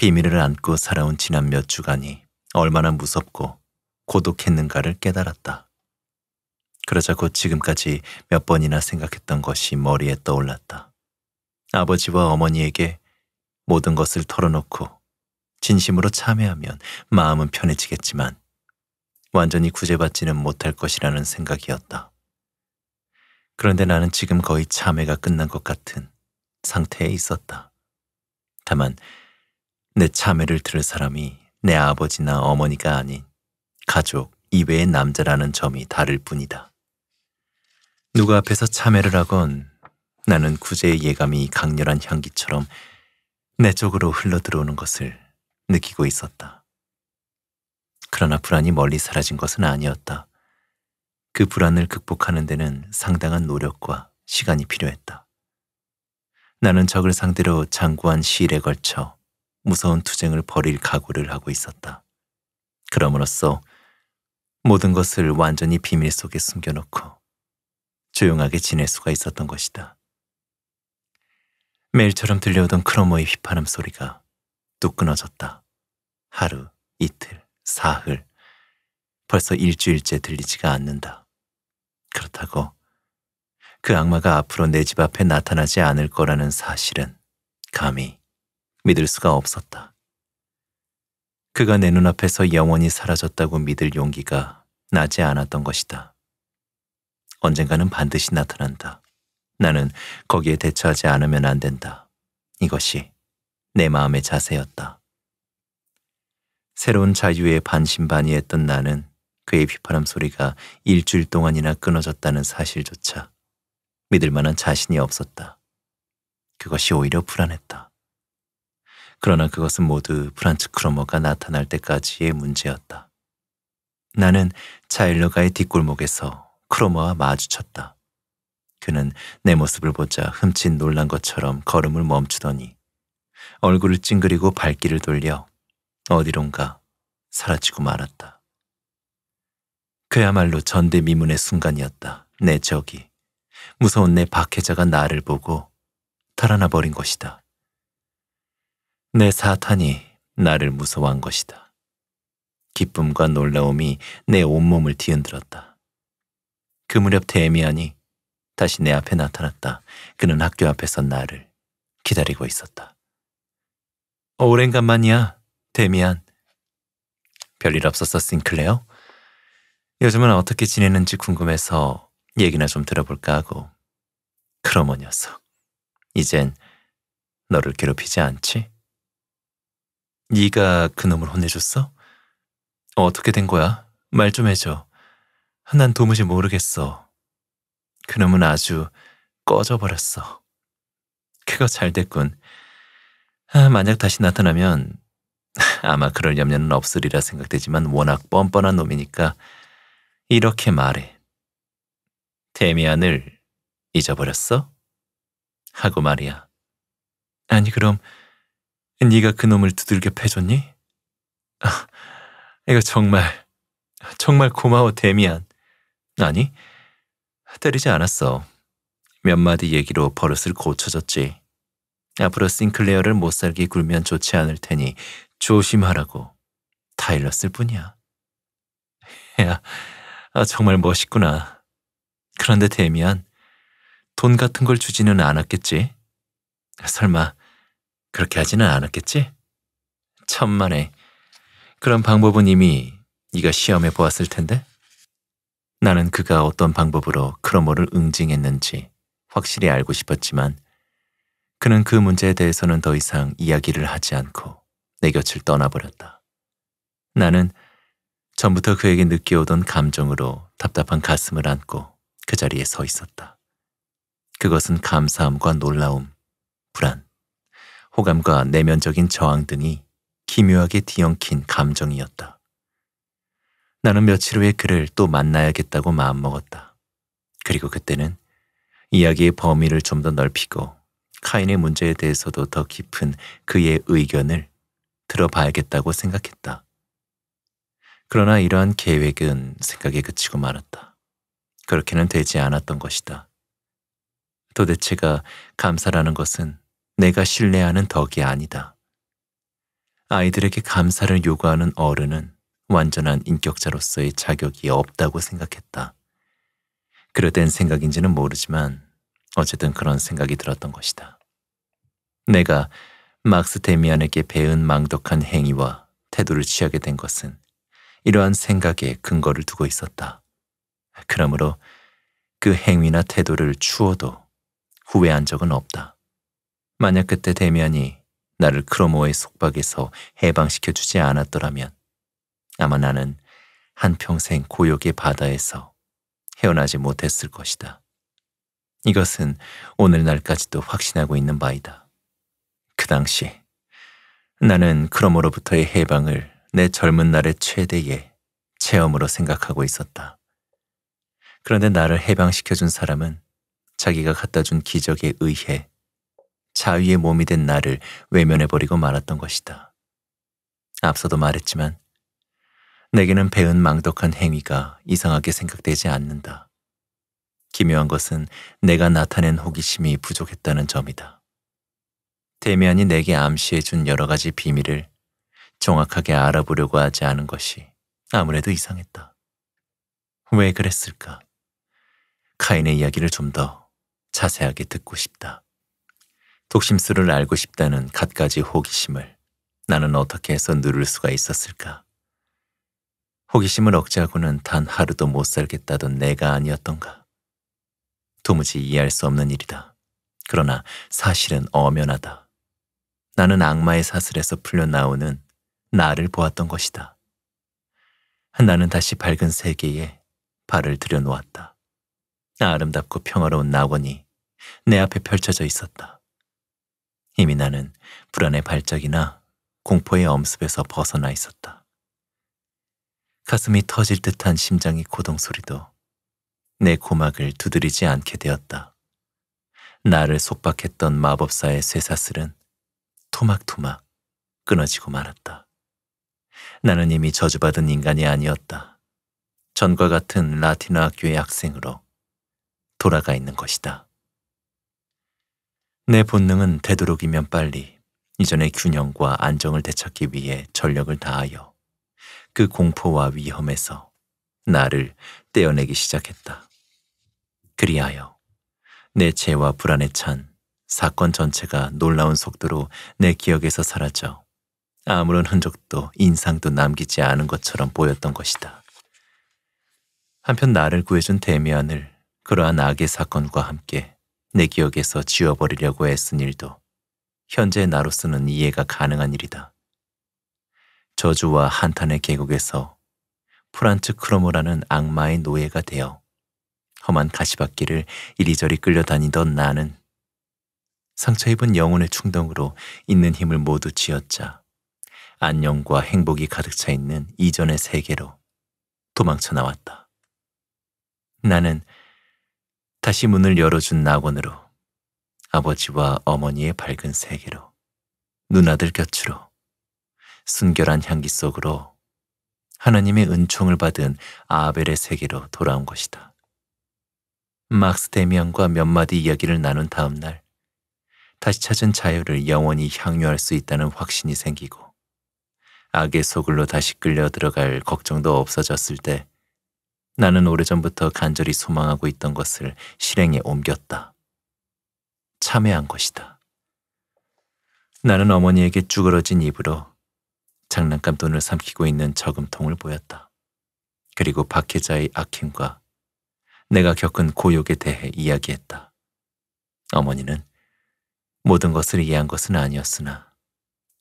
비밀을 안고 살아온 지난 몇 주간이 얼마나 무섭고 고독했는가를 깨달았다. 그러자 곧 지금까지 몇 번이나 생각했던 것이 머리에 떠올랐다. 아버지와 어머니에게 모든 것을 털어놓고 진심으로 참회하면 마음은 편해지겠지만 완전히 구제받지는 못할 것이라는 생각이었다. 그런데 나는 지금 거의 참회가 끝난 것 같은 상태에 있었다. 다만 내 참회를 들을 사람이 내 아버지나 어머니가 아닌 가족 이외의 남자라는 점이 다를 뿐이다. 누가 앞에서 참회를 하건 나는 구제의 예감이 강렬한 향기처럼 내 쪽으로 흘러들어오는 것을 느끼고 있었다. 그러나 불안이 멀리 사라진 것은 아니었다. 그 불안을 극복하는 데는 상당한 노력과 시간이 필요했다. 나는 적을 상대로 장구한 시일에 걸쳐 무서운 투쟁을 벌일 각오를 하고 있었다. 그럼으로써 모든 것을 완전히 비밀 속에 숨겨놓고 조용하게 지낼 수가 있었던 것이다. 매일처럼 들려오던 크로모의 휘파람 소리가 또 끊어졌다. 하루, 이틀, 사흘, 벌써 일주일째 들리지가 않는다. 그렇다고 그 악마가 앞으로 내 집 앞에 나타나지 않을 거라는 사실은 감히 믿을 수가 없었다. 그가 내 눈앞에서 영원히 사라졌다고 믿을 용기가 나지 않았던 것이다. 언젠가는 반드시 나타난다. 나는 거기에 대처하지 않으면 안 된다. 이것이 내 마음의 자세였다. 새로운 자유에 반신반의했던 나는 그의 비파람 소리가 일주일 동안이나 끊어졌다는 사실조차 믿을 만한 자신이 없었다. 그것이 오히려 불안했다. 그러나 그것은 모두 프란츠 크로머가 나타날 때까지의 문제였다. 나는 차일러가의 뒷골목에서 크로머와 마주쳤다. 그는 내 모습을 보자 흠칫 놀란 것처럼 걸음을 멈추더니 얼굴을 찡그리고 발길을 돌려 어디론가 사라지고 말았다. 그야말로 전대미문의 순간이었다. 내 적이. 무서운 내 박해자가 나를 보고 달아나 버린 것이다. 내 사탄이 나를 무서워한 것이다. 기쁨과 놀라움이 내 온몸을 뒤흔들었다. 그 무렵 데미안이 다시 내 앞에 나타났다. 그는 학교 앞에서 나를 기다리고 있었다. 오랜간만이야, 데미안. 별일 없었어, 싱클레어? 요즘은 어떻게 지내는지 궁금해서 얘기나 좀 들어볼까 하고. 그러뭐 어, 녀석, 이젠 너를 괴롭히지 않지? 네가 그놈을 혼내줬어? 어, 어떻게 된 거야? 말 좀 해줘. 난 도무지 모르겠어. 그놈은 아주 꺼져버렸어. 그거 잘 됐군. 아, 만약 다시 나타나면 아마 그럴 염려는 없으리라 생각되지만 워낙 뻔뻔한 놈이니까 이렇게 말해. 데미안을 잊어버렸어? 하고 말이야. 아니 그럼 네가 그놈을 두들겨 패줬니? 아, 이거 정말, 정말 고마워, 데미안. 아니, 때리지 않았어. 몇 마디 얘기로 버릇을 고쳐줬지. 앞으로 싱클레어를 못살게 굴면 좋지 않을 테니 조심하라고 타일러 쓸 뿐이야. 야, 아, 정말 멋있구나. 그런데 데미안, 돈 같은 걸 주지는 않았겠지? 설마 그렇게 하지는 않았겠지? 천만에 그런 방법은 이미 네가 시험해 보았을 텐데 나는 그가 어떤 방법으로 크로모를 응징했는지 확실히 알고 싶었지만 그는 그 문제에 대해서는 더 이상 이야기를 하지 않고 내 곁을 떠나버렸다. 나는 전부터 그에게 느껴오던 감정으로 답답한 가슴을 안고 그 자리에 서 있었다. 그것은 감사함과 놀라움, 불안, 호감과 내면적인 저항 등이 기묘하게 뒤엉킨 감정이었다. 나는 며칠 후에 그를 또 만나야겠다고 마음먹었다. 그리고 그때는 이야기의 범위를 좀 더 넓히고 카인의 문제에 대해서도 더 깊은 그의 의견을 들어봐야겠다고 생각했다. 그러나 이러한 계획은 생각에 그치고 말았다. 그렇게는 되지 않았던 것이다. 도대체가 감사라는 것은 내가 신뢰하는 덕이 아니다. 아이들에게 감사를 요구하는 어른은 완전한 인격자로서의 자격이 없다고 생각했다. 그러된 생각인지는 모르지만 어쨌든 그런 생각이 들었던 것이다. 내가 막스 데미안에게 배은 망덕한 행위와 태도를 취하게 된 것은 이러한 생각에 근거를 두고 있었다. 그러므로 그 행위나 태도를 추워도 후회한 적은 없다. 만약 그때 데면이 나를 크로모의 속박에서 해방시켜 주지 않았더라면 아마 나는 한평생 고역의 바다에서 헤어나지 못했을 것이다. 이것은 오늘날까지도 확신하고 있는 바이다. 그 당시 나는 크로모로부터의 해방을 내 젊은 날의 최대의 체험으로 생각하고 있었다. 그런데 나를 해방시켜준 사람은 자기가 갖다 준 기적에 의해 자유의 몸이 된 나를 외면해버리고 말았던 것이다. 앞서도 말했지만 내게는 배은 망덕한 행위가 이상하게 생각되지 않는다. 기묘한 것은 내가 나타낸 호기심이 부족했다는 점이다. 데미안이 내게 암시해준 여러 가지 비밀을 정확하게 알아보려고 하지 않은 것이 아무래도 이상했다. 왜 그랬을까? 카인의 이야기를 좀 더 자세하게 듣고 싶다. 독심술을 알고 싶다는 갖가지 호기심을 나는 어떻게 해서 누를 수가 있었을까? 호기심을 억제하고는 단 하루도 못 살겠다던 내가 아니었던가? 도무지 이해할 수 없는 일이다. 그러나 사실은 엄연하다. 나는 악마의 사슬에서 풀려나오는 나를 보았던 것이다. 나는 다시 밝은 세계에 발을 들여놓았다. 아름답고 평화로운 낙원이 내 앞에 펼쳐져 있었다. 이미 나는 불안의 발작이나 공포의 엄습에서 벗어나 있었다. 가슴이 터질 듯한 심장의 고동 소리도 내 고막을 두드리지 않게 되었다. 나를 속박했던 마법사의 쇠사슬은 토막토막 끊어지고 말았다. 나는 이미 저주받은 인간이 아니었다. 전과 같은 라틴어 학교의 학생으로 돌아가 있는 것이다. 내 본능은 되도록이면 빨리 이전의 균형과 안정을 되찾기 위해 전력을 다하여 그 공포와 위험에서 나를 떼어내기 시작했다. 그리하여 내 죄와 불안에 찬 사건 전체가 놀라운 속도로 내 기억에서 사라져 아무런 흔적도 인상도 남기지 않은 것처럼 보였던 것이다. 한편 나를 구해준 데미안을 그러한 악의 사건과 함께 내 기억에서 지워버리려고 애쓴 일도 현재 나로서는 이해가 가능한 일이다. 저주와 한탄의 계곡에서 프란츠 크로모라는 악마의 노예가 되어 험한 가시밭길을 이리저리 끌려다니던 나는 상처 입은 영혼의 충동으로 있는 힘을 모두 쥐었자 안녕과 행복이 가득 차 있는 이전의 세계로 도망쳐 나왔다. 나는 다시 문을 열어준 낙원으로 아버지와 어머니의 밝은 세계로 누나들 곁으로 순결한 향기 속으로 하나님의 은총을 받은 아벨의 세계로 돌아온 것이다. 막스 데미안과 몇 마디 이야기를 나눈 다음 날 다시 찾은 자유를 영원히 향유할 수 있다는 확신이 생기고 악의 소굴로 다시 끌려 들어갈 걱정도 없어졌을 때 나는 오래전부터 간절히 소망하고 있던 것을 실행에 옮겼다. 참회한 것이다. 나는 어머니에게 쭈그러진 입으로 장난감 돈을 삼키고 있는 저금통을 보였다. 그리고 박혜자의 악행과 내가 겪은 고욕에 대해 이야기했다. 어머니는 모든 것을 이해한 것은 아니었으나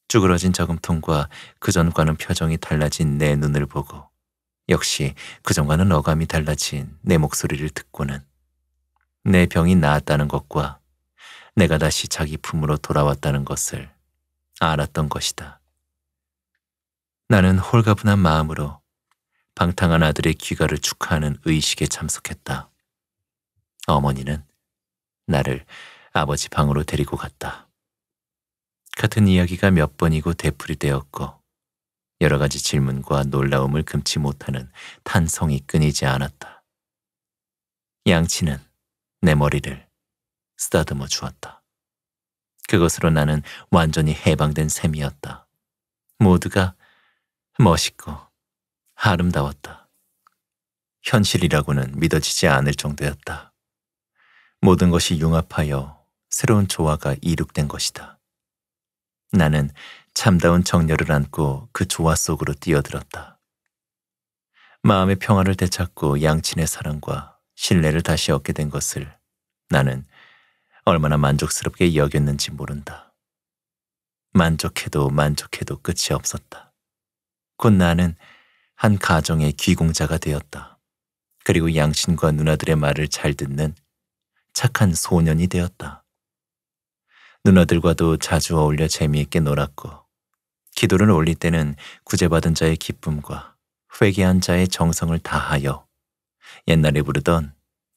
쭈그러진 저금통과 그전과는 표정이 달라진 내 눈을 보고 역시 그전과는 어감이 달라진 내 목소리를 듣고는 내 병이 나았다는 것과 내가 다시 자기 품으로 돌아왔다는 것을 알았던 것이다. 나는 홀가분한 마음으로 방탕한 아들의 귀가를 축하하는 의식에 참석했다. 어머니는 나를 아버지 방으로 데리고 갔다. 같은 이야기가 몇 번이고 되풀이되었고 여러 가지 질문과 놀라움을 금치 못하는 탄성이 끊이지 않았다. 양치는 내 머리를 쓰다듬어 주었다. 그것으로 나는 완전히 해방된 셈이었다. 모두가 멋있고 아름다웠다. 현실이라고는 믿어지지 않을 정도였다. 모든 것이 융합하여 새로운 조화가 이룩된 것이다. 나는 참다운 정열을 안고 그 조화 속으로 뛰어들었다. 마음의 평화를 되찾고 양친의 사랑과 신뢰를 다시 얻게 된 것을 나는 얼마나 만족스럽게 여겼는지 모른다. 만족해도 만족해도 끝이 없었다. 곧 나는 한 가정의 귀공자가 되었다. 그리고 양친과 누나들의 말을 잘 듣는 착한 소년이 되었다. 누나들과도 자주 어울려 재미있게 놀았고 기도를 올릴 때는 구제받은 자의 기쁨과 회개한 자의 정성을 다하여 옛날에 부르던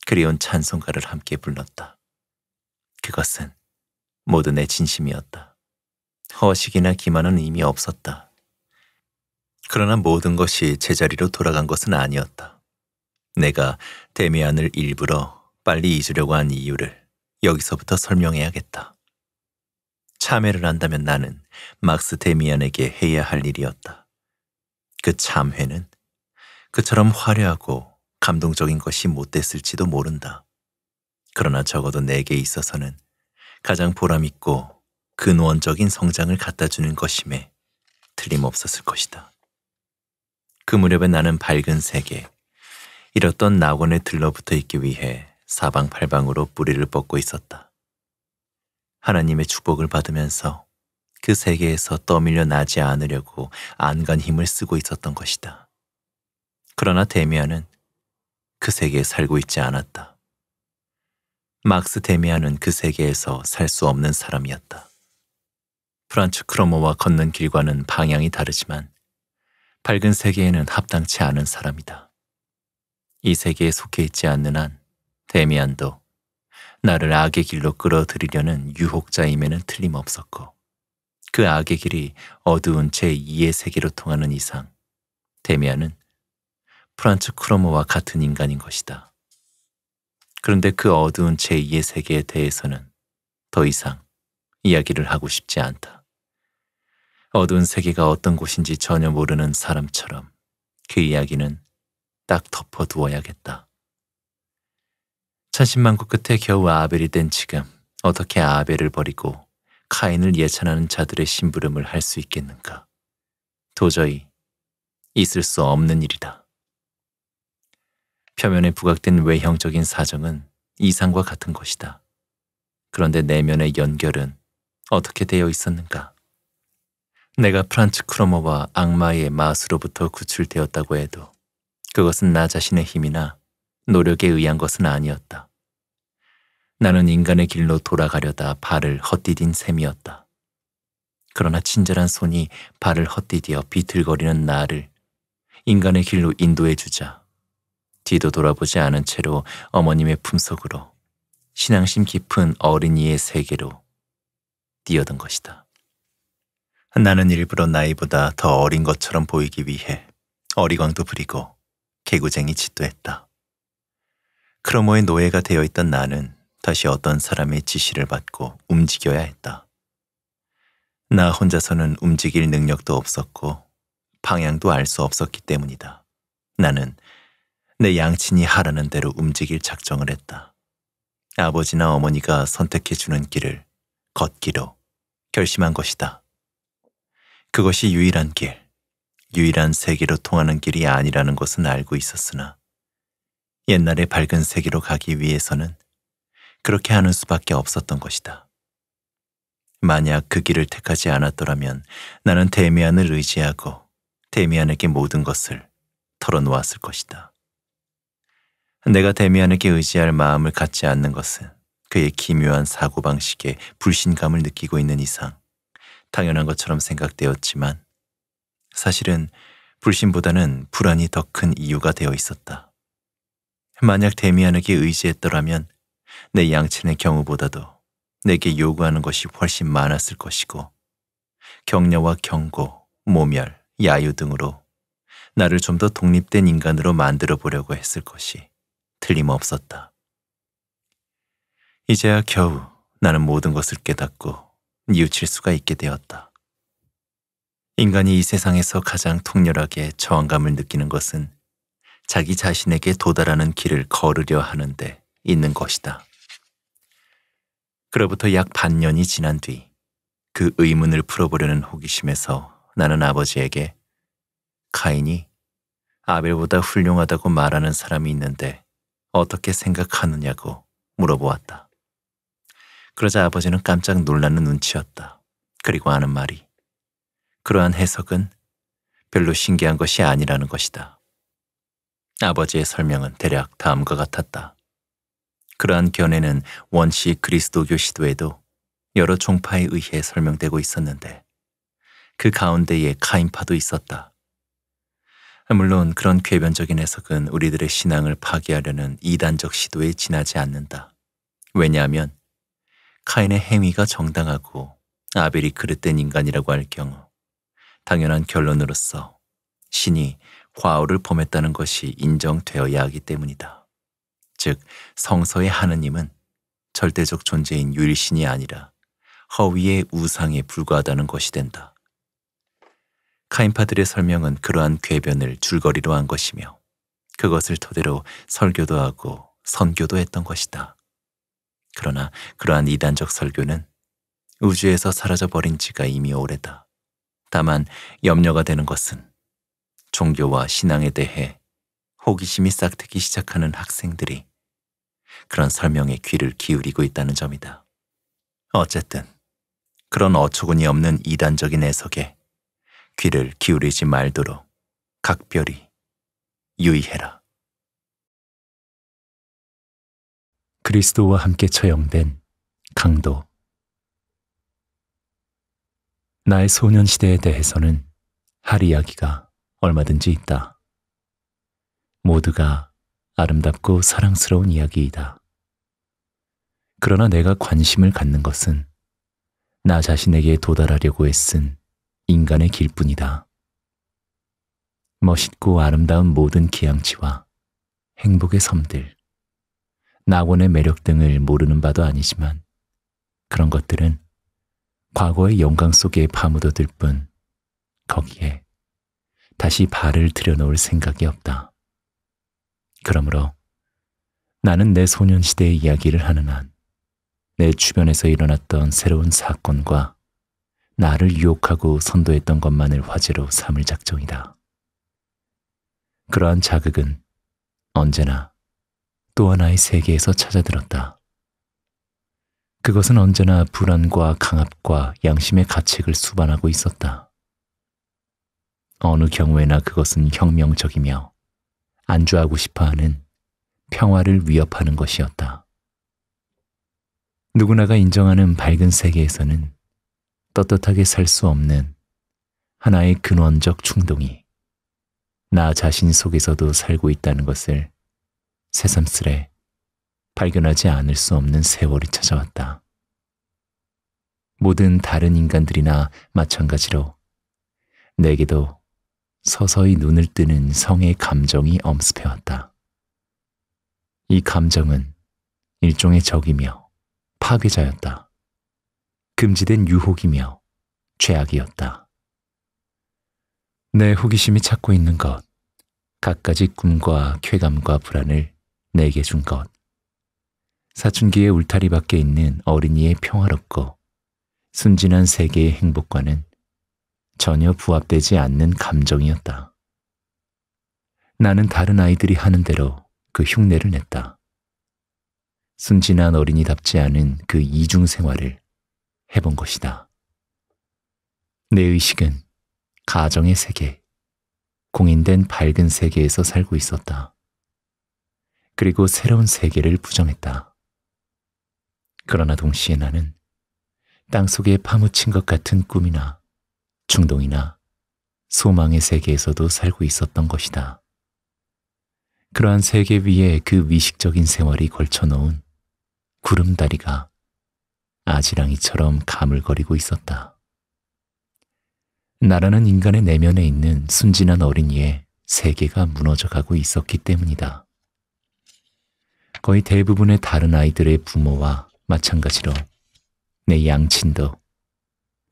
그리운 찬송가를 함께 불렀다. 그것은 모두 내 진심이었다. 허식이나 기만은 이미 없었다. 그러나 모든 것이 제자리로 돌아간 것은 아니었다. 내가 데미안을 일부러 빨리 잊으려고 한 이유를 여기서부터 설명해야겠다. 참회를 한다면 나는 막스 데미안에게 해야 할 일이었다. 그 참회는 그처럼 화려하고 감동적인 것이 못됐을지도 모른다. 그러나 적어도 내게 있어서는 가장 보람있고 근원적인 성장을 갖다 주는 것임에 틀림없었을 것이다. 그 무렵에 나는 밝은 세계, 잃었던 낙원에 들러붙어 있기 위해 사방팔방으로 뿌리를 뻗고 있었다. 하나님의 축복을 받으면서 그 세계에서 떠밀려 나지 않으려고 안간 힘을 쓰고 있었던 것이다. 그러나 데미안은 그 세계에 살고 있지 않았다. 막스 데미안은 그 세계에서 살 수 없는 사람이었다. 프란츠 크로모와 걷는 길과는 방향이 다르지만 밝은 세계에는 합당치 않은 사람이다. 이 세계에 속해 있지 않는 한 데미안도 나를 악의 길로 끌어들이려는 유혹자임에는 틀림없었고 그 악의 길이 어두운 제2의 세계로 통하는 이상 데미안은 프란츠 크로모와 같은 인간인 것이다. 그런데 그 어두운 제2의 세계에 대해서는 더 이상 이야기를 하고 싶지 않다. 어두운 세계가 어떤 곳인지 전혀 모르는 사람처럼 그 이야기는 딱 덮어두어야겠다. 천신만고 끝에 겨우 아벨이 된 지금 어떻게 아벨을 버리고 카인을 예찬하는 자들의 심부름을 할 수 있겠는가. 도저히 있을 수 없는 일이다. 표면에 부각된 외형적인 사정은 이상과 같은 것이다. 그런데 내면의 연결은 어떻게 되어 있었는가? 내가 프란츠 크로머와 악마의 마수로부터 구출되었다고 해도 그것은 나 자신의 힘이나 노력에 의한 것은 아니었다. 나는 인간의 길로 돌아가려다 발을 헛디딘 셈이었다. 그러나 친절한 손이 발을 헛디디어 비틀거리는 나를 인간의 길로 인도해 주자. 뒤도 돌아보지 않은 채로 어머님의 품속으로 신앙심 깊은 어린이의 세계로 뛰어든 것이다. 나는 일부러 나이보다 더 어린 것처럼 보이기 위해 어리광도 부리고 개구쟁이 짓도 했다. 크로모의 노예가 되어 있던 나는 다시 어떤 사람의 지시를 받고 움직여야 했다. 나 혼자서는 움직일 능력도 없었고 방향도 알 수 없었기 때문이다. 나는 내 양친이 하라는 대로 움직일 작정을 했다. 아버지나 어머니가 선택해 주는 길을 걷기로 결심한 것이다. 그것이 유일한 길, 유일한 세계로 통하는 길이 아니라는 것은 알고 있었으나 옛날의 밝은 세계로 가기 위해서는 그렇게 하는 수밖에 없었던 것이다. 만약 그 길을 택하지 않았더라면 나는 데미안을 의지하고 데미안에게 모든 것을 털어놓았을 것이다. 내가 데미안에게 의지할 마음을 갖지 않는 것은 그의 기묘한 사고방식에 불신감을 느끼고 있는 이상 당연한 것처럼 생각되었지만 사실은 불신보다는 불안이 더 큰 이유가 되어 있었다. 만약 데미안에게 의지했더라면 내 양친의 경우보다도 내게 요구하는 것이 훨씬 많았을 것이고 격려와 경고, 모멸, 야유 등으로 나를 좀 더 독립된 인간으로 만들어 보려고 했을 것이 틀림없었다. 이제야 겨우 나는 모든 것을 깨닫고 뉘우칠 수가 있게 되었다. 인간이 이 세상에서 가장 통렬하게 저항감을 느끼는 것은 자기 자신에게 도달하는 길을 걸으려 하는데 있는 것이다. 그로부터 약 반년이 지난 뒤 그 의문을 풀어보려는 호기심에서 나는 아버지에게 카인이 아벨보다 훌륭하다고 말하는 사람이 있는데 어떻게 생각하느냐고 물어보았다. 그러자 아버지는 깜짝 놀라는 눈치였다. 그리고 아는 말이 그러한 해석은 별로 신기한 것이 아니라는 것이다. 아버지의 설명은 대략 다음과 같았다. 그러한 견해는 원시 그리스도교 시도에도 여러 종파에 의해 설명되고 있었는데 그 가운데에 카인파도 있었다. 물론 그런 괴변적인 해석은 우리들의 신앙을 파괴하려는 이단적 시도에 지나지 않는다. 왜냐하면 카인의 행위가 정당하고 아벨이 그릇된 인간이라고 할 경우 당연한 결론으로서 신이 과오를 범했다는 것이 인정되어야 하기 때문이다. 즉 성서의 하느님은 절대적 존재인 유일신이 아니라 허위의 우상에 불과하다는 것이 된다. 카인파들의 설명은 그러한 궤변을 줄거리로 한 것이며 그것을 토대로 설교도 하고 선교도 했던 것이다. 그러나 그러한 이단적 설교는 우주에서 사라져버린 지가 이미 오래다. 다만 염려가 되는 것은 종교와 신앙에 대해 호기심이 싹트기 시작하는 학생들이 그런 설명에 귀를 기울이고 있다는 점이다. 어쨌든 그런 어처구니 없는 이단적인 해석에 귀를 기울이지
말도록 각별히 유의해라. 그리스도와 함께 처형된 강도
나의 소년 시대에 대해서는 할 이야기가 얼마든지 있다. 모두가 아름답고 사랑스러운 이야기이다. 그러나 내가 관심을 갖는 것은 나 자신에게 도달하려고 애쓴 인간의 길뿐이다. 멋있고 아름다운 모든 기양치와 행복의 섬들, 낙원의 매력 등을 모르는 바도 아니지만 그런 것들은 과거의 영광 속에 파묻어들 뿐 거기에 다시 발을 들여놓을 생각이 없다. 그러므로 나는 내 소년시대의 이야기를 하는 한 내 주변에서 일어났던 새로운 사건과 나를 유혹하고 선도했던 것만을 화제로 삼을 작정이다. 그러한 자극은 언제나 또 하나의 세계에서 찾아들었다. 그것은 언제나 불안과 강압과 양심의 가책을 수반하고 있었다. 어느 경우에나 그것은 혁명적이며 안주하고 싶어하는 평화를 위협하는 것이었다. 누구나가 인정하는 밝은 세계에서는 떳떳하게 살 수 없는 하나의 근원적 충동이 나 자신 속에서도 살고 있다는 것을 새삼스레 발견하지 않을 수 없는 세월이 찾아왔다. 모든 다른 인간들이나 마찬가지로 내게도 서서히 눈을 뜨는 성의 감정이 엄습해왔다. 이 감정은 일종의 적이며 파괴자였다. 금지된 유혹이며 죄악이었다. 내 호기심이 찾고 있는 것, 갖가지 꿈과 쾌감과 불안을 내게 준 것, 사춘기의 울타리 밖에 있는 어린이의 평화롭고 순진한 세계의 행복과는 전혀 부합되지 않는 감정이었다. 나는 다른 아이들이 하는 대로 그 흉내를 냈다. 순진한 어린이답지 않은 그 이중 생활을 해본 것이다. 내 의식은 가정의 세계, 공인된 밝은 세계에서 살고 있었다. 그리고 새로운 세계를 부정했다. 그러나 동시에 나는 땅속에 파묻힌 것 같은 꿈이나 충동이나 소망의 세계에서도 살고 있었던 것이다. 그러한 세계 위에 그 위식적인 생활이 걸쳐놓은 구름다리가 아지랑이처럼 가물거리고 있었다. 나라는 인간의 내면에 있는 순진한 어린이의 세계가 무너져가고 있었기 때문이다. 거의 대부분의 다른 아이들의 부모와 마찬가지로 내 양친도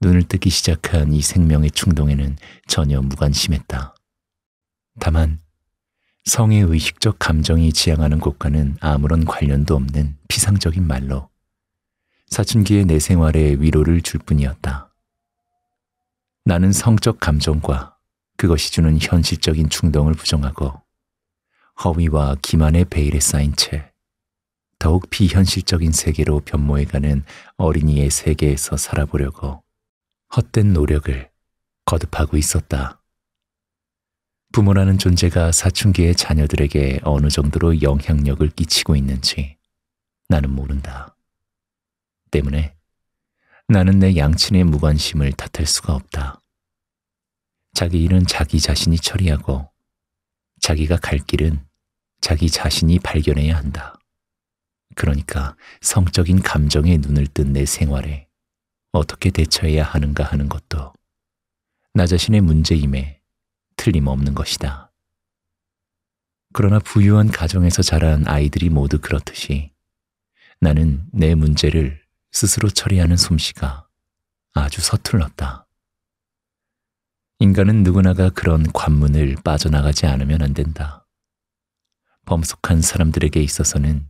눈을 뜨기 시작한 이 생명의 충동에는 전혀 무관심했다. 다만 성의 의식적 감정이 지향하는 곳과는 아무런 관련도 없는 피상적인 말로 사춘기의 내 생활에 위로를 줄 뿐이었다. 나는 성적 감정과 그것이 주는 현실적인 충동을 부정하고 허위와 기만의 베일에 쌓인 채 더욱 비현실적인 세계로 변모해가는 어린이의 세계에서 살아보려고 헛된 노력을 거듭하고 있었다. 부모라는 존재가 사춘기의 자녀들에게 어느 정도로 영향력을 끼치고 있는지 나는 모른다. 때문에 나는 내 양친의 무관심을 탓할 수가 없다. 자기 일은 자기 자신이 처리하고 자기가 갈 길은 자기 자신이 발견해야 한다. 그러니까 성적인 감정에 눈을 뜬 내 생활에 어떻게 대처해야 하는가 하는 것도 나 자신의 문제임에 틀림없는 것이다. 그러나 부유한 가정에서 자란 아이들이 모두 그렇듯이 나는 내 문제를 스스로 처리하는 솜씨가 아주 서툴렀다. 인간은 누구나가 그런 관문을 빠져나가지 않으면 안 된다. 범속한 사람들에게 있어서는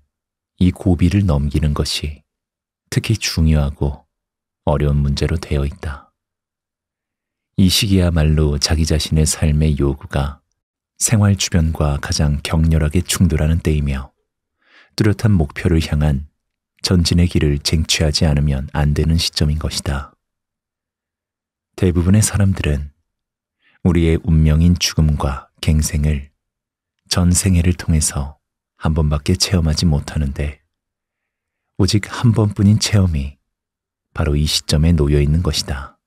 이 고비를 넘기는 것이 특히 중요하고 어려운 문제로 되어 있다. 이 시기야말로 자기 자신의 삶의 요구가 생활 주변과 가장 격렬하게 충돌하는 때이며 뚜렷한 목표를 향한 전진의 길을 쟁취하지 않으면 안 되는 시점인 것이다. 대부분의 사람들은 우리의 운명인 죽음과 갱생을 전 생애를 통해서 한 번밖에 체험하지 못하는데 오직 한 번뿐인 체험이 바로 이 시점에 놓여 있는 것이다.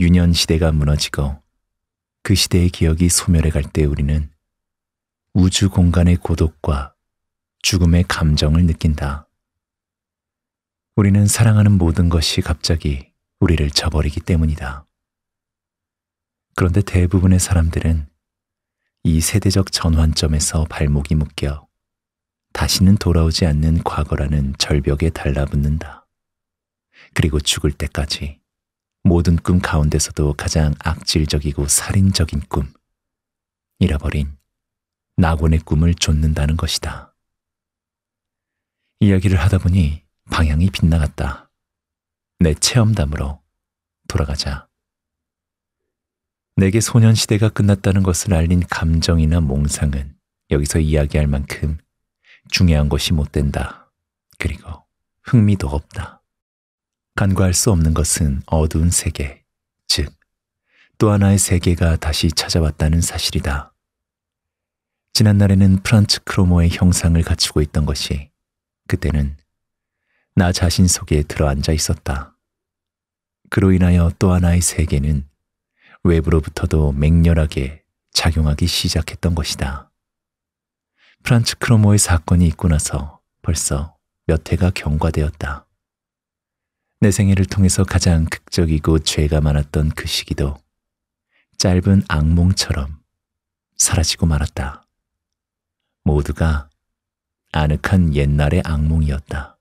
유년 시대가 무너지고 그 시대의 기억이 소멸해 갈 때 우리는 우주 공간의 고독과 죽음의 감정을 느낀다. 우리는 사랑하는 모든 것이 갑자기 우리를 저버리기 때문이다. 그런데 대부분의 사람들은 이 세대적 전환점에서 발목이 묶여 다시는 돌아오지 않는 과거라는 절벽에 달라붙는다. 그리고 죽을 때까지 모든 꿈 가운데서도 가장 악질적이고 살인적인 꿈, 잃어버린 낙원의 꿈을 좇는다는 것이다. 이야기를 하다 보니 방향이 빗나갔다. 내 체험담으로 돌아가자. 내게 소년시대가 끝났다는 것을 알린 감정이나 몽상은 여기서 이야기할 만큼 중요한 것이 못 된다. 그리고 흥미도 없다. 간과할 수 없는 것은 어두운 세계, 즉, 또 하나의 세계가 다시 찾아왔다는 사실이다. 지난날에는 프란츠 크로모의 형상을 갖추고 있던 것이 그때는 나 자신 속에 들어앉아 있었다. 그로 인하여 또 하나의 세계는 외부로부터도 맹렬하게 작용하기 시작했던 것이다. 프란츠 크로모의 사건이 있고 나서 벌써 몇 해가 경과되었다. 내 생애를 통해서 가장 극적이고 죄가 많았던 그 시기도 짧은 악몽처럼 사라지고 말았다. 모두가 아늑한 옛날의 악몽이었다.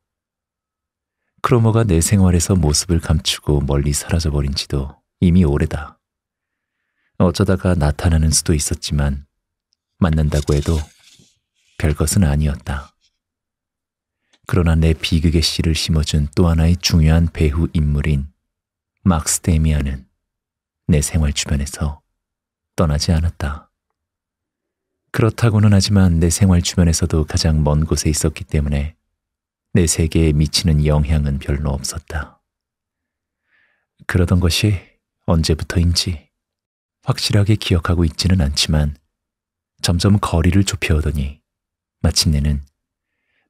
크로머가 내 생활에서 모습을 감추고 멀리 사라져버린 지도 이미 오래다. 어쩌다가 나타나는 수도 있었지만 만난다고 해도 별것은 아니었다. 그러나 내 비극의 씨를 심어준 또 하나의 중요한 배후 인물인 막스 데미안은 내 생활 주변에서 떠나지 않았다. 그렇다고는 하지만 내 생활 주변에서도 가장 먼 곳에 있었기 때문에 내 세계에 미치는 영향은 별로 없었다. 그러던 것이 언제부터인지 확실하게 기억하고 있지는 않지만 점점 거리를 좁혀오더니 마침내는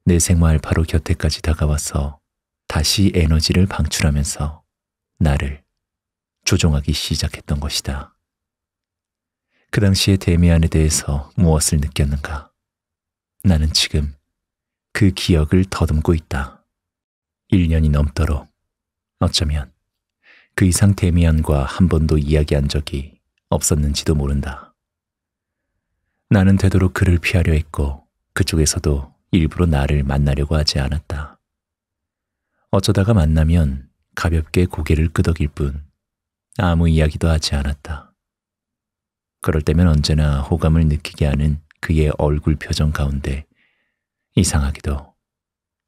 내 생활 바로 곁에까지 다가와서 다시 에너지를 방출하면서 나를 조종하기 시작했던 것이다. 그 당시에 데미안에 대해서 무엇을 느꼈는가? 나는 지금 그 기억을 더듬고 있다. 1년이 넘도록 어쩌면 그 이상 데미안과 한 번도 이야기한 적이 없었는지도 모른다. 나는 되도록 그를 피하려 했고 그쪽에서도 일부러 나를 만나려고 하지 않았다. 어쩌다가 만나면 가볍게 고개를 끄덕일 뿐 아무 이야기도 하지 않았다. 그럴 때면 언제나 호감을 느끼게 하는 그의 얼굴 표정 가운데 이상하기도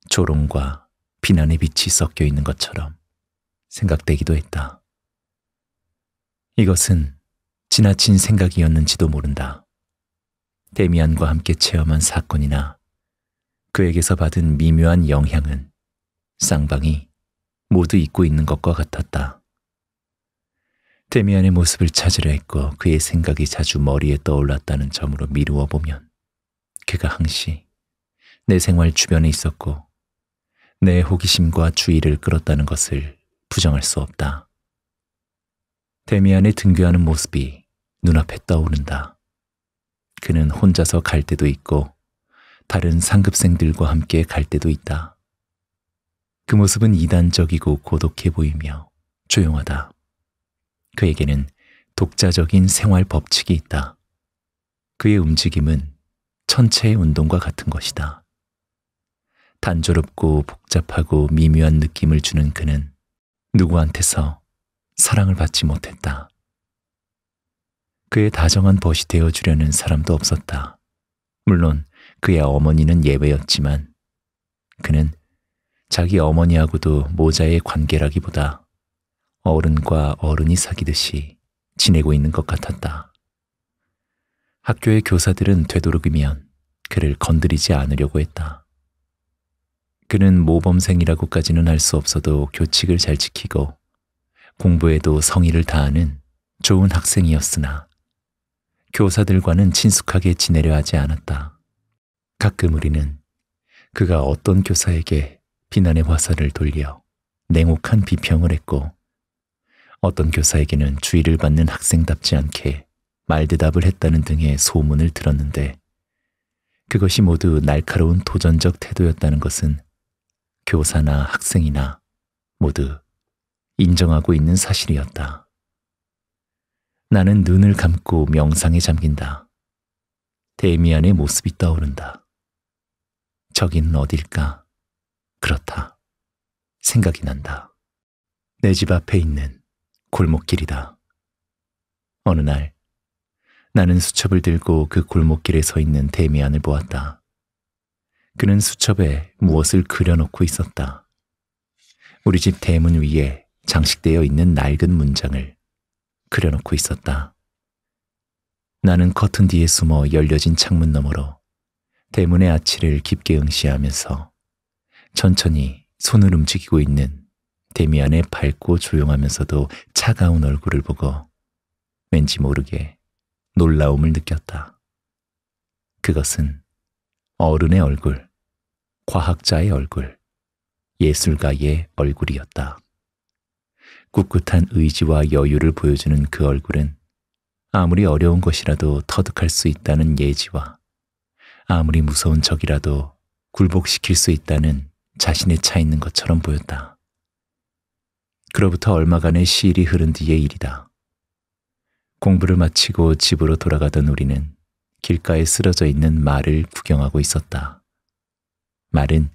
조롱과 비난의 빛이 섞여 있는 것처럼 생각되기도 했다. 이것은 지나친 생각이었는지도 모른다. 데미안과 함께 체험한 사건이나 그에게서 받은 미묘한 영향은 쌍방이 모두 잊고 있는 것과 같았다. 데미안의 모습을 찾으려 했고 그의 생각이 자주 머리에 떠올랐다는 점으로 미루어 보면 그가 항시 내 생활 주변에 있었고 내 호기심과 주의를 끌었다는 것을 부정할 수 없다. 데미안의 등교하는 모습이 눈앞에 떠오른다. 그는 혼자서 갈 때도 있고 다른 상급생들과 함께 갈 때도 있다. 그 모습은 이단적이고 고독해 보이며 조용하다. 그에게는 독자적인 생활 법칙이 있다. 그의 움직임은 천체의 운동과 같은 것이다. 단조롭고 복잡하고 미묘한 느낌을 주는 그는 누구한테서 사랑을 받지 못했다. 그의 다정한 벗이 되어주려는 사람도 없었다. 물론 그의 어머니는 예외였지만 그는 자기 어머니하고도 모자의 관계라기보다 어른과 어른이 사귀듯이 지내고 있는 것 같았다. 학교의 교사들은 되도록이면 그를 건드리지 않으려고 했다. 그는 모범생이라고까지는 할 수 없어도 교칙을 잘 지키고 공부에도 성의를 다하는 좋은 학생이었으나 교사들과는 친숙하게 지내려 하지 않았다. 가끔 우리는 그가 어떤 교사에게 비난의 화살을 돌려 냉혹한 비평을 했고 어떤 교사에게는 주의를 받는 학생답지 않게 말대답을 했다는 등의 소문을 들었는데 그것이 모두 날카로운 도전적 태도였다는 것은 교사나 학생이나 모두 인정하고 있는 사실이었다. 나는 눈을 감고 명상에 잠긴다. 데미안의 모습이 떠오른다. 저긴 어딜까? 그렇다. 생각이 난다. 내 집 앞에 있는 골목길이다. 어느 날 나는 수첩을 들고 그 골목길에 서 있는 데미안을 보았다. 그는 수첩에 무엇을 그려놓고 있었다. 우리 집 대문 위에 장식되어 있는 낡은 문장을 그려놓고 있었다. 나는 커튼 뒤에 숨어 열려진 창문 너머로 대문의 아치를 깊게 응시하면서 천천히 손을 움직이고 있는 데미안의 밝고 조용하면서도 차가운 얼굴을 보고 왠지 모르게 놀라움을 느꼈다. 그것은 어른의 얼굴, 과학자의 얼굴, 예술가의 얼굴이었다. 꿋꿋한 의지와 여유를 보여주는 그 얼굴은 아무리 어려운 것이라도 터득할 수 있다는 예지와 아무리 무서운 적이라도 굴복시킬 수 있다는 자신에 차 있는 것처럼 보였다. 그로부터 얼마간의 시일이 흐른 뒤의 일이다. 공부를 마치고 집으로 돌아가던 우리는 길가에 쓰러져 있는 말을 구경하고 있었다. 말은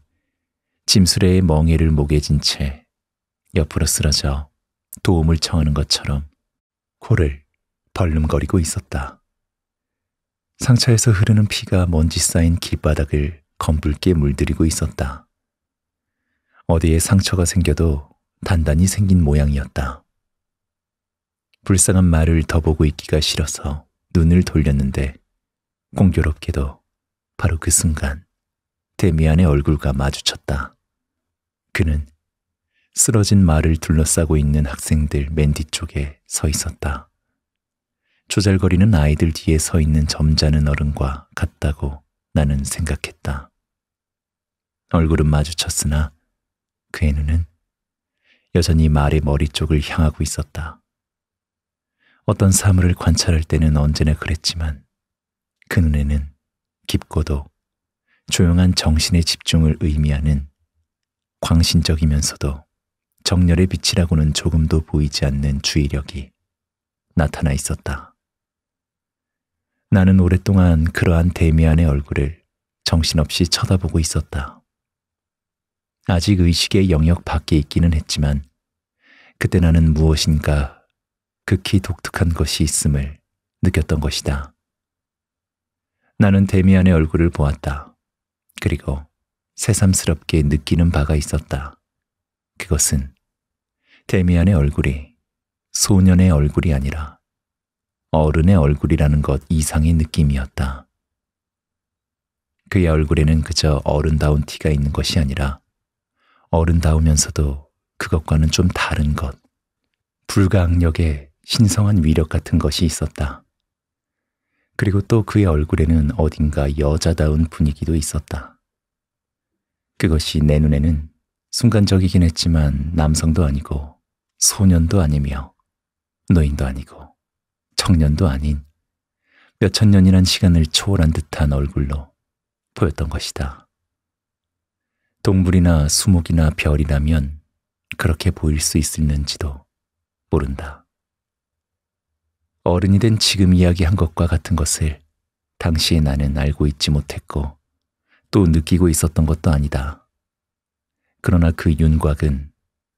짐수레의 멍에를 목에 진 채 옆으로 쓰러져 도움을 청하는 것처럼 코를 벌름거리고 있었다. 상처에서 흐르는 피가 먼지 쌓인 길바닥을 검붉게 물들이고 있었다. 어디에 상처가 생겨도 단단히 생긴 모양이었다. 불쌍한 말을 더보고 있기가 싫어서 눈을 돌렸는데 공교롭게도 바로 그 순간 데미안의 얼굴과 마주쳤다. 그는 쓰러진 말을 둘러싸고 있는 학생들 맨 뒤쪽에 서 있었다. 조잘거리는 아이들 뒤에 서 있는 점잖은 어른과 같다고 나는 생각했다. 얼굴은 마주쳤으나 그의 눈은 여전히 말의 머리 쪽을 향하고 있었다. 어떤 사물을 관찰할 때는 언제나 그랬지만 그 눈에는 깊고도 조용한 정신의 집중을 의미하는 광신적이면서도 정렬의 빛이라고는 조금도 보이지 않는 주의력이 나타나 있었다. 나는 오랫동안 그러한 데미안의 얼굴을 정신없이 쳐다보고 있었다. 아직 의식의 영역 밖에 있기는 했지만 그때 나는 무엇인가 극히 독특한 것이 있음을 느꼈던 것이다. 나는 데미안의 얼굴을 보았다. 그리고 새삼스럽게 느끼는 바가 있었다. 그것은 데미안의 얼굴이 소년의 얼굴이 아니라 어른의 얼굴이라는 것 이상의 느낌이었다. 그의 얼굴에는 그저 어른다운 티가 있는 것이 아니라 어른다우면서도 그것과는 좀 다른 것, 불가항력의 신성한 위력 같은 것이 있었다. 그리고 또 그의 얼굴에는 어딘가 여자다운 분위기도 있었다. 그것이 내 눈에는 순간적이긴 했지만 남성도 아니고 소년도 아니며 노인도 아니고 청년도 아닌 몇천 년이란 시간을 초월한 듯한 얼굴로 보였던 것이다. 동물이나 수목이나 별이라면 그렇게 보일 수 있을는지도 모른다. 어른이 된 지금 이야기한 것과 같은 것을 당시의 나는 알고 있지 못했고 또 느끼고 있었던 것도 아니다. 그러나 그 윤곽은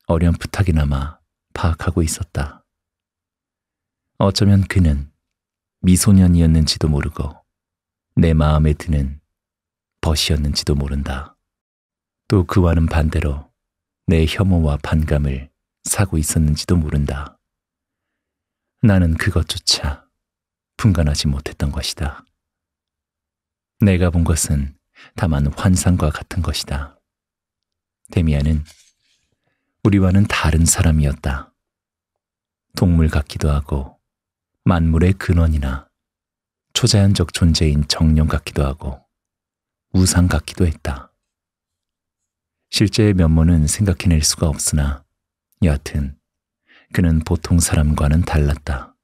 어렴풋하게나마 파악하고 있었다. 어쩌면 그는 미소년이었는지도 모르고 내 마음에 드는 벗이었는지도 모른다. 또 그와는 반대로 내 혐오와 반감을 사고 있었는지도 모른다. 나는 그것조차 분간하지 못했던 것이다. 내가 본 것은 다만 환상과 같은 것이다. 데미안은 우리와는 다른 사람이었다. 동물 같기도 하고 만물의 근원이나 초자연적 존재인 정령 같기도 하고 우상 같기도 했다. 실제의 면모는 생각해낼 수가 없으나 여하튼 그는 보통 사람과는 달랐다.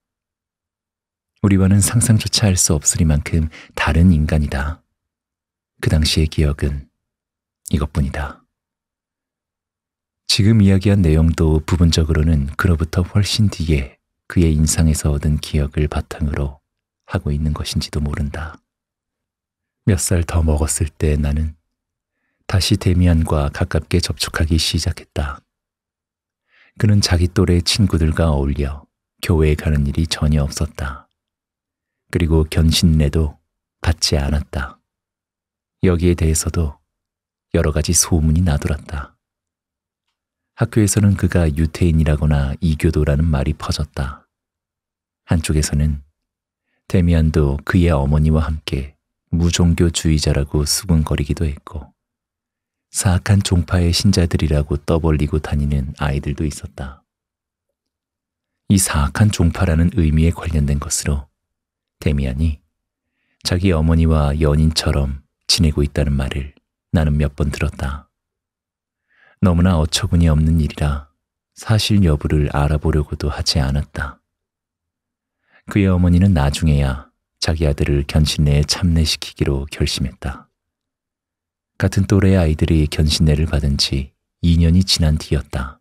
우리와는 상상조차 할 수 없으리만큼 다른 인간이다. 그 당시의 기억은 이것뿐이다. 지금 이야기한 내용도 부분적으로는 그로부터 훨씬 뒤에 그의 인상에서 얻은 기억을 바탕으로 하고 있는 것인지도 모른다. 몇 살 더 먹었을 때 나는 다시 데미안과 가깝게 접촉하기 시작했다. 그는 자기 또래 친구들과 어울려 교회에 가는 일이 전혀 없었다. 그리고 견신례도 받지 않았다. 여기에 대해서도 여러 가지 소문이 나돌았다. 학교에서는 그가 유태인이라거나 이교도라는 말이 퍼졌다. 한쪽에서는 데미안도 그의 어머니와 함께 무종교주의자라고 수군거리기도 했고 사악한 종파의 신자들이라고 떠벌리고 다니는 아이들도 있었다. 이 사악한 종파라는 의미에 관련된 것으로 데미안이 자기 어머니와 연인처럼 지내고 있다는 말을 나는 몇 번 들었다. 너무나 어처구니 없는 일이라 사실 여부를 알아보려고도 하지 않았다. 그의 어머니는 나중에야 자기 아들을 견신내에 참내시키기로 결심했다. 같은 또래의 아이들이 견신내를 받은 지 2년이 지난 뒤였다.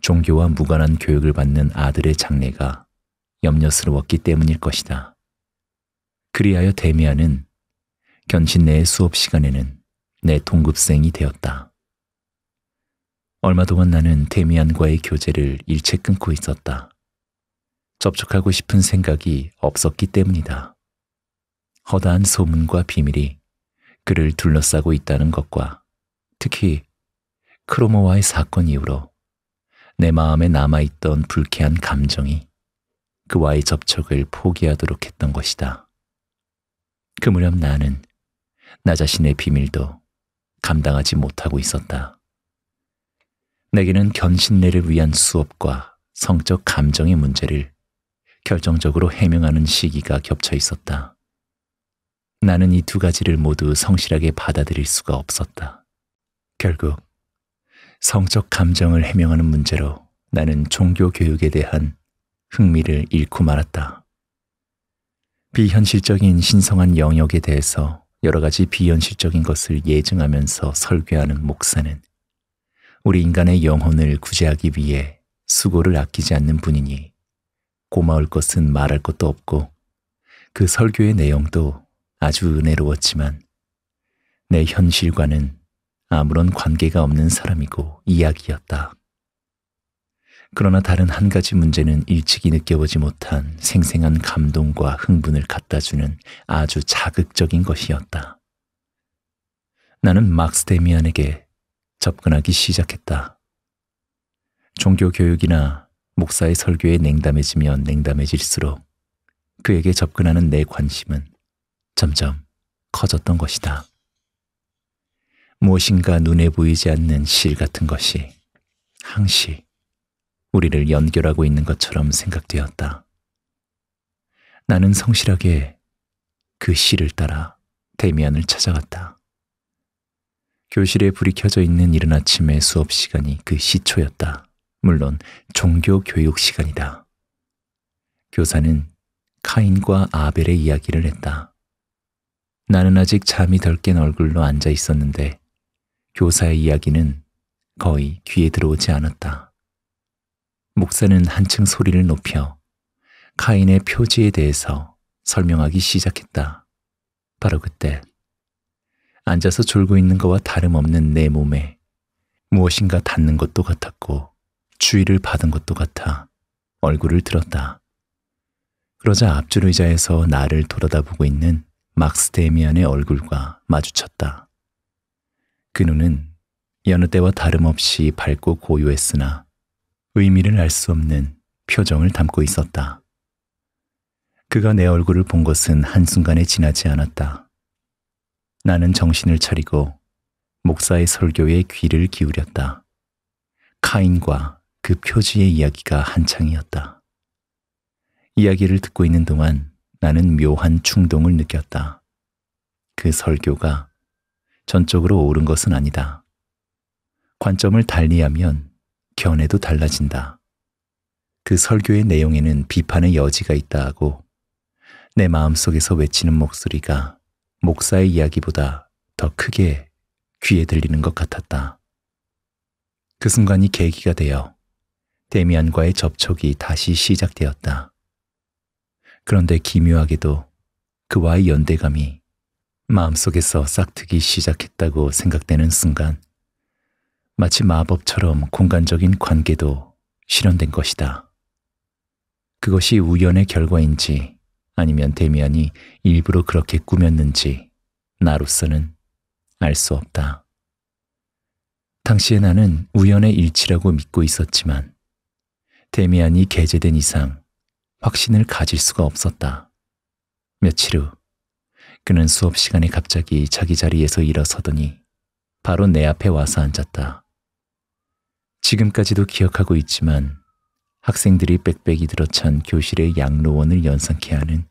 종교와 무관한 교육을 받는 아들의 장래가 염려스러웠기 때문일 것이다. 그리하여 데미안은 견신내의 수업 시간에는 내 동급생이 되었다. 얼마 동안 나는 데미안과의 교제를 일체 끊고 있었다. 접촉하고 싶은 생각이 없었기 때문이다. 허다한 소문과 비밀이 그를 둘러싸고 있다는 것과 특히 크로모와의 사건 이후로 내 마음에 남아있던 불쾌한 감정이 그와의 접촉을 포기하도록 했던 것이다. 그 무렵 나는 나 자신의 비밀도 감당하지 못하고 있었다. 내게는 견신내를 위한 수업과 성적 감정의 문제를 결정적으로 해명하는 시기가 겹쳐 있었다. 나는 이 두 가지를 모두 성실하게 받아들일 수가 없었다. 결국 성적 감정을 해명하는 문제로 나는 종교 교육에 대한 흥미를 잃고 말았다. 비현실적인 신성한 영역에 대해서 여러 가지 비현실적인 것을 예증하면서 설교하는 목사는 우리 인간의 영혼을 구제하기 위해 수고를 아끼지 않는 분이니 고마울 것은 말할 것도 없고 그 설교의 내용도 아주 은혜로웠지만 내 현실과는 아무런 관계가 없는 사람이고 이야기였다. 그러나 다른 한 가지 문제는 일찍이 느껴보지 못한 생생한 감동과 흥분을 갖다주는 아주 자극적인 것이었다. 나는 막스 데미안에게 접근하기 시작했다. 종교 교육이나 목사의 설교에 냉담해지면 냉담해질수록 그에게 접근하는 내 관심은 점점 커졌던 것이다. 무엇인가 눈에 보이지 않는 실 같은 것이 항시 우리를 연결하고 있는 것처럼 생각되었다. 나는 성실하게 그 실을 따라 대미안을 찾아갔다. 교실에 불이 켜져 있는 이른 아침의 수업 시간이 그 시초였다. 물론 종교 교육 시간이다. 교사는 카인과 아벨의 이야기를 했다. 나는 아직 잠이 덜 깬 얼굴로 앉아 있었는데 교사의 이야기는 거의 귀에 들어오지 않았다. 목사는 한층 소리를 높여 카인의 표지에 대해서 설명하기 시작했다. 바로 그때 앉아서 졸고 있는 것과 다름없는 내 몸에 무엇인가 닿는 것도 같았고 주의를 받은 것도 같아 얼굴을 들었다. 그러자 앞줄 의자에서 나를 돌아다보고 있는 막스 데미안의 얼굴과 마주쳤다. 그 눈은 여느 때와 다름없이 밝고 고요했으나 의미를 알 수 없는 표정을 담고 있었다. 그가 내 얼굴을 본 것은 한순간에 지나지 않았다. 나는 정신을 차리고 목사의 설교에 귀를 기울였다. 카인과 그 표지의 이야기가 한창이었다. 이야기를 듣고 있는 동안 나는 묘한 충동을 느꼈다. 그 설교가 전적으로 옳은 것은 아니다. 관점을 달리하면 견해도 달라진다. 그 설교의 내용에는 비판의 여지가 있다 하고 내 마음속에서 외치는 목소리가 목사의 이야기보다 더 크게 귀에 들리는 것 같았다. 그 순간이 계기가 되어 데미안과의 접촉이 다시 시작되었다. 그런데 기묘하게도 그와의 연대감이 마음속에서 싹트기 시작했다고 생각되는 순간 마치 마법처럼 공간적인 관계도 실현된 것이다. 그것이 우연의 결과인지 아니면 데미안이 일부러 그렇게 꾸몄는지 나로서는 알 수 없다. 당시에 나는 우연의 일치라고 믿고 있었지만 데미안이 게재된 이상 확신을 가질 수가 없었다. 며칠 후 그는 수업 시간에 갑자기 자기 자리에서 일어서더니 바로 내 앞에 와서 앉았다. 지금까지도 기억하고 있지만 학생들이 빽빽이 들어찬 교실의 양로원을 연상케 하는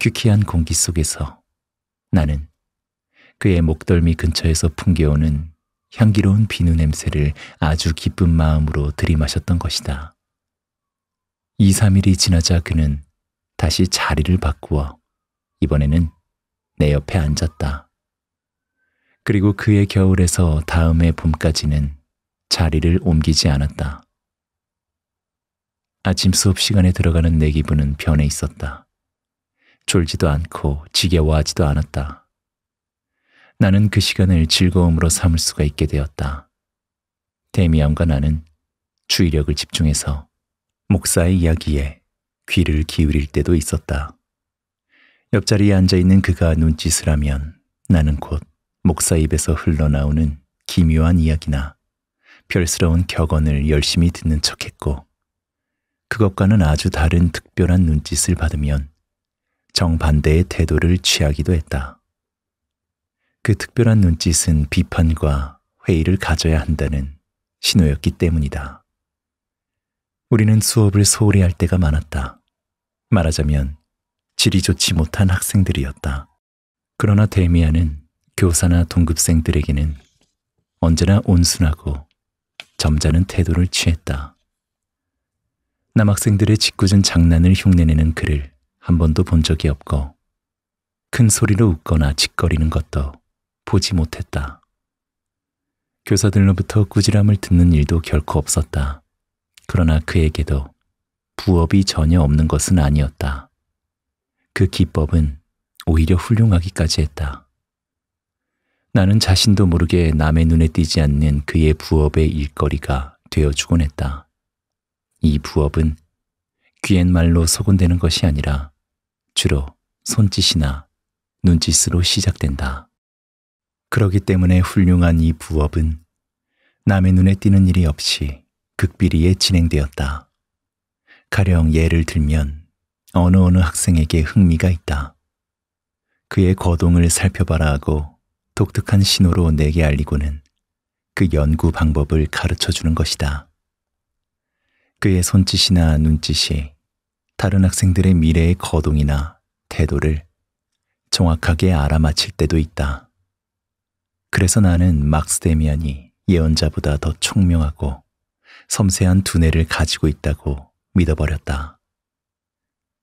귀키한 공기 속에서 나는 그의 목덜미 근처에서 풍겨오는 향기로운 비누 냄새를 아주 기쁜 마음으로 들이마셨던 것이다. 2, 3일이 지나자 그는 다시 자리를 바꾸어 이번에는 내 옆에 앉았다. 그리고 그의 겨울에서 다음의 봄까지는 자리를 옮기지 않았다. 아침 수업 시간에 들어가는 내 기분은 변해 있었다. 졸지도 않고 지겨워하지도 않았다. 나는 그 시간을 즐거움으로 삼을 수가 있게 되었다. 데미안과 나는 주의력을 집중해서 목사의 이야기에 귀를 기울일 때도 있었다. 옆자리에 앉아있는 그가 눈짓을 하면 나는 곧 목사 입에서 흘러나오는 기묘한 이야기나 별스러운 격언을 열심히 듣는 척했고 그것과는 아주 다른 특별한 눈짓을 받으면 정반대의 태도를 취하기도 했다. 그 특별한 눈짓은 비판과 회의를 가져야 한다는 신호였기 때문이다. 우리는 수업을 소홀히 할 때가 많았다. 말하자면 질이 좋지 못한 학생들이었다. 그러나 데미안은 교사나 동급생들에게는 언제나 온순하고 점잖은 태도를 취했다. 남학생들의 짓궂은 장난을 흉내내는 그를 한 번도 본 적이 없고 큰 소리로 웃거나 짓거리는 것도 보지 못했다. 교사들로부터 꾸지람을 듣는 일도 결코 없었다. 그러나 그에게도 부업이 전혀 없는 것은 아니었다. 그 기법은 오히려 훌륭하기까지 했다. 나는 자신도 모르게 남의 눈에 띄지 않는 그의 부업의 일거리가 되어주곤 했다. 이 부업은 귀엔말로 소곤되는 것이 아니라 주로 손짓이나 눈짓으로 시작된다. 그러기 때문에 훌륭한 이 부업은 남의 눈에 띄는 일이 없이 극비리에 진행되었다. 가령 예를 들면 어느 어느 학생에게 흥미가 있다. 그의 거동을 살펴봐라 하고 독특한 신호로 내게 알리고는 그 연구 방법을 가르쳐 주는 것이다. 그의 손짓이나 눈짓이 다른 학생들의 미래의 거동이나 태도를 정확하게 알아맞힐 때도 있다. 그래서 나는 막스 데미안이 예언자보다 더 총명하고 섬세한 두뇌를 가지고 있다고 믿어버렸다.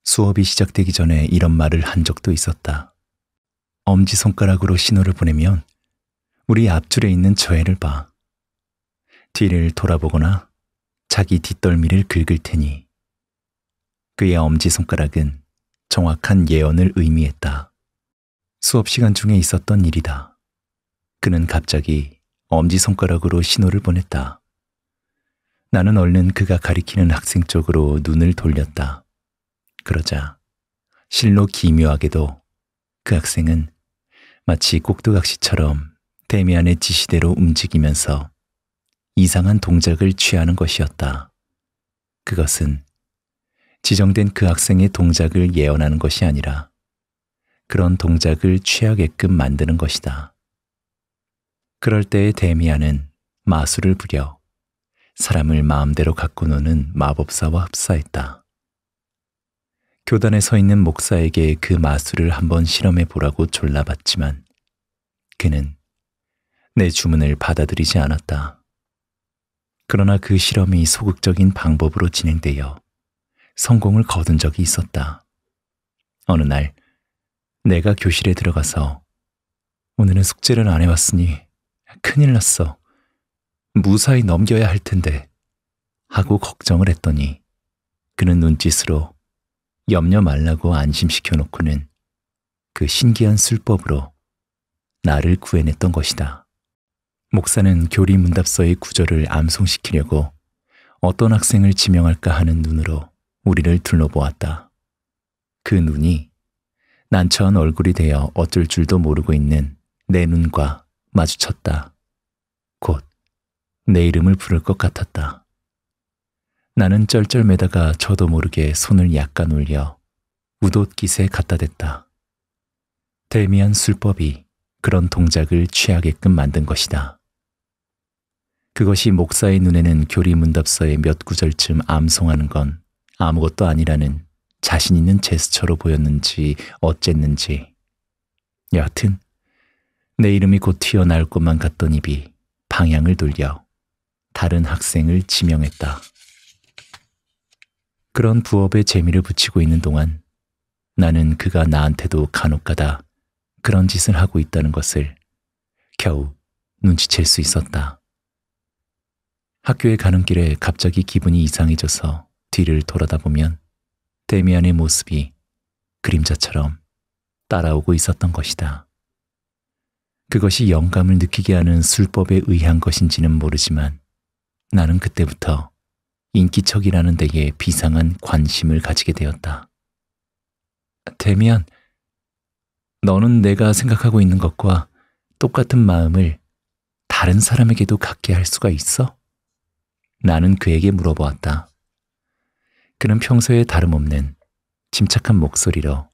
수업이 시작되기 전에 이런 말을 한 적도 있었다. 엄지손가락으로 신호를 보내면 우리 앞줄에 있는 저애를 봐. 뒤를 돌아보거나 자기 뒷덜미를 긁을 테니. 그의 엄지손가락은 정확한 예언을 의미했다. 수업 시간 중에 있었던 일이다. 그는 갑자기 엄지손가락으로 신호를 보냈다. 나는 얼른 그가 가리키는 학생 쪽으로 눈을 돌렸다. 그러자 실로 기묘하게도 그 학생은 마치 꼭두각시처럼 데미안의 지시대로 움직이면서 이상한 동작을 취하는 것이었다. 그것은 지정된 그 학생의 동작을 예언하는 것이 아니라 그런 동작을 취하게끔 만드는 것이다. 그럴 때의 데미안은 마술을 부려 사람을 마음대로 갖고 노는 마법사와 흡사했다. 교단에 서 있는 목사에게 그 마술을 한번 실험해 보라고 졸라봤지만 그는 내 주문을 받아들이지 않았다. 그러나 그 실험이 소극적인 방법으로 진행되어 성공을 거둔 적이 있었다. 어느 날 내가 교실에 들어가서 오늘은 숙제를 안 해왔으니 큰일 났어. 무사히 넘겨야 할 텐데 하고 걱정을 했더니 그는 눈짓으로 염려 말라고 안심시켜 놓고는 그 신기한 술법으로 나를 구해냈던 것이다. 목사는 교리 문답서의 구절을 암송시키려고 어떤 학생을 지명할까 하는 눈으로 우리를 둘러보았다. 그 눈이 난처한 얼굴이 되어 어쩔 줄도 모르고 있는 내 눈과 마주쳤다. 곧 내 이름을 부를 것 같았다. 나는 쩔쩔매다가 저도 모르게 손을 약간 올려 우돗깃에 갖다 댔다. 대미한 술법이 그런 동작을 취하게끔 만든 것이다. 그것이 목사의 눈에는 교리문답서의 몇 구절쯤 암송하는 건 아무것도 아니라는 자신 있는 제스처로 보였는지 어쨌는지 여하튼 내 이름이 곧 튀어나올 것만 같던 입이 방향을 돌려 다른 학생을 지명했다. 그런 부업에 재미를 붙이고 있는 동안 나는 그가 나한테도 간혹가다 그런 짓을 하고 있다는 것을 겨우 눈치챌 수 있었다. 학교에 가는 길에 갑자기 기분이 이상해져서 뒤를 돌아다 보면 데미안의 모습이 그림자처럼 따라오고 있었던 것이다. 그것이 영감을 느끼게 하는 술법에 의한 것인지는 모르지만 나는 그때부터 인기척이라는 데에 비상한 관심을 가지게 되었다. 데미안, 너는 내가 생각하고 있는 것과 똑같은 마음을 다른 사람에게도 갖게 할 수가 있어? 나는 그에게 물어보았다. 그는 평소에 다름없는 침착한 목소리로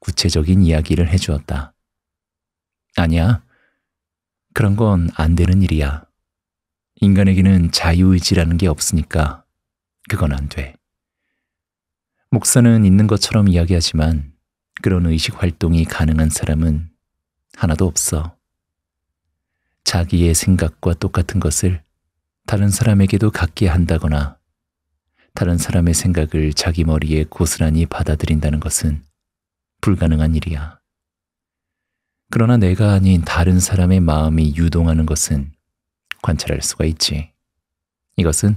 구체적인 이야기를 해주었다. 아니야. 그런 건 안 되는 일이야. 인간에게는 자유의지라는 게 없으니까 그건 안 돼. 목사는 있는 것처럼 이야기하지만 그런 의식 활동이 가능한 사람은 하나도 없어. 자기의 생각과 똑같은 것을 다른 사람에게도 갖게 한다거나 다른 사람의 생각을 자기 머리에 고스란히 받아들인다는 것은 불가능한 일이야. 그러나 내가 아닌 다른 사람의 마음이 유동하는 것은 관찰할 수가 있지. 이것은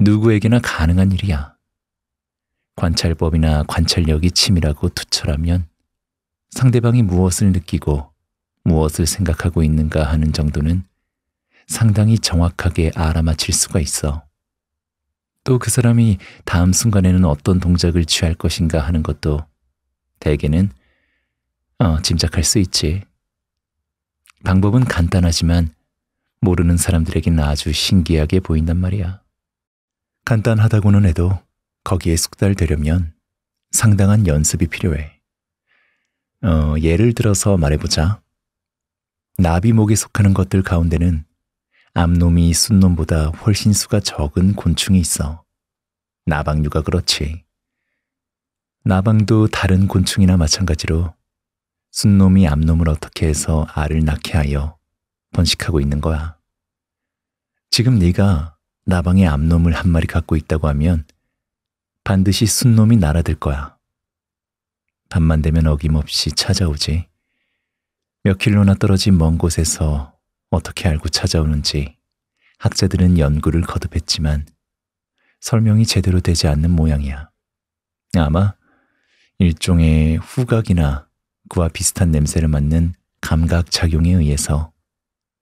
누구에게나 가능한 일이야. 관찰법이나 관찰력이 치밀하고 투철하면 상대방이 무엇을 느끼고 무엇을 생각하고 있는가 하는 정도는 상당히 정확하게 알아맞힐 수가 있어. 또 그 사람이 다음 순간에는 어떤 동작을 취할 것인가 하는 것도 대개는 어, 짐작할 수 있지. 방법은 간단하지만 모르는 사람들에겐 아주 신기하게 보인단 말이야. 간단하다고는 해도 거기에 숙달되려면 상당한 연습이 필요해. 어, 예를 들어서 말해보자. 나비목에 속하는 것들 가운데는 암놈이 순놈보다 훨씬 수가 적은 곤충이 있어. 나방류가 그렇지. 나방도 다른 곤충이나 마찬가지로 순놈이 암놈을 어떻게 해서 알을 낳게 하여 번식하고 있는 거야. 지금 네가 나방의 암놈을 한 마리 갖고 있다고 하면 반드시 순놈이 날아들 거야. 밤만 되면 어김없이 찾아오지. 몇 킬로나 떨어진 먼 곳에서 어떻게 알고 찾아오는지 학자들은 연구를 거듭했지만 설명이 제대로 되지 않는 모양이야. 아마 일종의 후각이나 그와 비슷한 냄새를 맡는 감각 작용에 의해서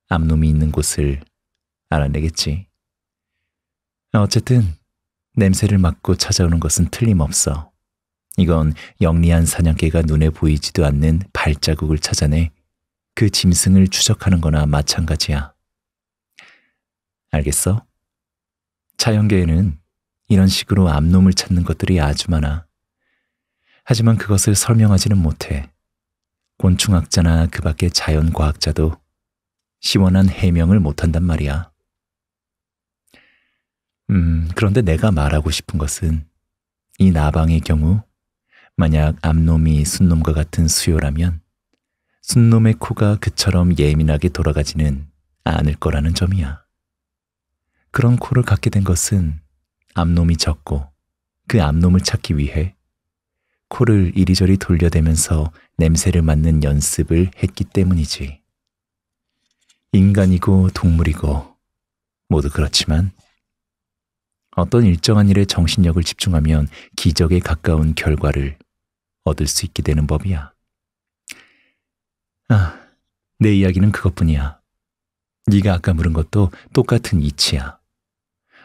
암놈이 있는 곳을 알아내겠지. 어쨌든 냄새를 맡고 찾아오는 것은 틀림없어. 이건 영리한 사냥개가 눈에 보이지도 않는 발자국을 찾아내 그 짐승을 추적하는 거나 마찬가지야. 알겠어? 자연계에는 이런 식으로 암놈을 찾는 것들이 아주 많아. 하지만 그것을 설명하지는 못해. 곤충학자나 그 밖의 자연과학자도 시원한 해명을 못한단 말이야. 음, 그런데 내가 말하고 싶은 것은 이 나방의 경우 만약 암놈이 순놈과 같은 수요라면 순놈의 코가 그처럼 예민하게 돌아가지는 않을 거라는 점이야. 그런 코를 갖게 된 것은 암놈이 적고 그 암놈을 찾기 위해 코를 이리저리 돌려대면서 냄새를 맡는 연습을 했기 때문이지. 인간이고 동물이고 모두 그렇지만 어떤 일정한 일에 정신력을 집중하면 기적에 가까운 결과를 얻을 수 있게 되는 법이야. 아, 내 이야기는 그것뿐이야. 네가 아까 물은 것도 똑같은 이치야.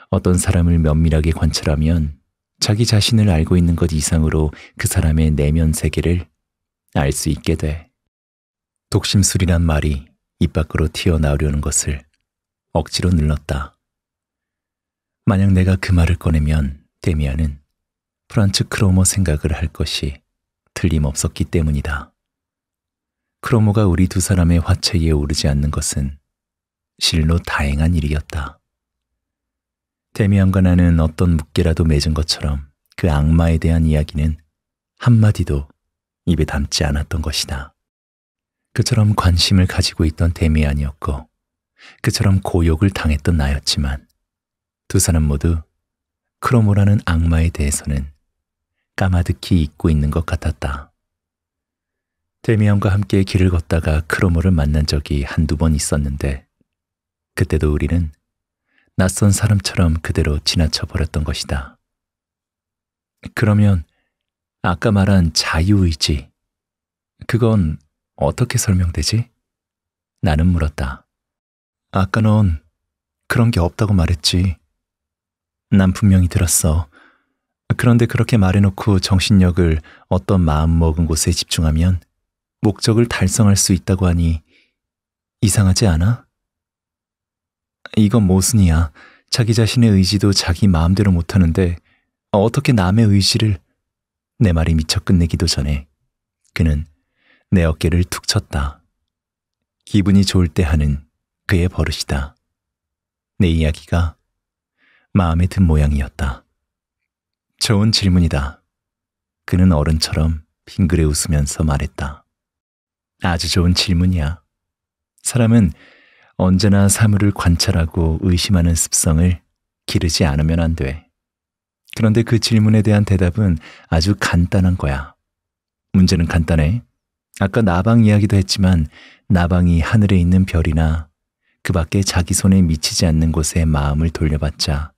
어떤 사람을 면밀하게 관찰하면 자기 자신을 알고 있는 것 이상으로 그 사람의 내면 세계를 알 수 있게 돼. 독심술이란 말이 입 밖으로 튀어나오려는 것을 억지로 눌렀다. 만약 내가 그 말을 꺼내면 데미안은 프란츠 크로머 생각을 할 것이 틀림없었기 때문이다. 크로모가 우리 두 사람의 화채에 오르지 않는 것은 실로 다행한 일이었다. 데미안과 나는 어떤 묵게라도 맺은 것처럼 그 악마에 대한 이야기는 한마디도 입에 담지 않았던 것이다. 그처럼 관심을 가지고 있던 데미안이었고 그처럼 고욕을 당했던 나였지만 두 사람 모두 크로모라는 악마에 대해서는 까마득히 잊고 있는 것 같았다. 데미안과 함께 길을 걷다가 크로모를 만난 적이 한두 번 있었는데 그때도 우리는 낯선 사람처럼 그대로 지나쳐 버렸던 것이다. 그러면 아까 말한 자유의지, 그건 어떻게 설명되지? 나는 물었다. 아까 넌 그런 게 없다고 말했지. 난 분명히 들었어. 그런데 그렇게 말해놓고 정신력을 어떤 마음먹은 곳에 집중하면 목적을 달성할 수 있다고 하니 이상하지 않아? 이건 모순이야. 자기 자신의 의지도 자기 마음대로 못하는데 어, 어떻게 남의 의지를 내 말이 미쳐 끝내기도 전에 그는 내 어깨를 툭 쳤다. 기분이 좋을 때 하는 그의 버릇이다. 내 이야기가 마음에 든 모양이었다. 좋은 질문이다. 그는 어른처럼 빙그레 웃으면서 말했다. 아주 좋은 질문이야. 사람은 언제나 사물을 관찰하고 의심하는 습성을 기르지 않으면 안 돼. 그런데 그 질문에 대한 대답은 아주 간단한 거야. 문제는 간단해. 아까 나방 이야기도 했지만 나방이 하늘에 있는 별이나 그 밖에 자기 손에 미치지 않는 곳에 마음을 돌려봤자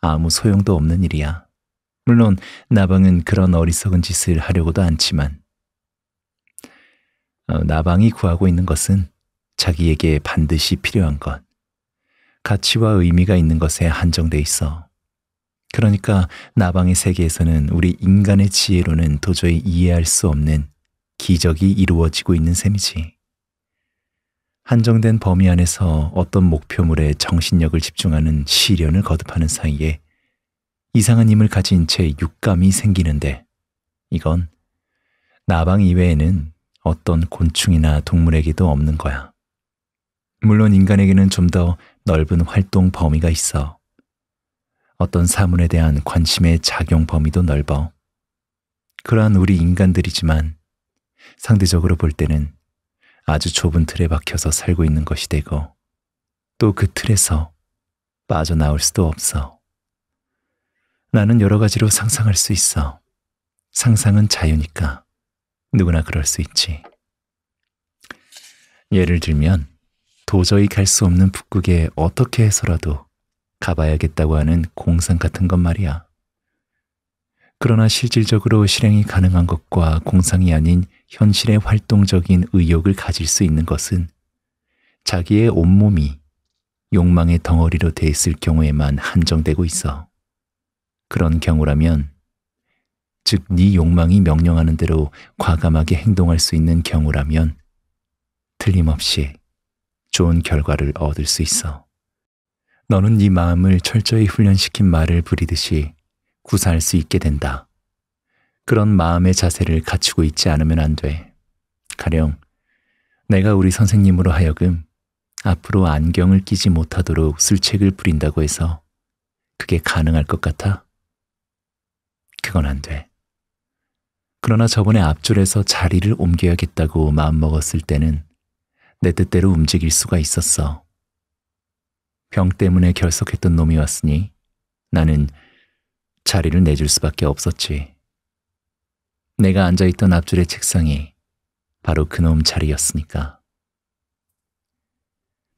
아무 소용도 없는 일이야. 물론 나방은 그런 어리석은 짓을 하려고도 않지만 어, 나방이 구하고 있는 것은 자기에게 반드시 필요한 것, 가치와 의미가 있는 것에 한정돼 있어. 그러니까 나방의 세계에서는 우리 인간의 지혜로는 도저히 이해할 수 없는 기적이 이루어지고 있는 셈이지. 한정된 범위 안에서 어떤 목표물에 정신력을 집중하는 시련을 거듭하는 사이에 이상한 힘을 가진 채 육감이 생기는데 이건 나방 이외에는 어떤 곤충이나 동물에게도 없는 거야. 물론 인간에게는 좀 더 넓은 활동 범위가 있어. 어떤 사물에 대한 관심의 작용 범위도 넓어. 그러한 우리 인간들이지만 상대적으로 볼 때는 아주 좁은 틀에 박혀서 살고 있는 것이 되고 또 그 틀에서 빠져나올 수도 없어. 나는 여러 가지로 상상할 수 있어. 상상은 자유니까. 누구나 그럴 수 있지. 예를 들면 도저히 갈 수 없는 북극에 어떻게 해서라도 가봐야겠다고 하는 공상 같은 것 말이야. 그러나 실질적으로 실행이 가능한 것과 공상이 아닌 현실의 활동적인 의욕을 가질 수 있는 것은 자기의 온몸이 욕망의 덩어리로 돼 있을 경우에만 한정되고 있어. 그런 경우라면 즉네 욕망이 명령하는 대로 과감하게 행동할 수 있는 경우라면 틀림없이 좋은 결과를 얻을 수 있어. 너는 네 마음을 철저히 훈련시킨 말을 부리듯이 구사할 수 있게 된다. 그런 마음의 자세를 갖추고 있지 않으면 안 돼. 가령 내가 우리 선생님으로 하여금 앞으로 안경을 끼지 못하도록 술책을 부린다고 해서 그게 가능할 것 같아? 그건 안 돼. 그러나 저번에 앞줄에서 자리를 옮겨야겠다고 마음먹었을 때는 내 뜻대로 움직일 수가 있었어. 병 때문에 결석했던 놈이 왔으니 나는 자리를 내줄 수밖에 없었지. 내가 앉아있던 앞줄의 책상이 바로 그 놈 자리였으니까.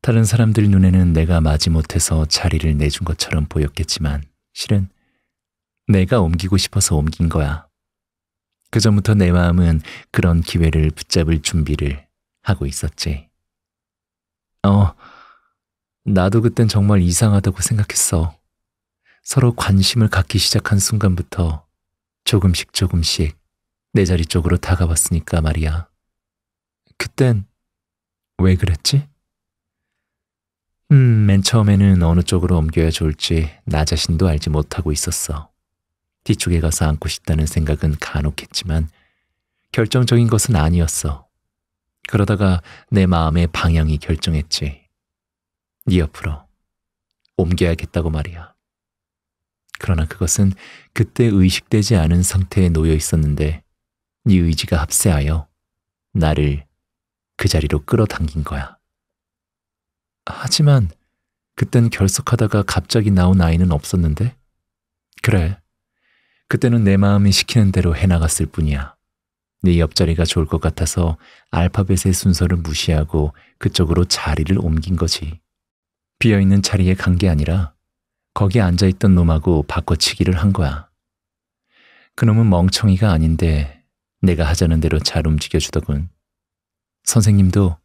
다른 사람들 눈에는 내가 마지못해서 자리를 내준 것처럼 보였겠지만 실은 내가 옮기고 싶어서 옮긴 거야. 그 전부터 내 마음은 그런 기회를 붙잡을 준비를 하고 있었지. 어, 나도 그땐 정말 이상하다고 생각했어. 서로 관심을 갖기 시작한 순간부터 조금씩 조금씩 내 자리 쪽으로 다가왔으니까 말이야. 그땐 왜 그랬지? 음, 맨 처음에는 어느 쪽으로 옮겨야 좋을지 나 자신도 알지 못하고 있었어. 뒤쪽에 가서 앉고 싶다는 생각은 간혹 했지만 결정적인 것은 아니었어. 그러다가 내 마음의 방향이 결정했지. 네 옆으로 옮겨야겠다고 말이야. 그러나 그것은 그때 의식되지 않은 상태에 놓여 있었는데 네 의지가 합세하여 나를 그 자리로 끌어당긴 거야. 하지만 그땐 결석하다가 갑자기 나온 아이는 없었는데? 그래, 그때는 내 마음이 시키는 대로 해나갔을 뿐이야. 네 옆자리가 좋을 것 같아서 알파벳의 순서를 무시하고 그쪽으로 자리를 옮긴 거지. 비어있는 자리에 간 게 아니라 거기 앉아있던 놈하고 바꿔치기를 한 거야. 그놈은 멍청이가 아닌데 내가 하자는 대로 잘 움직여주더군. 선생님도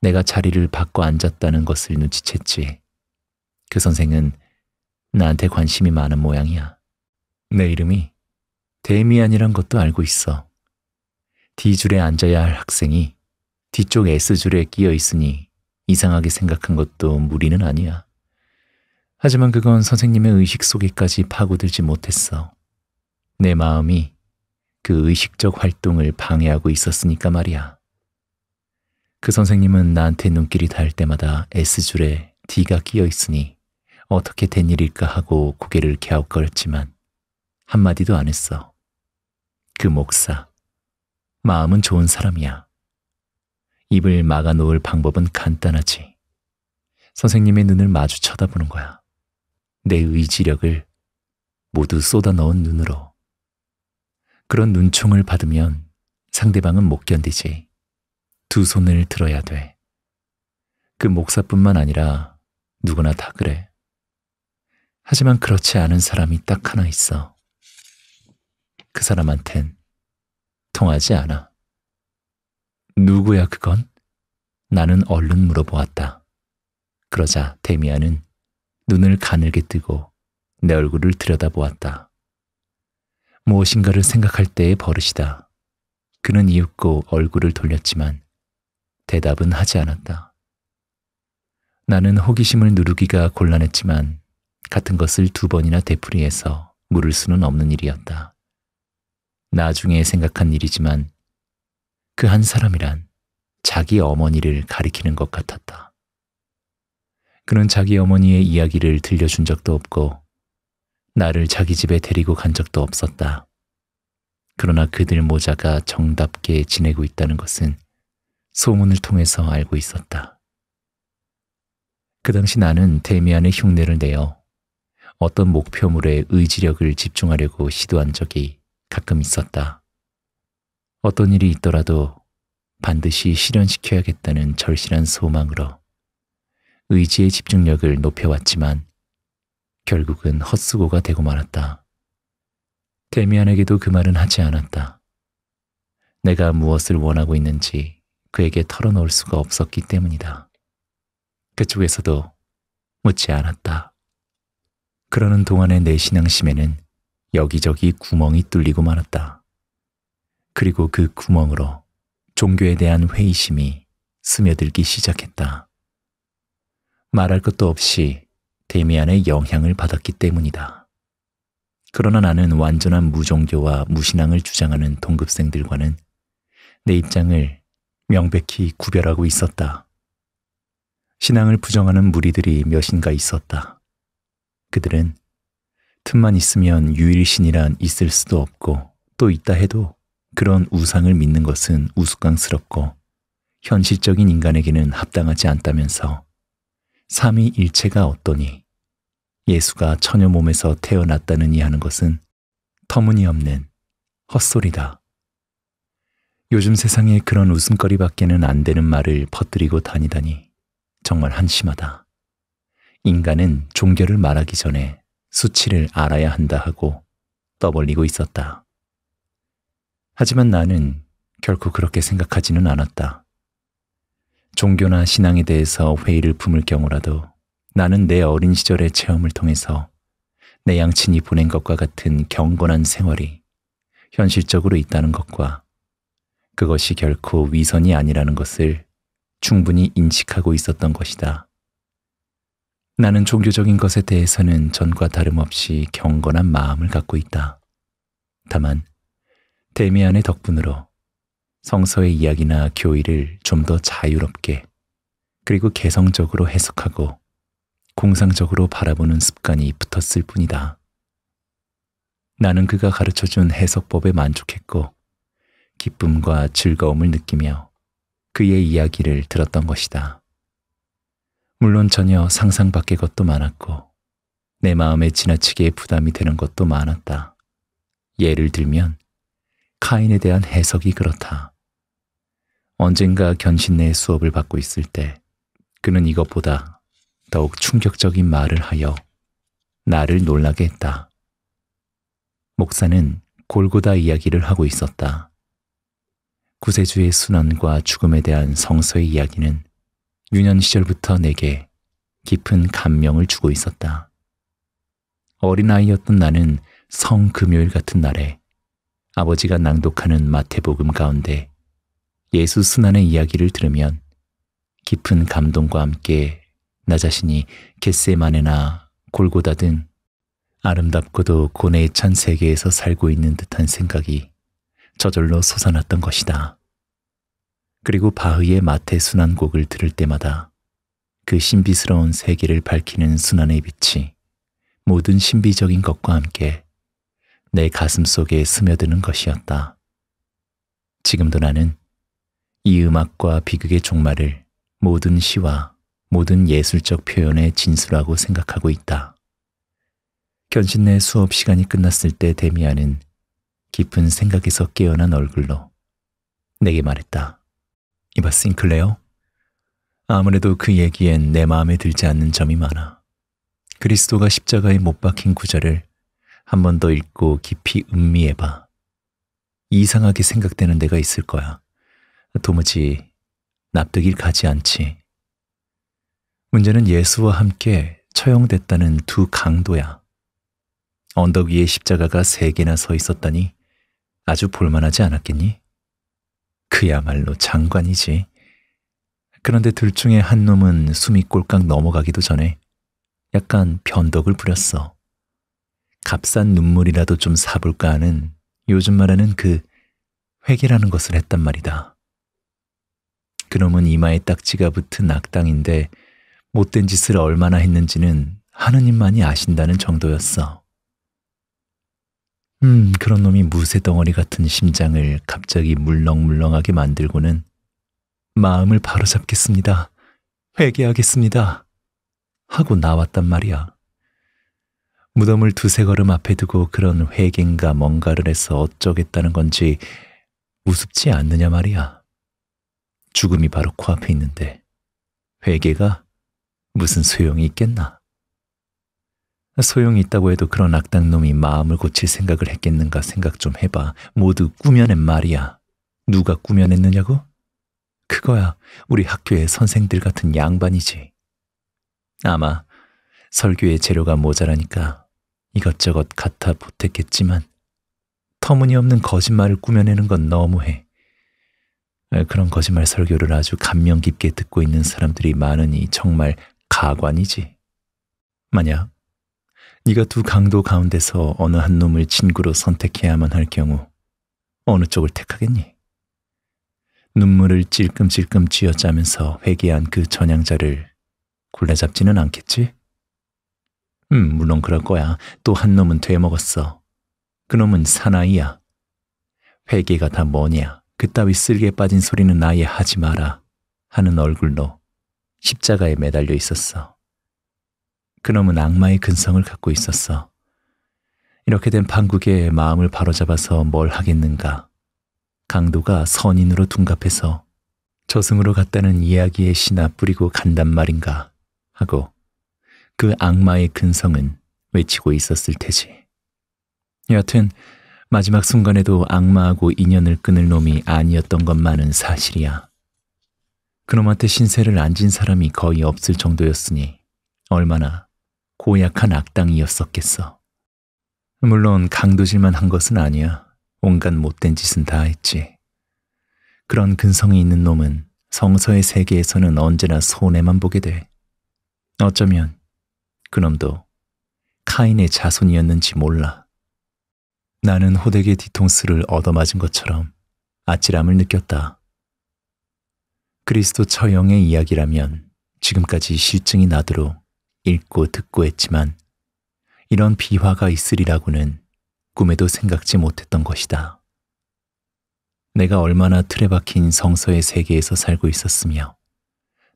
내가 자리를 바꿔 앉았다는 것을 눈치챘지. 그 선생은 나한테 관심이 많은 모양이야. 내 이름이 데미안이란 것도 알고 있어. 뒤줄에 앉아야 할 학생이 뒤쪽 S줄에 끼어 있으니 이상하게 생각한 것도 무리는 아니야. 하지만 그건 선생님의 의식 속에까지 파고들지 못했어. 내 마음이 그 의식적 활동을 방해하고 있었으니까 말이야. 그 선생님은 나한테 눈길이 닿을 때마다 S줄에 D가 끼어 있으니 어떻게 된 일일까 하고 고개를 갸웃거렸지만 한마디도 안 했어. 그 목사. 마음은 좋은 사람이야. 입을 막아놓을 방법은 간단하지. 선생님의 눈을 마주 쳐다보는 거야. 내 의지력을 모두 쏟아 넣은 눈으로. 그런 눈총을 받으면 상대방은 못 견디지. 두 손을 들어야 돼. 그 목사뿐만 아니라 누구나 다 그래. 하지만 그렇지 않은 사람이 딱 하나 있어. 그 사람한텐 통하지 않아. 누구야 그건? 나는 얼른 물어보았다. 그러자 데미안은 눈을 가늘게 뜨고 내 얼굴을 들여다보았다. 무엇인가를 생각할 때의 버릇이다. 그는 이윽고 얼굴을 돌렸지만 대답은 하지 않았다. 나는 호기심을 누르기가 곤란했지만 같은 것을 두 번이나 되풀이해서 물을 수는 없는 일이었다. 나중에 생각한 일이지만 그 한 사람이란 자기 어머니를 가리키는 것 같았다. 그는 자기 어머니의 이야기를 들려준 적도 없고 나를 자기 집에 데리고 간 적도 없었다. 그러나 그들 모자가 정답게 지내고 있다는 것은 소문을 통해서 알고 있었다. 그 당시 나는 데미안의 흉내를 내어 어떤 목표물에 의지력을 집중하려고 시도한 적이 가끔 있었다. 어떤 일이 있더라도 반드시 실현시켜야겠다는 절실한 소망으로 의지의 집중력을 높여왔지만 결국은 헛수고가 되고 말았다. 데미안에게도 그 말은 하지 않았다. 내가 무엇을 원하고 있는지 그에게 털어놓을 수가 없었기 때문이다. 그쪽에서도 묻지 않았다. 그러는 동안의 내 신앙심에는 여기저기 구멍이 뚫리고 말았다. 그리고 그 구멍으로 종교에 대한 회의심이 스며들기 시작했다. 말할 것도 없이 데미안의 영향을 받았기 때문이다. 그러나 나는 완전한 무종교와 무신앙을 주장하는 동급생들과는 내 입장을 명백히 구별하고 있었다. 신앙을 부정하는 무리들이 몇인가 있었다. 그들은 틈만 있으면 유일신이란 있을 수도 없고 또 있다 해도 그런 우상을 믿는 것은 우스꽝스럽고 현실적인 인간에게는 합당하지 않다면서 삼위일체가 어떠니 예수가 처녀 몸에서 태어났다느니 하는 것은 터무니없는 헛소리다. 요즘 세상에 그런 웃음거리밖에는 안 되는 말을 퍼뜨리고 다니다니 정말 한심하다. 인간은 종교를 말하기 전에 수치를 알아야 한다 하고 떠벌리고 있었다. 하지만 나는 결코 그렇게 생각하지는 않았다. 종교나 신앙에 대해서 회의를 품을 경우라도 나는 내 어린 시절의 체험을 통해서 내 양친이 보낸 것과 같은 경건한 생활이 현실적으로 있다는 것과 그것이 결코 위선이 아니라는 것을 충분히 인식하고 있었던 것이다. 나는 종교적인 것에 대해서는 전과 다름없이 경건한 마음을 갖고 있다. 다만 데미안의 덕분으로 성서의 이야기나 교의를 좀 더 자유롭게 그리고 개성적으로 해석하고 공상적으로 바라보는 습관이 붙었을 뿐이다. 나는 그가 가르쳐준 해석법에 만족했고 기쁨과 즐거움을 느끼며 그의 이야기를 들었던 것이다. 물론 전혀 상상밖의 것도 많았고 내 마음에 지나치게 부담이 되는 것도 많았다. 예를 들면 카인에 대한 해석이 그렇다. 언젠가 견신내 수업을 받고 있을 때 그는 이것보다 더욱 충격적인 말을 하여 나를 놀라게 했다. 목사는 골고다 이야기를 하고 있었다. 구세주의 순환과 죽음에 대한 성서의 이야기는 유년 시절부터 내게 깊은 감명을 주고 있었다. 어린아이였던 나는 성금요일 같은 날에 아버지가 낭독하는 마태복음 가운데 예수 순환의 이야기를 들으면 깊은 감동과 함께 나 자신이 겟세마네나 골고다 등 아름답고도 고뇌에 찬 세계에서 살고 있는 듯한 생각이 저절로 솟아났던 것이다. 그리고 바흐의 마태 순환곡을 들을 때마다 그 신비스러운 세계를 밝히는 순환의 빛이 모든 신비적인 것과 함께 내 가슴 속에 스며드는 것이었다. 지금도 나는 이 음악과 비극의 종말을 모든 시와 모든 예술적 표현의 진수라고 생각하고 있다. 견신내 수업 시간이 끝났을 때 데미안은 깊은 생각에서 깨어난 얼굴로 내게 말했다. 이봐 싱클레어. 아무래도 그 얘기엔 내 마음에 들지 않는 점이 많아. 그리스도가 십자가에 못 박힌 구절을 한 번 더 읽고 깊이 음미해봐. 이상하게 생각되는 데가 있을 거야. 도무지 납득이 가지 않지. 문제는 예수와 함께 처형됐다는 두 강도야. 언덕 위에 십자가가 세 개나 서 있었다니 아주 볼만하지 않았겠니? 그야말로 장관이지. 그런데 둘 중에 한 놈은 숨이 꼴깍 넘어가기도 전에 약간 변덕을 부렸어. 값싼 눈물이라도 좀 사볼까 하는 요즘 말하는 그 회계라는 것을 했단 말이다. 그놈은 이마에 딱지가 붙은 악당인데 못된 짓을 얼마나 했는지는 하느님만이 아신다는 정도였어. 음, 그런 놈이 무쇠 덩어리 같은 심장을 갑자기 물렁물렁하게 만들고는 마음을 바로잡겠습니다. 회개하겠습니다. 하고 나왔단 말이야. 무덤을 두세 걸음 앞에 두고 그런 회개인가 뭔가를 해서 어쩌겠다는 건지 우습지 않느냐 말이야. 죽음이 바로 코앞에 그 있는데 회개가 무슨 소용이 있겠나? 소용이 있다고 해도 그런 악당놈이 마음을 고칠 생각을 했겠는가 생각 좀 해봐. 모두 꾸며낸 말이야. 누가 꾸며냈느냐고? 그거야 우리 학교의 선생들 같은 양반이지. 아마 설교의 재료가 모자라니까 이것저것 갖아 보탰겠지만 터무니없는 거짓말을 꾸며내는 건 너무해. 그런 거짓말 설교를 아주 감명 깊게 듣고 있는 사람들이 많으니 정말 가관이지. 만약 네가 두 강도 가운데서 어느 한 놈을 친구로 선택해야만 할 경우 어느 쪽을 택하겠니? 눈물을 찔끔찔끔 쥐어짜면서 회개한 그 전향자를 굴라잡지는 않겠지? 음, 물론 그럴 거야. 또 한 놈은 되먹었어 그놈은 사나이야. 회개가 다 뭐냐. 그따위 쓸개 빠진 소리는 아예 하지 마라. 하는 얼굴로 십자가에 매달려 있었어. 그놈은 악마의 근성을 갖고 있었어. 이렇게 된 판국의 마음을 바로잡아서 뭘 하겠는가. 강도가 선인으로 둔갑해서 저승으로 갔다는 이야기에 신나 뿌리고 간단 말인가 하고 그 악마의 근성은 외치고 있었을 테지. 여하튼 마지막 순간에도 악마하고 인연을 끊을 놈이 아니었던 것만은 사실이야. 그놈한테 신세를 안 진 사람이 거의 없을 정도였으니 얼마나 고약한 악당이었었겠어. 물론 강도질만 한 것은 아니야. 온갖 못된 짓은 다 했지. 그런 근성이 있는 놈은 성서의 세계에서는 언제나 손해만 보게 돼. 어쩌면 그놈도 카인의 자손이었는지 몰라. 나는 호되게 뒤통수를 얻어맞은 것처럼 아찔함을 느꼈다. 그리스도 처형의 이야기라면 지금까지 실증이 나도록 읽고 듣고 했지만 이런 비화가 있으리라고는 꿈에도 생각지 못했던 것이다. 내가 얼마나 틀에 박힌 성서의 세계에서 살고 있었으며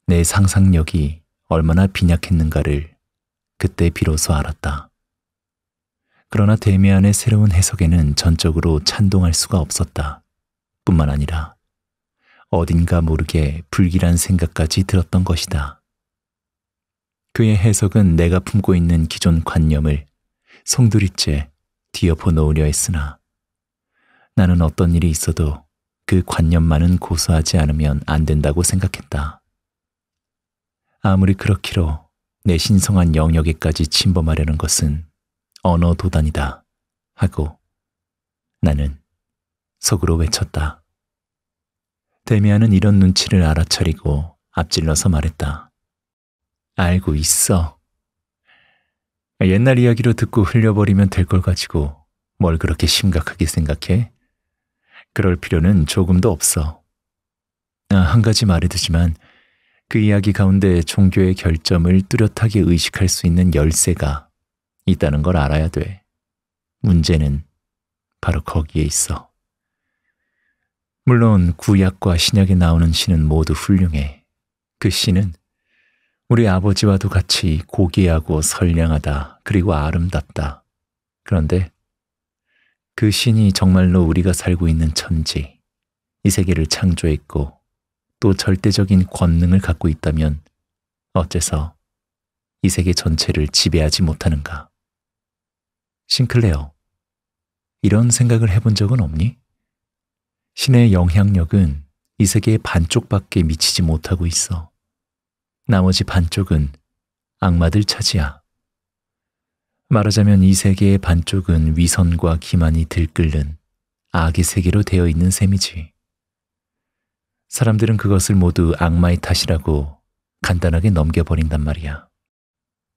내 상상력이 얼마나 빈약했는가를 그때 비로소 알았다. 그러나 데미안의 새로운 해석에는 전적으로 찬동할 수가 없었다. 뿐만 아니라 어딘가 모르게 불길한 생각까지 들었던 것이다. 그의 해석은 내가 품고 있는 기존 관념을 송두리째 뒤엎어 놓으려 했으나 나는 어떤 일이 있어도 그 관념만은 고수하지 않으면 안 된다고 생각했다. 아무리 그렇기로 내 신성한 영역에까지 침범하려는 것은 언어 도단이다 하고 나는 속으로 외쳤다. 데미안은 이런 눈치를 알아차리고 앞질러서 말했다. 알고 있어. 그러니까 옛날 이야기로 듣고 흘려버리면 될 걸 가지고 뭘 그렇게 심각하게 생각해? 그럴 필요는 조금도 없어. 아, 한 가지 말해두지만 그 이야기 가운데 종교의 결점을 뚜렷하게 의식할 수 있는 열쇠가 있다는 걸 알아야 돼. 문제는 바로 거기에 있어. 물론 구약과 신약에 나오는 신은 모두 훌륭해. 그 신은 우리 아버지와도 같이 고귀하고 선량하다, 그리고 아름답다. 그런데 그 신이 정말로 우리가 살고 있는 천지, 이 세계를 창조했고 또 절대적인 권능을 갖고 있다면 어째서 이 세계 전체를 지배하지 못하는가? 싱클레어, 이런 생각을 해본 적은 없니? 신의 영향력은 이 세계의 반쪽밖에 미치지 못하고 있어. 나머지 반쪽은 악마들 차지야. 말하자면 이 세계의 반쪽은 위선과 기만이 들끓는 악의 세계로 되어 있는 셈이지. 사람들은 그것을 모두 악마의 탓이라고 간단하게 넘겨버린단 말이야.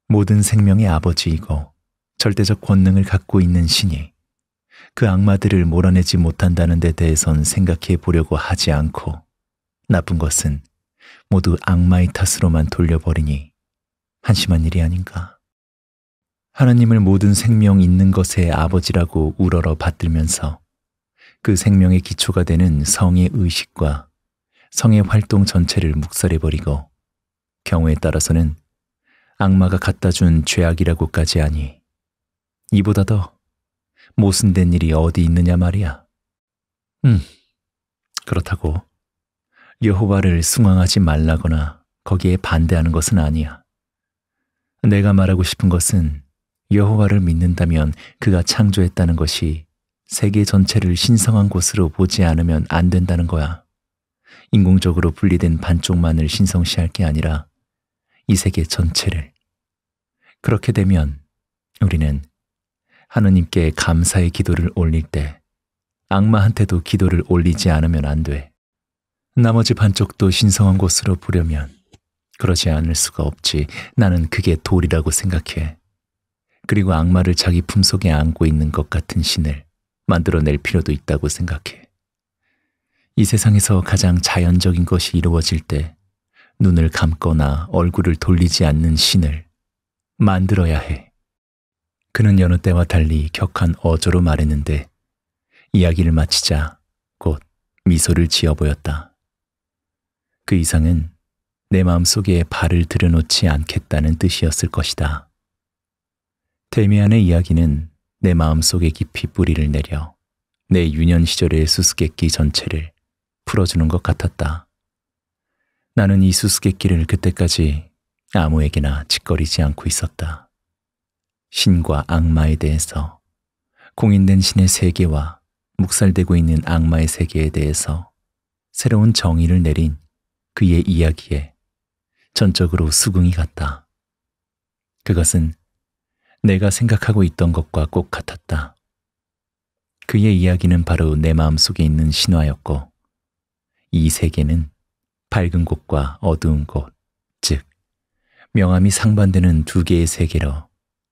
모든 생명의 아버지이고 절대적 권능을 갖고 있는 신이 그 악마들을 몰아내지 못한다는 데 대해선 생각해 보려고 하지 않고 나쁜 것은 모두 악마의 탓으로만 돌려버리니 한심한 일이 아닌가. 하나님을 모든 생명 있는 것의 아버지라고 우러러 받들면서 그 생명의 기초가 되는 성의 의식과 성의 활동 전체를 묵살해버리고 경우에 따라서는 악마가 갖다 준 죄악이라고까지 하니 이보다 더 모순된 일이 어디 있느냐 말이야. 음, 그렇다고 여호와를 숭앙하지 말라거나 거기에 반대하는 것은 아니야. 내가 말하고 싶은 것은 여호와를 믿는다면 그가 창조했다는 것이 세계 전체를 신성한 곳으로 보지 않으면 안 된다는 거야. 인공적으로 분리된 반쪽만을 신성시할 게 아니라 이 세계 전체를. 그렇게 되면 우리는 하느님께 감사의 기도를 올릴 때 악마한테도 기도를 올리지 않으면 안 돼. 나머지 반쪽도 신성한 곳으로 보려면 그러지 않을 수가 없지. 나는 그게 돌이라고 생각해. 그리고 악마를 자기 품속에 안고 있는 것 같은 신을 만들어낼 필요도 있다고 생각해. 이 세상에서 가장 자연적인 것이 이루어질 때 눈을 감거나 얼굴을 돌리지 않는 신을 만들어야 해. 그는 여느 때와 달리 격한 어조로 말했는데 이야기를 마치자 곧 미소를 지어 보였다. 그 이상은 내 마음속에 발을 들여놓지 않겠다는 뜻이었을 것이다. 데미안의 이야기는 내 마음속에 깊이 뿌리를 내려 내 유년 시절의 수수께끼 전체를 풀어주는 것 같았다. 나는 이 수수께끼를 그때까지 아무에게나 짓거리지 않고 있었다. 신과 악마에 대해서 공인된 신의 세계와 묵살되고 있는 악마의 세계에 대해서 새로운 정의를 내린 그의 이야기에 전적으로 수긍이 갔다. 그것은 내가 생각하고 있던 것과 꼭 같았다. 그의 이야기는 바로 내 마음속에 있는 신화였고 이 세계는 밝은 곳과 어두운 곳, 즉 명암이 상반되는 두 개의 세계로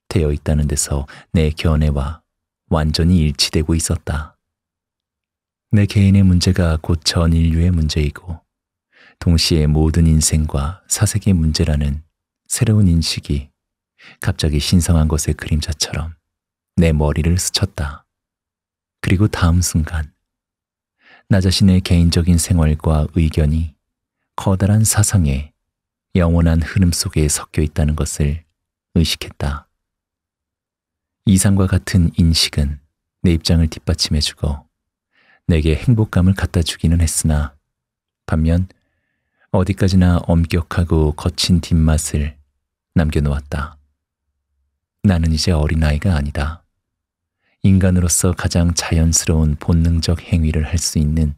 되어 있다는 데서 내 견해와 완전히 일치되고 있었다. 내 개인의 문제가 곧 전 인류의 문제이고 동시에 모든 인생과 사색의 문제라는 새로운 인식이 갑자기 신성한 것의 그림자처럼 내 머리를 스쳤다. 그리고 다음 순간 나 자신의 개인적인 생활과 의견이 커다란 사상의 영원한 흐름 속에 섞여 있다는 것을 의식했다. 이상과 같은 인식은 내 입장을 뒷받침해주고 내게 행복감을 갖다 주기는 했으나 반면 어디까지나 엄격하고 거친 뒷맛을 남겨놓았다. 나는 이제 어린아이가 아니다. 인간으로서 가장 자연스러운 본능적 행위를 할 수 있는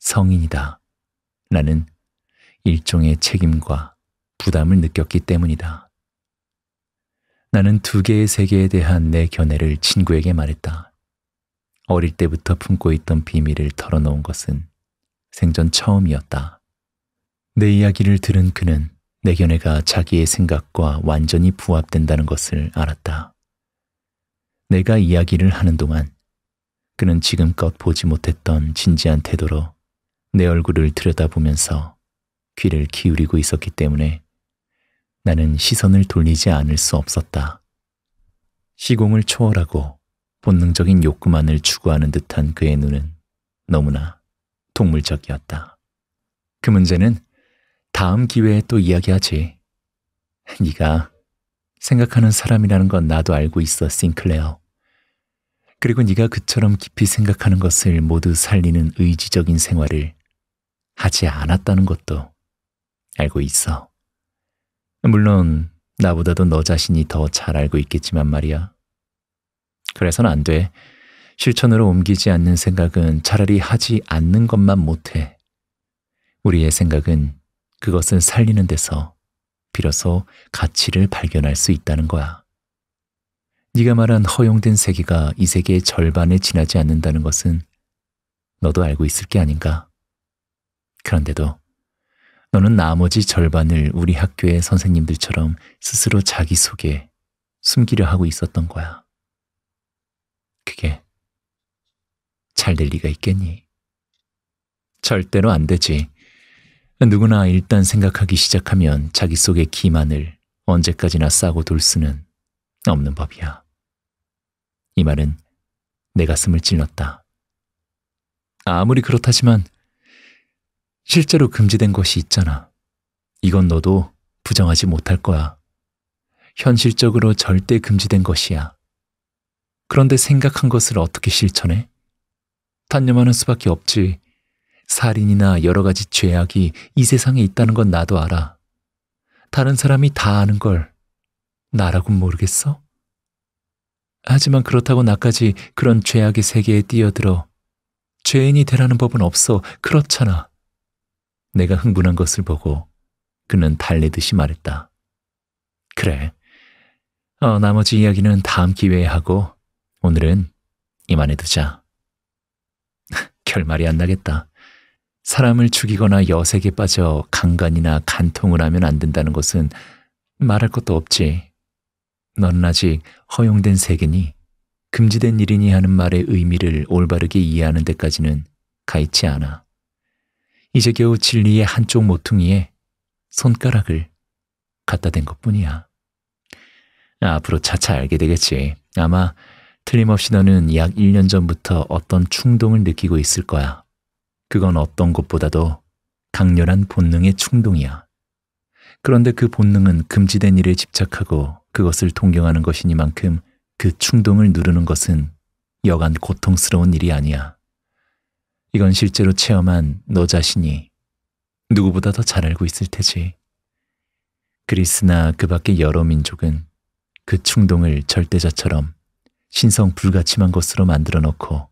성인이다. 라는 일종의 책임과 부담을 느꼈기 때문이다. 나는 두 개의 세계에 대한 내 견해를 친구에게 말했다. 어릴 때부터 품고 있던 비밀을 털어놓은 것은 생전 처음이었다. 내 이야기를 들은 그는 내 견해가 자기의 생각과 완전히 부합된다는 것을 알았다. 내가 이야기를 하는 동안 그는 지금껏 보지 못했던 진지한 태도로 내 얼굴을 들여다보면서 귀를 기울이고 있었기 때문에 나는 시선을 돌리지 않을 수 없었다. 시공을 초월하고 본능적인 욕구만을 추구하는 듯한 그의 눈은 너무나 동물적이었다. 그 문제는 다음 기회에 또 이야기하지. 네가 생각하는 사람이라는 건 나도 알고 있어, 싱클레어. 그리고 네가 그처럼 깊이 생각하는 것을 모두 살리는 의지적인 생활을 하지 않았다는 것도 알고 있어. 물론 나보다도 너 자신이 더 잘 알고 있겠지만 말이야. 그래서는 안 돼. 실천으로 옮기지 않는 생각은 차라리 하지 않는 것만 못해. 우리의 생각은 그것은 살리는 데서 비로소 가치를 발견할 수 있다는 거야. 네가 말한 허용된 세계가 이 세계의 절반에 지나지 않는다는 것은 너도 알고 있을 게 아닌가. 그런데도 너는 나머지 절반을 우리 학교의 선생님들처럼 스스로 자기속에 숨기려 하고 있었던 거야. 그게 잘 될 리가 있겠니? 절대로 안 되지. 누구나 일단 생각하기 시작하면 자기 속의 기만을 언제까지나 싸고 돌 수는 없는 법이야. 이 말은 내 가슴을 찔렀다. 아무리 그렇다지만 실제로 금지된 것이 있잖아. 이건 너도 부정하지 못할 거야. 현실적으로 절대 금지된 것이야. 그런데 생각한 것을 어떻게 실천해? 단념하는 수밖에 없지. 살인이나 여러 가지 죄악이 이 세상에 있다는 건 나도 알아. 다른 사람이 다 아는 걸 나라곤 모르겠어? 하지만 그렇다고 나까지 그런 죄악의 세계에 뛰어들어 죄인이 되라는 법은 없어. 그렇잖아. 내가 흥분한 것을 보고 그는 달래듯이 말했다. 그래. 어, 나머지 이야기는 다음 기회에 하고 오늘은 이만해 두자. 결말이 안 나겠다. 사람을 죽이거나 여색에 빠져 강간이나 간통을 하면 안 된다는 것은 말할 것도 없지. 넌 아직 허용된 세계니 금지된 일이니 하는 말의 의미를 올바르게 이해하는 데까지는 가있지 않아. 이제 겨우 진리의 한쪽 모퉁이에 손가락을 갖다 댄 것뿐이야. 아, 앞으로 차차 알게 되겠지. 아마 틀림없이 너는 약 1년 전부터 어떤 충동을 느끼고 있을 거야. 그건 어떤 것보다도 강렬한 본능의 충동이야. 그런데 그 본능은 금지된 일에 집착하고 그것을 동경하는 것이니만큼 그 충동을 누르는 것은 여간 고통스러운 일이 아니야. 이건 실제로 체험한 너 자신이 누구보다 더 잘 알고 있을 테지. 그리스나 그 밖의 여러 민족은 그 충동을 절대자처럼 신성 불가침한 것으로 만들어 놓고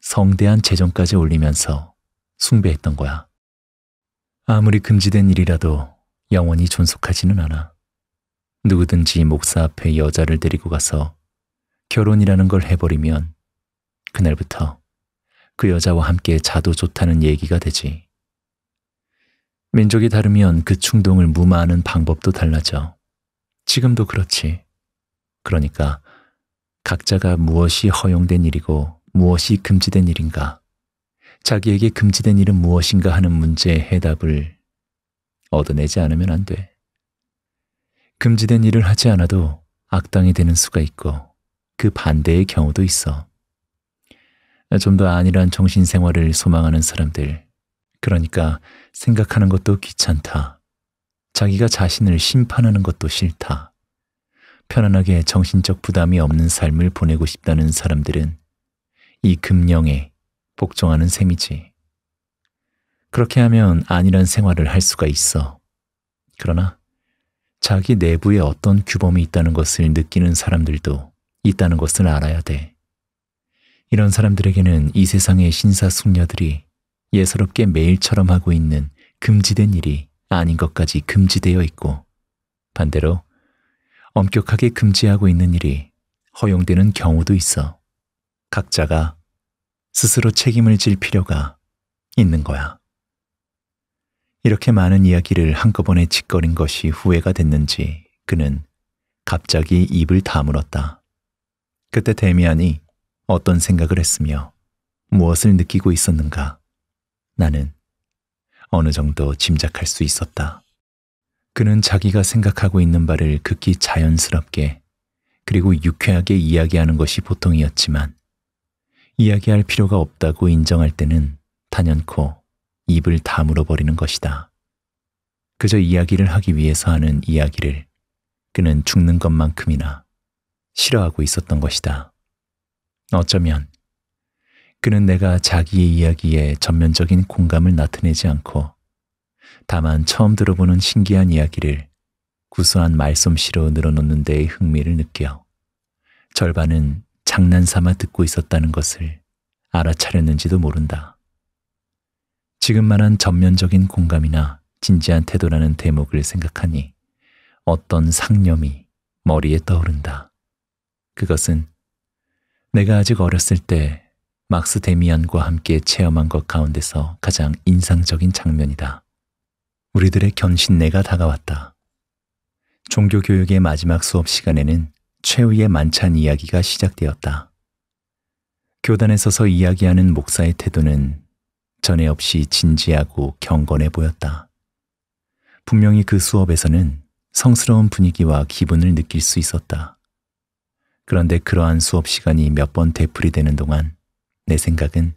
성대한 재정까지 올리면서 숭배했던 거야. 아무리 금지된 일이라도 영원히 존속하지는 않아. 누구든지 목사 앞에 여자를 데리고 가서 결혼이라는 걸 해버리면 그날부터 그 여자와 함께 자도 좋다는 얘기가 되지. 민족이 다르면 그 충동을 무마하는 방법도 달라져. 지금도 그렇지. 그러니까 각자가 무엇이 허용된 일이고 무엇이 금지된 일인가 자기에게 금지된 일은 무엇인가 하는 문제의 해답을 얻어내지 않으면 안 돼. 금지된 일을 하지 않아도 악당이 되는 수가 있고 그 반대의 경우도 있어. 좀 더 안일한 정신 생활을 소망하는 사람들. 그러니까 생각하는 것도 귀찮다. 자기가 자신을 심판하는 것도 싫다. 편안하게 정신적 부담이 없는 삶을 보내고 싶다는 사람들은 이 금령에 복종하는 셈이지. 그렇게 하면 아니란 생활을 할 수가 있어. 그러나 자기 내부에 어떤 규범이 있다는 것을 느끼는 사람들도 있다는 것을 알아야 돼. 이런 사람들에게는 이 세상의 신사숙녀들이 예사롭게 매일처럼 하고 있는 금지된 일이 아닌 것까지 금지되어 있고 반대로 엄격하게 금지하고 있는 일이 허용되는 경우도 있어. 각자가 스스로 책임을 질 필요가 있는 거야. 이렇게 많은 이야기를 한꺼번에 짓거린 것이 후회가 됐는지 그는 갑자기 입을 다물었다. 그때 데미안이 어떤 생각을 했으며 무엇을 느끼고 있었는가 나는 어느 정도 짐작할 수 있었다. 그는 자기가 생각하고 있는 바를 극히 자연스럽게 그리고 유쾌하게 이야기하는 것이 보통이었지만 이야기할 필요가 없다고 인정할 때는 단연코 입을 다물어 버리는 것이다. 그저 이야기를 하기 위해서 하는 이야기를 그는 죽는 것만큼이나 싫어하고 있었던 것이다. 어쩌면 그는 내가 자기의 이야기에 전면적인 공감을 나타내지 않고 다만 처음 들어보는 신기한 이야기를 구수한 말솜씨로 늘어놓는 데에 흥미를 느껴 절반은 장난삼아 듣고 있었다는 것을 알아차렸는지도 모른다. 지금 말한 전면적인 공감이나 진지한 태도라는 대목을 생각하니 어떤 상념이 머리에 떠오른다. 그것은 내가 아직 어렸을 때 막스 데미안과 함께 체험한 것 가운데서 가장 인상적인 장면이다. 우리들의 견신내가 다가왔다. 종교교육의 마지막 수업 시간에는 최후의 만찬 이야기가 시작되었다. 교단에 서서 이야기하는 목사의 태도는 전에 없이 진지하고 경건해 보였다. 분명히 그 수업에서는 성스러운 분위기와 기분을 느낄 수 있었다. 그런데 그러한 수업 시간이 몇 번 되풀이되는 동안 내 생각은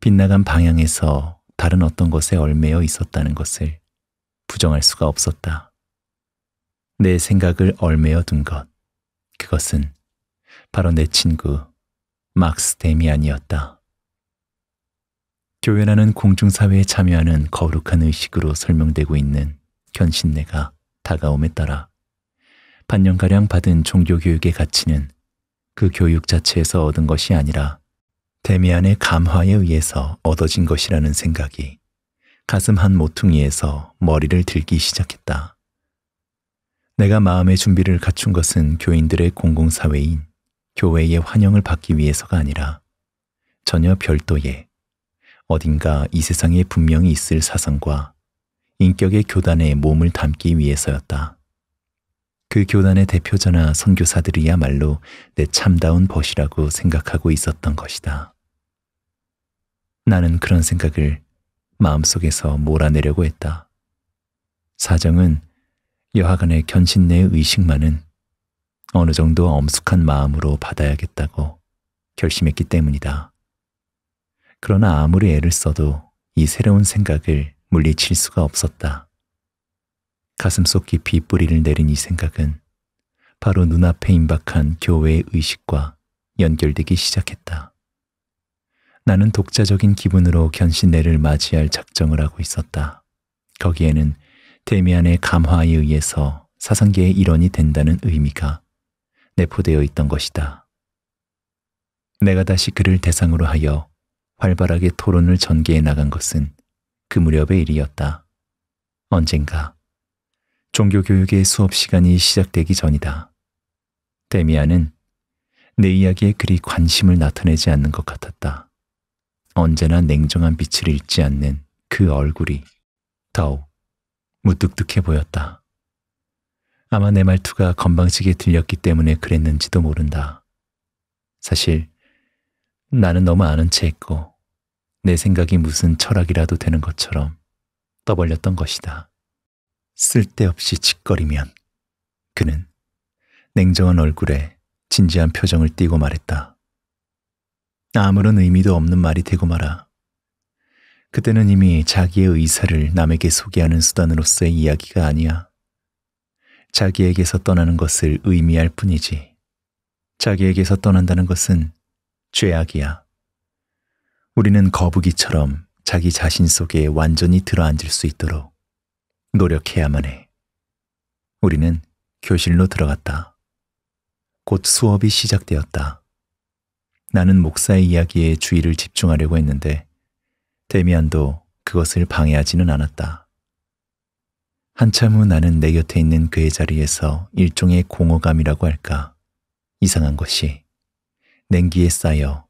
빗나간 방향에서 다른 어떤 것에 얽매여 있었다는 것을 부정할 수가 없었다. 내 생각을 얽매여 둔 것. 그것은 바로 내 친구 막스 데미안이었다. 교회라는 공중사회에 참여하는 거룩한 의식으로 설명되고 있는 견신내가 다가옴에 따라 반년가량 받은 종교교육의 가치는 그 교육 자체에서 얻은 것이 아니라 데미안의 감화에 의해서 얻어진 것이라는 생각이 가슴 한 모퉁이에서 머리를 들기 시작했다. 내가 마음의 준비를 갖춘 것은 교인들의 공공사회인 교회의 환영을 받기 위해서가 아니라 전혀 별도의 어딘가 이 세상에 분명히 있을 사상과 인격의 교단에 몸을 담기 위해서였다. 그 교단의 대표자나 선교사들이야말로 내 참다운 벗이라고 생각하고 있었던 것이다. 나는 그런 생각을 마음속에서 몰아내려고 했다. 사정은 여하간의 견신내의 의식만은 어느 정도 엄숙한 마음으로 받아야겠다고 결심했기 때문이다. 그러나 아무리 애를 써도 이 새로운 생각을 물리칠 수가 없었다. 가슴속 깊이 뿌리를 내린 이 생각은 바로 눈앞에 임박한 교회의 의식과 연결되기 시작했다. 나는 독자적인 기분으로 견신내를 맞이할 작정을 하고 있었다. 거기에는 데미안의 감화에 의해서 사상계의 일원이 된다는 의미가 내포되어 있던 것이다. 내가 다시 그를 대상으로 하여 활발하게 토론을 전개해 나간 것은 그 무렵의 일이었다. 언젠가 종교교육의 수업 시간이 시작되기 전이다. 데미안은 내 이야기에 그리 관심을 나타내지 않는 것 같았다. 언제나 냉정한 빛을 잃지 않는 그 얼굴이 더욱 무뚝뚝해 보였다. 아마 내 말투가 건방지게 들렸기 때문에 그랬는지도 모른다. 사실 나는 너무 아는 체 했고 내 생각이 무슨 철학이라도 되는 것처럼 떠벌렸던 것이다. 쓸데없이 짓거리면 그는 냉정한 얼굴에 진지한 표정을 띠고 말했다. 아무런 의미도 없는 말이 되고 말아. 그때는 이미 자기의 의사를 남에게 소개하는 수단으로서의 이야기가 아니야. 자기에게서 떠나는 것을 의미할 뿐이지. 자기에게서 떠난다는 것은 죄악이야. 우리는 거북이처럼 자기 자신 속에 완전히 들어앉을 수 있도록 노력해야만 해. 우리는 교실로 들어갔다. 곧 수업이 시작되었다. 나는 목사의 이야기에 주의를 집중하려고 했는데 데미안도 그것을 방해하지는 않았다. 한참 후 나는 내 곁에 있는 그의 자리에서 일종의 공허감이라고 할까. 이상한 것이 냉기에 쌓여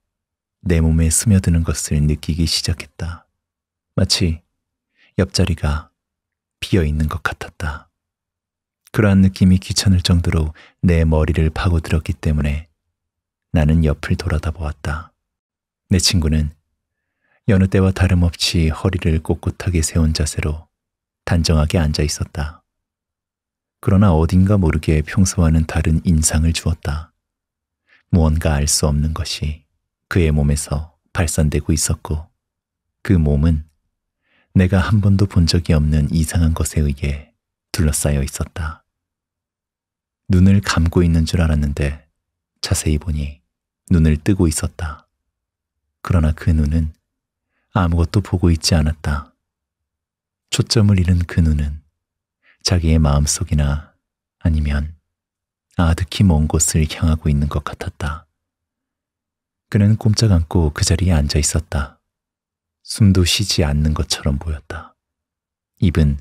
내 몸에 스며드는 것을 느끼기 시작했다. 마치 옆자리가 비어 있는 것 같았다. 그러한 느낌이 귀찮을 정도로 내 머리를 파고들었기 때문에 나는 옆을 돌아다 보았다. 내 친구는 여느 때와 다름없이 허리를 꼿꼿하게 세운 자세로 단정하게 앉아 있었다. 그러나 어딘가 모르게 평소와는 다른 인상을 주었다. 무언가 알 수 없는 것이 그의 몸에서 발산되고 있었고 그 몸은 내가 한 번도 본 적이 없는 이상한 것에 의해 둘러싸여 있었다. 눈을 감고 있는 줄 알았는데 자세히 보니 눈을 뜨고 있었다. 그러나 그 눈은 아무것도 보고 있지 않았다. 초점을 잃은 그 눈은 자기의 마음속이나 아니면 아득히 먼 곳을 향하고 있는 것 같았다. 그는 꼼짝 않고 그 자리에 앉아 있었다. 숨도 쉬지 않는 것처럼 보였다. 입은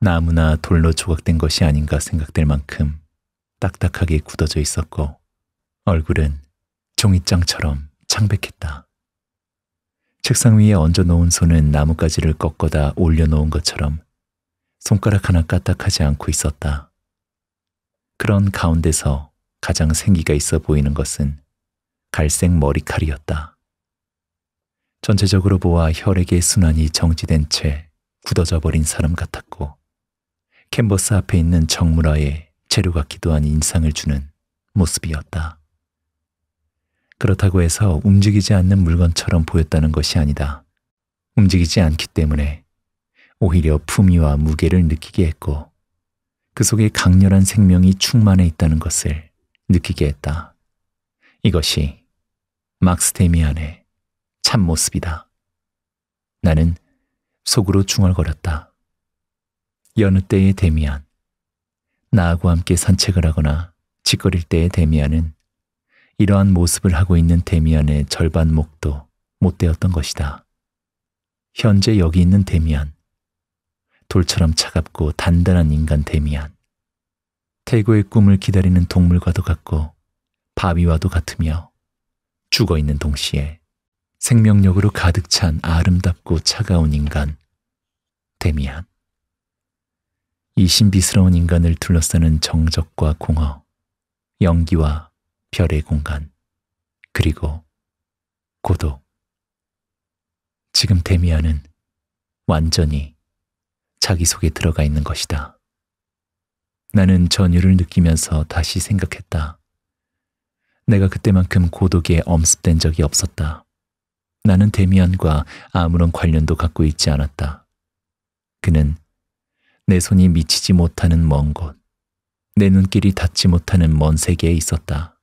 나무나 돌로 조각된 것이 아닌가 생각될 만큼 딱딱하게 굳어져 있었고 얼굴은 종이장처럼 창백했다. 책상 위에 얹어놓은 손은 나뭇가지를 꺾어다 올려놓은 것처럼 손가락 하나 까딱하지 않고 있었다. 그런 가운데서 가장 생기가 있어 보이는 것은 갈색 머리칼이었다. 전체적으로 보아 혈액의 순환이 정지된 채 굳어져 버린 사람 같았고 캔버스 앞에 있는 정물화에 재료 같기도 한 인상을 주는 모습이었다. 그렇다고 해서 움직이지 않는 물건처럼 보였다는 것이 아니다. 움직이지 않기 때문에 오히려 품위와 무게를 느끼게 했고 그 속에 강렬한 생명이 충만해 있다는 것을 느끼게 했다. 이것이 막스 데미안의 참모습이다. 나는 속으로 중얼거렸다. 여느 때의 데미안, 나하고 함께 산책을 하거나 짓거릴 때의 데미안은 이러한 모습을 하고 있는 데미안의 절반 목도 못되었던 것이다. 현재 여기 있는 데미안. 돌처럼 차갑고 단단한 인간 데미안. 태고의 꿈을 기다리는 동물과도 같고 바위와도 같으며 죽어 있는 동시에 생명력으로 가득 찬 아름답고 차가운 인간 데미안. 이 신비스러운 인간을 둘러싸는 정적과 공허, 연기와 별의 공간, 그리고 고독. 지금 데미안은 완전히 자기 속에 들어가 있는 것이다. 나는 전율을 느끼면서 다시 생각했다. 내가 그때만큼 고독에 엄습된 적이 없었다. 나는 데미안과 아무런 관련도 갖고 있지 않았다. 그는 내 손이 미치지 못하는 먼 곳, 내 눈길이 닿지 못하는 먼 세계에 있었다.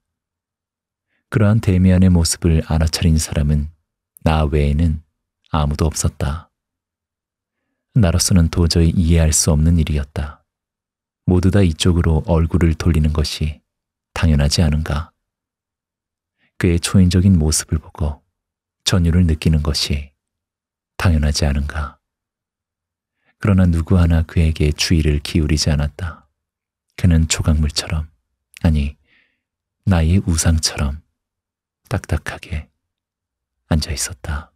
그러한 데미안의 모습을 알아차린 사람은 나 외에는 아무도 없었다. 나로서는 도저히 이해할 수 없는 일이었다. 모두 다 이쪽으로 얼굴을 돌리는 것이 당연하지 않은가. 그의 초인적인 모습을 보고 전율을 느끼는 것이 당연하지 않은가. 그러나 누구 하나 그에게 주의를 기울이지 않았다. 그는 조각물처럼, 아니, 나의 우상처럼 딱딱하게 앉아 있었다.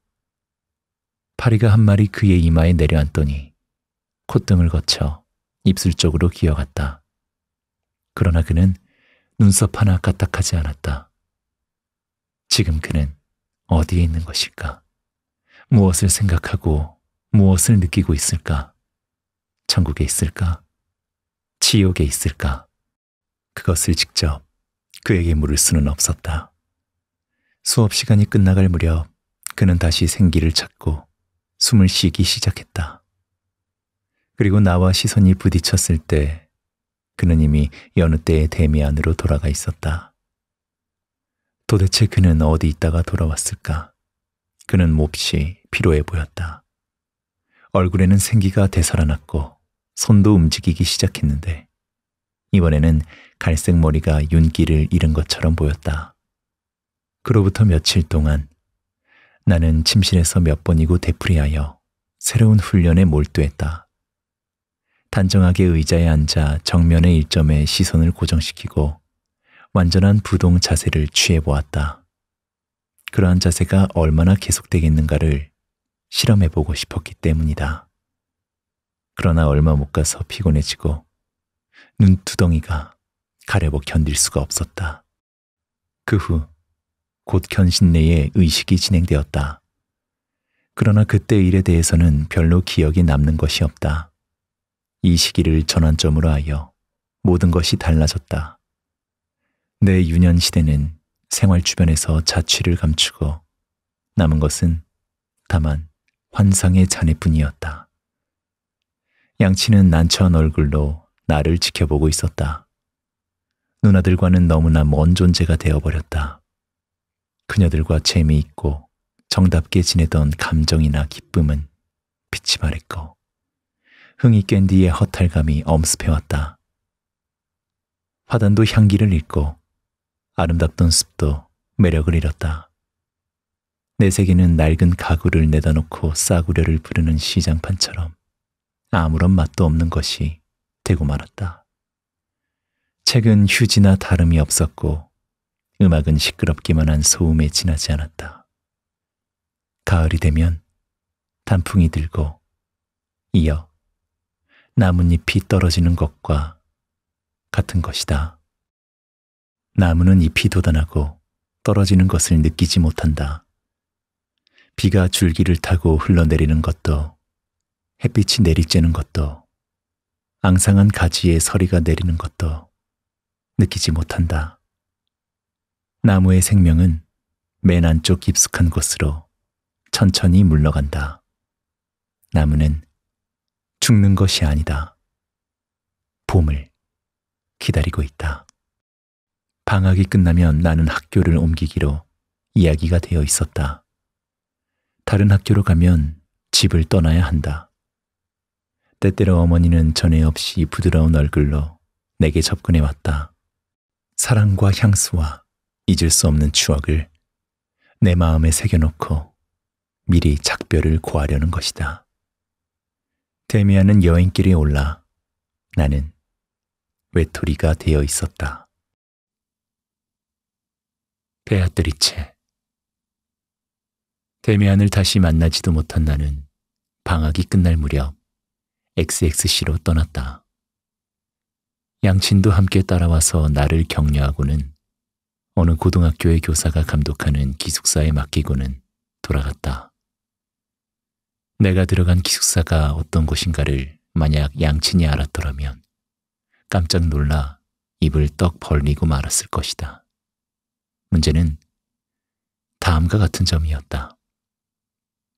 파리가 한 마리 그의 이마에 내려앉더니 콧등을 거쳐 입술 쪽으로 기어갔다. 그러나 그는 눈썹 하나 까딱하지 않았다. 지금 그는 어디에 있는 것일까? 무엇을 생각하고 무엇을 느끼고 있을까? 천국에 있을까? 지옥에 있을까? 그것을 직접 그에게 물을 수는 없었다. 수업 시간이 끝나갈 무렵 그는 다시 생기를 찾고 숨을 쉬기 시작했다. 그리고 나와 시선이 부딪혔을 때 그는 이미 여느 때의 대미 안으로 돌아가 있었다. 도대체 그는 어디 있다가 돌아왔을까? 그는 몹시 피로해 보였다. 얼굴에는 생기가 되살아났고 손도 움직이기 시작했는데 이번에는 갈색 머리가 윤기를 잃은 것처럼 보였다. 그로부터 며칠 동안 나는 침실에서 몇 번이고 되풀이하여 새로운 훈련에 몰두했다. 단정하게 의자에 앉아 정면의 일점에 시선을 고정시키고 완전한 부동 자세를 취해 보았다. 그러한 자세가 얼마나 계속되겠는가를 실험해 보고 싶었기 때문이다. 그러나 얼마 못 가서 피곤해지고 눈두덩이가 가려워 견딜 수가 없었다. 그후 곧 견신 내에 의식이 진행되었다. 그러나 그때 일에 대해서는 별로 기억이 남는 것이 없다. 이 시기를 전환점으로 하여 모든 것이 달라졌다. 내 유년 시대는 생활 주변에서 자취를 감추고 남은 것은 다만 환상의 잔해뿐이었다. 양치는 난처한 얼굴로 나를 지켜보고 있었다. 누나들과는 너무나 먼 존재가 되어버렸다. 그녀들과 재미있고 정답게 지내던 감정이나 기쁨은 빛이 바랬고 흥이 깬 뒤의 허탈감이 엄습해왔다. 화단도 향기를 잃고 아름답던 숲도 매력을 잃었다. 내세계는 낡은 가구를 내다놓고 싸구려를 부르는 시장판처럼 아무런 맛도 없는 것이 되고 말았다. 책은 휴지나 다름이 없었고 음악은 시끄럽기만 한 소음에 지나지 않았다. 가을이 되면 단풍이 들고 이어 나뭇잎이 떨어지는 것과 같은 것이다. 나무는 잎이 돋아나고 떨어지는 것을 느끼지 못한다. 비가 줄기를 타고 흘러내리는 것도 햇빛이 내리쬐는 것도 앙상한 가지에 서리가 내리는 것도 느끼지 못한다. 나무의 생명은 맨 안쪽 깊숙한 곳으로 천천히 물러간다. 나무는 죽는 것이 아니다. 봄을 기다리고 있다. 방학이 끝나면 나는 학교를 옮기기로 이야기가 되어 있었다. 다른 학교로 가면 집을 떠나야 한다. 때때로 어머니는 전에 없이 부드러운 얼굴로 내게 접근해 왔다. 사랑과 향수와 잊을 수 없는 추억을 내 마음에 새겨놓고 미리 작별을 고하려는 것이다. 데미안은 여행길에 올라 나는 외톨이가 되어 있었다. 베아뜨리체 데미안을 다시 만나지도 못한 나는 방학이 끝날 무렵 XXC로 떠났다. 양친도 함께 따라와서 나를 격려하고는 어느 고등학교의 교사가 감독하는 기숙사에 맡기고는 돌아갔다. 내가 들어간 기숙사가 어떤 곳인가를 만약 양친이 알았더라면 깜짝 놀라 입을 떡 벌리고 말았을 것이다. 문제는 다음과 같은 점이었다.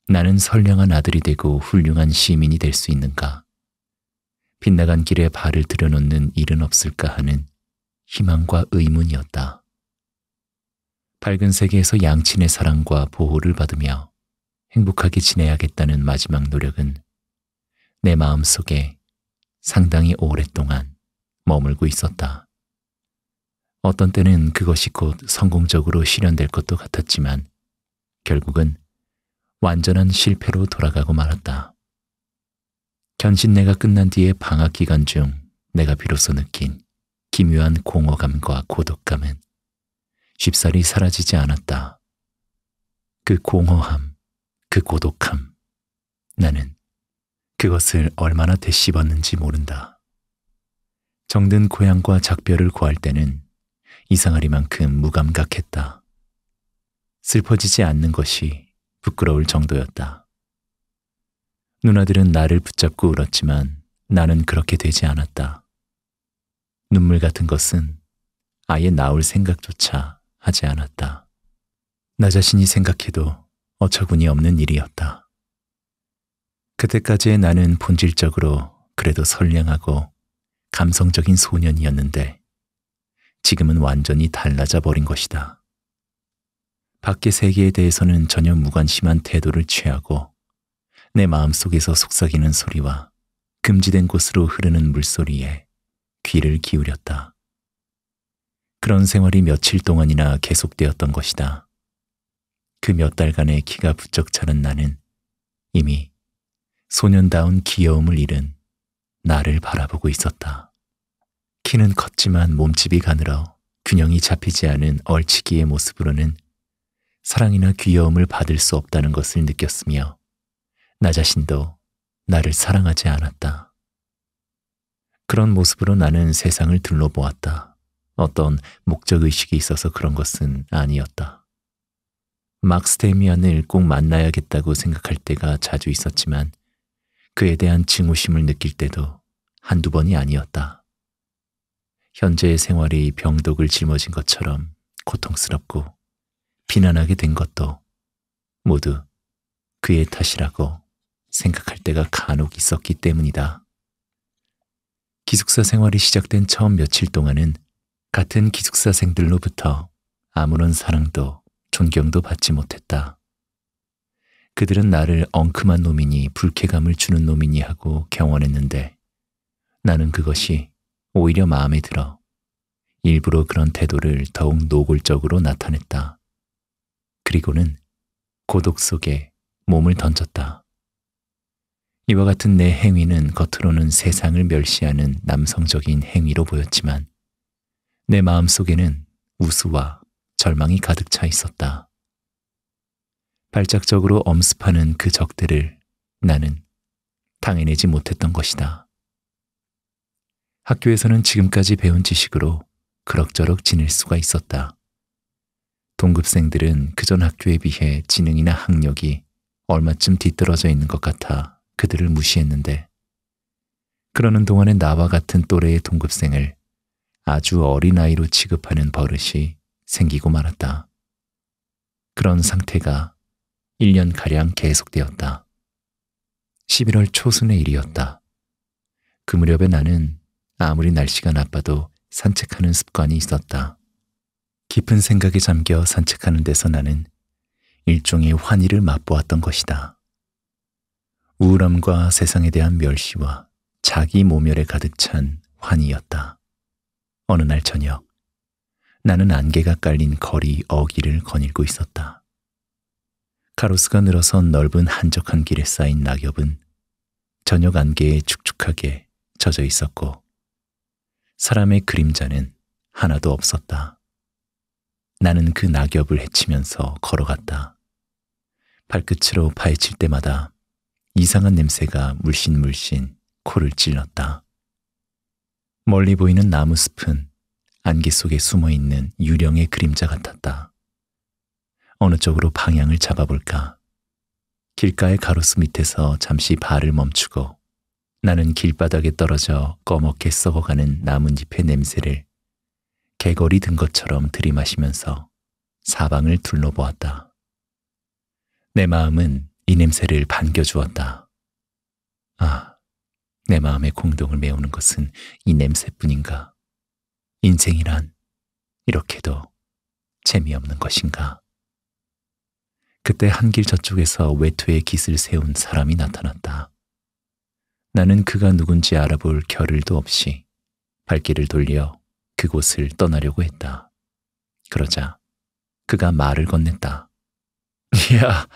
나는 선량한 아들이 되고 훌륭한 시민이 될 수 있는가? 빗나간 길에 발을 들여놓는 일은 없을까 하는 희망과 의문이었다. 밝은 세계에서 양친의 사랑과 보호를 받으며 행복하게 지내야겠다는 마지막 노력은 내 마음 속에 상당히 오랫동안 머물고 있었다. 어떤 때는 그것이 곧 성공적으로 실현될 것도 같았지만 결국은 완전한 실패로 돌아가고 말았다. 견신내가 끝난 뒤에 방학 기간 중 내가 비로소 느낀 기묘한 공허감과 고독감은 쉽사리 사라지지 않았다. 그 공허함, 그 고독함. 나는 그것을 얼마나 되씹었는지 모른다. 정든 고향과 작별을 구할 때는 이상하리만큼 무감각했다. 슬퍼지지 않는 것이 부끄러울 정도였다. 누나들은 나를 붙잡고 울었지만 나는 그렇게 되지 않았다. 눈물 같은 것은 아예 나올 생각조차 하지 않았다. 나 자신이 생각해도 어처구니 없는 일이었다. 그때까지의 나는 본질적으로 그래도 선량하고 감성적인 소년이었는데 지금은 완전히 달라져 버린 것이다. 밖의 세계에 대해서는 전혀 무관심한 태도를 취하고 내 마음속에서 속삭이는 소리와 금지된 곳으로 흐르는 물소리에 귀를 기울였다. 그런 생활이 며칠 동안이나 계속되었던 것이다. 그 몇 달간의 키가 부쩍 차는 나는 이미 소년다운 귀여움을 잃은 나를 바라보고 있었다. 키는 컸지만 몸집이 가늘어 균형이 잡히지 않은 얼치기의 모습으로는 사랑이나 귀여움을 받을 수 없다는 것을 느꼈으며 나 자신도 나를 사랑하지 않았다. 그런 모습으로 나는 세상을 둘러보았다. 어떤 목적의식이 있어서 그런 것은 아니었다. 막스테미안을 꼭 만나야겠다고 생각할 때가 자주 있었지만 그에 대한 증오심을 느낄 때도 한두 번이 아니었다. 현재의 생활이 병독을 짊어진 것처럼 고통스럽고 비난하게 된 것도 모두 그의 탓이라고 생각할 때가 간혹 있었기 때문이다. 기숙사 생활이 시작된 처음 며칠 동안은 같은 기숙사생들로부터 아무런 사랑도 존경도 받지 못했다. 그들은 나를 엉큼한 놈이니 불쾌감을 주는 놈이니 하고 경원했는데 나는 그것이 오히려 마음에 들어 일부러 그런 태도를 더욱 노골적으로 나타냈다. 그리고는 고독 속에 몸을 던졌다. 이와 같은 내 행위는 겉으로는 세상을 멸시하는 남성적인 행위로 보였지만 내 마음 속에는 우수와 절망이 가득 차 있었다. 발작적으로 엄습하는 그 적들을 나는 당해내지 못했던 것이다. 학교에서는 지금까지 배운 지식으로 그럭저럭 지낼 수가 있었다. 동급생들은 그전 학교에 비해 지능이나 학력이 얼마쯤 뒤떨어져 있는 것 같아 그들을 무시했는데 그러는 동안에 나와 같은 또래의 동급생을 아주 어린아이로 취급하는 버릇이 생기고 말았다. 그런 상태가 1년가량 계속되었다. 11월 초순의 일이었다. 그 무렵에 나는 아무리 날씨가 나빠도 산책하는 습관이 있었다. 깊은 생각에 잠겨 산책하는 데서 나는 일종의 환희를 맛보았던 것이다. 우울함과 세상에 대한 멸시와 자기 모멸에 가득 찬 환희였다. 어느 날 저녁, 나는 안개가 깔린 거리 어귀를 거닐고 있었다. 가로수가 늘어선 넓은 한적한 길에 쌓인 낙엽은 저녁 안개에 축축하게 젖어 있었고, 사람의 그림자는 하나도 없었다. 나는 그 낙엽을 헤치면서 걸어갔다. 발끝으로 파헤칠 때마다 이상한 냄새가 물씬물씬 코를 찔렀다. 멀리 보이는 나무 숲은 안개 속에 숨어 있는 유령의 그림자 같았다. 어느 쪽으로 방향을 잡아볼까? 길가의 가로수 밑에서 잠시 발을 멈추고 나는 길바닥에 떨어져 꺼멓게 썩어가는 나뭇잎의 냄새를 개거리든 것처럼 들이마시면서 사방을 둘러보았다. 내 마음은 이 냄새를 반겨주었다. 아, 내 마음의 공동을 메우는 것은 이 냄새뿐인가? 인생이란 이렇게도 재미없는 것인가? 그때 한길 저쪽에서 외투에 깃을 세운 사람이 나타났다. 나는 그가 누군지 알아볼 겨를도 없이 발길을 돌려 그곳을 떠나려고 했다. 그러자 그가 말을 건넸다. 야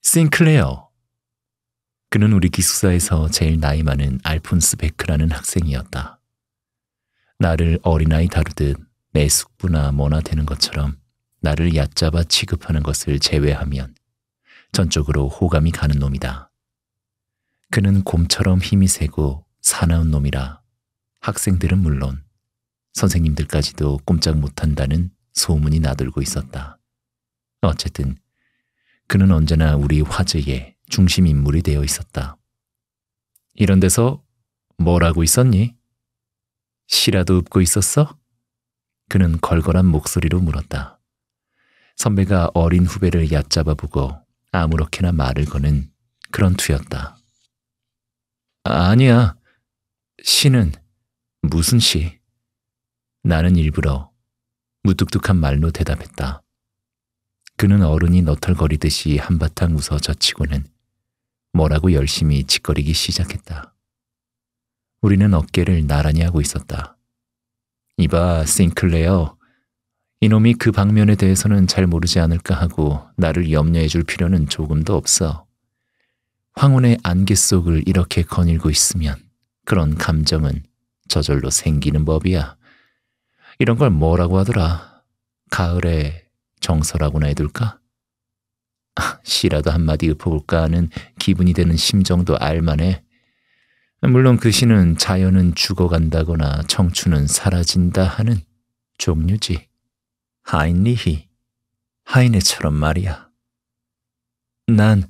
싱클레어. 그는 우리 기숙사에서 제일 나이 많은 알폰스 베크라는 학생이었다. 나를 어린아이 다루듯 내 숙부나 뭐나 되는 것처럼 나를 얕잡아 취급하는 것을 제외하면 전적으로 호감이 가는 놈이다. 그는 곰처럼 힘이 세고 사나운 놈이라 학생들은 물론 선생님들까지도 꼼짝 못한다는 소문이 나돌고 있었다. 어쨌든 그는 언제나 우리 화제에 중심 인물이 되어 있었다. 이런 데서 뭘 하고 있었니? 시라도 읊고 있었어? 그는 걸걸한 목소리로 물었다. 선배가 어린 후배를 얕잡아 보고 아무렇게나 말을 거는 그런 투였다. 아, 아니야. 시는 무슨 시? 나는 일부러 무뚝뚝한 말로 대답했다. 그는 어른이 너털거리듯이 한바탕 웃어 젖히고는 뭐라고 열심히 짓거리기 시작했다. 우리는 어깨를 나란히 하고 있었다. 이봐, 싱클레어. 이놈이 그 방면에 대해서는 잘 모르지 않을까 하고 나를 염려해 줄 필요는 조금도 없어. 황혼의 안개 속을 이렇게 거닐고 있으면 그런 감정은 저절로 생기는 법이야. 이런 걸 뭐라고 하더라. 가을에 정서라고나 해둘까? 시라도 한마디 읊어볼까 하는 기분이 되는 심정도 알만해. 물론 그 시는 자연은 죽어간다거나 청춘은 사라진다 하는 종류지. 하인리히, 하인네처럼 말이야. 난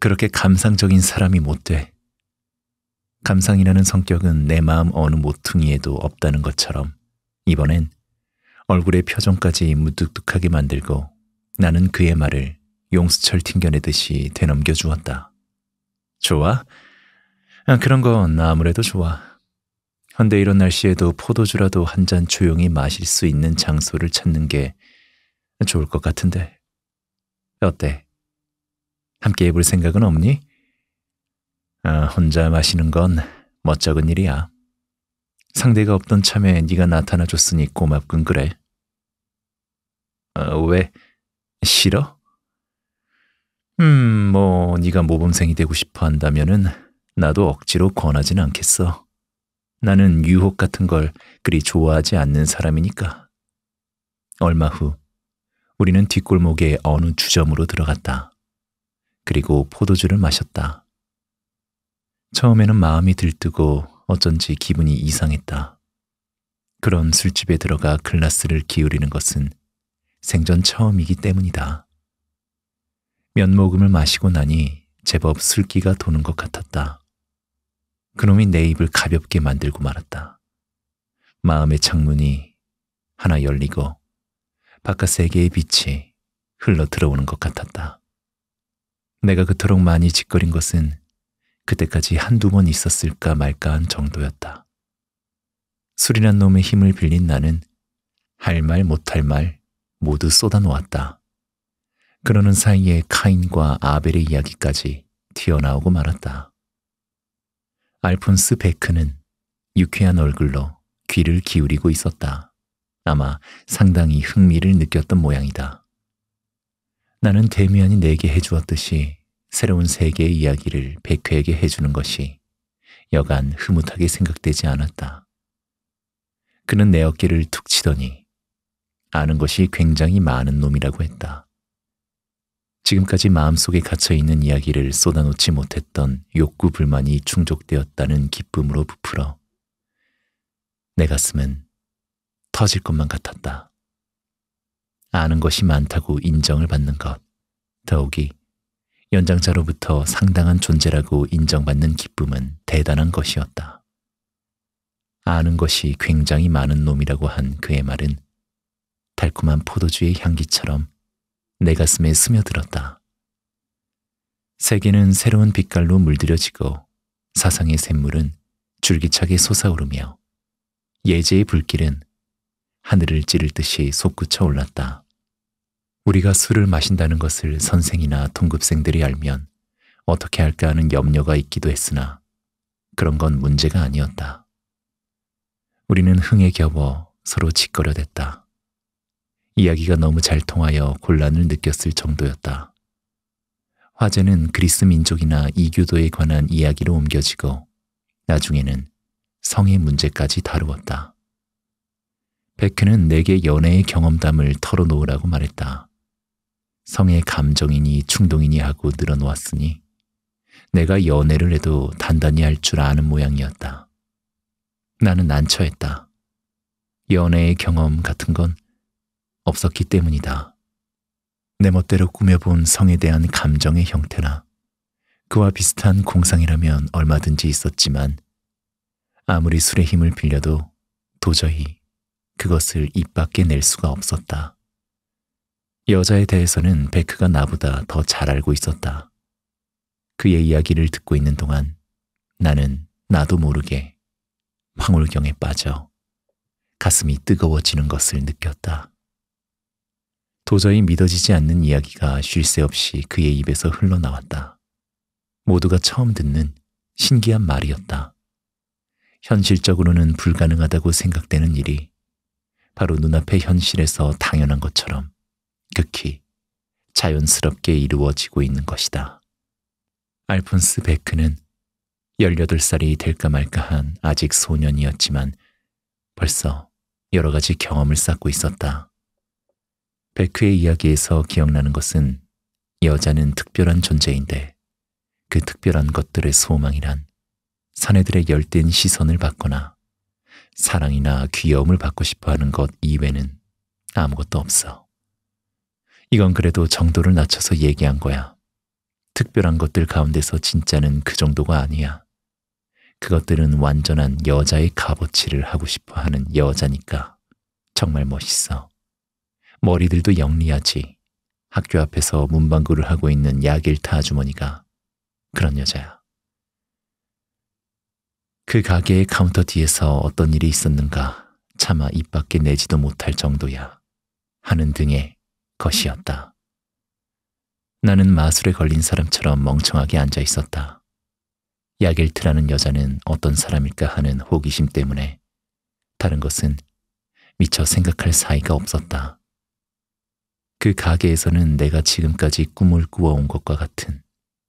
그렇게 감상적인 사람이 못 돼. 감상이라는 성격은 내 마음 어느 모퉁이에도 없다는 것처럼 이번엔 얼굴의 표정까지 무뚝뚝하게 만들고 나는 그의 말을 용수철 튕겨내듯이 되넘겨 주었다. 좋아? 아, 그런 건 아무래도 좋아. 현대 이런 날씨에도 포도주라도 한 잔 조용히 마실 수 있는 장소를 찾는 게 좋을 것 같은데. 어때? 함께 해볼 생각은 없니? 아, 혼자 마시는 건 멋쩍은 일이야. 상대가 없던 참에 네가 나타나줬으니 고맙군 그래. 아, 왜? 싫어? 음, 뭐 네가 모범생이 되고 싶어 한다면은 나도 억지로 권하진 않겠어. 나는 유혹 같은 걸 그리 좋아하지 않는 사람이니까. 얼마 후 우리는 뒷골목의 어느 주점으로 들어갔다. 그리고 포도주를 마셨다. 처음에는 마음이 들뜨고 어쩐지 기분이 이상했다. 그런 술집에 들어가 글라스를 기울이는 것은 생전 처음이기 때문이다. 몇 모금을 마시고 나니 제법 술기가 도는 것 같았다. 그놈이 내 입을 가볍게 만들고 말았다. 마음의 창문이 하나 열리고 바깥 세계의 빛이 흘러 들어오는 것 같았다. 내가 그토록 많이 짓거린 것은 그때까지 한두 번 있었을까 말까 한 정도였다. 술이란 놈의 힘을 빌린 나는 할 말 못할 말 모두 쏟아놓았다. 그러는 사이에 카인과 아벨의 이야기까지 튀어나오고 말았다. 알폰스 베크는 유쾌한 얼굴로 귀를 기울이고 있었다. 아마 상당히 흥미를 느꼈던 모양이다. 나는 데미안이 내게 해주었듯이 새로운 세계의 이야기를 베크에게 해주는 것이 여간 흐뭇하게 생각되지 않았다. 그는 내 어깨를 툭 치더니 아는 것이 굉장히 많은 놈이라고 했다. 지금까지 마음속에 갇혀있는 이야기를 쏟아놓지 못했던 욕구 불만이 충족되었다는 기쁨으로 부풀어 내 가슴은 터질 것만 같았다. 아는 것이 많다고 인정을 받는 것, 더욱이 연장자로부터 상당한 존재라고 인정받는 기쁨은 대단한 것이었다. 아는 것이 굉장히 많은 놈이라고 한 그의 말은 달콤한 포도주의 향기처럼 내 가슴에 스며들었다. 세계는 새로운 빛깔로 물들여지고 사상의 샘물은 줄기차게 솟아오르며 예제의 불길은 하늘을 찌를 듯이 솟구쳐 올랐다. 우리가 술을 마신다는 것을 선생이나 동급생들이 알면 어떻게 할까 하는 염려가 있기도 했으나 그런 건 문제가 아니었다. 우리는 흥에 겨워 서로 짓거려댔다. 이야기가 너무 잘 통하여 곤란을 느꼈을 정도였다. 화제는 그리스 민족이나 이교도에 관한 이야기로 옮겨지고 나중에는 성의 문제까지 다루었다. 베크는 내게 연애의 경험담을 털어놓으라고 말했다. 성의 감정이니 충동이니 하고 늘어놓았으니 내가 연애를 해도 단단히 할 줄 아는 모양이었다. 나는 난처했다. 연애의 경험 같은 건 없었기 때문이다. 내 멋대로 꾸며본 성에 대한 감정의 형태나 그와 비슷한 공상이라면 얼마든지 있었지만 아무리 술의 힘을 빌려도 도저히 그것을 입 밖에 낼 수가 없었다. 여자에 대해서는 베크가 나보다 더 잘 알고 있었다. 그의 이야기를 듣고 있는 동안 나는 나도 모르게 황울경에 빠져 가슴이 뜨거워지는 것을 느꼈다. 도저히 믿어지지 않는 이야기가 쉴 새 없이 그의 입에서 흘러나왔다. 모두가 처음 듣는 신기한 말이었다. 현실적으로는 불가능하다고 생각되는 일이 바로 눈앞의 현실에서 당연한 것처럼 극히 자연스럽게 이루어지고 있는 것이다. 알폰스 베크는 18살이 될까 말까 한 아직 소년이었지만 벌써 여러 가지 경험을 쌓고 있었다. 베크의 이야기에서 기억나는 것은 여자는 특별한 존재인데 그 특별한 것들의 소망이란 사내들의 열띤 시선을 받거나 사랑이나 귀여움을 받고 싶어하는 것 이외는 아무것도 없어. 이건 그래도 정도를 낮춰서 얘기한 거야. 특별한 것들 가운데서 진짜는 그 정도가 아니야. 그것들은 완전한 여자의 값어치를 하고 싶어 하는 여자니까 정말 멋있어. 머리들도 영리하지. 학교 앞에서 문방구를 하고 있는 야길타 아주머니가 그런 여자야. 그 가게의 카운터 뒤에서 어떤 일이 있었는가 차마 입 밖에 내지도 못할 정도야 하는 등의 것이었다. 나는 마술에 걸린 사람처럼 멍청하게 앉아 있었다. 야겔트라는 여자는 어떤 사람일까 하는 호기심 때문에 다른 것은 미처 생각할 사이가 없었다. 그 가게에서는 내가 지금까지 꿈을 꾸어온 것과 같은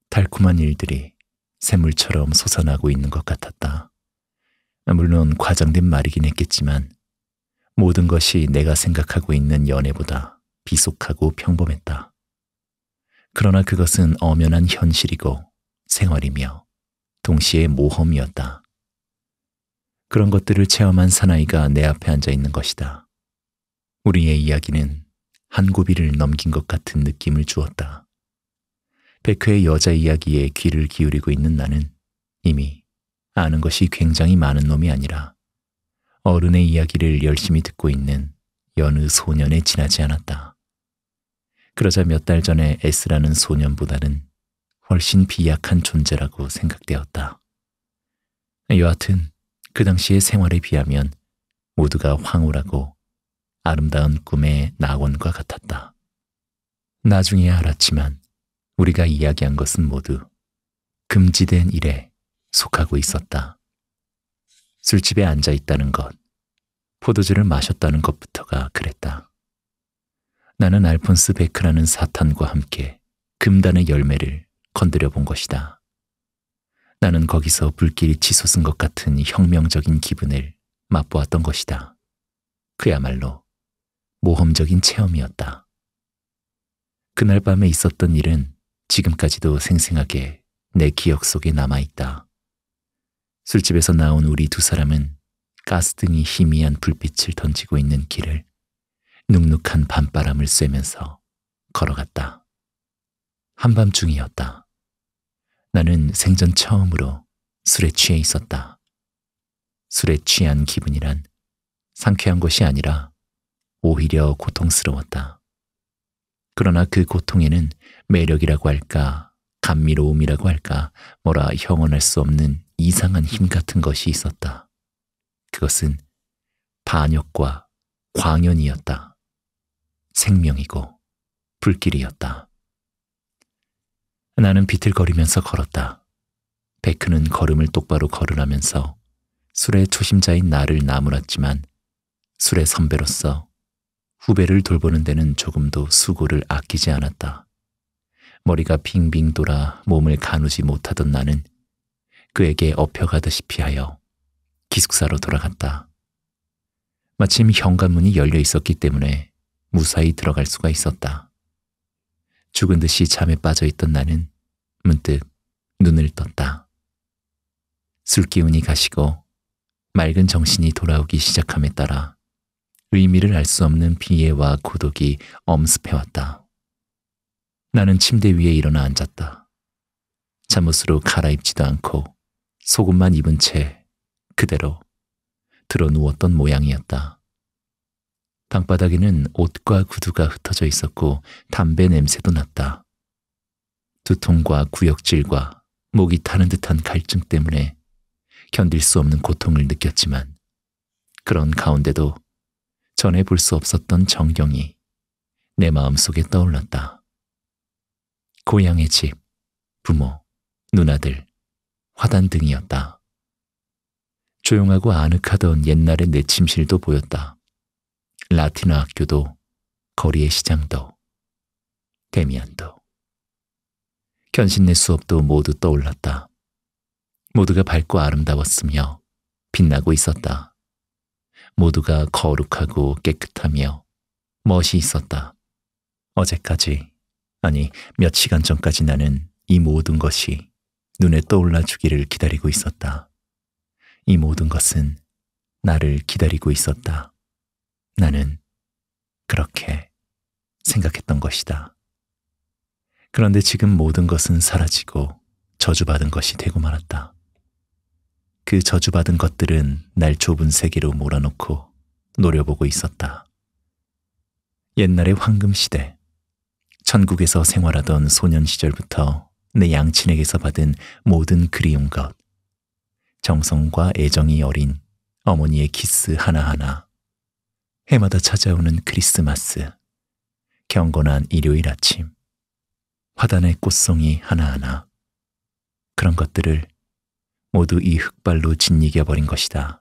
달콤한 일들이 샘물처럼 솟아나고 있는 것 같았다. 물론 과장된 말이긴 했겠지만 모든 것이 내가 생각하고 있는 연애보다 비속하고 평범했다. 그러나 그것은 엄연한 현실이고 생활이며 동시에 모험이었다. 그런 것들을 체험한 사나이가 내 앞에 앉아 있는 것이다. 우리의 이야기는 한 고비를 넘긴 것 같은 느낌을 주었다. 백회의 여자 이야기에 귀를 기울이고 있는 나는 이미 아는 것이 굉장히 많은 놈이 아니라 어른의 이야기를 열심히 듣고 있는 여느 소년에 지나지 않았다. 그러자 몇 달 전에 S라는 소년보다는 훨씬 비약한 존재라고 생각되었다. 여하튼 그 당시의 생활에 비하면 모두가 황홀하고 아름다운 꿈의 낙원과 같았다. 나중에 알았지만 우리가 이야기한 것은 모두 금지된 일에 속하고 있었다. 술집에 앉아 있다는 것, 포도주를 마셨다는 것부터가 그랬다. 나는 알폰스 베크라는 사탄과 함께 금단의 열매를 건드려 본 것이다. 나는 거기서 불길이 치솟은 것 같은 혁명적인 기분을 맛보았던 것이다. 그야말로 모험적인 체험이었다. 그날 밤에 있었던 일은 지금까지도 생생하게 내 기억 속에 남아있다. 술집에서 나온 우리 두 사람은 가스등이 희미한 불빛을 던지고 있는 길을 눅눅한 밤바람을 쐬면서 걸어갔다. 한밤중이었다. 나는 생전 처음으로 술에 취해 있었다. 술에 취한 기분이란 상쾌한 것이 아니라 오히려 고통스러웠다. 그러나 그 고통에는 매력이라고 할까, 감미로움이라고 할까, 뭐라 형언할 수 없는 이상한 힘 같은 것이 있었다. 그것은 반역과 광연이었다. 생명이고 불길이었다. 나는 비틀거리면서 걸었다. 베크는 걸음을 똑바로 걸으라면서 술의 초심자인 나를 나무랐지만 술의 선배로서 후배를 돌보는 데는 조금도 수고를 아끼지 않았다. 머리가 빙빙 돌아 몸을 가누지 못하던 나는 그에게 업혀가듯이 피하여 기숙사로 돌아갔다. 마침 현관문이 열려 있었기 때문에 무사히 들어갈 수가 있었다. 죽은 듯이 잠에 빠져 있던 나는 문득 눈을 떴다. 술 기운이 가시고 맑은 정신이 돌아오기 시작함에 따라 의미를 알 수 없는 비애와 고독이 엄습해왔다. 나는 침대 위에 일어나 앉았다. 잠옷으로 갈아입지도 않고 속옷만 입은 채 그대로 들어 누웠던 모양이었다. 방바닥에는 옷과 구두가 흩어져 있었고 담배 냄새도 났다. 두통과 구역질과 목이 타는 듯한 갈증 때문에 견딜 수 없는 고통을 느꼈지만 그런 가운데도 전에 볼 수 없었던 정경이 내 마음속에 떠올랐다. 고향의 집, 부모, 누나들, 화단 등이었다. 조용하고 아늑하던 옛날의 내 침실도 보였다. 라틴어 학교도, 거리의 시장도,
데미안도.
견신내 수업도 모두 떠올랐다. 모두가 밝고 아름다웠으며 빛나고 있었다. 모두가 거룩하고 깨끗하며 멋이 있었다. 어제까지, 아니 몇 시간 전까지 나는 이 모든 것이 눈에 떠올라 주기를 기다리고 있었다. 이 모든 것은 나를 기다리고 있었다. 나는 그렇게 생각했던 것이다. 그런데 지금 모든 것은 사라지고 저주받은 것이 되고 말았다. 그 저주받은 것들은 날 좁은 세계로 몰아넣고 노려보고 있었다. 옛날의 황금 시대. 천국에서 생활하던 소년 시절부터 내 양친에게서 받은 모든 그리운 것. 정성과 애정이 어린 어머니의 키스 하나하나. 해마다 찾아오는 크리스마스. 경건한 일요일 아침. 화단의 꽃송이 하나하나. 그런 것들을 모두 이 흑발로 짓이겨버린 것이다.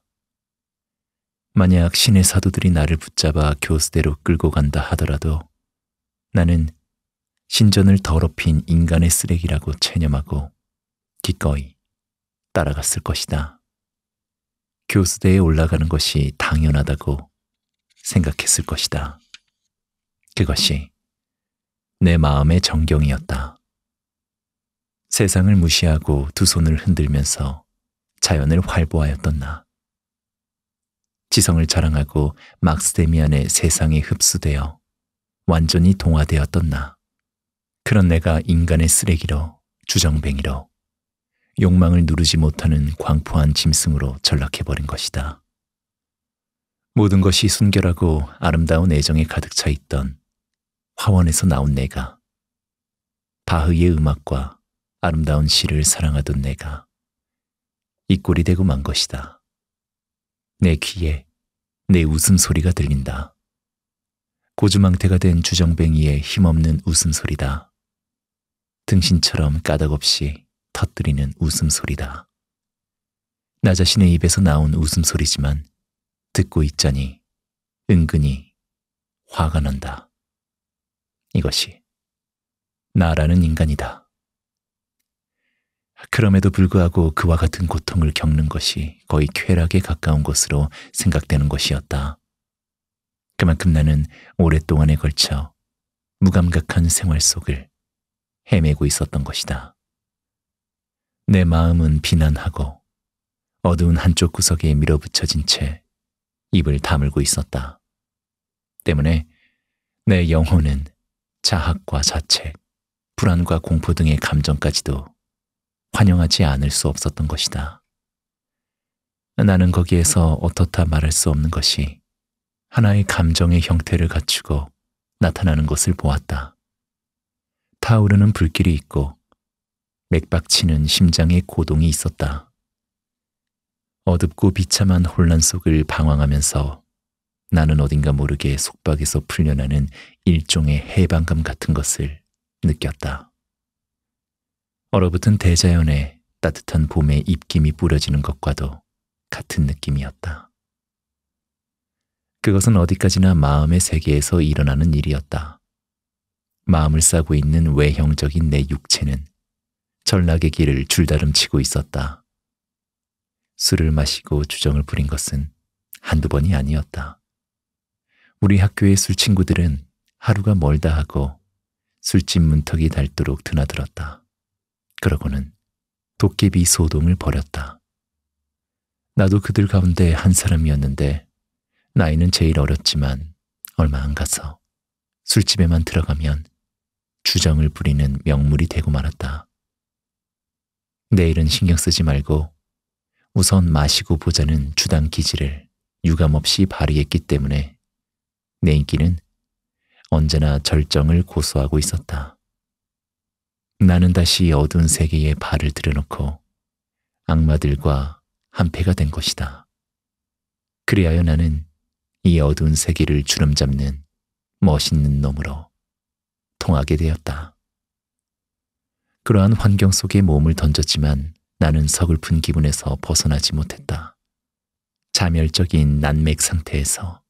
만약 신의 사도들이 나를 붙잡아 교수대로 끌고 간다 하더라도 나는 신전을 더럽힌 인간의 쓰레기라고 체념하고 기꺼이 따라갔을 것이다. 교수대에 올라가는 것이 당연하다고 생각했을 것이다. 그것이 내 마음의 정경이었다. 세상을 무시하고 두 손을 흔들면서 자연을 활보하였던 나. 지성을 자랑하고 막스데미안의 세상에 흡수되어 완전히 동화되었던 나. 그런 내가 인간의 쓰레기로 주정뱅이로 욕망을 누르지 못하는 광포한 짐승으로 전락해버린 것이다. 모든 것이 순결하고 아름다운 애정에 가득 차 있던 화원에서 나온 내가, 바흐의 음악과 아름다운 시를 사랑하던 내가, 이 꼴이 되고 만 것이다. 내 귀에 내 웃음소리가 들린다. 고주망태가 된 주정뱅이의 힘없는 웃음소리다. 등신처럼 까닭없이 터뜨리는 웃음소리다. 나 자신의 입에서 나온 웃음소리지만 듣고 있자니 은근히 화가 난다. 이것이 나라는 인간이다. 그럼에도 불구하고 그와 같은 고통을 겪는 것이 거의 쾌락에 가까운 것으로 생각되는 것이었다. 그만큼 나는 오랫동안에 걸쳐 무감각한 생활 속을 헤매고 있었던 것이다. 내 마음은 비난하고 어두운 한쪽 구석에 밀어붙여진 채 입을 다물고 있었다. 때문에 내 영혼은 자학과 자책, 불안과 공포 등의 감정까지도 환영하지 않을 수 없었던 것이다. 나는 거기에서 어떻다 말할 수 없는 것이 하나의 감정의 형태를 갖추고 나타나는 것을 보았다. 타오르는 불길이 있고 맥박치는 심장의 고동이 있었다. 어둡고 비참한 혼란 속을 방황하면서 나는 어딘가 모르게 속박에서 풀려나는 일종의 해방감 같은 것을 느꼈다. 얼어붙은 대자연에 따뜻한 봄의 입김이 뿌려지는 것과도 같은 느낌이었다. 그것은 어디까지나 마음의 세계에서 일어나는 일이었다. 마음을 싸고 있는 외형적인 내 육체는 전락의 길을 줄다름치고 있었다. 술을 마시고 주정을 부린 것은 한두 번이 아니었다. 우리 학교의 술 친구들은 하루가 멀다 하고 술집 문턱이 닳도록 드나들었다. 그러고는 도깨비 소동을 벌였다. 나도 그들 가운데 한 사람이었는데 나이는 제일 어렸지만 얼마 안 가서 술집에만 들어가면 주정을 부리는 명물이 되고 말았다. 내일은 신경 쓰지 말고 우선 마시고 보자는 주당 기질을 유감없이 발휘했기 때문에 내 인기는 언제나 절정을 고수하고 있었다. 나는 다시 어두운 세계에 발을 들여놓고 악마들과 한패가 된 것이다. 그리하여 나는 이 어두운 세계를 주름잡는 멋있는 놈으로 통하게 되었다. 그러한 환경 속에 몸을 던졌지만 나는 서글픈 기분에서 벗어나지 못했다. 자멸적인 난맥 상태에서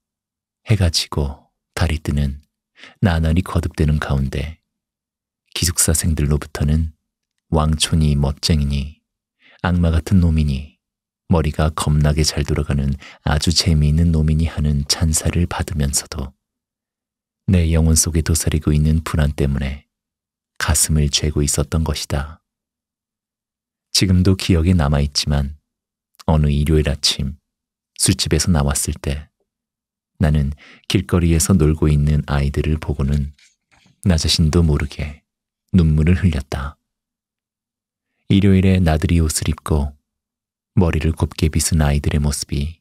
해가 지고 달이 뜨는 나날이 거듭되는 가운데 기숙사생들로부터는 왕촌이 멋쟁이니 악마 같은 놈이니 머리가 겁나게 잘 돌아가는 아주 재미있는 놈이니 하는 찬사를 받으면서도 내 영혼 속에 도사리고 있는 불안 때문에 가슴을 죄고 있었던 것이다. 지금도 기억에 남아있지만 어느 일요일 아침 술집에서 나왔을 때 나는 길거리에서 놀고 있는 아이들을 보고는 나 자신도 모르게 눈물을 흘렸다. 일요일에 나들이 옷을 입고 머리를 곱게 빗은 아이들의 모습이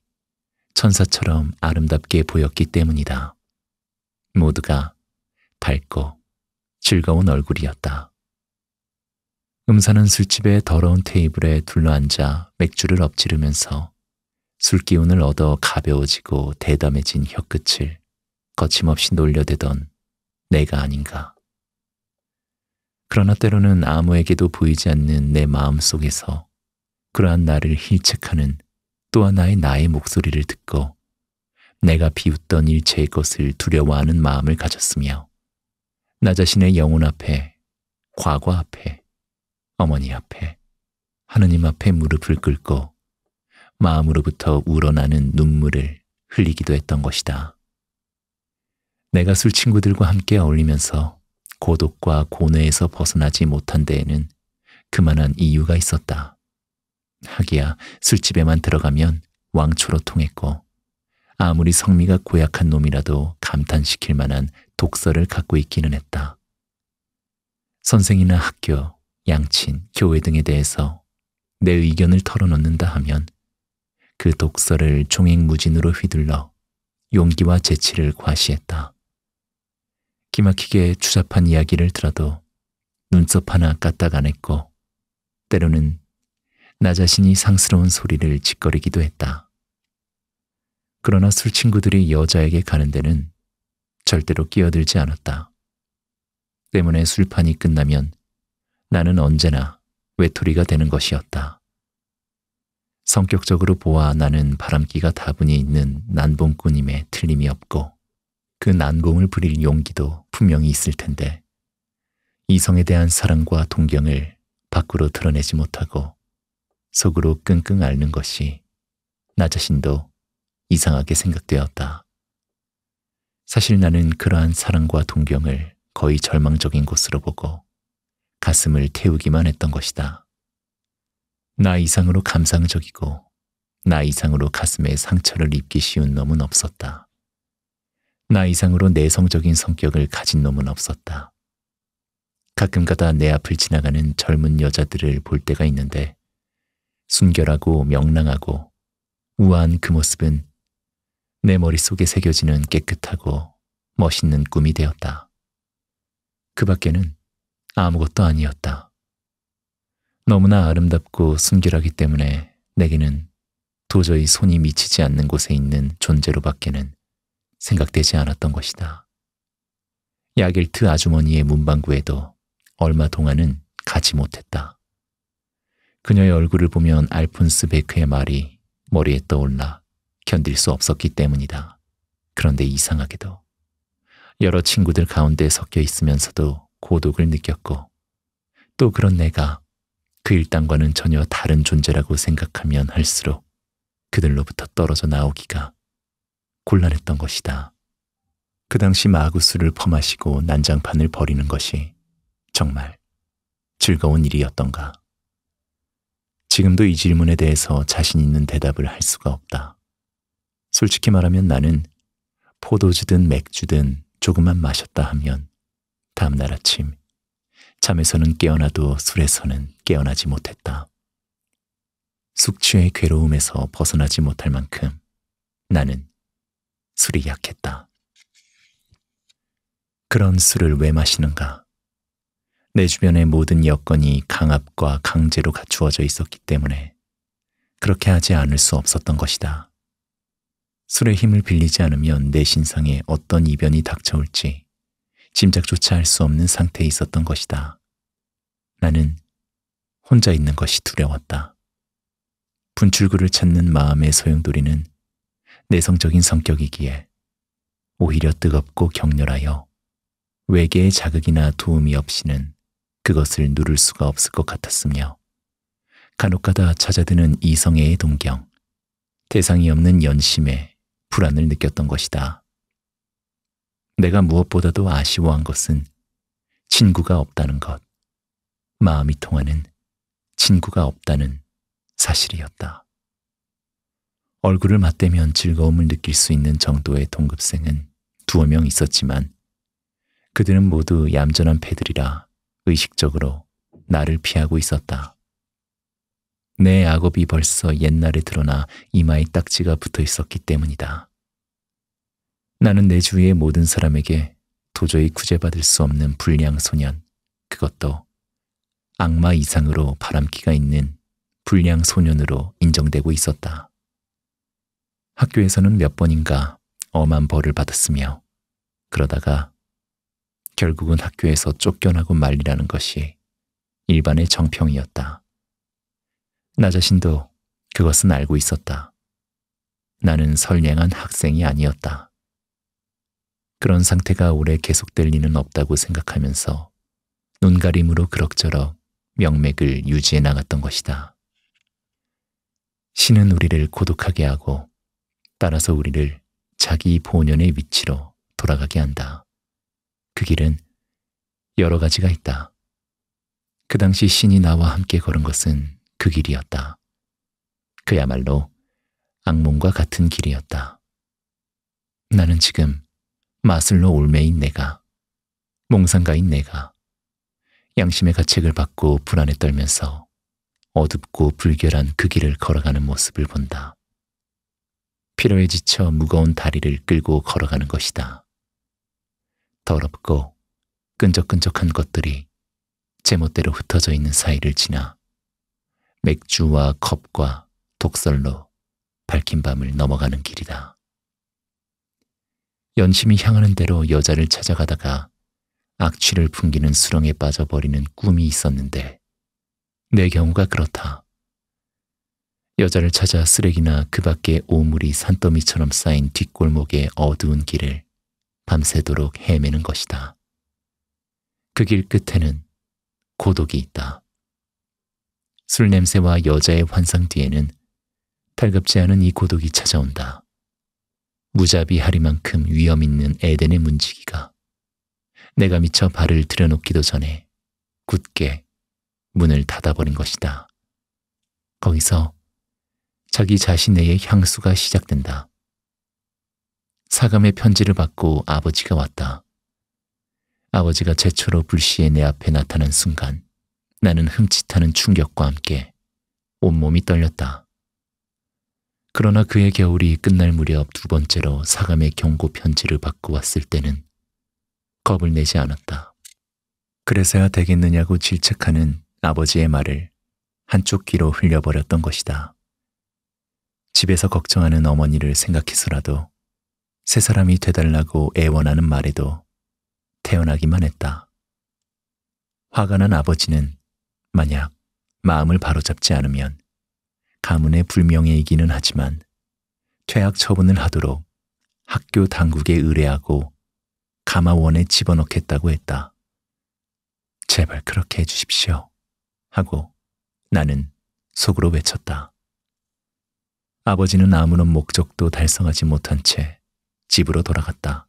천사처럼 아름답게 보였기 때문이다. 모두가 밝고 즐거운 얼굴이었다. 음사는 술집의 더러운 테이블에 둘러앉아 맥주를 엎지르면서 술 기운을 얻어 가벼워지고 대담해진 혀끝을 거침없이 놀려대던 내가 아닌가. 그러나 때로는 아무에게도 보이지 않는 내 마음 속에서 그러한 나를 힐책하는 또 하나의 나의 목소리를 듣고 내가 비웃던 일체의 것을 두려워하는 마음을 가졌으며 나 자신의 영혼 앞에, 과거 앞에, 어머니 앞에, 하느님 앞에 무릎을 꿇고 마음으로부터 우러나는 눈물을 흘리기도 했던 것이다. 내가 술 친구들과 함께 어울리면서 고독과 고뇌에서 벗어나지 못한 데에는 그만한 이유가 있었다. 하기야 술집에만 들어가면 왕초로 통했고 아무리 성미가 고약한 놈이라도 감탄시킬 만한 독서를 갖고 있기는 했다. 선생이나 학교, 양친, 교회 등에 대해서 내 의견을 털어놓는다 하면 그 독서를 종횡무진으로 휘둘러 용기와 재치를 과시했다. 기막히게 추잡한 이야기를 들어도 눈썹 하나 까딱 안 했고 때로는 나 자신이 상스러운 소리를 짓거리기도 했다. 그러나 술 친구들이 여자에게 가는 데는 절대로 끼어들지 않았다. 때문에 술판이 끝나면 나는 언제나 외톨이가 되는 것이었다. 성격적으로 보아 나는 바람기가 다분히 있는 난봉꾼임에 틀림이 없고 그 난공을 부릴 용기도 분명히 있을 텐데 이성에 대한 사랑과 동경을 밖으로 드러내지 못하고 속으로 끙끙 앓는 것이 나 자신도 이상하게 생각되었다. 사실 나는 그러한 사랑과 동경을 거의 절망적인 곳으로 보고 가슴을 태우기만 했던 것이다. 나 이상으로 감상적이고 나 이상으로 가슴에 상처를 입기 쉬운 놈은 없었다. 나 이상으로 내성적인 성격을 가진 놈은 없었다. 가끔가다 내 앞을 지나가는 젊은 여자들을 볼 때가 있는데 순결하고 명랑하고 우아한 그 모습은 내 머릿속에 새겨지는 깨끗하고 멋있는 꿈이 되었다. 그 밖에는 아무것도 아니었다. 너무나 아름답고 순결하기 때문에 내게는 도저히 손이 미치지 않는 곳에 있는 존재로밖에는 생각되지 않았던 것이다. 야길트 아주머니의 문방구에도 얼마 동안은 가지 못했다. 그녀의 얼굴을 보면 알폰스 베크의 말이 머리에 떠올라 견딜 수 없었기 때문이다. 그런데 이상하게도 여러 친구들 가운데 섞여 있으면서도 고독을 느꼈고 또 그런 내가 그 일당과는 전혀 다른 존재라고 생각하면 할수록 그들로부터 떨어져 나오기가 곤란했던 것이다. 그 당시 마구스를 퍼마시고 난장판을 버리는 것이 정말 즐거운 일이었던가. 지금도 이 질문에 대해서 자신 있는 대답을 할 수가 없다. 솔직히 말하면 나는 포도주든 맥주든 조금만 마셨다 하면 다음날 아침 잠에서는 깨어나도 술에서는 깨어나지 못했다. 숙취의 괴로움에서 벗어나지 못할 만큼 나는 술이 약했다. 그런 술을 왜 마시는가? 내 주변의 모든 여건이 강압과 강제로 갖추어져 있었기 때문에 그렇게 하지 않을 수 없었던 것이다. 술의 힘을 빌리지 않으면 내 신상에 어떤 이변이 닥쳐올지 짐작조차 할 수 없는 상태에 있었던 것이다. 나는 혼자 있는 것이 두려웠다. 분출구를 찾는 마음의 소용돌이는 내성적인 성격이기에 오히려 뜨겁고 격렬하여 외계의 자극이나 도움이 없이는 그것을 누를 수가 없을 것 같았으며 간혹가다 찾아드는 이성애의 동경, 대상이 없는 연심에 불안을 느꼈던 것이다. 내가 무엇보다도 아쉬워한 것은 친구가 없다는 것, 마음이 통하는 친구가 없다는 사실이었다. 얼굴을 맞대면 즐거움을 느낄 수 있는 정도의 동급생은 두어 명 있었지만 그들은 모두 얌전한 패들이라 의식적으로 나를 피하고 있었다. 내 악업이 벌써 옛날에 드러나 이마에 딱지가 붙어 있었기 때문이다. 나는 내 주위의 모든 사람에게 도저히 구제받을 수 없는 불량 소년, 그것도 악마 이상으로 바람기가 있는 불량 소년으로 인정되고 있었다. 학교에서는 몇 번인가 엄한 벌을 받았으며 그러다가 결국은 학교에서 쫓겨나고 말리라는 것이 일반의 정평이었다. 나 자신도 그것은 알고 있었다. 나는 선량한 학생이 아니었다. 그런 상태가 오래 계속될 리는 없다고 생각하면서 눈가림으로 그럭저럭 명맥을 유지해 나갔던 것이다. 신은 우리를 고독하게 하고 따라서 우리를 자기 본연의 위치로 돌아가게 한다. 그 길은 여러 가지가 있다. 그 당시 신이 나와 함께 걸은 것은 그 길이었다. 그야말로 악몽과 같은 길이었다. 나는 지금 마슬로 올매인 내가, 몽상가인 내가, 양심의 가책을 받고 불안에 떨면서 어둡고 불결한 그 길을 걸어가는 모습을 본다. 피로에 지쳐 무거운 다리를 끌고 걸어가는 것이다. 더럽고 끈적끈적한 것들이 제멋대로 흩어져 있는 사이를 지나 맥주와 컵과 독설로 밝힌 밤을 넘어가는 길이다. 연심이 향하는 대로 여자를 찾아가다가 악취를 풍기는 수렁에 빠져버리는 꿈이 있었는데 내 경우가 그렇다. 여자를 찾아 쓰레기나 그 밖에 오물이 산더미처럼 쌓인 뒷골목의 어두운 길을 밤새도록 헤매는 것이다. 그 길 끝에는 고독이 있다. 술 냄새와 여자의 환상 뒤에는 달갑지 않은 이 고독이 찾아온다. 무자비하리만큼 위험 있는 에덴의 문지기가 내가 미처 발을 들여놓기도 전에 굳게 문을 닫아버린 것이다. 거기서 자기 자신의 향수가 시작된다. 사감의 편지를 받고 아버지가 왔다. 아버지가 최초로 불시에 내 앞에 나타난 순간 나는 흠칫하는 충격과 함께 온몸이 떨렸다. 그러나 그의 겨울이 끝날 무렵 두 번째로 사감의 경고 편지를 받고 왔을 때는 겁을 내지 않았다. 그래서야 되겠느냐고 질책하는 아버지의 말을 한쪽 귀로 흘려버렸던 것이다. 집에서 걱정하는 어머니를 생각해서라도 새 사람이 되달라고 애원하는 말에도 태어나기만 했다. 화가 난 아버지는 만약 마음을 바로잡지 않으면 가문의 불명예이기는 하지만 퇴학 처분을 하도록 학교 당국에 의뢰하고 가마원에 집어넣겠다고 했다. 제발 그렇게 해주십시오. 하고 나는 속으로 외쳤다. 아버지는 아무런 목적도 달성하지 못한 채 집으로 돌아갔다.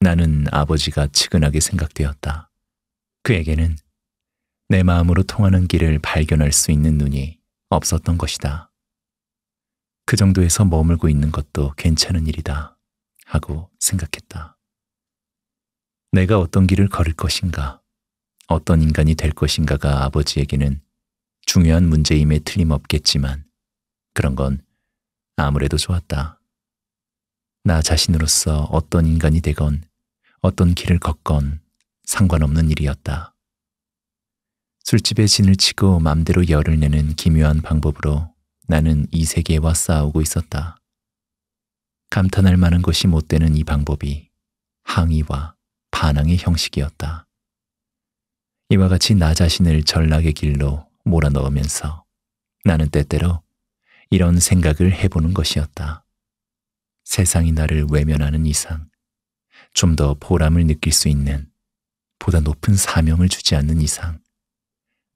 나는 아버지가 측은하게 생각되었다. 그에게는 내 마음으로 통하는 길을 발견할 수 있는 눈이 없었던 것이다. 그 정도에서 머물고 있는 것도 괜찮은 일이다 하고 생각했다. 내가 어떤 길을 걸을 것인가, 어떤 인간이 될 것인가가 아버지에게는 중요한 문제임에 틀림없겠지만 그런 건 아무래도 좋았다. 나 자신으로서 어떤 인간이 되건 어떤 길을 걷건 상관없는 일이었다. 술집에 진을 치고 맘대로 열을 내는 기묘한 방법으로 나는 이 세계와 싸우고 있었다. 감탄할 만한 것이 못 되는 이 방법이 항의와 반항의 형식이었다. 이와 같이 나 자신을 전락의 길로 몰아넣으면서 나는 때때로 이런 생각을 해보는 것이었다. 세상이 나를 외면하는 이상 좀 더 보람을 느낄 수 있는 보다 높은 사명을 주지 않는 이상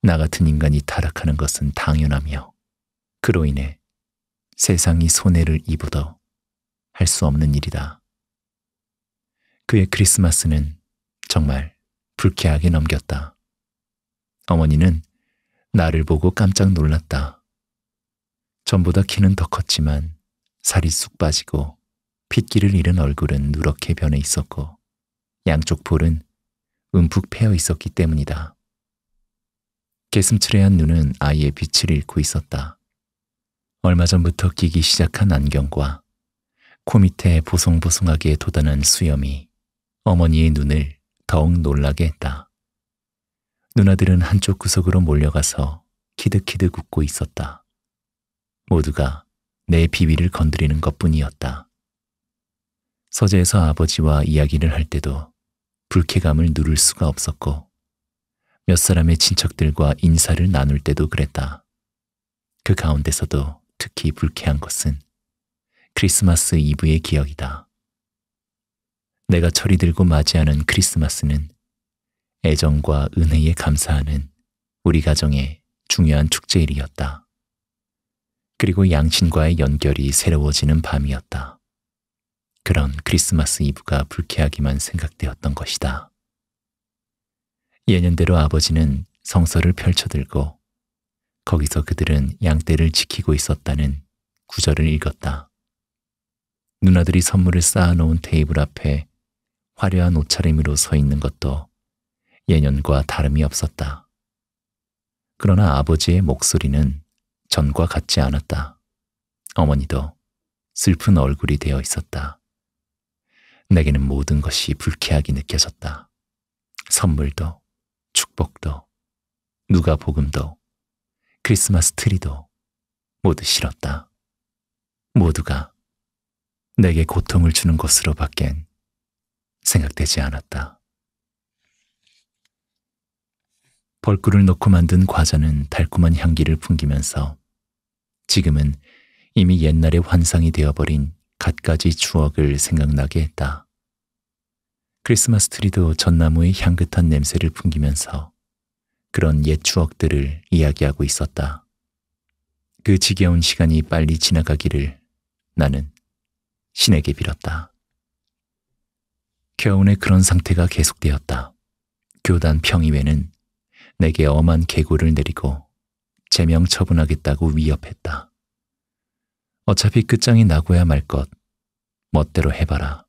나 같은 인간이 타락하는 것은 당연하며 그로 인해 세상이 손해를 입어도 할 수 없는 일이다. 그의 크리스마스는 정말 불쾌하게 넘겼다. 어머니는 나를 보고 깜짝 놀랐다. 전보다 키는 더 컸지만 살이 쑥 빠지고 핏기를 잃은 얼굴은 누렇게 변해 있었고 양쪽 볼은 움푹 패어 있었기 때문이다. 개슴츠레한 눈은 아이의 빛을 잃고 있었다. 얼마 전부터 끼기 시작한 안경과 코 밑에 보송보송하게 돋아난 수염이 어머니의 눈을 더욱 놀라게 했다. 누나들은 한쪽 구석으로 몰려가서 키득키득 웃고 있었다. 모두가 내 비위를 건드리는 것뿐이었다. 서재에서 아버지와 이야기를 할 때도 불쾌감을 누를 수가 없었고 몇 사람의 친척들과 인사를 나눌 때도 그랬다. 그 가운데서도 특히 불쾌한 것은 크리스마스 이브의 기억이다. 내가 철이 들고 맞이하는 크리스마스는 애정과 은혜에 감사하는 우리 가정의 중요한 축제일이었다. 그리고 양친과의 연결이 새로워지는 밤이었다. 그런 크리스마스 이브가 불쾌하기만 생각되었던 것이다. 예년대로 아버지는 성서를 펼쳐들고 거기서 그들은 양떼를 지키고 있었다는 구절을 읽었다. 누나들이 선물을 쌓아놓은 테이블 앞에 화려한 옷차림으로 서 있는 것도 예년과 다름이 없었다. 그러나 아버지의 목소리는 전과 같지 않았다. 어머니도 슬픈 얼굴이 되어 있었다. 내게는 모든 것이 불쾌하게 느껴졌다. 선물도, 축복도, 누가 복음도, 크리스마스 트리도 모두 싫었다. 모두가 내게 고통을 주는 것으로 밖엔 생각되지 않았다. 벌꿀을 넣고 만든 과자는 달콤한 향기를 풍기면서 지금은 이미 옛날의 환상이 되어버린 갖가지 추억을 생각나게 했다. 크리스마스 트리도 전나무의 향긋한 냄새를 풍기면서 그런 옛 추억들을 이야기하고 있었다. 그 지겨운 시간이 빨리 지나가기를 나는 신에게 빌었다. 겨운의 그런 상태가 계속되었다. 교단 평의회는 내게 엄한 계고를 내리고 제명 처분하겠다고 위협했다. 어차피 끝장이 그 나고야 말 것. 멋대로 해봐라.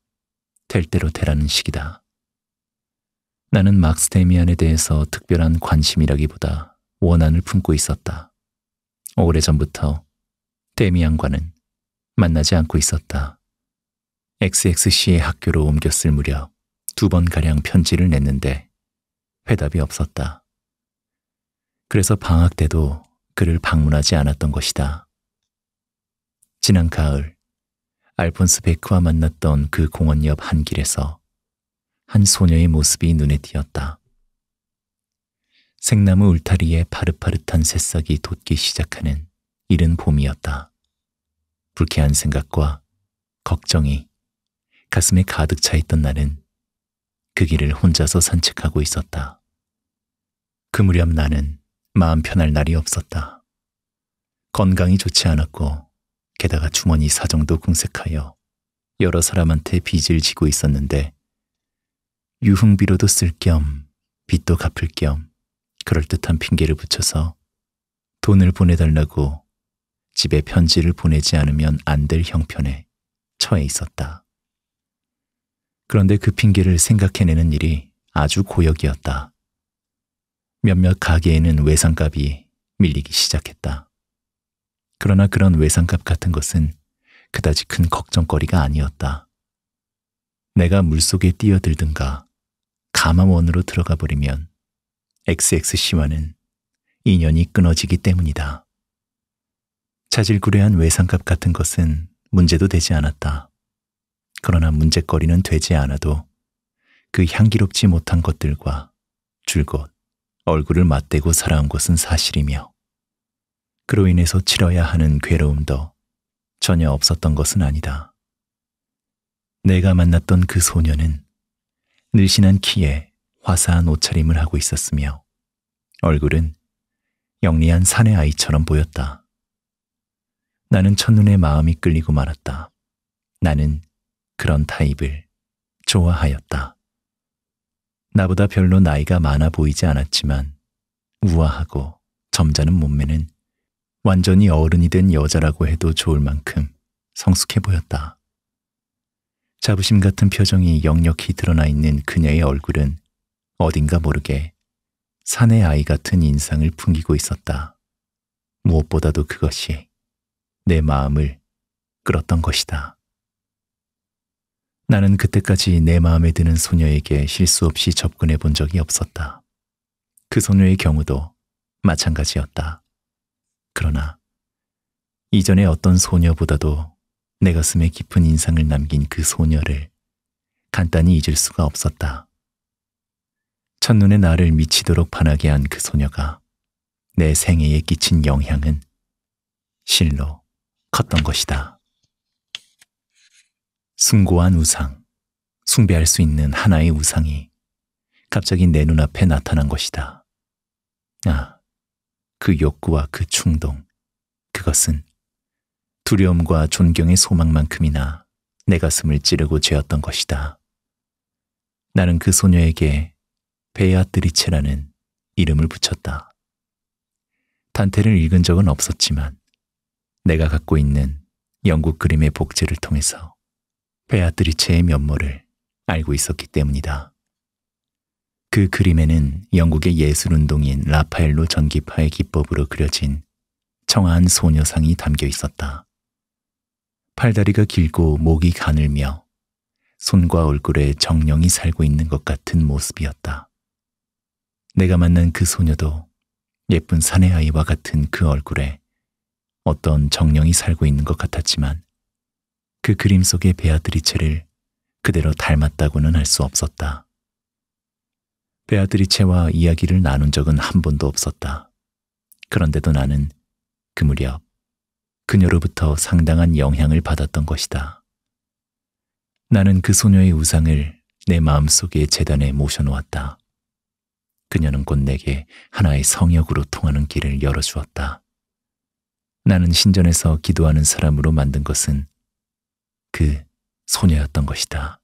될 대로 되라는 식이다. 나는 막스 데미안에 대해서 특별한 관심이라기보다 원한을 품고 있었다. 오래전부터 데미안과는 만나지 않고 있었다. XXC의 학교로 옮겼을 무렵 두 번가량 편지를 냈는데 회답이 없었다. 그래서 방학 때도 그를 방문하지 않았던 것이다. 지난 가을 알폰스 베크와 만났던 그 공원 옆 한 길에서 한 소녀의 모습이 눈에 띄었다. 생나무 울타리에 파릇파릇한 새싹이 돋기 시작하는 이른 봄이었다. 불쾌한 생각과 걱정이 가슴에 가득 차 있던 나는 그 길을 혼자서 산책하고 있었다. 그 무렵 나는 마음 편할 날이 없었다. 건강이 좋지 않았고 게다가 주머니 사정도 궁색하여 여러 사람한테 빚을 지고 있었는데 유흥비로도 쓸 겸 빚도 갚을 겸 그럴듯한 핑계를 붙여서 돈을 보내달라고 집에 편지를 보내지 않으면 안 될 형편에 처해 있었다. 그런데 그 핑계를 생각해내는 일이 아주 고역이었다. 몇몇 가게에는 외상값이 밀리기 시작했다. 그러나 그런 외상값 같은 것은 그다지 큰 걱정거리가 아니었다. 내가 물속에 뛰어들든가 가마원으로 들어가 버리면 XXC와는 인연이 끊어지기 때문이다. 자질구레한 외상값 같은 것은 문제도 되지 않았다. 그러나 문제거리는 되지 않아도 그 향기롭지 못한 것들과 줄곧 얼굴을 맞대고 살아온 것은 사실이며 그로 인해서 치러야 하는 괴로움도 전혀 없었던 것은 아니다. 내가 만났던 그 소녀는 늘씬한 키에 화사한 옷차림을 하고 있었으며 얼굴은 영리한 사내 아이처럼 보였다. 나는 첫눈에 마음이 끌리고 말았다. 나는 그런 타입을 좋아하였다. 나보다 별로 나이가 많아 보이지 않았지만 우아하고 점잖은 몸매는 완전히 어른이 된 여자라고 해도 좋을 만큼 성숙해 보였다. 자부심 같은 표정이 역력히 드러나 있는 그녀의 얼굴은 어딘가 모르게 사내 아이 같은 인상을 풍기고 있었다. 무엇보다도 그것이 내 마음을 끌었던 것이다. 나는 그때까지 내 마음에 드는 소녀에게 실수 없이 접근해 본 적이 없었다. 그 소녀의 경우도 마찬가지였다. 그러나 이전의 어떤 소녀보다도 내 가슴에 깊은 인상을 남긴 그 소녀를 간단히 잊을 수가 없었다. 첫눈에 나를 미치도록 반하게 한 그 소녀가 내 생애에 끼친 영향은 실로 컸던 것이다. 숭고한 우상, 숭배할 수 있는 하나의 우상이 갑자기 내 눈앞에 나타난 것이다. 아, 그 욕구와 그 충동, 그것은 두려움과 존경의 소망만큼이나 내 가슴을 찌르고 죄었던 것이다. 나는 그 소녀에게 베아뜨리체라는 이름을 붙였다. 단테를 읽은 적은 없었지만 내가 갖고 있는 영국 그림의 복제를 통해서 베아트리체의 면모를 알고 있었기 때문이다. 그 그림에는 영국의 예술운동인 라파엘로 전기파의 기법으로 그려진 청아한 소녀상이 담겨 있었다. 팔다리가 길고 목이 가늘며 손과 얼굴에 정령이 살고 있는 것 같은 모습이었다. 내가 만난 그 소녀도 예쁜 사내 아이와 같은 그 얼굴에 어떤 정령이 살고 있는 것 같았지만 그 그림 속의 베아드리체를 그대로 닮았다고는 할 수 없었다. 베아드리체와 이야기를 나눈 적은 한 번도 없었다. 그런데도 나는 그 무렵 그녀로부터 상당한 영향을 받았던 것이다. 나는 그 소녀의 우상을 내 마음속의 재단에 모셔놓았다. 그녀는 곧 내게 하나의 성역으로 통하는 길을 열어주었다. 나는 신전에서 기도하는 사람으로 만든 것은 그 소녀였던 것이다.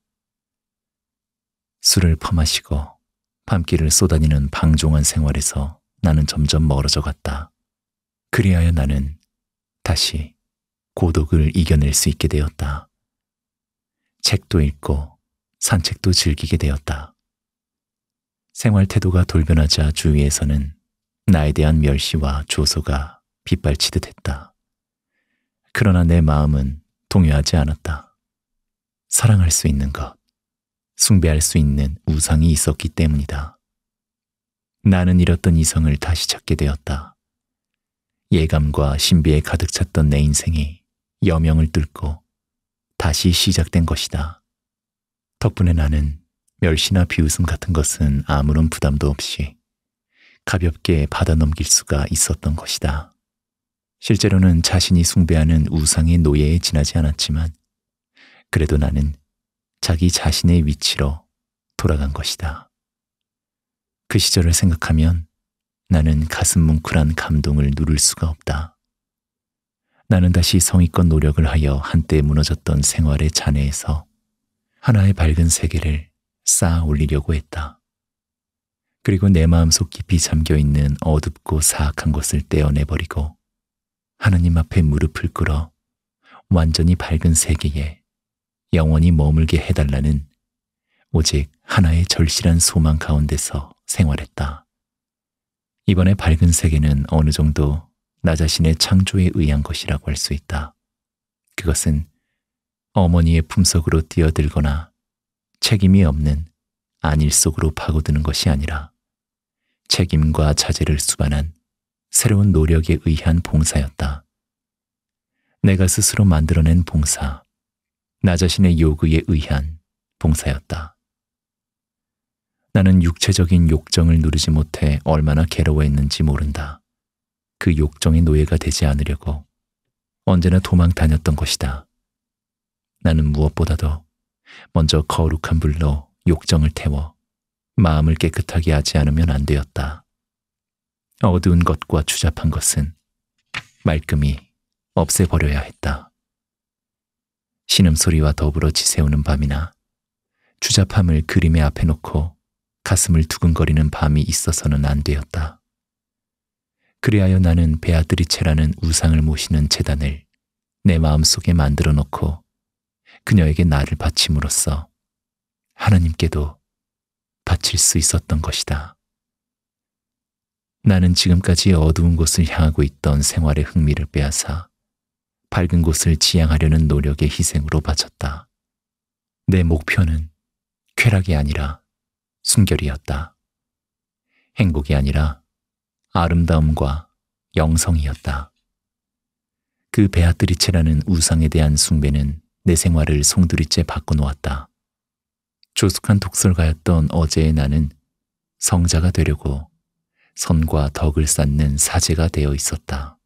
술을 퍼마시고 밤길을 쏘다니는 방종한 생활에서 나는 점점 멀어져 갔다. 그리하여 나는 다시 고독을 이겨낼 수 있게 되었다. 책도 읽고 산책도 즐기게 되었다. 생활 태도가 돌변하자 주위에서는 나에 대한 멸시와 조소가 빗발치듯 했다. 그러나 내 마음은 동요하지 않았다. 사랑할 수 있는 것, 숭배할 수 있는 우상이 있었기 때문이다. 나는 잃었던 이성을 다시 찾게 되었다. 예감과 신비에 가득 찼던 내 인생이 여명을 뚫고 다시 시작된 것이다. 덕분에 나는 멸시나 비웃음 같은 것은 아무런 부담도 없이 가볍게 받아넘길 수가 있었던 것이다. 실제로는 자신이 숭배하는 우상의 노예에 지나지 않았지만 그래도 나는 자기 자신의 위치로 돌아간 것이다. 그 시절을 생각하면 나는 가슴 뭉클한 감동을 누를 수가 없다. 나는 다시 성의껏 노력을 하여 한때 무너졌던 생활의 잔해에서 하나의 밝은 세계를 쌓아 올리려고 했다. 그리고 내 마음속 깊이 잠겨있는 어둡고 사악한 것을 떼어내버리고 하나님 앞에 무릎을 꿇어 완전히 밝은 세계에 영원히 머물게 해달라는 오직 하나의 절실한 소망 가운데서 생활했다. 이번에 밝은 세계는 어느 정도 나 자신의 창조에 의한 것이라고 할 수 있다. 그것은 어머니의 품속으로 뛰어들거나 책임이 없는 안일 속으로 파고드는 것이 아니라 책임과 자제를 수반한 새로운 노력에 의한 봉사였다. 내가 스스로 만들어낸 봉사, 나 자신의 요구에 의한 봉사였다. 나는 육체적인 욕정을 누르지 못해 얼마나 괴로워했는지 모른다. 그 욕정의 노예가 되지 않으려고 언제나 도망 다녔던 것이다. 나는 무엇보다도 먼저 거룩한 불로 욕정을 태워 마음을 깨끗하게 하지 않으면 안 되었다. 어두운 것과 추잡한 것은 말끔히 없애버려야 했다. 신음소리와 더불어 지새우는 밤이나 추잡함을 그림의 앞에 놓고 가슴을 두근거리는 밤이 있어서는 안 되었다. 그리하여 나는 베아드리체라는 우상을 모시는 재단을 내 마음속에 만들어 놓고 그녀에게 나를 바침으로써 하나님께도 바칠 수 있었던 것이다. 나는 지금까지 어두운 곳을 향하고 있던 생활의 흥미를 빼앗아 밝은 곳을 지향하려는 노력의 희생으로 바쳤다. 내 목표는 쾌락이 아니라 순결이었다. 행복이 아니라 아름다움과 영성이었다. 그 베아트리체라는 우상에 대한 숭배는 내 생활을 송두리째 바꿔놓았다. 조숙한 독설가였던 어제의 나는 성자가 되려고 선과 덕을 쌓는 사제가 되어 있었다.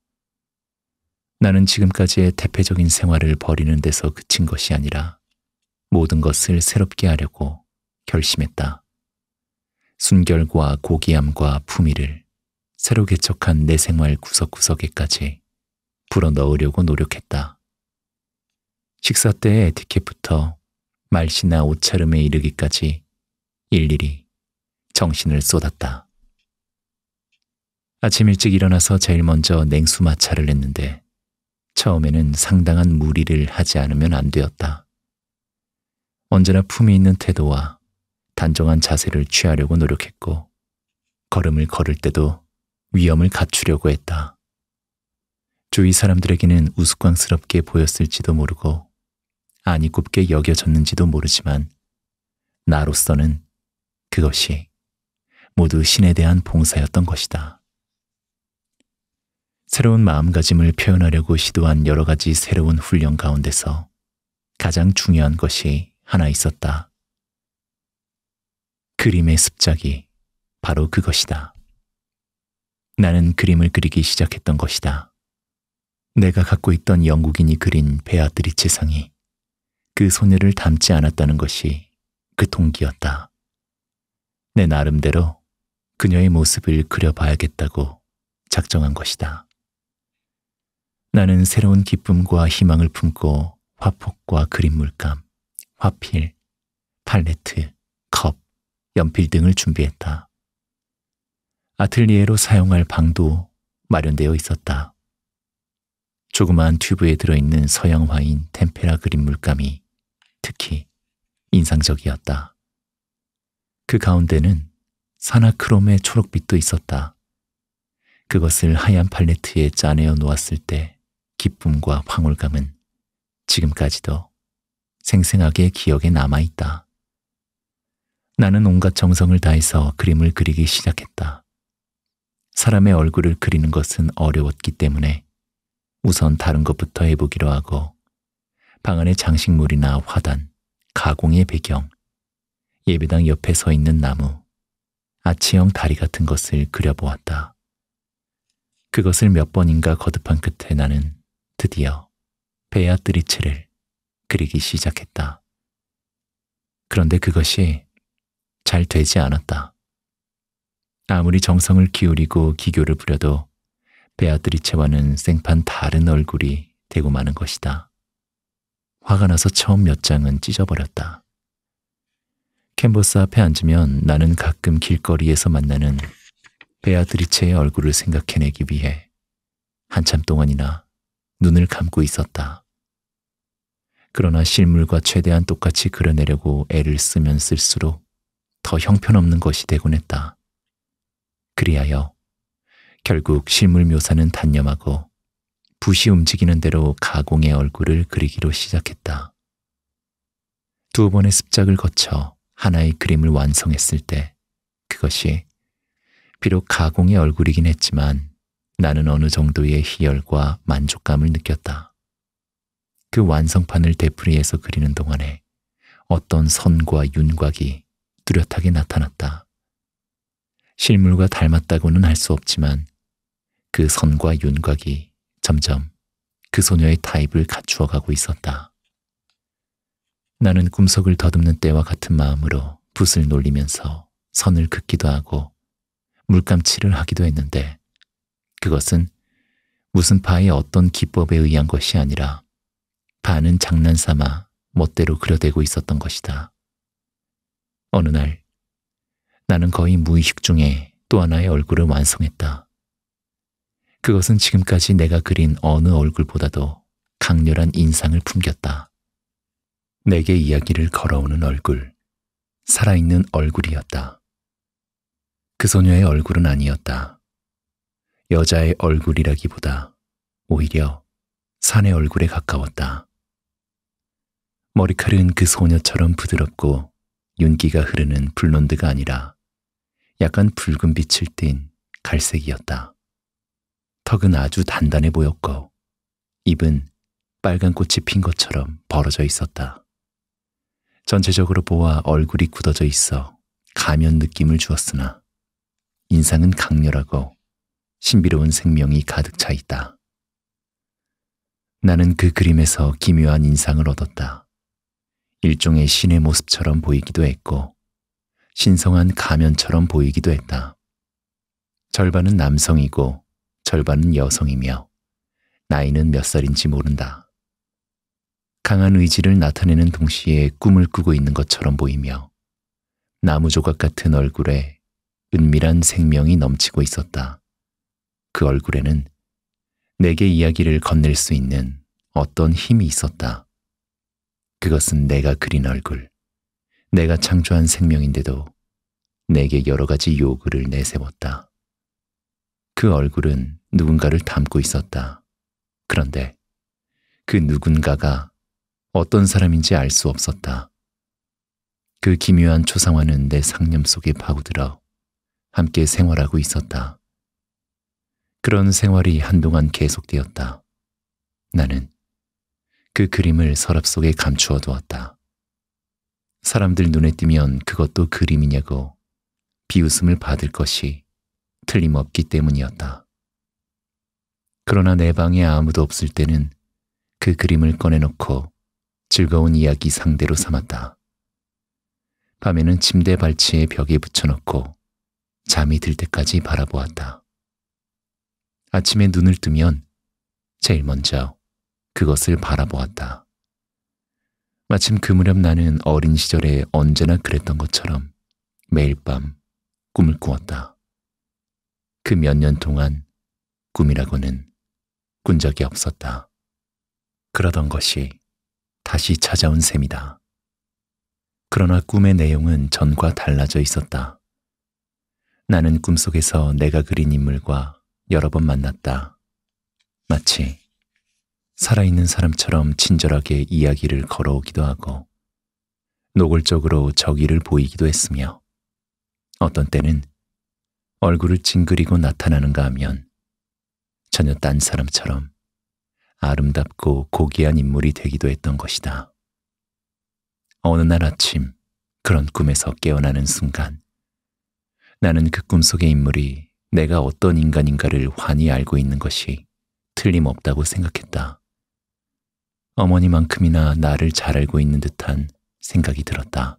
나는 지금까지의 대표적인 생활을 버리는 데서 그친 것이 아니라 모든 것을 새롭게 하려고 결심했다. 순결과 고귀함과 품위를 새로 개척한 내 생활 구석구석에까지 불어넣으려고 노력했다. 식사 때의 에티켓부터 말씨나 옷차림에 이르기까지 일일이 정신을 쏟았다. 아침 일찍 일어나서 제일 먼저 냉수마찰을했는데 처음에는 상당한 무리를 하지 않으면 안 되었다. 언제나 품이 있는 태도와 단정한 자세를 취하려고 노력했고 걸음을 걸을 때도 위험을 갖추려고 했다. 주위 사람들에게는 우스꽝스럽게 보였을지도 모르고 아니꼽게 여겨졌는지도 모르지만 나로서는 그것이 모두 신에 대한 봉사였던 것이다. 새로운 마음가짐을 표현하려고 시도한 여러 가지 새로운 훈련 가운데서 가장 중요한 것이 하나 있었다. 그림의 습작이 바로 그것이다. 나는 그림을 그리기 시작했던 것이다. 내가 갖고 있던 영국인이 그린 베아트리체 상이 그 소녀를 닮지 않았다는 것이 그 동기였다. 내 나름대로 그녀의 모습을 그려봐야겠다고 작정한 것이다. 나는 새로운 기쁨과 희망을 품고 화폭과 그림 물감, 화필, 팔레트, 컵, 연필 등을 준비했다. 아틀리에로 사용할 방도 마련되어 있었다. 조그마한 튜브에 들어있는 서양 화인 템페라 그림 물감이 특히 인상적이었다. 그 가운데는 산화크롬의 초록빛도 있었다. 그것을 하얀 팔레트에 짜내어 놓았을 때 기쁨과 황홀감은 지금까지도 생생하게 기억에 남아있다. 나는 온갖 정성을 다해서 그림을 그리기 시작했다. 사람의 얼굴을 그리는 것은 어려웠기 때문에 우선 다른 것부터 해보기로 하고 방 안의 장식물이나 화단, 가공의 배경, 예배당 옆에 서 있는 나무, 아치형 다리 같은 것을 그려보았다. 그것을 몇 번인가 거듭한 끝에 나는 드디어 베아뜨리체를 그리기 시작했다. 그런데 그것이 잘 되지 않았다. 아무리 정성을 기울이고 기교를 부려도 베아뜨리체와는 생판 다른 얼굴이 되고 마는 것이다. 화가 나서 처음 몇 장은 찢어버렸다. 캔버스 앞에 앉으면 나는 가끔 길거리에서 만나는 베아드리체의 얼굴을 생각해내기 위해 한참 동안이나 눈을 감고 있었다. 그러나 실물과 최대한 똑같이 그려내려고 애를 쓰면 쓸수록 더 형편없는 것이 되곤 했다. 그리하여 결국 실물 묘사는 단념하고 붓이 움직이는 대로 가공의 얼굴을 그리기로 시작했다. 두 번의 습작을 거쳐 하나의 그림을 완성했을 때 그것이 비록 가공의 얼굴이긴 했지만 나는 어느 정도의 희열과 만족감을 느꼈다. 그 완성판을 되풀이해서 그리는 동안에 어떤 선과 윤곽이 뚜렷하게 나타났다. 실물과 닮았다고는 할 수 없지만 그 선과 윤곽이 점점 그 소녀의 타입을 갖추어 가고 있었다. 나는 꿈속을 더듬는 때와 같은 마음으로 붓을 놀리면서 선을 긋기도 하고 물감칠을 하기도 했는데 그것은 무슨 바의 어떤 기법에 의한 것이 아니라 반은 장난삼아 멋대로 그려대고 있었던 것이다. 어느 날 나는 거의 무의식 중에 또 하나의 얼굴을 완성했다. 그것은 지금까지 내가 그린 어느 얼굴보다도 강렬한 인상을 풍겼다 내게 이야기를 걸어오는 얼굴, 살아있는 얼굴이었다. 그 소녀의 얼굴은 아니었다. 여자의 얼굴이라기보다 오히려 산의 얼굴에 가까웠다. 머리칼은 그 소녀처럼 부드럽고 윤기가 흐르는 블론드가 아니라 약간 붉은 빛을 띤 갈색이었다. 턱은 아주 단단해 보였고 입은 빨간 꽃이 핀 것처럼 벌어져 있었다. 전체적으로 보아 얼굴이 굳어져 있어 가면 느낌을 주었으나 인상은 강렬하고 신비로운 생명이 가득 차 있다. 나는 그 그림에서 기묘한 인상을 얻었다. 일종의 신의 모습처럼 보이기도 했고 신성한 가면처럼 보이기도 했다. 절반은 남성이고 절반은 여성이며 나이는 몇 살인지 모른다. 강한 의지를 나타내는 동시에 꿈을 꾸고 있는 것처럼 보이며 나무 조각 같은 얼굴에 은밀한 생명이 넘치고 있었다. 그 얼굴에는 내게 이야기를 건넬 수 있는 어떤 힘이 있었다. 그것은 내가 그린 얼굴, 내가 창조한 생명인데도 내게 여러 가지 요구를 내세웠다. 그 얼굴은 누군가를 담고 있었다. 그런데 그 누군가가 어떤 사람인지 알 수 없었다. 그 기묘한 초상화는 내 상념 속에 파고들어 함께 생활하고 있었다. 그런 생활이 한동안 계속되었다. 나는 그 그림을 서랍 속에 감추어 두었다. 사람들 눈에 띄면 그것도 그림이냐고 비웃음을 받을 것이 틀림없기 때문이었다. 그러나 내 방에 아무도 없을 때는 그 그림을 꺼내놓고 즐거운 이야기 상대로 삼았다. 밤에는 침대 발치에 벽에 붙여놓고 잠이 들 때까지 바라보았다. 아침에 눈을 뜨면 제일 먼저 그것을 바라보았다. 마침 그 무렵 나는 어린 시절에 언제나 그랬던 것처럼 매일 밤 꿈을 꾸었다. 그 몇 년 동안 꿈이라고는 꾼 적이 없었다. 그러던 것이 다시 찾아온 셈이다. 그러나 꿈의 내용은 전과 달라져 있었다. 나는 꿈속에서 내가 그린 인물과 여러 번 만났다. 마치 살아있는 사람처럼 친절하게 이야기를 걸어오기도 하고 노골적으로 저기를 보이기도 했으며 어떤 때는 얼굴을 찡그리고 나타나는가 하면 전혀 딴 사람처럼 아름답고 고귀한 인물이 되기도 했던 것이다. 어느 날 아침 그런 꿈에서 깨어나는 순간 나는 그 꿈속의 인물이 내가 어떤 인간인가를 환히 알고 있는 것이 틀림없다고 생각했다. 어머니만큼이나 나를 잘 알고 있는 듯한 생각이 들었다.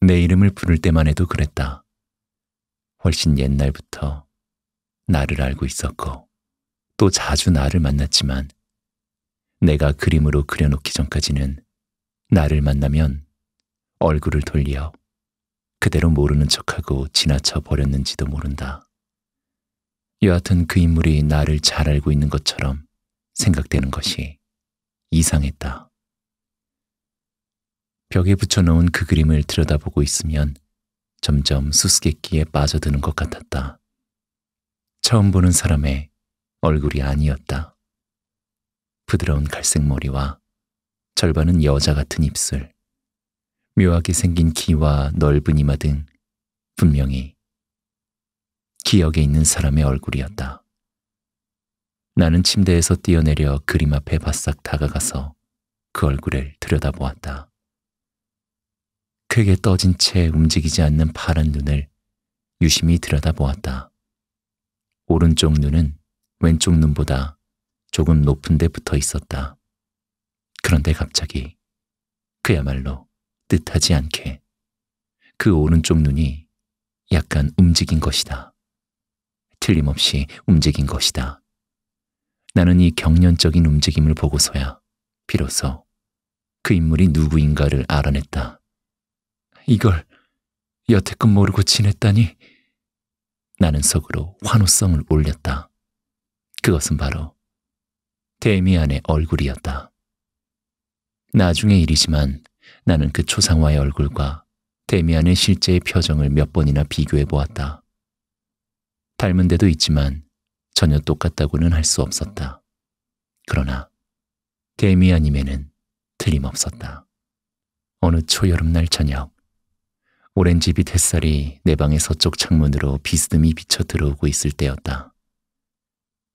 내 이름을 부를 때만 해도 그랬다. 훨씬 옛날부터 나를 알고 있었고 또 자주 나를 만났지만 내가 그림으로 그려놓기 전까지는 나를 만나면 얼굴을 돌려 그대로 모르는 척하고 지나쳐 버렸는지도 모른다. 여하튼 그 인물이 나를 잘 알고 있는 것처럼 생각되는 것이 이상했다. 벽에 붙여놓은 그 그림을 들여다보고 있으면 점점 수수께끼에 빠져드는 것 같았다. 처음 보는 사람의 얼굴이 아니었다. 부드러운 갈색 머리와 절반은 여자 같은 입술, 묘하게 생긴 키와 넓은 이마 등 분명히 기억에 있는 사람의 얼굴이었다. 나는 침대에서 뛰어내려 그림 앞에 바싹 다가가서 그 얼굴을 들여다보았다. 크게 떠진 채 움직이지 않는 파란 눈을 유심히 들여다보았다. 오른쪽 눈은 왼쪽 눈보다 조금 높은 데 붙어 있었다. 그런데 갑자기 그야말로 뜻하지 않게 그 오른쪽 눈이 약간 움직인 것이다. 틀림없이 움직인 것이다. 나는 이 경련적인 움직임을 보고서야 비로소 그 인물이 누구인가를 알아냈다. 이걸 여태껏 모르고 지냈다니 나는 속으로 환호성을 올렸다. 그것은 바로 데미안의 얼굴이었다. 나중의 일이지만 나는 그 초상화의 얼굴과 데미안의 실제의 표정을 몇 번이나 비교해 보았다. 닮은 데도 있지만 전혀 똑같다고는 할 수 없었다. 그러나 데미안임에는 틀림없었다. 어느 초여름날 저녁 오렌지빛 햇살이 내 방의 서쪽 창문으로 비스듬히 비쳐 들어오고 있을 때였다.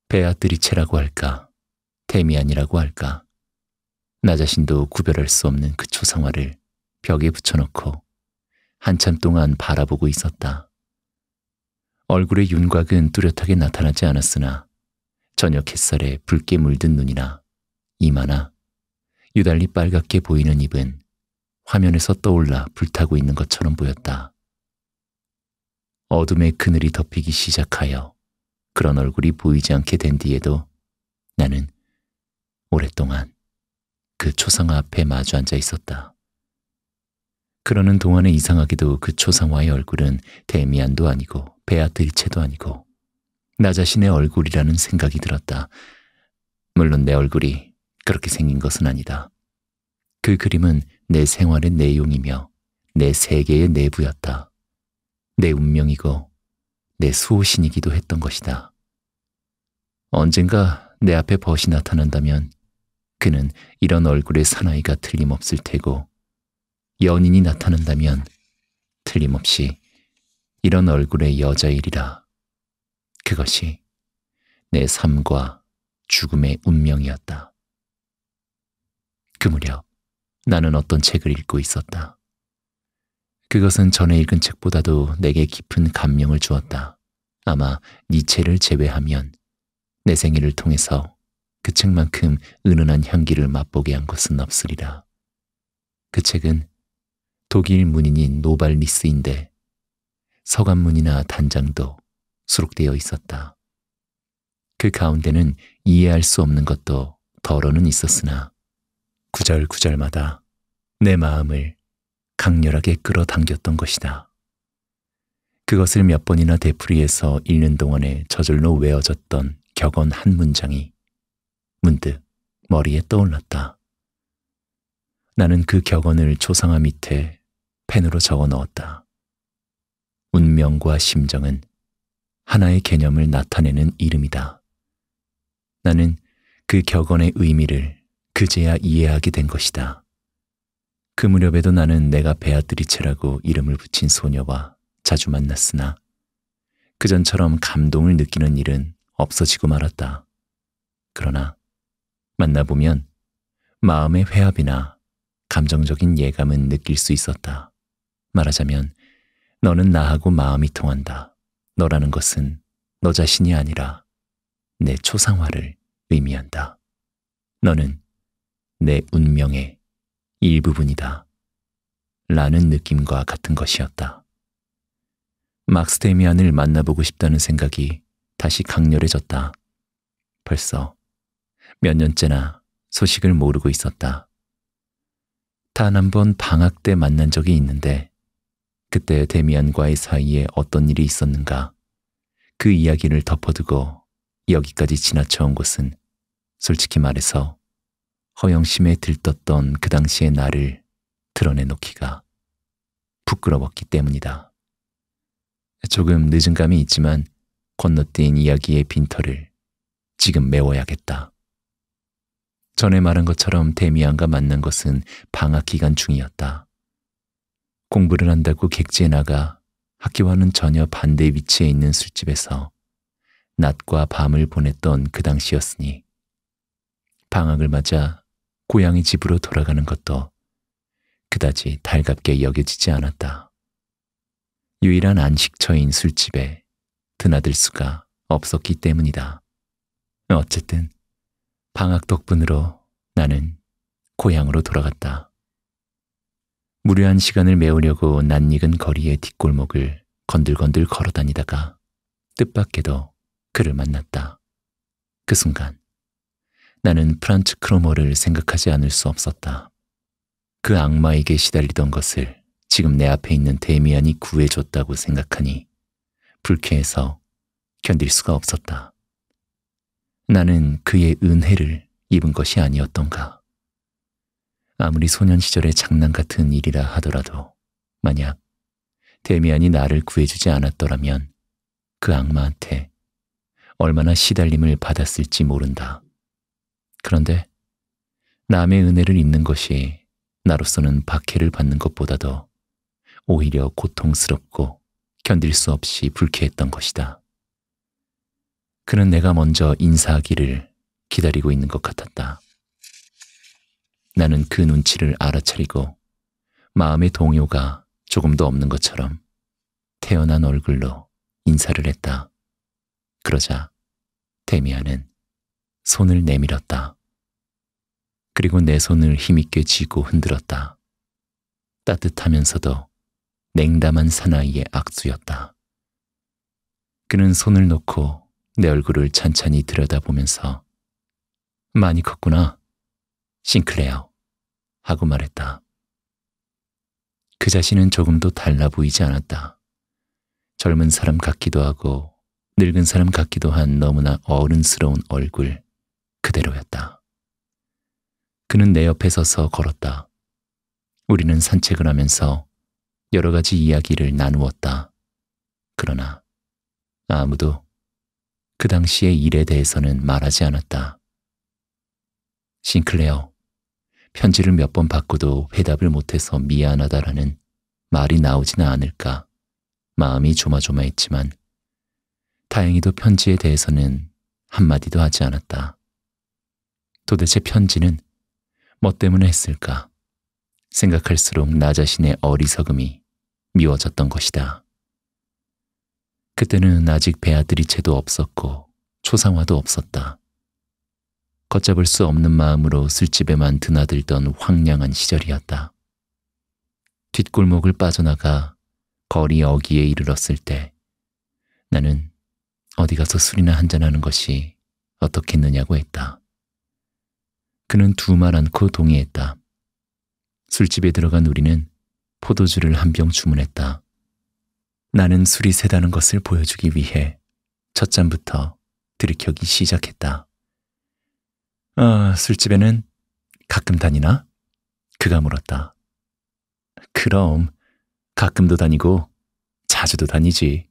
베아뜨리체라고 할까, 데미안이라고 할까, 나 자신도 구별할 수 없는 그 초상화를 벽에 붙여놓고 한참 동안 바라보고 있었다. 얼굴의 윤곽은 뚜렷하게 나타나지 않았으나 저녁 햇살에 붉게 물든 눈이나 이마나 유달리 빨갛게 보이는 입은 화면에서 떠올라 불타고 있는 것처럼 보였다. 어둠의 그늘이 덮이기 시작하여 그런 얼굴이 보이지 않게 된 뒤에도 나는 오랫동안 그 초상화 앞에 마주 앉아 있었다. 그러는 동안에 이상하게도 그 초상화의 얼굴은 데미안도 아니고 베아들리체도 아니고 나 자신의 얼굴이라는 생각이 들었다. 물론 내 얼굴이 그렇게 생긴 것은 아니다. 그 그림은 내 생활의 내용이며 내 세계의 내부였다. 내 운명이고 내 수호신이기도 했던 것이다. 언젠가 내 앞에 벗이 나타난다면 그는 이런 얼굴의 사나이가 틀림없을 테고 연인이 나타난다면 틀림없이 이런 얼굴의 여자일이라 그것이 내 삶과 죽음의 운명이었다. 그 무렵 나는 어떤 책을 읽고 있었다. 그것은 전에 읽은 책보다도 내게 깊은 감명을 주었다. 아마 니체를 네 제외하면 내생일을 통해서 그 책만큼 은은한 향기를 맛보게 한 것은 없으리라. 그 책은 독일 문인인 노발 리스인데 서관문이나 단장도 수록되어 있었다. 그 가운데는 이해할 수 없는 것도 덜어는 있었으나 구절구절마다 내 마음을 강렬하게 끌어당겼던 것이다. 그것을 몇 번이나 되풀이해서 읽는 동안에 저절로 외워졌던 격언 한 문장이 문득 머리에 떠올랐다. 나는 그 격언을 조상화 밑에 펜으로 적어 넣었다. 운명과 심정은 하나의 개념을 나타내는 이름이다. 나는 그 격언의 의미를 그제야 이해하게 된 것이다. 그 무렵에도 나는 내가 베아트리체라고 이름을 붙인 소녀와 자주 만났으나 그전처럼 감동을 느끼는 일은 없어지고 말았다. 그러나 만나보면 마음의 회합이나 감정적인 예감은 느낄 수 있었다. 말하자면 너는 나하고 마음이 통한다. 너라는 것은 너 자신이 아니라 내 초상화를 의미한다. 너는 내 운명의 일부분이다. 라는 느낌과 같은 것이었다. 막스 테미안을 만나보고 싶다는 생각이 다시 강렬해졌다. 벌써 몇 년째나 소식을 모르고 있었다. 단 한 번 방학 때 만난 적이 있는데 그때 데미안과의 사이에 어떤 일이 있었는가. 그 이야기를 덮어두고 여기까지 지나쳐온 것은 솔직히 말해서 허영심에 들떴던 그 당시의 나를 드러내놓기가 부끄러웠기 때문이다. 조금 늦은 감이 있지만 건너뛴 이야기의 빈터를 지금 메워야겠다. 전에 말한 것처럼 데미안과 만난 것은 방학 기간 중이었다. 공부를 한다고 객지에 나가 학교와는 전혀 반대 위치에 있는 술집에서 낮과 밤을 보냈던 그 당시였으니 방학을 맞아 고향의 집으로 돌아가는 것도 그다지 달갑게 여겨지지 않았다. 유일한 안식처인 술집에 드나들 수가 없었기 때문이다. 어쨌든 방학 덕분으로 나는 고향으로 돌아갔다. 무료한 시간을 메우려고 낯익은 거리의 뒷골목을 건들건들 걸어다니다가 뜻밖에도 그를 만났다. 그 순간 나는 프란츠 크로머를 생각하지 않을 수 없었다. 그 악마에게 시달리던 것을 지금 내 앞에 있는 데미안이 구해줬다고 생각하니 불쾌해서 견딜 수가 없었다. 나는 그의 은혜를 입은 것이 아니었던가. 아무리 소년 시절의 장난 같은 일이라 하더라도 만약 데미안이 나를 구해주지 않았더라면 그 악마한테 얼마나 시달림을 받았을지 모른다. 그런데 남의 은혜를 입는 것이 나로서는 박해를 받는 것보다도 오히려 고통스럽고 견딜 수 없이 불쾌했던 것이다. 그는 내가 먼저 인사하기를 기다리고 있는 것 같았다. 나는 그 눈치를 알아차리고 마음의 동요가 조금도 없는 것처럼 태어난 얼굴로 인사를 했다. 그러자 데미안은 손을 내밀었다. 그리고 내 손을 힘있게 쥐고 흔들었다. 따뜻하면서도 냉담한 사나이의 악수였다. 그는 손을 놓고 내 얼굴을 찬찬히 들여다보면서 많이 컸구나, 싱클레어. 하고 말했다. 그 자신은 조금도 달라 보이지 않았다. 젊은 사람 같기도 하고 늙은 사람 같기도 한 너무나 어른스러운 얼굴 그대로였다. 그는 내 옆에 서서 걸었다. 우리는 산책을 하면서 여러 가지 이야기를 나누었다. 그러나 아무도 그 당시의 일에 대해서는 말하지 않았다. 싱클레어, 편지를 몇 번 받고도 회답을 못해서 미안하다라는 말이 나오지는 않을까 마음이 조마조마했지만 다행히도 편지에 대해서는 한마디도 하지 않았다. 도대체 편지는 뭐 때문에 했을까 생각할수록 나 자신의 어리석음이 미워졌던 것이다. 그때는 아직 배아들이 채도 없었고 초상화도 없었다. 걷잡을 수 없는 마음으로 술집에만 드나들던 황량한 시절이었다. 뒷골목을 빠져나가 거리 어귀에 이르렀을 때 나는 어디 가서 술이나 한잔하는 것이 어떻겠느냐고 했다. 그는 두 말 않고 동의했다. 술집에 들어간 우리는 포도주를 한 병 주문했다. 나는 술이 세다는 것을 보여주기 위해 첫 잔부터 들이켜기 시작했다. 아, 술집에는 가끔 다니나? 그가 물었다. 그럼 가끔도 다니고 자주도 다니지.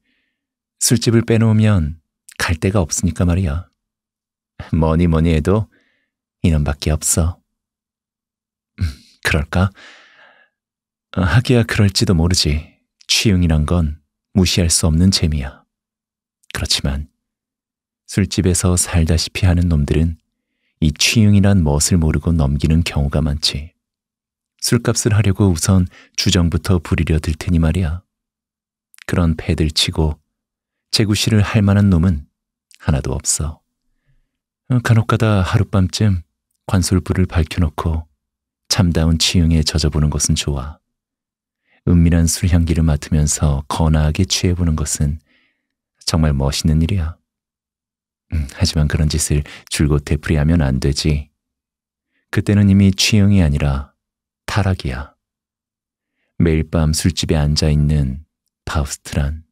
술집을 빼놓으면 갈 데가 없으니까 말이야. 뭐니 뭐니 해도 이놈밖에 없어. 음, 그럴까? 어, 하기야 그럴지도 모르지. 취흥이란 건 무시할 수 없는 재미야. 그렇지만 술집에서 살다시피 하는 놈들은 이 취향이란 무엇을 모르고 넘기는 경우가 많지. 술값을 하려고 우선 주정부터 부리려 들 테니 말이야. 그런 패들 치고 재구실을 할 만한 놈은 하나도 없어. 어, 간혹가다 하룻밤쯤 관솔부를 밝혀놓고 참다운 취흥에 젖어보는 것은 좋아. 은밀한 술향기를 맡으면서 거나하게 취해보는 것은 정말 멋있는 일이야. 음, 하지만 그런 짓을 줄곧 되풀이하면 안 되지. 그때는 이미 취향이 아니라 타락이야. 매일 밤 술집에 앉아있는 파우스트란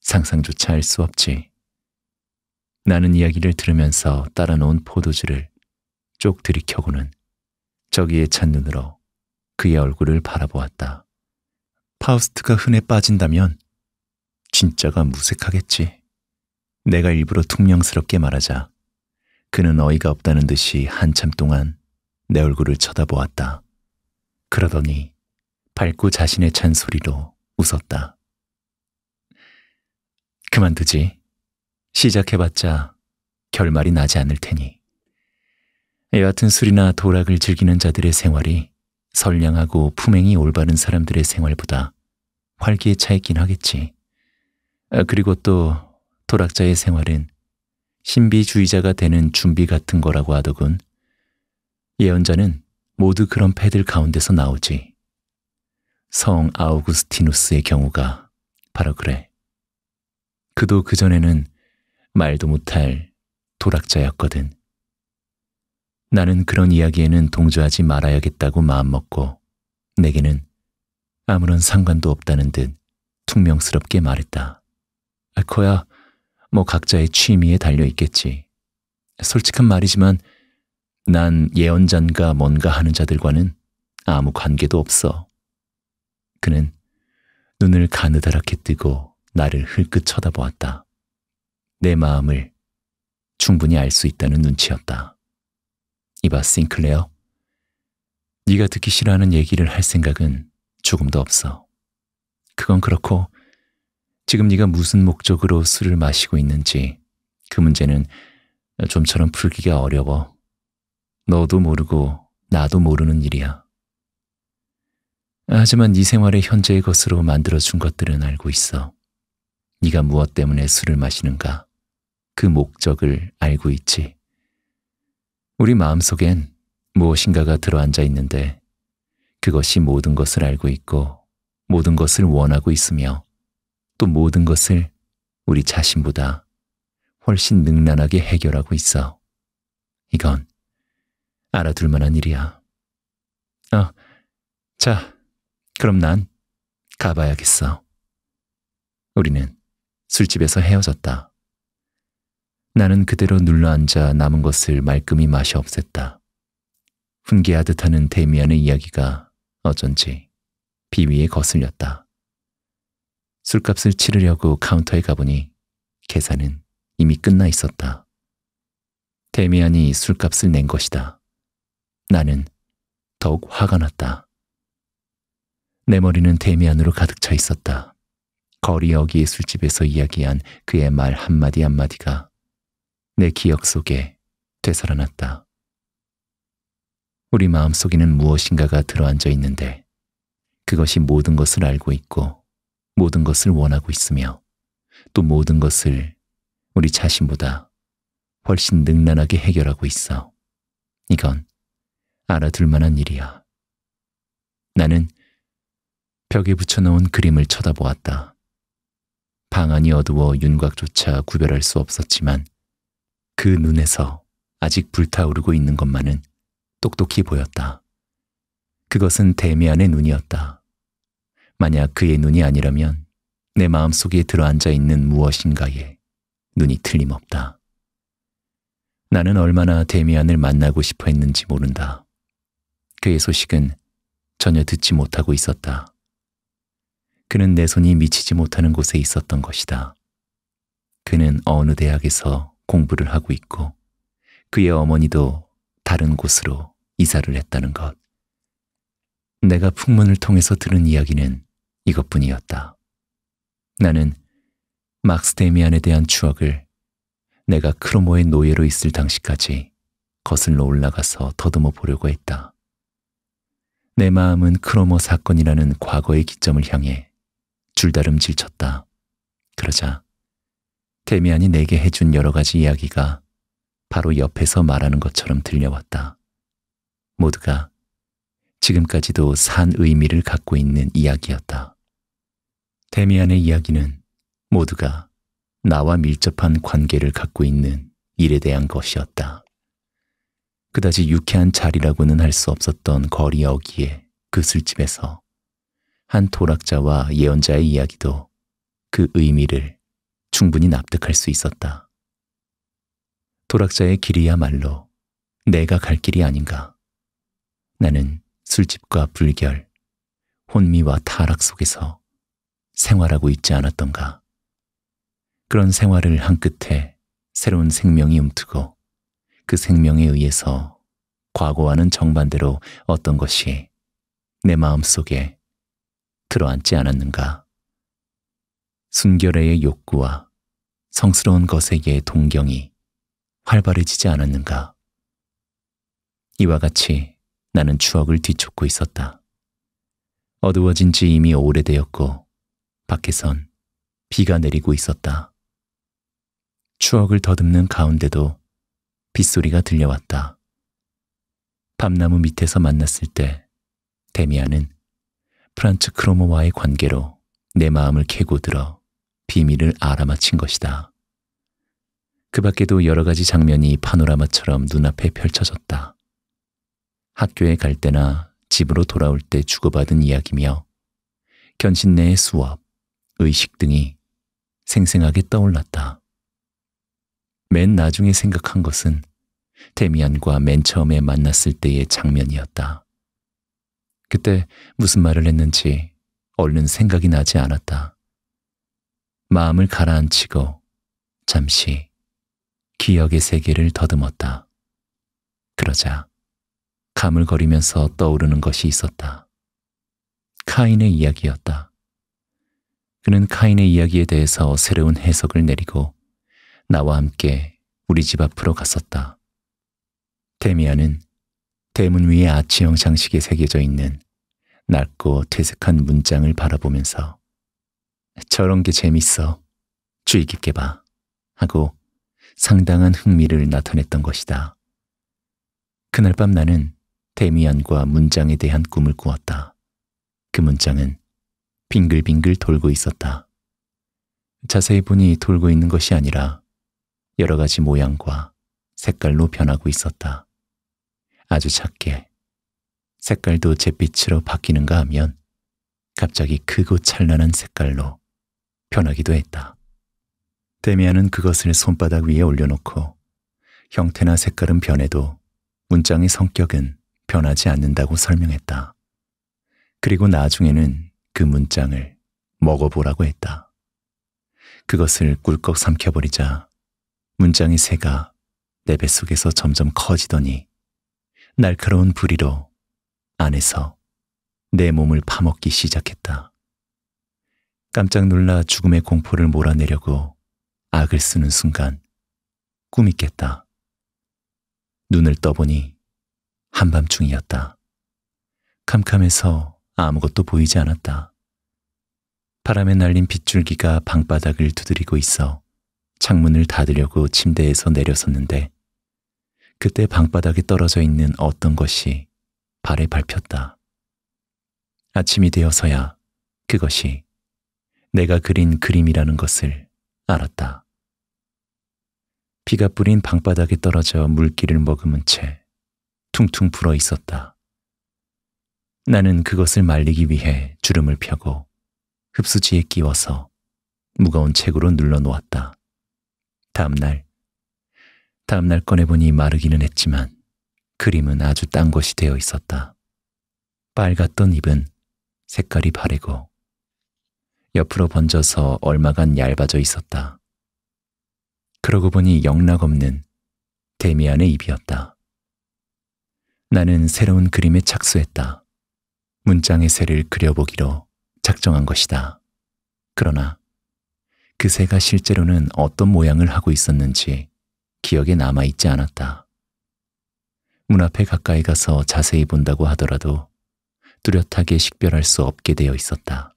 상상조차 할 수 없지. 나는 이야기를 들으면서 따라 놓은 포도주를 쪽 들이켜고는 저기에 찬 눈으로 그의 얼굴을 바라보았다. 파우스트가 흔해 빠진다면 진짜가 무색하겠지. 내가 일부러 퉁명스럽게 말하자 그는 어이가 없다는 듯이 한참 동안 내 얼굴을 쳐다보았다. 그러더니 밝고 자신의 찬 소리로 웃었다. 그만두지. 시작해봤자 결말이 나지 않을 테니. 여하튼 술이나 도락을 즐기는 자들의 생활이 선량하고 품행이 올바른 사람들의 생활보다 활기에 차 있긴 하겠지. 아, 그리고 또 토락자의 생활은 신비주의자가 되는 준비 같은 거라고 하더군. 예언자는 모두 그런 패들 가운데서 나오지. 성 아우구스티누스의 경우가 바로 그래. 그도 그전에는 말도 못할 도락자였거든. 나는 그런 이야기에는 동조하지 말아야겠다고 마음먹고 내게는 아무런 상관도 없다는 듯 퉁명스럽게 말했다. 아, 거야 뭐 각자의 취미에 달려 있겠지. 솔직한 말이지만 난 예언잔가 뭔가 하는 자들과는 아무 관계도 없어. 그는 눈을 가느다랗게 뜨고 나를 흘끗 쳐다보았다. 내 마음을 충분히 알 수 있다는 눈치였다. 이봐 싱클레어, 네가 듣기 싫어하는 얘기를 할 생각은 조금도 없어. 그건 그렇고 지금 네가 무슨 목적으로 술을 마시고 있는지 그 문제는 좀처럼 풀기가 어려워. 너도 모르고 나도 모르는 일이야. 하지만 네 생활의 현재의 것으로 만들어준 것들은 알고 있어. 네가 무엇 때문에 술을 마시는가 그 목적을 알고 있지. 우리 마음속엔 무엇인가가 들어앉아 있는데 그것이 모든 것을 알고 있고 모든 것을 원하고 있으며 또 모든 것을 우리 자신보다 훨씬 능란하게 해결하고 있어. 이건 알아둘 만한 일이야. 아, 자, 그럼 난 가봐야겠어. 우리는 술집에서 헤어졌다. 나는 그대로 눌러앉아 남은 것을 말끔히 마시 없앴다. 훈계하듯 하는 데미안의 이야기가 어쩐지 비위에 거슬렸다. 술값을 치르려고 카운터에 가보니 계산은 이미 끝나 있었다. 데미안이 술값을 낸 것이다. 나는 더욱 화가 났다. 내 머리는 데미안으로 가득 차 있었다. 거리 여기 술집에서 이야기한 그의 말 한마디 한마디가 내 기억 속에 되살아났다. 우리 마음속에는 무엇인가가 들어앉아 있는데 그것이 모든 것을 알고 있고 모든 것을 원하고 있으며 또 모든 것을 우리 자신보다 훨씬 능란하게 해결하고 있어. 이건 알아둘 만한 일이야. 나는 벽에 붙여놓은 그림을 쳐다보았다. 방 안이 어두워 윤곽조차 구별할 수 없었지만 그 눈에서 아직 불타오르고 있는 것만은 똑똑히 보였다. 그것은 데미안의 눈이었다. 만약 그의 눈이 아니라면 내 마음속에 들어앉아 있는 무엇인가에 눈이 틀림없다. 나는 얼마나 데미안을 만나고 싶어 했는지 모른다. 그의 소식은 전혀 듣지 못하고 있었다. 그는 내 손이 미치지 못하는 곳에 있었던 것이다. 그는 어느 대학에서 공부를 하고 있고 그의 어머니도 다른 곳으로 이사를 했다는 것. 내가 풍문을 통해서 들은 이야기는 이것뿐이었다. 나는 막스데미안에 대한 추억을 내가 크로모의 노예로 있을 당시까지 거슬러 올라가서 더듬어 보려고 했다. 내 마음은 크로모 사건이라는 과거의 기점을 향해 줄다름질 쳤다. 그러자 데미안이 내게 해준 여러 가지 이야기가 바로 옆에서 말하는 것처럼 들려왔다. 모두가 지금까지도 산 의미를 갖고 있는 이야기였다. 데미안의 이야기는 모두가 나와 밀접한 관계를 갖고 있는 일에 대한 것이었다. 그다지 유쾌한 자리라고는 할 수 없었던 거리 여기에 그 술집에서 한 도락자와 예언자의 이야기도 그 의미를 충분히 납득할 수 있었다. 도락자의 길이야말로 내가 갈 길이 아닌가. 나는 술집과 불결, 혼미와 타락 속에서 생활하고 있지 않았던가. 그런 생활을 한 끝에 새로운 생명이 움트고 그 생명에 의해서 과거와는 정반대로 어떤 것이 내 마음 속에 들어앉지 않았는가. 순결의 욕구와 성스러운 것에게의 동경이 활발해지지 않았는가. 이와 같이 나는 추억을 뒤쫓고 있었다. 어두워진 지 이미 오래되었고 밖에선 비가 내리고 있었다. 추억을 더듬는 가운데도 빗소리가 들려왔다. 밤나무 밑에서 만났을 때 데미안은 프란츠 크로모와의 관계로 내 마음을 캐고 들어 비밀을 알아맞힌 것이다. 그 밖에도 여러 가지 장면이 파노라마처럼 눈앞에 펼쳐졌다. 학교에 갈 때나 집으로 돌아올 때 주고받은 이야기며 견신내의 수업, 의식 등이 생생하게 떠올랐다. 맨 나중에 생각한 것은 데미안과 맨 처음에 만났을 때의 장면이었다. 그때 무슨 말을 했는지 얼른 생각이 나지 않았다. 마음을 가라앉히고 잠시 기억의 세계를 더듬었다. 그러자 가물거리면서 떠오르는 것이 있었다. 카인의 이야기였다. 그는 카인의 이야기에 대해서 새로운 해석을 내리고 나와 함께 우리 집 앞으로 갔었다. 데미안은 대문 위에 아치형 장식에 새겨져 있는 낡고 퇴색한 문장을 바라보면서 저런 게 재밌어. 주의 깊게 봐. 하고 상당한 흥미를 나타냈던 것이다. 그날 밤 나는 데미안과 문장에 대한 꿈을 꾸었다. 그 문장은 빙글빙글 돌고 있었다. 자세히 보니 돌고 있는 것이 아니라 여러 가지 모양과 색깔로 변하고 있었다. 아주 작게 색깔도 잿빛으로 바뀌는가 하면 갑자기 크고 찬란한 색깔로 변하기도 했다. 데미안은 그것을 손바닥 위에 올려놓고 형태나 색깔은 변해도 문장의 성격은 변하지 않는다고 설명했다. 그리고 나중에는 그 문장을 먹어보라고 했다. 그것을 꿀꺽 삼켜버리자 문장의 새가 내 뱃속에서 점점 커지더니 날카로운 부리로 안에서 내 몸을 파먹기 시작했다. 깜짝 놀라 죽음의 공포를 몰아내려고 악을 쓰는 순간 꿈이 깼다. 눈을 떠보니 한밤중이었다. 캄캄해서 아무것도 보이지 않았다. 바람에 날린 빗줄기가 방바닥을 두드리고 있어 창문을 닫으려고 침대에서 내려섰는데 그때 방바닥에 떨어져 있는 어떤 것이 발에 밟혔다. 아침이 되어서야 그것이 내가 그린 그림이라는 것을 알았다. 비가 뿌린 방바닥에 떨어져 물기를 머금은 채 퉁퉁 불어 있었다. 나는 그것을 말리기 위해 주름을 펴고 흡수지에 끼워서 무거운 책으로 눌러 놓았다. 다음날, 다음날 꺼내보니 마르기는 했지만 그림은 아주 딴 것이 되어 있었다. 빨갛던 입은 색깔이 바래고 옆으로 번져서 얼마간 얇아져 있었다. 그러고 보니 영락없는 데미안의 입이었다. 나는 새로운 그림에 착수했다. 문장의 새를 그려보기로 작정한 것이다. 그러나 그 새가 실제로는 어떤 모양을 하고 있었는지 기억에 남아있지 않았다. 문 앞에 가까이 가서 자세히 본다고 하더라도 뚜렷하게 식별할 수 없게 되어 있었다.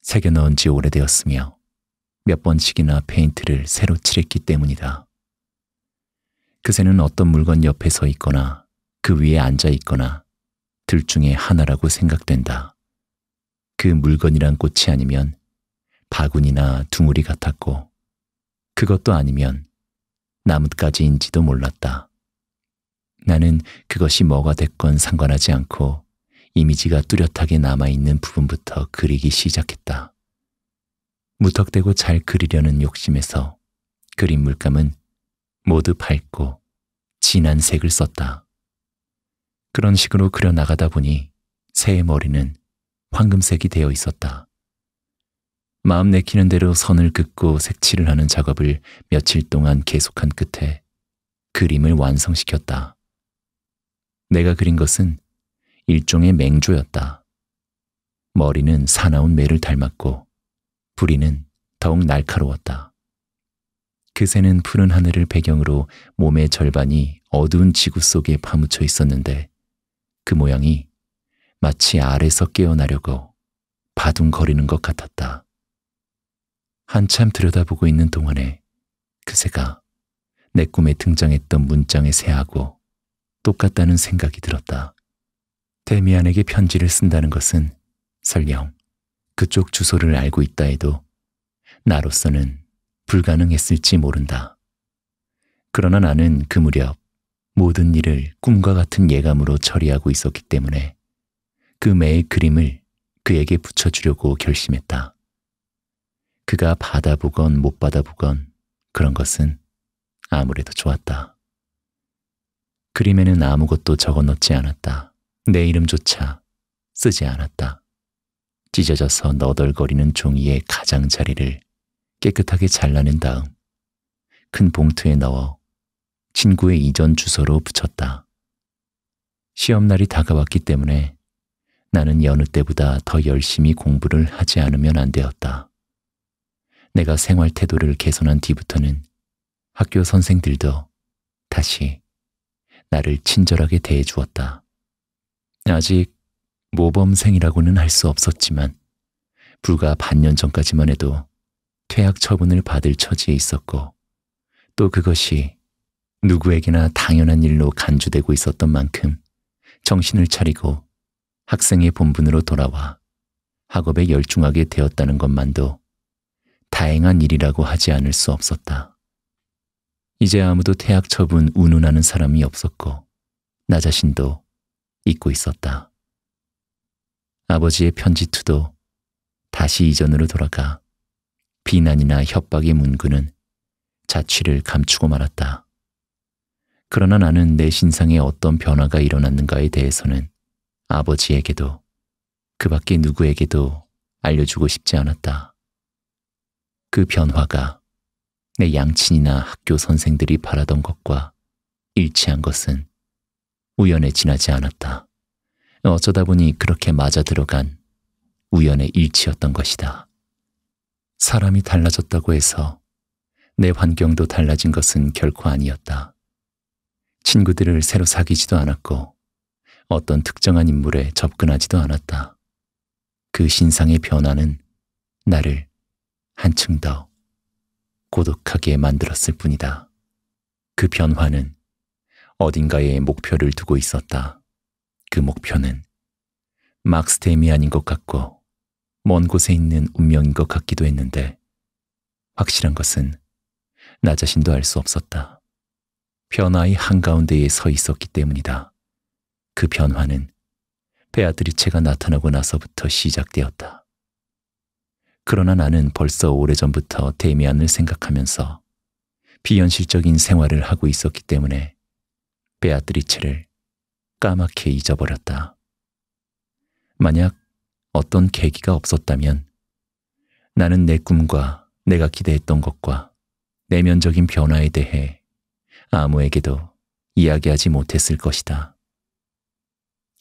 새겨 넣은 지 오래되었으며 몇 번씩이나 페인트를 새로 칠했기 때문이다. 그새는 어떤 물건 옆에 서 있거나 그 위에 앉아 있거나 것들 중에 하나라고 생각된다. 그 물건이란 꽃이 아니면 바구니나 둥우리 같았고 그것도 아니면 나뭇가지인지도 몰랐다. 나는 그것이 뭐가 됐건 상관하지 않고 이미지가 뚜렷하게 남아있는 부분부터 그리기 시작했다. 무턱대고 잘 그리려는 욕심에서 그린 물감은 모두 밝고 진한 색을 썼다. 그런 식으로 그려나가다 보니 새의 머리는 황금색이 되어 있었다. 마음 내키는 대로 선을 긋고 색칠을 하는 작업을 며칠 동안 계속한 끝에 그림을 완성시켰다. 내가 그린 것은 일종의 맹조였다. 머리는 사나운 매를 닮았고 부리는 더욱 날카로웠다. 그새는 푸른 하늘을 배경으로 몸의 절반이 어두운 지구 속에 파묻혀 있었는데 그 모양이 마치 알에서 깨어나려고 바둥거리는 것 같았다. 한참 들여다보고 있는 동안에 그새가 내 꿈에 등장했던 문장의 새하고 똑같다는 생각이 들었다. 데미안에게 편지를 쓴다는 것은 설령 그쪽 주소를 알고 있다 해도 나로서는 불가능했을지 모른다. 그러나 나는 그 무렵 모든 일을 꿈과 같은 예감으로 처리하고 있었기 때문에 그 매의 그림을 그에게 붙여주려고 결심했다. 그가 받아보건 못 받아보건 그런 것은 아무래도 좋았다. 그림에는 아무것도 적어 넣지 않았다. 내 이름조차 쓰지 않았다. 찢어져서 너덜거리는 종이의 가장자리를 깨끗하게 잘라낸 다음 큰 봉투에 넣어 친구의 이전 주소로 붙였다. 시험날이 다가왔기 때문에 나는 여느 때보다 더 열심히 공부를 하지 않으면 안 되었다. 내가 생활 태도를 개선한 뒤부터는 학교 선생들도 다시 나를 친절하게 대해 주었다. 아직 모범생이라고는 할 수 없었지만 불과 반년 전까지만 해도 퇴학 처분을 받을 처지에 있었고 또 그것이 누구에게나 당연한 일로 간주되고 있었던 만큼 정신을 차리고 학생의 본분으로 돌아와 학업에 열중하게 되었다는 것만도 다행한 일이라고 하지 않을 수 없었다. 이제 아무도 태학 처분 운운하는 사람이 없었고 나 자신도 잊고 있었다. 아버지의 편지투도 다시 이전으로 돌아가 비난이나 협박의 문구는 자취를 감추고 말았다. 그러나 나는 내 신상에 어떤 변화가 일어났는가에 대해서는 아버지에게도 그 밖에 누구에게도 알려주고 싶지 않았다. 그 변화가 내 양친이나 학교 선생들이 바라던 것과 일치한 것은 우연에 지나지 않았다. 어쩌다 보니 그렇게 맞아 들어간 우연의 일치였던 것이다. 사람이 달라졌다고 해서 내 환경도 달라진 것은 결코 아니었다. 친구들을 새로 사귀지도 않았고 어떤 특정한 인물에 접근하지도 않았다. 그 신상의 변화는 나를 한층 더 고독하게 만들었을 뿐이다. 그 변화는 어딘가에 목표를 두고 있었다. 그 목표는 막스템이 아닌 것 같고 먼 곳에 있는 운명인 것 같기도 했는데 확실한 것은 나 자신도 알 수 없었다. 변화의 한가운데에 서 있었기 때문이다. 그 변화는 베아트리체가 나타나고 나서부터 시작되었다. 그러나 나는 벌써 오래전부터 데미안을 생각하면서 비현실적인 생활을 하고 있었기 때문에 베아트리체를 까맣게 잊어버렸다. 만약 어떤 계기가 없었다면 나는 내 꿈과 내가 기대했던 것과 내면적인 변화에 대해 아무에게도 이야기하지 못했을 것이다.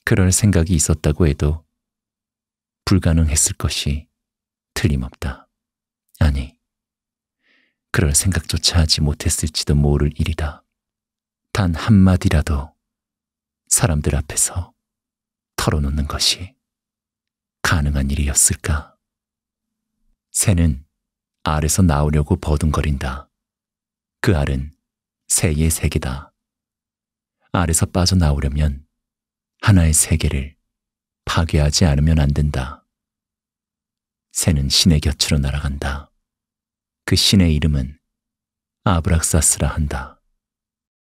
그럴 생각이 있었다고 해도 불가능했을 것이 틀림없다. 아니, 그럴 생각조차 하지 못했을지도 모를 일이다. 단 한마디라도 사람들 앞에서 털어놓는 것이 가능한 일이었을까? 새는 알에서 나오려고 버둥거린다. 그 알은 세계의 세계다. 알에서 빠져나오려면 하나의 세계를 파괴하지 않으면 안 된다.
새는 신의 곁으로 날아간다. 그 신의 이름은 아브락사스라 한다.